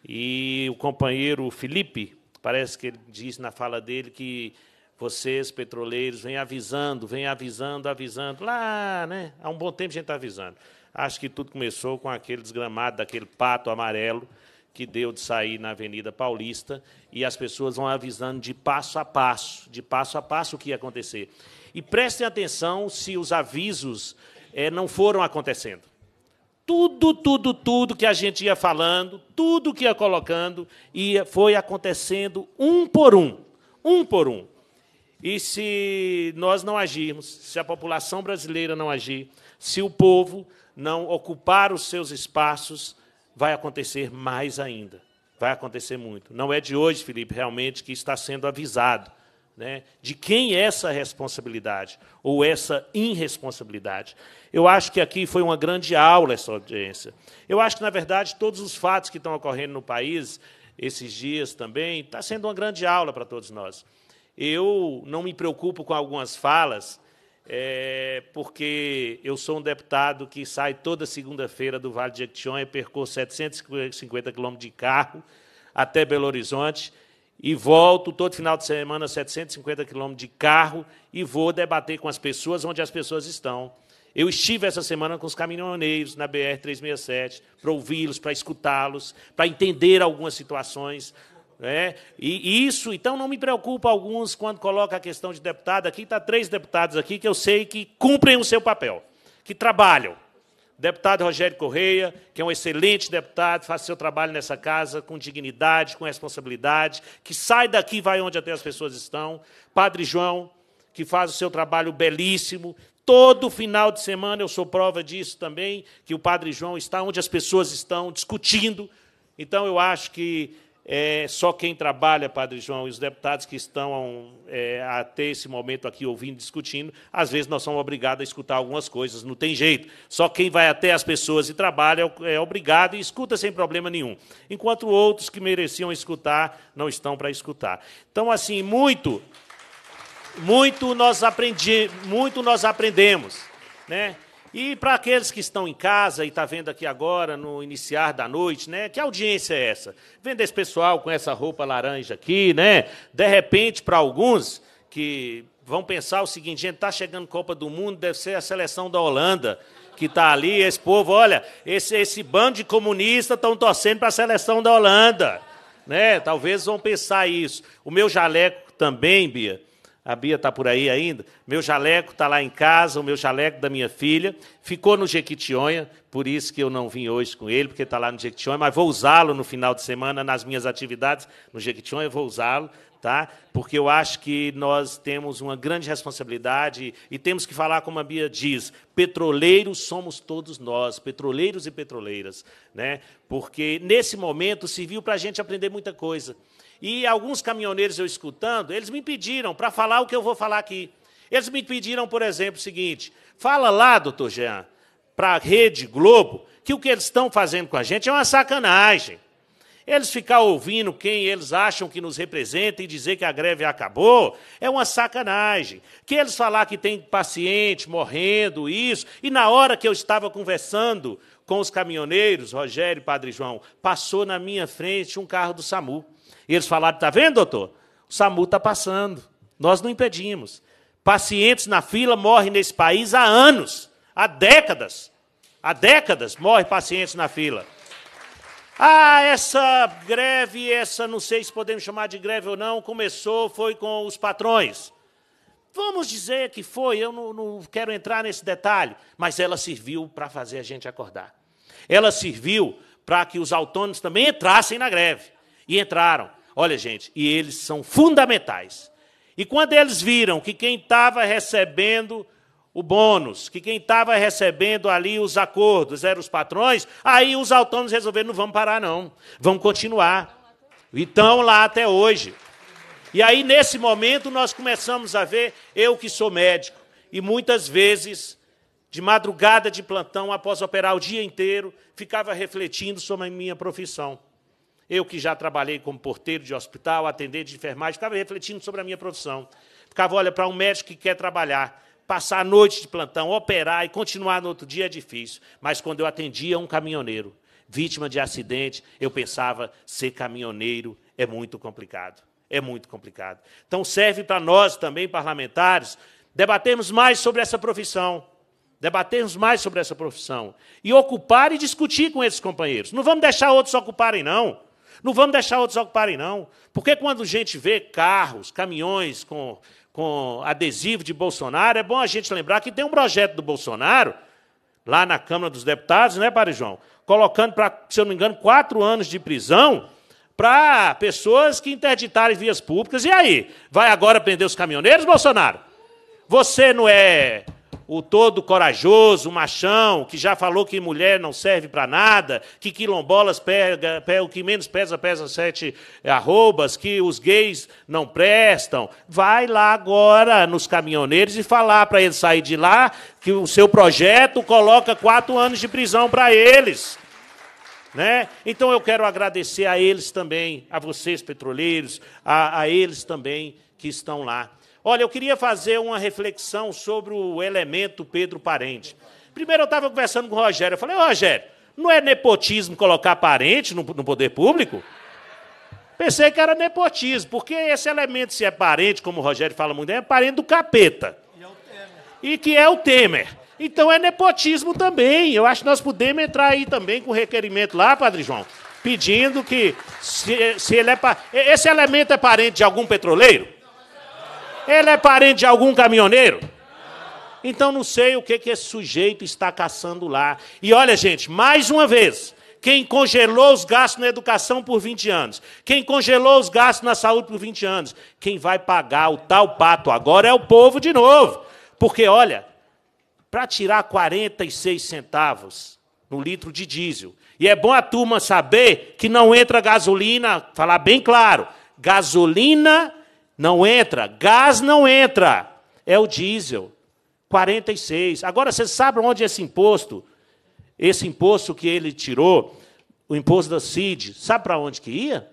E o companheiro Felipe, parece que ele diz na fala dele que vocês, petroleiros, vem avisando, vem avisando, avisando. Lá, né? Há um bom tempo a gente está avisando. Acho que tudo começou com aquele desgramado daquele pato amarelo que deu de sair na Avenida Paulista e as pessoas vão avisando de passo a passo, de passo a passo o que ia acontecer. E prestem atenção se os avisos é, não foram acontecendo. Tudo, tudo, tudo que a gente ia falando, tudo que ia colocando, ia, foi acontecendo um por um, um por um. E se nós não agirmos, se a população brasileira não agir, se o povo não ocupar os seus espaços, vai acontecer mais ainda. Vai acontecer muito. Não é de hoje, Felipe, realmente, que está sendo avisado né, de quem é essa responsabilidade ou essa irresponsabilidade. Eu acho que aqui foi uma grande aula essa audiência. Eu acho que, na verdade, todos os fatos que estão ocorrendo no país esses dias também, está sendo uma grande aula para todos nós. Eu não me preocupo com algumas falas, é, porque eu sou um deputado que sai toda segunda-feira do Vale de Jequitinhonha, percorro 750 quilômetros de carro até Belo Horizonte e volto todo final de semana 750 quilômetros de carro e vou debater com as pessoas onde as pessoas estão. Eu estive essa semana com os caminhoneiros na BR 367 para ouvi-los, para escutá-los, para entender algumas situações. Né? E isso, então não me preocupa alguns quando coloca a questão de deputado. Aqui está três deputados aqui que eu sei que cumprem o seu papel, que trabalham. Deputado Rogério Correia, que é um excelente deputado, faz seu trabalho nessa casa com dignidade, com responsabilidade, que sai daqui e vai onde até as pessoas estão. Padre João, que faz o seu trabalho belíssimo, Todo final de semana eu sou prova disso também, que o Padre João está onde as pessoas estão discutindo. Então eu acho que é, só quem trabalha, Padre João, e os deputados que estão é, até esse momento aqui ouvindo, discutindo, às vezes nós somos obrigados a escutar algumas coisas, não tem jeito. Só quem vai até as pessoas e trabalha é, é obrigado e escuta sem problema nenhum. Enquanto outros que mereciam escutar não estão para escutar. Então, assim, muito, muito nós aprendi, muito nós aprendemos, né? E para aqueles que estão em casa e está vendo aqui agora no iniciar da noite, né? Que audiência é essa? Vendo esse pessoal com essa roupa laranja aqui, né? De repente, para alguns que vão pensar o seguinte: gente, está chegando Copa do Mundo, deve ser a seleção da Holanda que está ali. Esse povo, olha, esse, esse bando de comunistas estão torcendo para a seleção da Holanda, né? Talvez vão pensar isso. O meu jaleco também, Bia a Bia está por aí ainda, meu jaleco está lá em casa, o meu jaleco da minha filha, ficou no Jequitinhonha, por isso que eu não vim hoje com ele, porque está lá no Jequitinhonha, mas vou usá-lo no final de semana nas minhas atividades no Jequitinhonha, vou usá-lo, tá? Porque eu acho que nós temos uma grande responsabilidade e temos que falar como a Bia diz, petroleiros somos todos nós, petroleiros e petroleiras, né? Porque nesse momento serviu para a gente aprender muita coisa. E alguns caminhoneiros eu escutando, eles me pediram para falar o que eu vou falar aqui. Eles me pediram, por exemplo, o seguinte: fala lá, doutor Jean, para a Rede Globo, que o que eles estão fazendo com a gente é uma sacanagem. Eles ficar ouvindo quem eles acham que nos representa e dizer que a greve acabou é uma sacanagem. Que eles falar que tem paciente morrendo, isso, e na hora que eu estava conversando com os caminhoneiros, Rogério e Padre João, passou na minha frente um carro do SAMU. E eles falaram: está vendo, doutor? O SAMU está passando. Nós não impedimos. Pacientes na fila morrem nesse país há anos, há décadas. Há décadas morrem pacientes na fila. Ah, essa greve, essa não sei se podemos chamar de greve ou não, começou, foi com os patrões. Vamos dizer que foi, eu não, não quero entrar nesse detalhe, mas ela serviu para fazer a gente acordar. Ela serviu para que os autônomos também entrassem na greve. E entraram. Olha, gente, e eles são fundamentais. E quando eles viram que quem estava recebendo o bônus, que quem estava recebendo ali os acordos eram os patrões, aí os autônomos resolveram: não vamos parar, não, vamos continuar. E estão lá até hoje. E aí, nesse momento, nós começamos a ver, eu que sou médico, e muitas vezes, de madrugada de plantão, após operar o dia inteiro, ficava refletindo sobre a minha profissão. Eu que já trabalhei como porteiro de hospital, atendente de enfermagem, ficava refletindo sobre a minha profissão. Ficava, olha, para um médico que quer trabalhar, passar a noite de plantão, operar e continuar no outro dia é difícil. Mas quando eu atendia um caminhoneiro, vítima de acidente, eu pensava, ser caminhoneiro é muito complicado. É muito complicado. Então serve para nós também, parlamentares, debatermos mais sobre essa profissão. Debatermos mais sobre essa profissão. E ocupar e discutir com esses companheiros. Não vamos deixar outros ocuparem, não. Não vamos deixar outros ocuparem, não. Porque quando a gente vê carros, caminhões com, com adesivo de Bolsonaro, é bom a gente lembrar que tem um projeto do Bolsonaro, lá na Câmara dos Deputados, né, Padre João? Colocando para, se eu não me engano, quatro anos de prisão para pessoas que interditarem vias públicas. E aí? Vai agora prender os caminhoneiros, Bolsonaro? Você não é o todo corajoso, o machão, que já falou que mulher não serve para nada, que quilombolas pega, pega, o que menos pesa, pesa sete eh, arrobas, que os gays não prestam. Vai lá agora nos caminhoneiros e falar para eles sair de lá que o seu projeto coloca quatro anos de prisão para eles. Né? Então eu quero agradecer a eles também, a vocês, petroleiros, a, a eles também que estão lá. Olha, eu queria fazer uma reflexão sobre o elemento Pedro Parente. Primeiro eu estava conversando com o Rogério. Eu falei, Rogério, não é nepotismo colocar parente no, no poder público? Pensei que era nepotismo, porque esse elemento, se é parente, como o Rogério fala muito, é parente do capeta. E, é o Temer. e que é o Temer. Então é nepotismo também. Eu acho que nós podemos entrar aí também com requerimento lá, Padre João, pedindo que se, se ele é. Esse elemento é parente de algum petroleiro? Ele é parente de algum caminhoneiro? Então não sei o que, que esse sujeito está caçando lá. E olha, gente, mais uma vez, quem congelou os gastos na educação por 20 anos, quem congelou os gastos na saúde por 20 anos, quem vai pagar o tal pato agora é o povo de novo. Porque, olha, para tirar 46 centavos no litro de diesel, e é bom a turma saber que não entra gasolina, falar bem claro, gasolina não entra. Gás não entra. É o diesel. 46. Agora, vocês sabem onde esse imposto, esse imposto que ele tirou, o imposto da CID, sabe para onde que ia?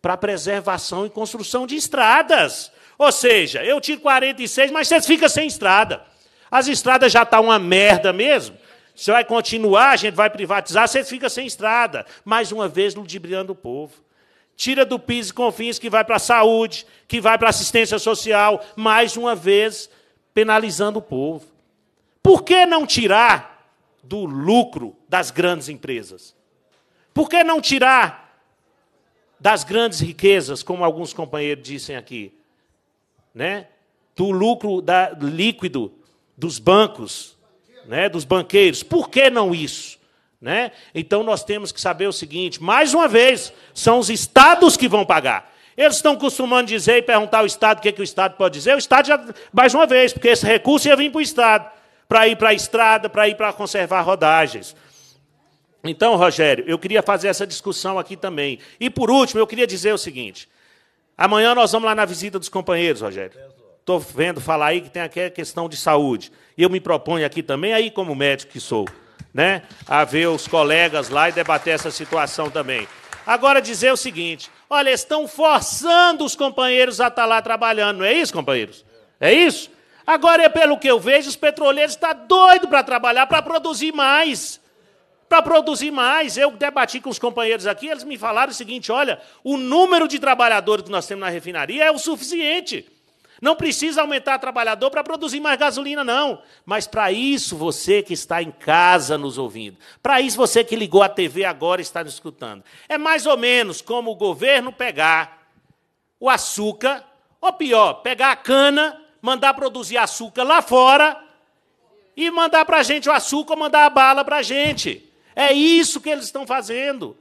Para preservação e construção de estradas. Ou seja, eu tiro 46, mas vocês ficam sem estrada. As estradas já estão tá uma merda mesmo. Você vai continuar, a gente vai privatizar, você fica sem estrada. Mais uma vez ludibriando o povo tira do PIS e CONFINS que vai para a saúde, que vai para a assistência social, mais uma vez penalizando o povo. Por que não tirar do lucro das grandes empresas? Por que não tirar das grandes riquezas, como alguns companheiros disseram aqui, né? Do lucro da, líquido dos bancos, né? Dos banqueiros. Por que não isso? Né? Então nós temos que saber o seguinte: mais uma vez, são os estados que vão pagar. Eles estão costumando dizer e perguntar ao Estado o que, é que o Estado pode dizer. O Estado já, mais uma vez, porque esse recurso ia vir para o Estado, para ir para a estrada, para ir para conservar rodagens. Então, Rogério, eu queria fazer essa discussão aqui também. E por último, eu queria dizer o seguinte: amanhã nós vamos lá na visita dos companheiros, Rogério. Estou vendo falar aí que tem aqui a questão de saúde. Eu me proponho aqui também, aí como médico que sou né, a ver os colegas lá e debater essa situação também. Agora, dizer o seguinte: olha, estão forçando os companheiros a estar tá lá trabalhando, não é isso, companheiros? É isso? Agora, é pelo que eu vejo, os petroleiros estão tá doidos para trabalhar, para produzir mais. Para produzir mais. Eu debati com os companheiros aqui, eles me falaram o seguinte: olha, o número de trabalhadores que nós temos na refinaria é o suficiente. Não precisa aumentar trabalhador para produzir mais gasolina, não. Mas para isso, você que está em casa nos ouvindo, para isso, você que ligou a TV agora e está nos escutando, é mais ou menos como o governo pegar o açúcar, ou pior, pegar a cana, mandar produzir açúcar lá fora e mandar para a gente o açúcar, ou mandar a bala para a gente. É isso que eles estão fazendo.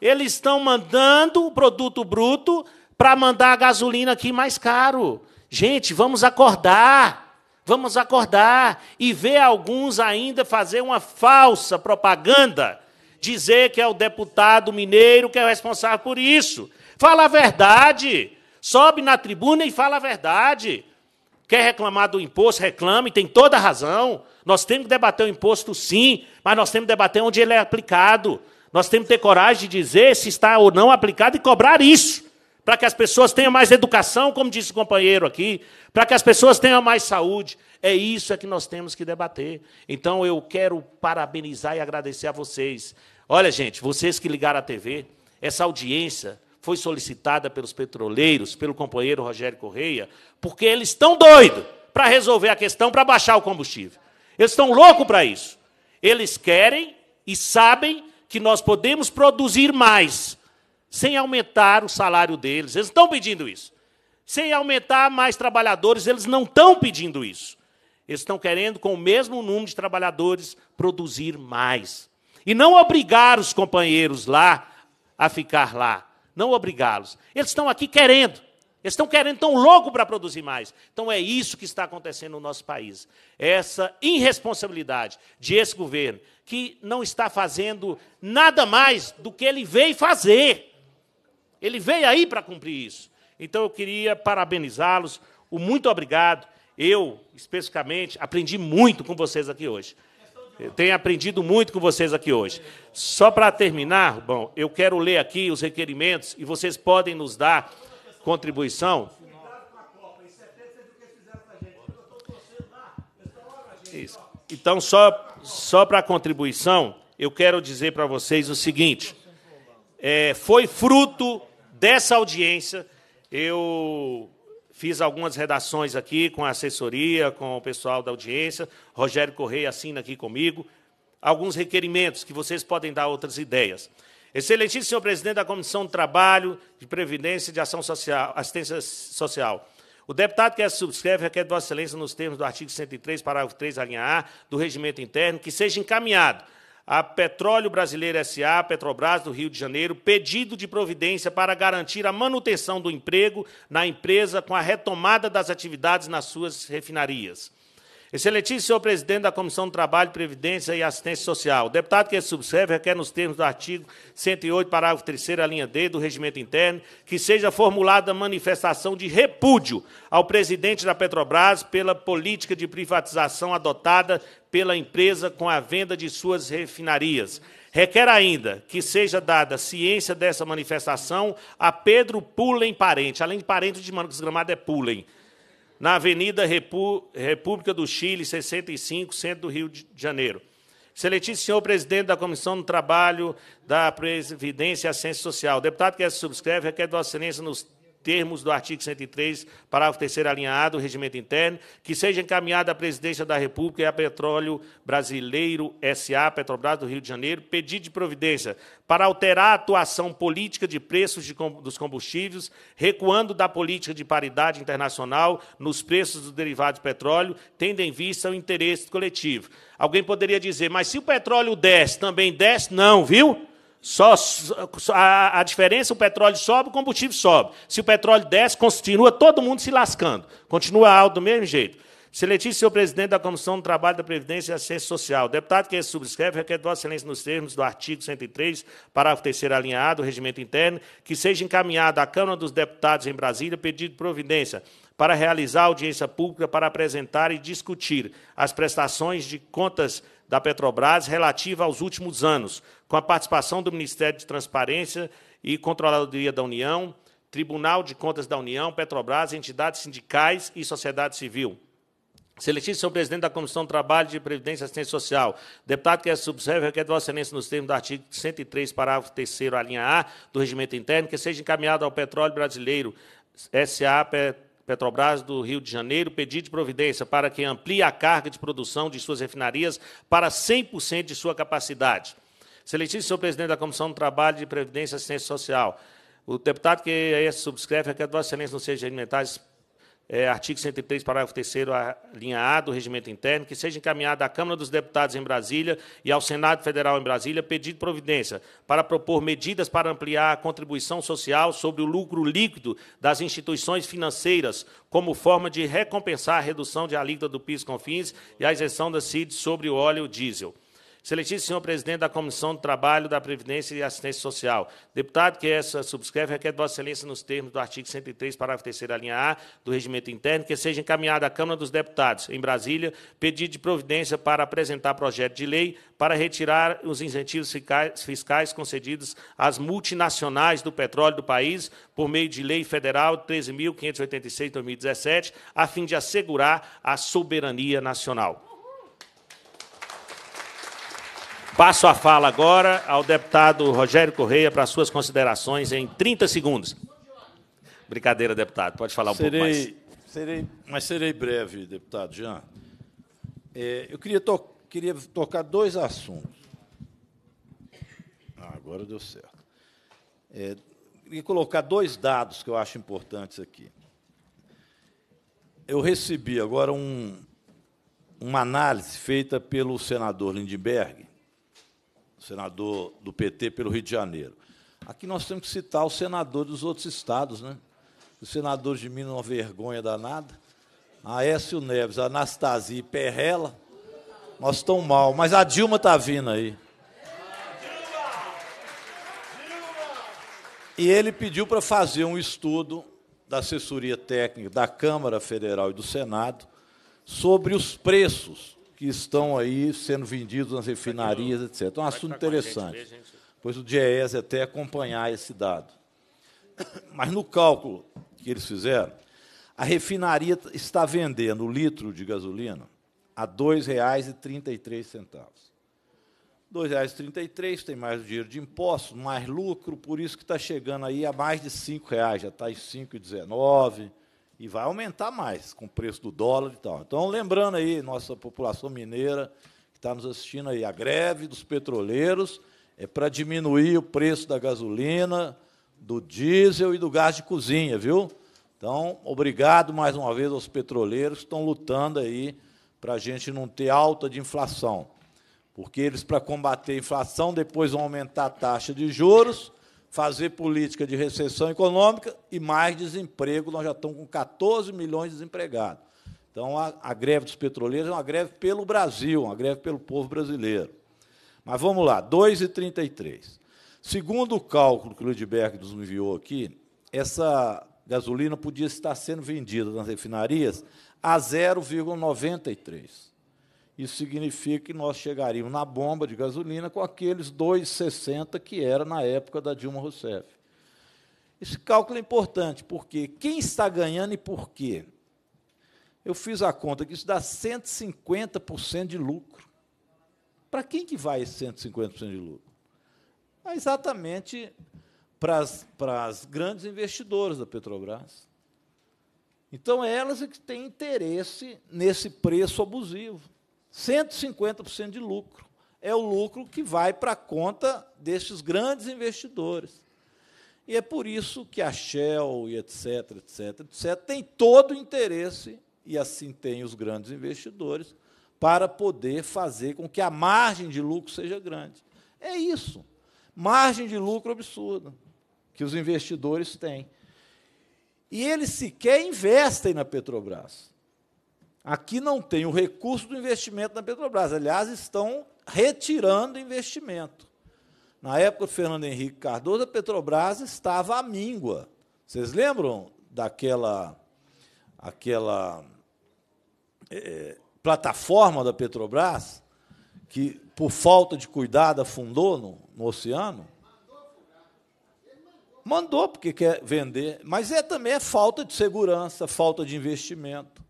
Eles estão mandando o produto bruto para mandar a gasolina aqui mais caro. Gente, vamos acordar. Vamos acordar e ver alguns ainda fazer uma falsa propaganda, dizer que é o deputado mineiro que é responsável por isso. Fala a verdade. Sobe na tribuna e fala a verdade. Quer reclamar do imposto? Reclame, tem toda a razão. Nós temos que debater o imposto, sim, mas nós temos que debater onde ele é aplicado. Nós temos que ter coragem de dizer se está ou não aplicado e cobrar isso para que as pessoas tenham mais educação, como disse o companheiro aqui, para que as pessoas tenham mais saúde. É isso é que nós temos que debater. Então eu quero parabenizar e agradecer a vocês. Olha, gente, vocês que ligaram a TV, essa audiência foi solicitada pelos petroleiros, pelo companheiro Rogério Correia, porque eles estão doidos para resolver a questão para baixar o combustível. Eles estão loucos para isso. Eles querem e sabem que nós podemos produzir mais sem aumentar o salário deles. Eles estão pedindo isso. Sem aumentar mais trabalhadores, eles não estão pedindo isso. Eles estão querendo, com o mesmo número de trabalhadores, produzir mais. E não obrigar os companheiros lá a ficar lá. Não obrigá-los. Eles estão aqui querendo. Eles estão querendo, tão louco para produzir mais. Então é isso que está acontecendo no nosso país. Essa irresponsabilidade de esse governo, que não está fazendo nada mais do que ele veio fazer. Ele veio aí para cumprir isso. Então eu queria parabenizá-los. O muito obrigado. Eu, especificamente, aprendi muito com vocês aqui hoje. Eu tenho aprendido muito com vocês aqui hoje. Só para terminar, bom, eu quero ler aqui os requerimentos e vocês podem nos dar contribuição. Isso. Então, só, só para a contribuição, eu quero dizer para vocês o seguinte: é, foi fruto dessa audiência, eu fiz algumas redações aqui com a assessoria, com o pessoal da audiência. Rogério Correia assina aqui comigo. Alguns requerimentos que vocês podem dar outras ideias. Excelentíssimo senhor presidente da Comissão do Trabalho, de Previdência e de Ação Social, Assistência Social. O deputado que a é subscreve requer de Vossa Excelência, nos termos do artigo 103, parágrafo 3, a linha A, do Regimento Interno, que seja encaminhado a Petróleo Brasileiro SA, Petrobras do Rio de Janeiro, pedido de providência para garantir a manutenção do emprego na empresa com a retomada das atividades nas suas refinarias. Excelentíssimo senhor presidente da Comissão do Trabalho, Previdência e Assistência Social, o deputado que se subscreve requer, nos termos do artigo 108, parágrafo 3, linha D do Regimento Interno, que seja formulada manifestação de repúdio ao presidente da Petrobras pela política de privatização adotada pela empresa com a venda de suas refinarias. Requer ainda que seja dada ciência dessa manifestação a Pedro Pullen Parente. Além de parente de Mano Gramado, é Pullen. Na Avenida Repu... República do Chile, 65, centro do Rio de Janeiro. Excelentíssimo senhor presidente da Comissão do Trabalho da Previdência e Assistência Social. deputado que se é subscreve requer Vossa Excelência nos termos do artigo 103, parágrafo 3 alinhado, regimento interno, que seja encaminhada à Presidência da República e à Petróleo Brasileiro S.A., Petrobras do Rio de Janeiro, pedido de providência para alterar a atuação política de preços de dos combustíveis, recuando da política de paridade internacional nos preços dos derivados de petróleo, tendo em vista o interesse coletivo. Alguém poderia dizer, mas se o petróleo desce, também desce? Não, viu? Só, a, a diferença, o petróleo sobe, o combustível sobe. Se o petróleo desce, continua todo mundo se lascando. Continua alto do mesmo jeito. Se senhor presidente da Comissão do Trabalho, da Previdência e Assistência Social, deputado que subscreve requer Vossa Excelência nos termos do artigo 103, parágrafo 3 alinhado do Regimento Interno, que seja encaminhado à Câmara dos Deputados em Brasília pedido de providência para realizar audiência pública para apresentar e discutir as prestações de contas da Petrobras relativa aos últimos anos, com a participação do Ministério de Transparência e Controladoria da União, Tribunal de Contas da União, Petrobras, entidades sindicais e sociedade civil. Celestino, senhor presidente da Comissão de Trabalho de Previdência e Assistência Social. Deputado que é subserve, requer de Vossa Excelência, nos termos do artigo 103, parágrafo 3, a linha A do Regimento Interno, que seja encaminhado ao Petróleo Brasileiro, SA, Petróleo Petrobras do Rio de Janeiro pedir de providência para que amplie a carga de produção de suas refinarias para 100% de sua capacidade. Excelentíssimo senhor presidente da Comissão do Trabalho de Previdência e Assistência Social, o deputado que subscreve é que a Vossa Excelência não seja alimentares é, artigo 103, parágrafo 3 linha A do Regimento Interno, que seja encaminhado à Câmara dos Deputados em Brasília e ao Senado Federal em Brasília pedido de providência para propor medidas para ampliar a contribuição social sobre o lucro líquido das instituições financeiras, como forma de recompensar a redução de alíquota do PIS-COFINS e a isenção da CID sobre o óleo diesel. Seletivo senhor presidente da Comissão do Trabalho, da Previdência e Assistência Social. Deputado que essa subscreve requer de Vossa Excelência nos termos do artigo 103, parágrafo 3 linha A do Regimento Interno, que seja encaminhada à Câmara dos Deputados, em Brasília, pedido de providência para apresentar projeto de lei para retirar os incentivos fiscais concedidos às multinacionais do petróleo do país por meio de Lei Federal 13.586 de 2017, a fim de assegurar a soberania nacional. Passo a fala agora ao deputado Rogério Correia para suas considerações em 30 segundos. Brincadeira, deputado, pode falar um serei, pouco mais. Serei, mas serei breve, deputado Jean. É, eu queria, to queria tocar dois assuntos. Ah, agora deu certo. É, queria colocar dois dados que eu acho importantes aqui. Eu recebi agora um, uma análise feita pelo senador Lindbergh senador do PT pelo Rio de Janeiro. Aqui nós temos que citar o senador dos outros estados, né? Os senadores de Minas, uma vergonha danada. Aécio Neves, Anastasia e Perrela. Nós estamos mal, mas a Dilma está vindo aí. E ele pediu para fazer um estudo da assessoria técnica da Câmara Federal e do Senado sobre os preços que estão aí sendo vendidos nas refinarias, etc. É um assunto interessante, pois o DIES é até acompanhar esse dado. Mas no cálculo que eles fizeram, a refinaria está vendendo o litro de gasolina a R$ 2,33. R$ 2,33 tem mais dinheiro de impostos, mais lucro, por isso que está chegando aí a mais de R$ 5,00, já está em R$ 5,19, e vai aumentar mais com o preço do dólar e tal. Então, lembrando aí, nossa população mineira que está nos assistindo aí, a greve dos petroleiros é para diminuir o preço da gasolina, do diesel e do gás de cozinha, viu? Então, obrigado mais uma vez aos petroleiros que estão lutando aí para a gente não ter alta de inflação. Porque eles, para combater a inflação, depois vão aumentar a taxa de juros fazer política de recessão econômica e mais desemprego. Nós já estamos com 14 milhões de desempregados. Então, a, a greve dos petroleiros é uma greve pelo Brasil, uma greve pelo povo brasileiro. Mas vamos lá, 2,33. Segundo o cálculo que o Ludberg nos enviou aqui, essa gasolina podia estar sendo vendida nas refinarias a 0,93. Isso significa que nós chegaríamos na bomba de gasolina com aqueles 2,60 que era na época da Dilma Rousseff. Esse cálculo é importante, porque quem está ganhando e por quê? Eu fiz a conta que isso dá 150% de lucro. Para quem que vai esse 150% de lucro? É exatamente para as, para as grandes investidoras da Petrobras. Então, elas é que têm interesse nesse preço abusivo. 150% de lucro. É o lucro que vai para a conta destes grandes investidores. E é por isso que a Shell e etc, etc, etc, tem todo o interesse, e assim tem os grandes investidores, para poder fazer com que a margem de lucro seja grande. É isso. Margem de lucro absurda que os investidores têm. E eles sequer investem na Petrobras. Aqui não tem o recurso do investimento na Petrobras. Aliás, estão retirando investimento. Na época do Fernando Henrique Cardoso, a Petrobras estava à míngua. Vocês lembram daquela aquela é, plataforma da Petrobras que, por falta de cuidado, afundou no, no oceano? Mandou, porque quer vender. Mas é também é falta de segurança, falta de investimento.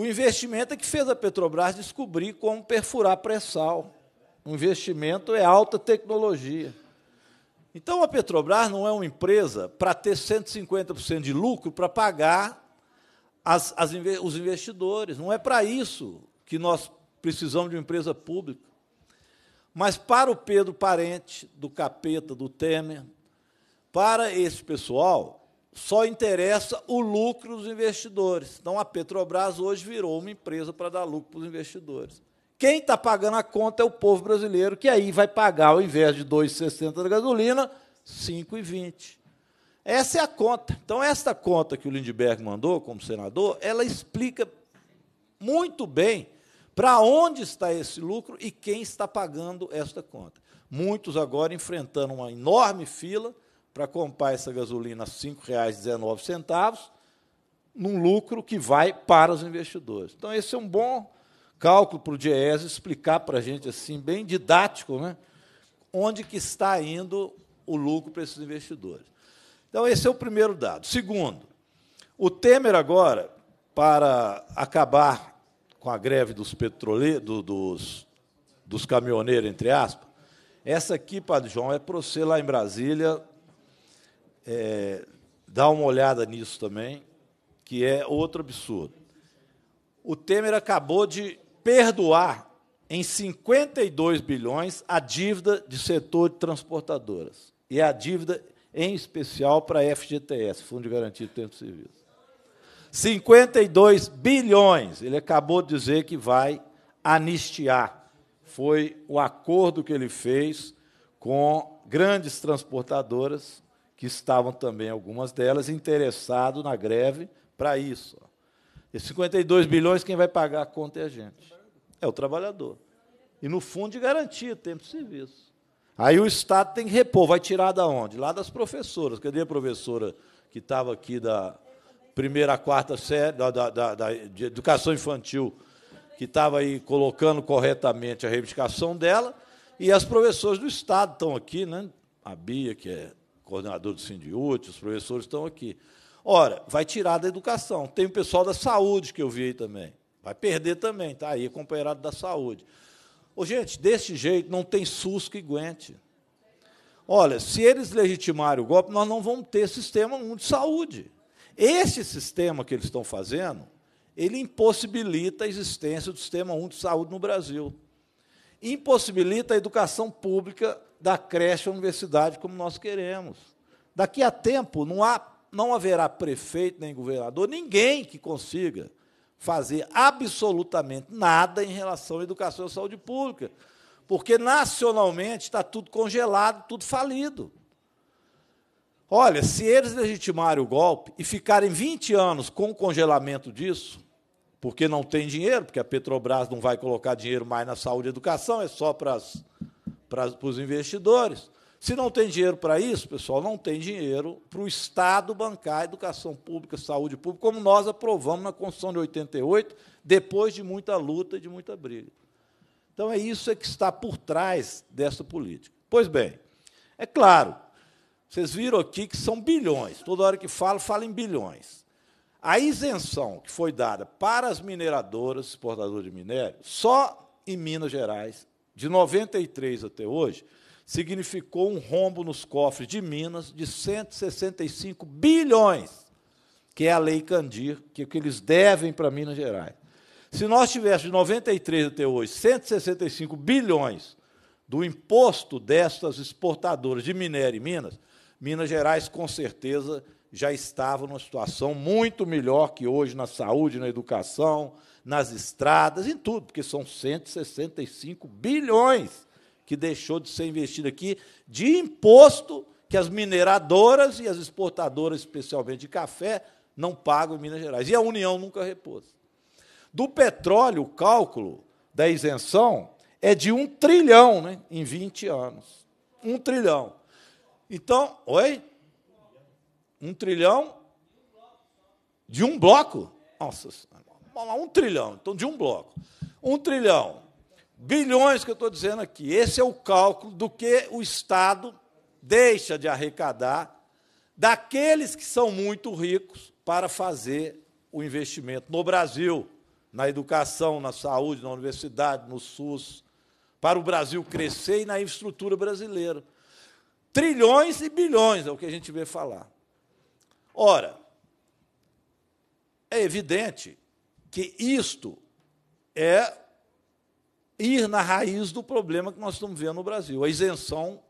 O investimento é que fez a Petrobras descobrir como perfurar pré-sal. O investimento é alta tecnologia. Então a Petrobras não é uma empresa para ter 150% de lucro para pagar as, as, os investidores. Não é para isso que nós precisamos de uma empresa pública. Mas para o Pedro Parente, do Capeta, do Temer, para esse pessoal, só interessa o lucro dos investidores. Então a Petrobras hoje virou uma empresa para dar lucro para os investidores. Quem está pagando a conta é o povo brasileiro, que aí vai pagar, ao invés de 2,60 da gasolina, 5,20. Essa é a conta. Então, esta conta que o Lindbergh mandou como senador, ela explica muito bem para onde está esse lucro e quem está pagando esta conta. Muitos agora enfrentando uma enorme fila para comprar essa gasolina a R$ 5,19, num lucro que vai para os investidores. Então, esse é um bom cálculo para o DIES explicar para a gente, assim, bem didático, né, onde que está indo o lucro para esses investidores. Então, esse é o primeiro dado. Segundo, o Temer agora, para acabar com a greve dos petroleiros, do, dos, dos caminhoneiros, entre aspas, essa aqui, Padre João, é para você lá em Brasília é, dar uma olhada nisso também, que é outro absurdo. O Temer acabou de perdoar em 52 bilhões a dívida de setor de transportadoras. E a dívida em especial para a FGTS, Fundo de Garantia do Tempo de Serviço. 52 bilhões. Ele acabou de dizer que vai anistiar. Foi o acordo que ele fez com grandes transportadoras que estavam também, algumas delas, interessados na greve para isso. Esses 52 bilhões, quem vai pagar a conta é a gente. É o trabalhador. E no fundo de garantia, tempo de serviço. Aí o Estado tem que repor. Vai tirar da onde? Lá das professoras. Cadê a professora que estava aqui da primeira a quarta série, da, da, da, da educação infantil, que estava aí colocando corretamente a reivindicação dela? E as professoras do Estado estão aqui, né? A Bia, que é coordenador do Sindiúte, os professores estão aqui. Ora, vai tirar da educação. Tem o pessoal da saúde que eu vi aí também. Vai perder também, está aí, acompanhado da saúde. Ô, gente, desse jeito não tem SUS que aguente. Olha, se eles legitimarem o golpe, nós não vamos ter sistema de saúde. Esse sistema que eles estão fazendo, ele impossibilita a existência do sistema 1 de saúde no Brasil. Impossibilita a educação pública da creche à universidade como nós queremos. Daqui a tempo não, há, não haverá prefeito nem governador, ninguém que consiga fazer absolutamente nada em relação à educação e à saúde pública, porque nacionalmente está tudo congelado, tudo falido. Olha, se eles legitimarem o golpe e ficarem 20 anos com o congelamento disso, porque não tem dinheiro, porque a Petrobras não vai colocar dinheiro mais na saúde e educação, é só para as para, para os investidores. Se não tem dinheiro para isso, pessoal, não tem dinheiro para o Estado bancar educação pública, saúde pública, como nós aprovamos na Constituição de 88, depois de muita luta e de muita briga. Então, é isso é que está por trás dessa política. Pois bem, é claro, vocês viram aqui que são bilhões, toda hora que falo, falo em bilhões. A isenção que foi dada para as mineradoras, exportadoras de minério, só em Minas Gerais de 93 até hoje, significou um rombo nos cofres de Minas de 165 bilhões, que é a Lei Candir, que, é que eles devem para Minas Gerais. Se nós tivéssemos de 93 até hoje 165 bilhões do imposto destas exportadoras de minério em Minas, Minas Gerais com certeza já estava numa situação muito melhor que hoje na saúde, na educação, nas estradas, em tudo, porque são 165 bilhões que deixou de ser investido aqui de imposto que as mineradoras e as exportadoras, especialmente de café, não pagam em Minas Gerais. E a União nunca repôs. Do petróleo, o cálculo da isenção é de um trilhão né, em 20 anos. Um trilhão. Então, oi? Um trilhão de um bloco? Nossa senhora lá, um trilhão, então de um bloco. Um trilhão. Bilhões que eu estou dizendo aqui. Esse é o cálculo do que o Estado deixa de arrecadar daqueles que são muito ricos para fazer o investimento no Brasil, na educação, na saúde, na universidade, no SUS, para o Brasil crescer e na infraestrutura brasileira. Trilhões e bilhões é o que a gente vê falar. Ora, é evidente que isto é ir na raiz do problema que nós estamos vendo no Brasil, a isenção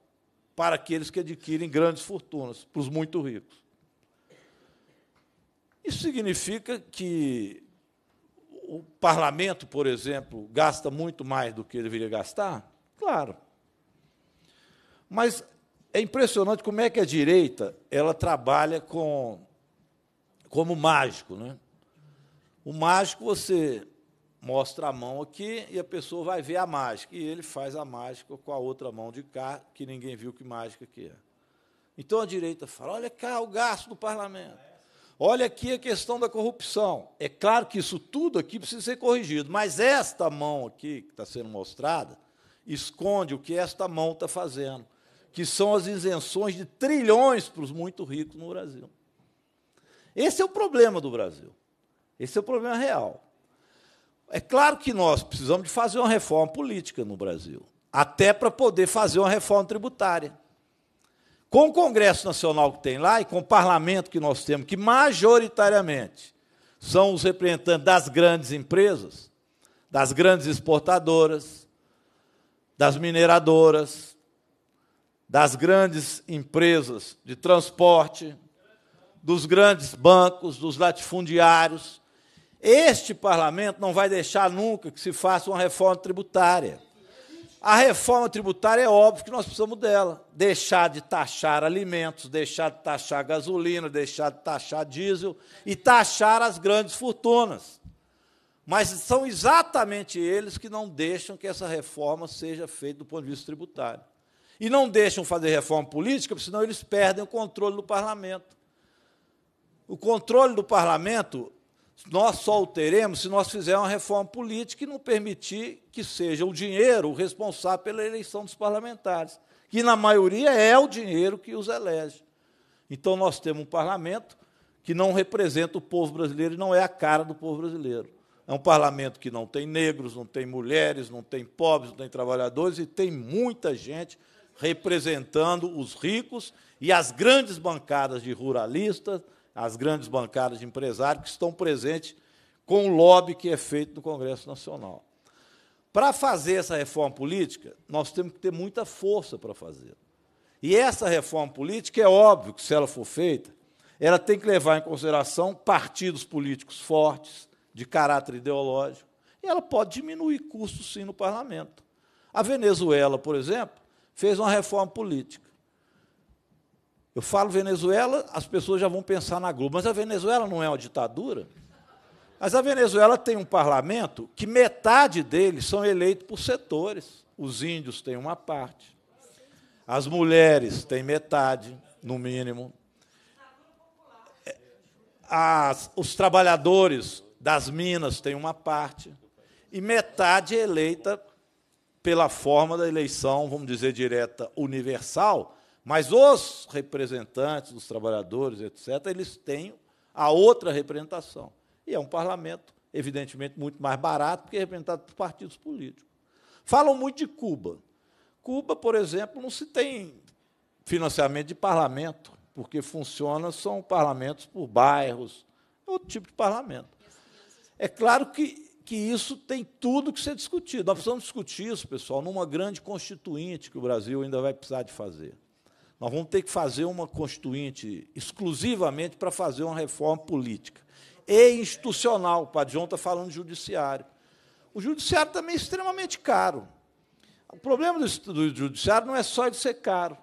para aqueles que adquirem grandes fortunas, para os muito ricos. Isso significa que o parlamento, por exemplo, gasta muito mais do que ele deveria gastar? Claro. Mas é impressionante como é que a direita ela trabalha com como mágico, né? O mágico, você mostra a mão aqui e a pessoa vai ver a mágica. E ele faz a mágica com a outra mão de cá, que ninguém viu que mágica que é. Então a direita fala: olha cá o gasto do parlamento. Olha aqui a questão da corrupção. É claro que isso tudo aqui precisa ser corrigido, mas esta mão aqui que está sendo mostrada esconde o que esta mão está fazendo, que são as isenções de trilhões para os muito ricos no Brasil. Esse é o problema do Brasil. Esse é o problema real. É claro que nós precisamos de fazer uma reforma política no Brasil, até para poder fazer uma reforma tributária. Com o Congresso Nacional que tem lá e com o parlamento que nós temos, que majoritariamente são os representantes das grandes empresas, das grandes exportadoras, das mineradoras, das grandes empresas de transporte, dos grandes bancos, dos latifundiários, este parlamento não vai deixar nunca que se faça uma reforma tributária. A reforma tributária é óbvio que nós precisamos dela. Deixar de taxar alimentos, deixar de taxar gasolina, deixar de taxar diesel e taxar as grandes fortunas. Mas são exatamente eles que não deixam que essa reforma seja feita do ponto de vista tributário. E não deixam fazer reforma política, porque senão eles perdem o controle do parlamento. O controle do parlamento nós só o teremos se nós fizermos uma reforma política e não permitir que seja o dinheiro o responsável pela eleição dos parlamentares, que na maioria é o dinheiro que os elege. Então nós temos um parlamento que não representa o povo brasileiro e não é a cara do povo brasileiro. É um parlamento que não tem negros, não tem mulheres, não tem pobres, não tem trabalhadores e tem muita gente representando os ricos e as grandes bancadas de ruralistas, as grandes bancadas de empresários que estão presentes com o lobby que é feito no Congresso Nacional. Para fazer essa reforma política, nós temos que ter muita força para fazer. E essa reforma política, é óbvio que, se ela for feita, ela tem que levar em consideração partidos políticos fortes, de caráter ideológico, e ela pode diminuir custos, sim, no parlamento. A Venezuela, por exemplo, fez uma reforma política. Eu falo Venezuela, as pessoas já vão pensar na Globo, mas a Venezuela não é uma ditadura. Mas a Venezuela tem um parlamento que metade deles são eleitos por setores. Os índios têm uma parte, as mulheres têm metade, no mínimo. É, as, os trabalhadores das minas têm uma parte, e metade é eleita pela forma da eleição, vamos dizer direta, universal, mas os representantes dos trabalhadores, etc., eles têm a outra representação. E é um parlamento, evidentemente, muito mais barato, porque que é representado por partidos políticos. Falam muito de Cuba. Cuba, por exemplo, não se tem financiamento de parlamento, porque funciona, são parlamentos por bairros, é outro tipo de parlamento. É claro que que isso tem tudo que ser discutido. Nós precisamos discutir isso, pessoal, numa grande constituinte que o Brasil ainda vai precisar de fazer. Nós vamos ter que fazer uma constituinte exclusivamente para fazer uma reforma política e institucional. O Padre João está falando de judiciário. O judiciário também é extremamente caro. O problema do, judiciário não é só de ser caro,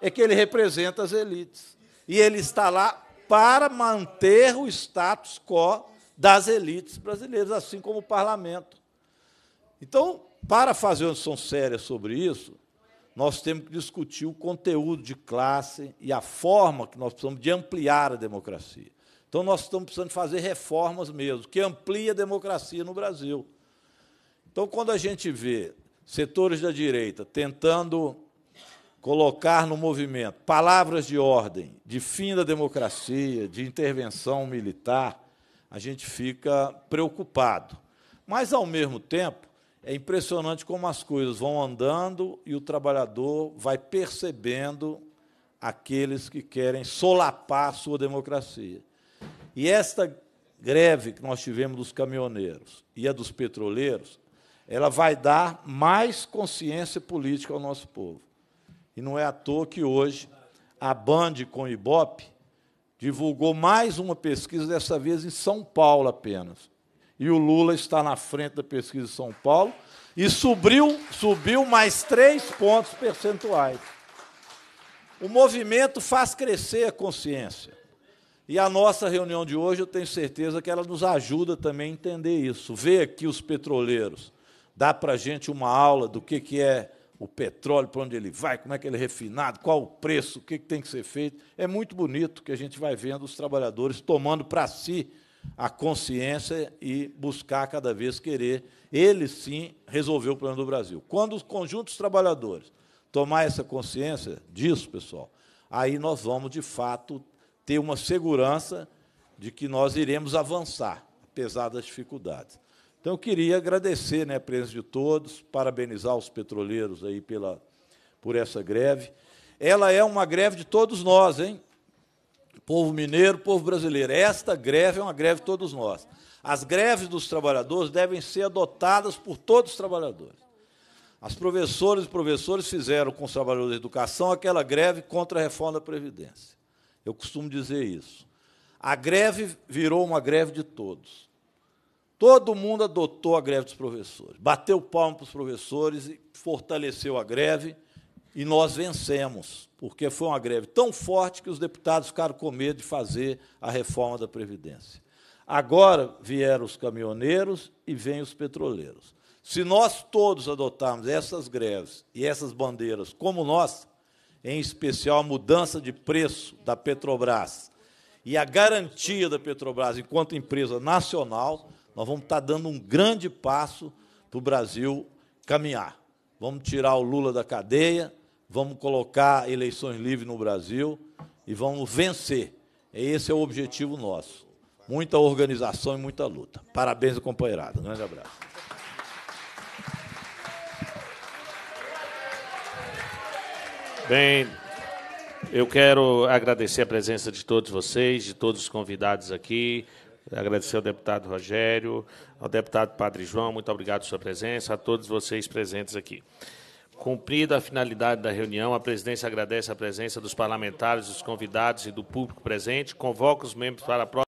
é que ele representa as elites. E ele está lá para manter o status quo das elites brasileiras, assim como o parlamento. Então, para fazer uma discussão séria sobre isso, nós temos que discutir o conteúdo de classe e a forma que nós precisamos de ampliar a democracia. Então, nós estamos precisando fazer reformas mesmo, que ampliem a democracia no Brasil. Então, quando a gente vê setores da direita tentando colocar no movimento palavras de ordem, de fim da democracia, de intervenção militar, a gente fica preocupado. Mas, ao mesmo tempo, é impressionante como as coisas vão andando e o trabalhador vai percebendo aqueles que querem solapar a sua democracia. E esta greve que nós tivemos dos caminhoneiros e a dos petroleiros, ela vai dar mais consciência política ao nosso povo. E não é à toa que hoje a Band com o Ibope divulgou mais uma pesquisa, dessa vez em São Paulo apenas, e o Lula está na frente da pesquisa de São Paulo e subiu, subiu mais três pontos percentuais. O movimento faz crescer a consciência. E a nossa reunião de hoje, eu tenho certeza que ela nos ajuda também a entender isso. Ver aqui os petroleiros, dá para a gente uma aula do que, que é o petróleo, para onde ele vai, como é que ele é refinado, qual o preço, o que, que tem que ser feito. É muito bonito que a gente vai vendo os trabalhadores tomando para si a consciência e buscar cada vez querer, ele sim, resolver o problema do Brasil. Quando os conjuntos trabalhadores tomar essa consciência disso, pessoal, aí nós vamos, de fato, ter uma segurança de que nós iremos avançar, apesar das dificuldades. Então, eu queria agradecer né, a presença de todos, parabenizar os petroleiros aí pela, por essa greve. Ela é uma greve de todos nós, hein? povo mineiro, povo brasileiro. Esta greve é uma greve de todos nós. As greves dos trabalhadores devem ser adotadas por todos os trabalhadores. As professoras e professores fizeram com os trabalhadores da educação aquela greve contra a reforma da Previdência. Eu costumo dizer isso. A greve virou uma greve de todos. Todo mundo adotou a greve dos professores, bateu palmo para os professores e fortaleceu a greve. E nós vencemos, porque foi uma greve tão forte que os deputados ficaram com medo de fazer a reforma da Previdência. Agora vieram os caminhoneiros e vêm os petroleiros. Se nós todos adotarmos essas greves e essas bandeiras como nós em especial a mudança de preço da Petrobras e a garantia da Petrobras enquanto empresa nacional, nós vamos estar dando um grande passo para o Brasil caminhar. Vamos tirar o Lula da cadeia, vamos colocar eleições livres no Brasil e vamos vencer. Esse é o objetivo nosso. Muita organização e muita luta. Parabéns, companheirada. Um grande abraço. Bem, eu quero agradecer a presença de todos vocês, de todos os convidados aqui. Agradecer ao deputado Rogério, ao deputado Padre João, muito obrigado pela sua presença, a todos vocês presentes aqui. Cumprida a finalidade da reunião, a presidência agradece a presença dos parlamentares, dos convidados e do público presente, convoca os membros para a próxima.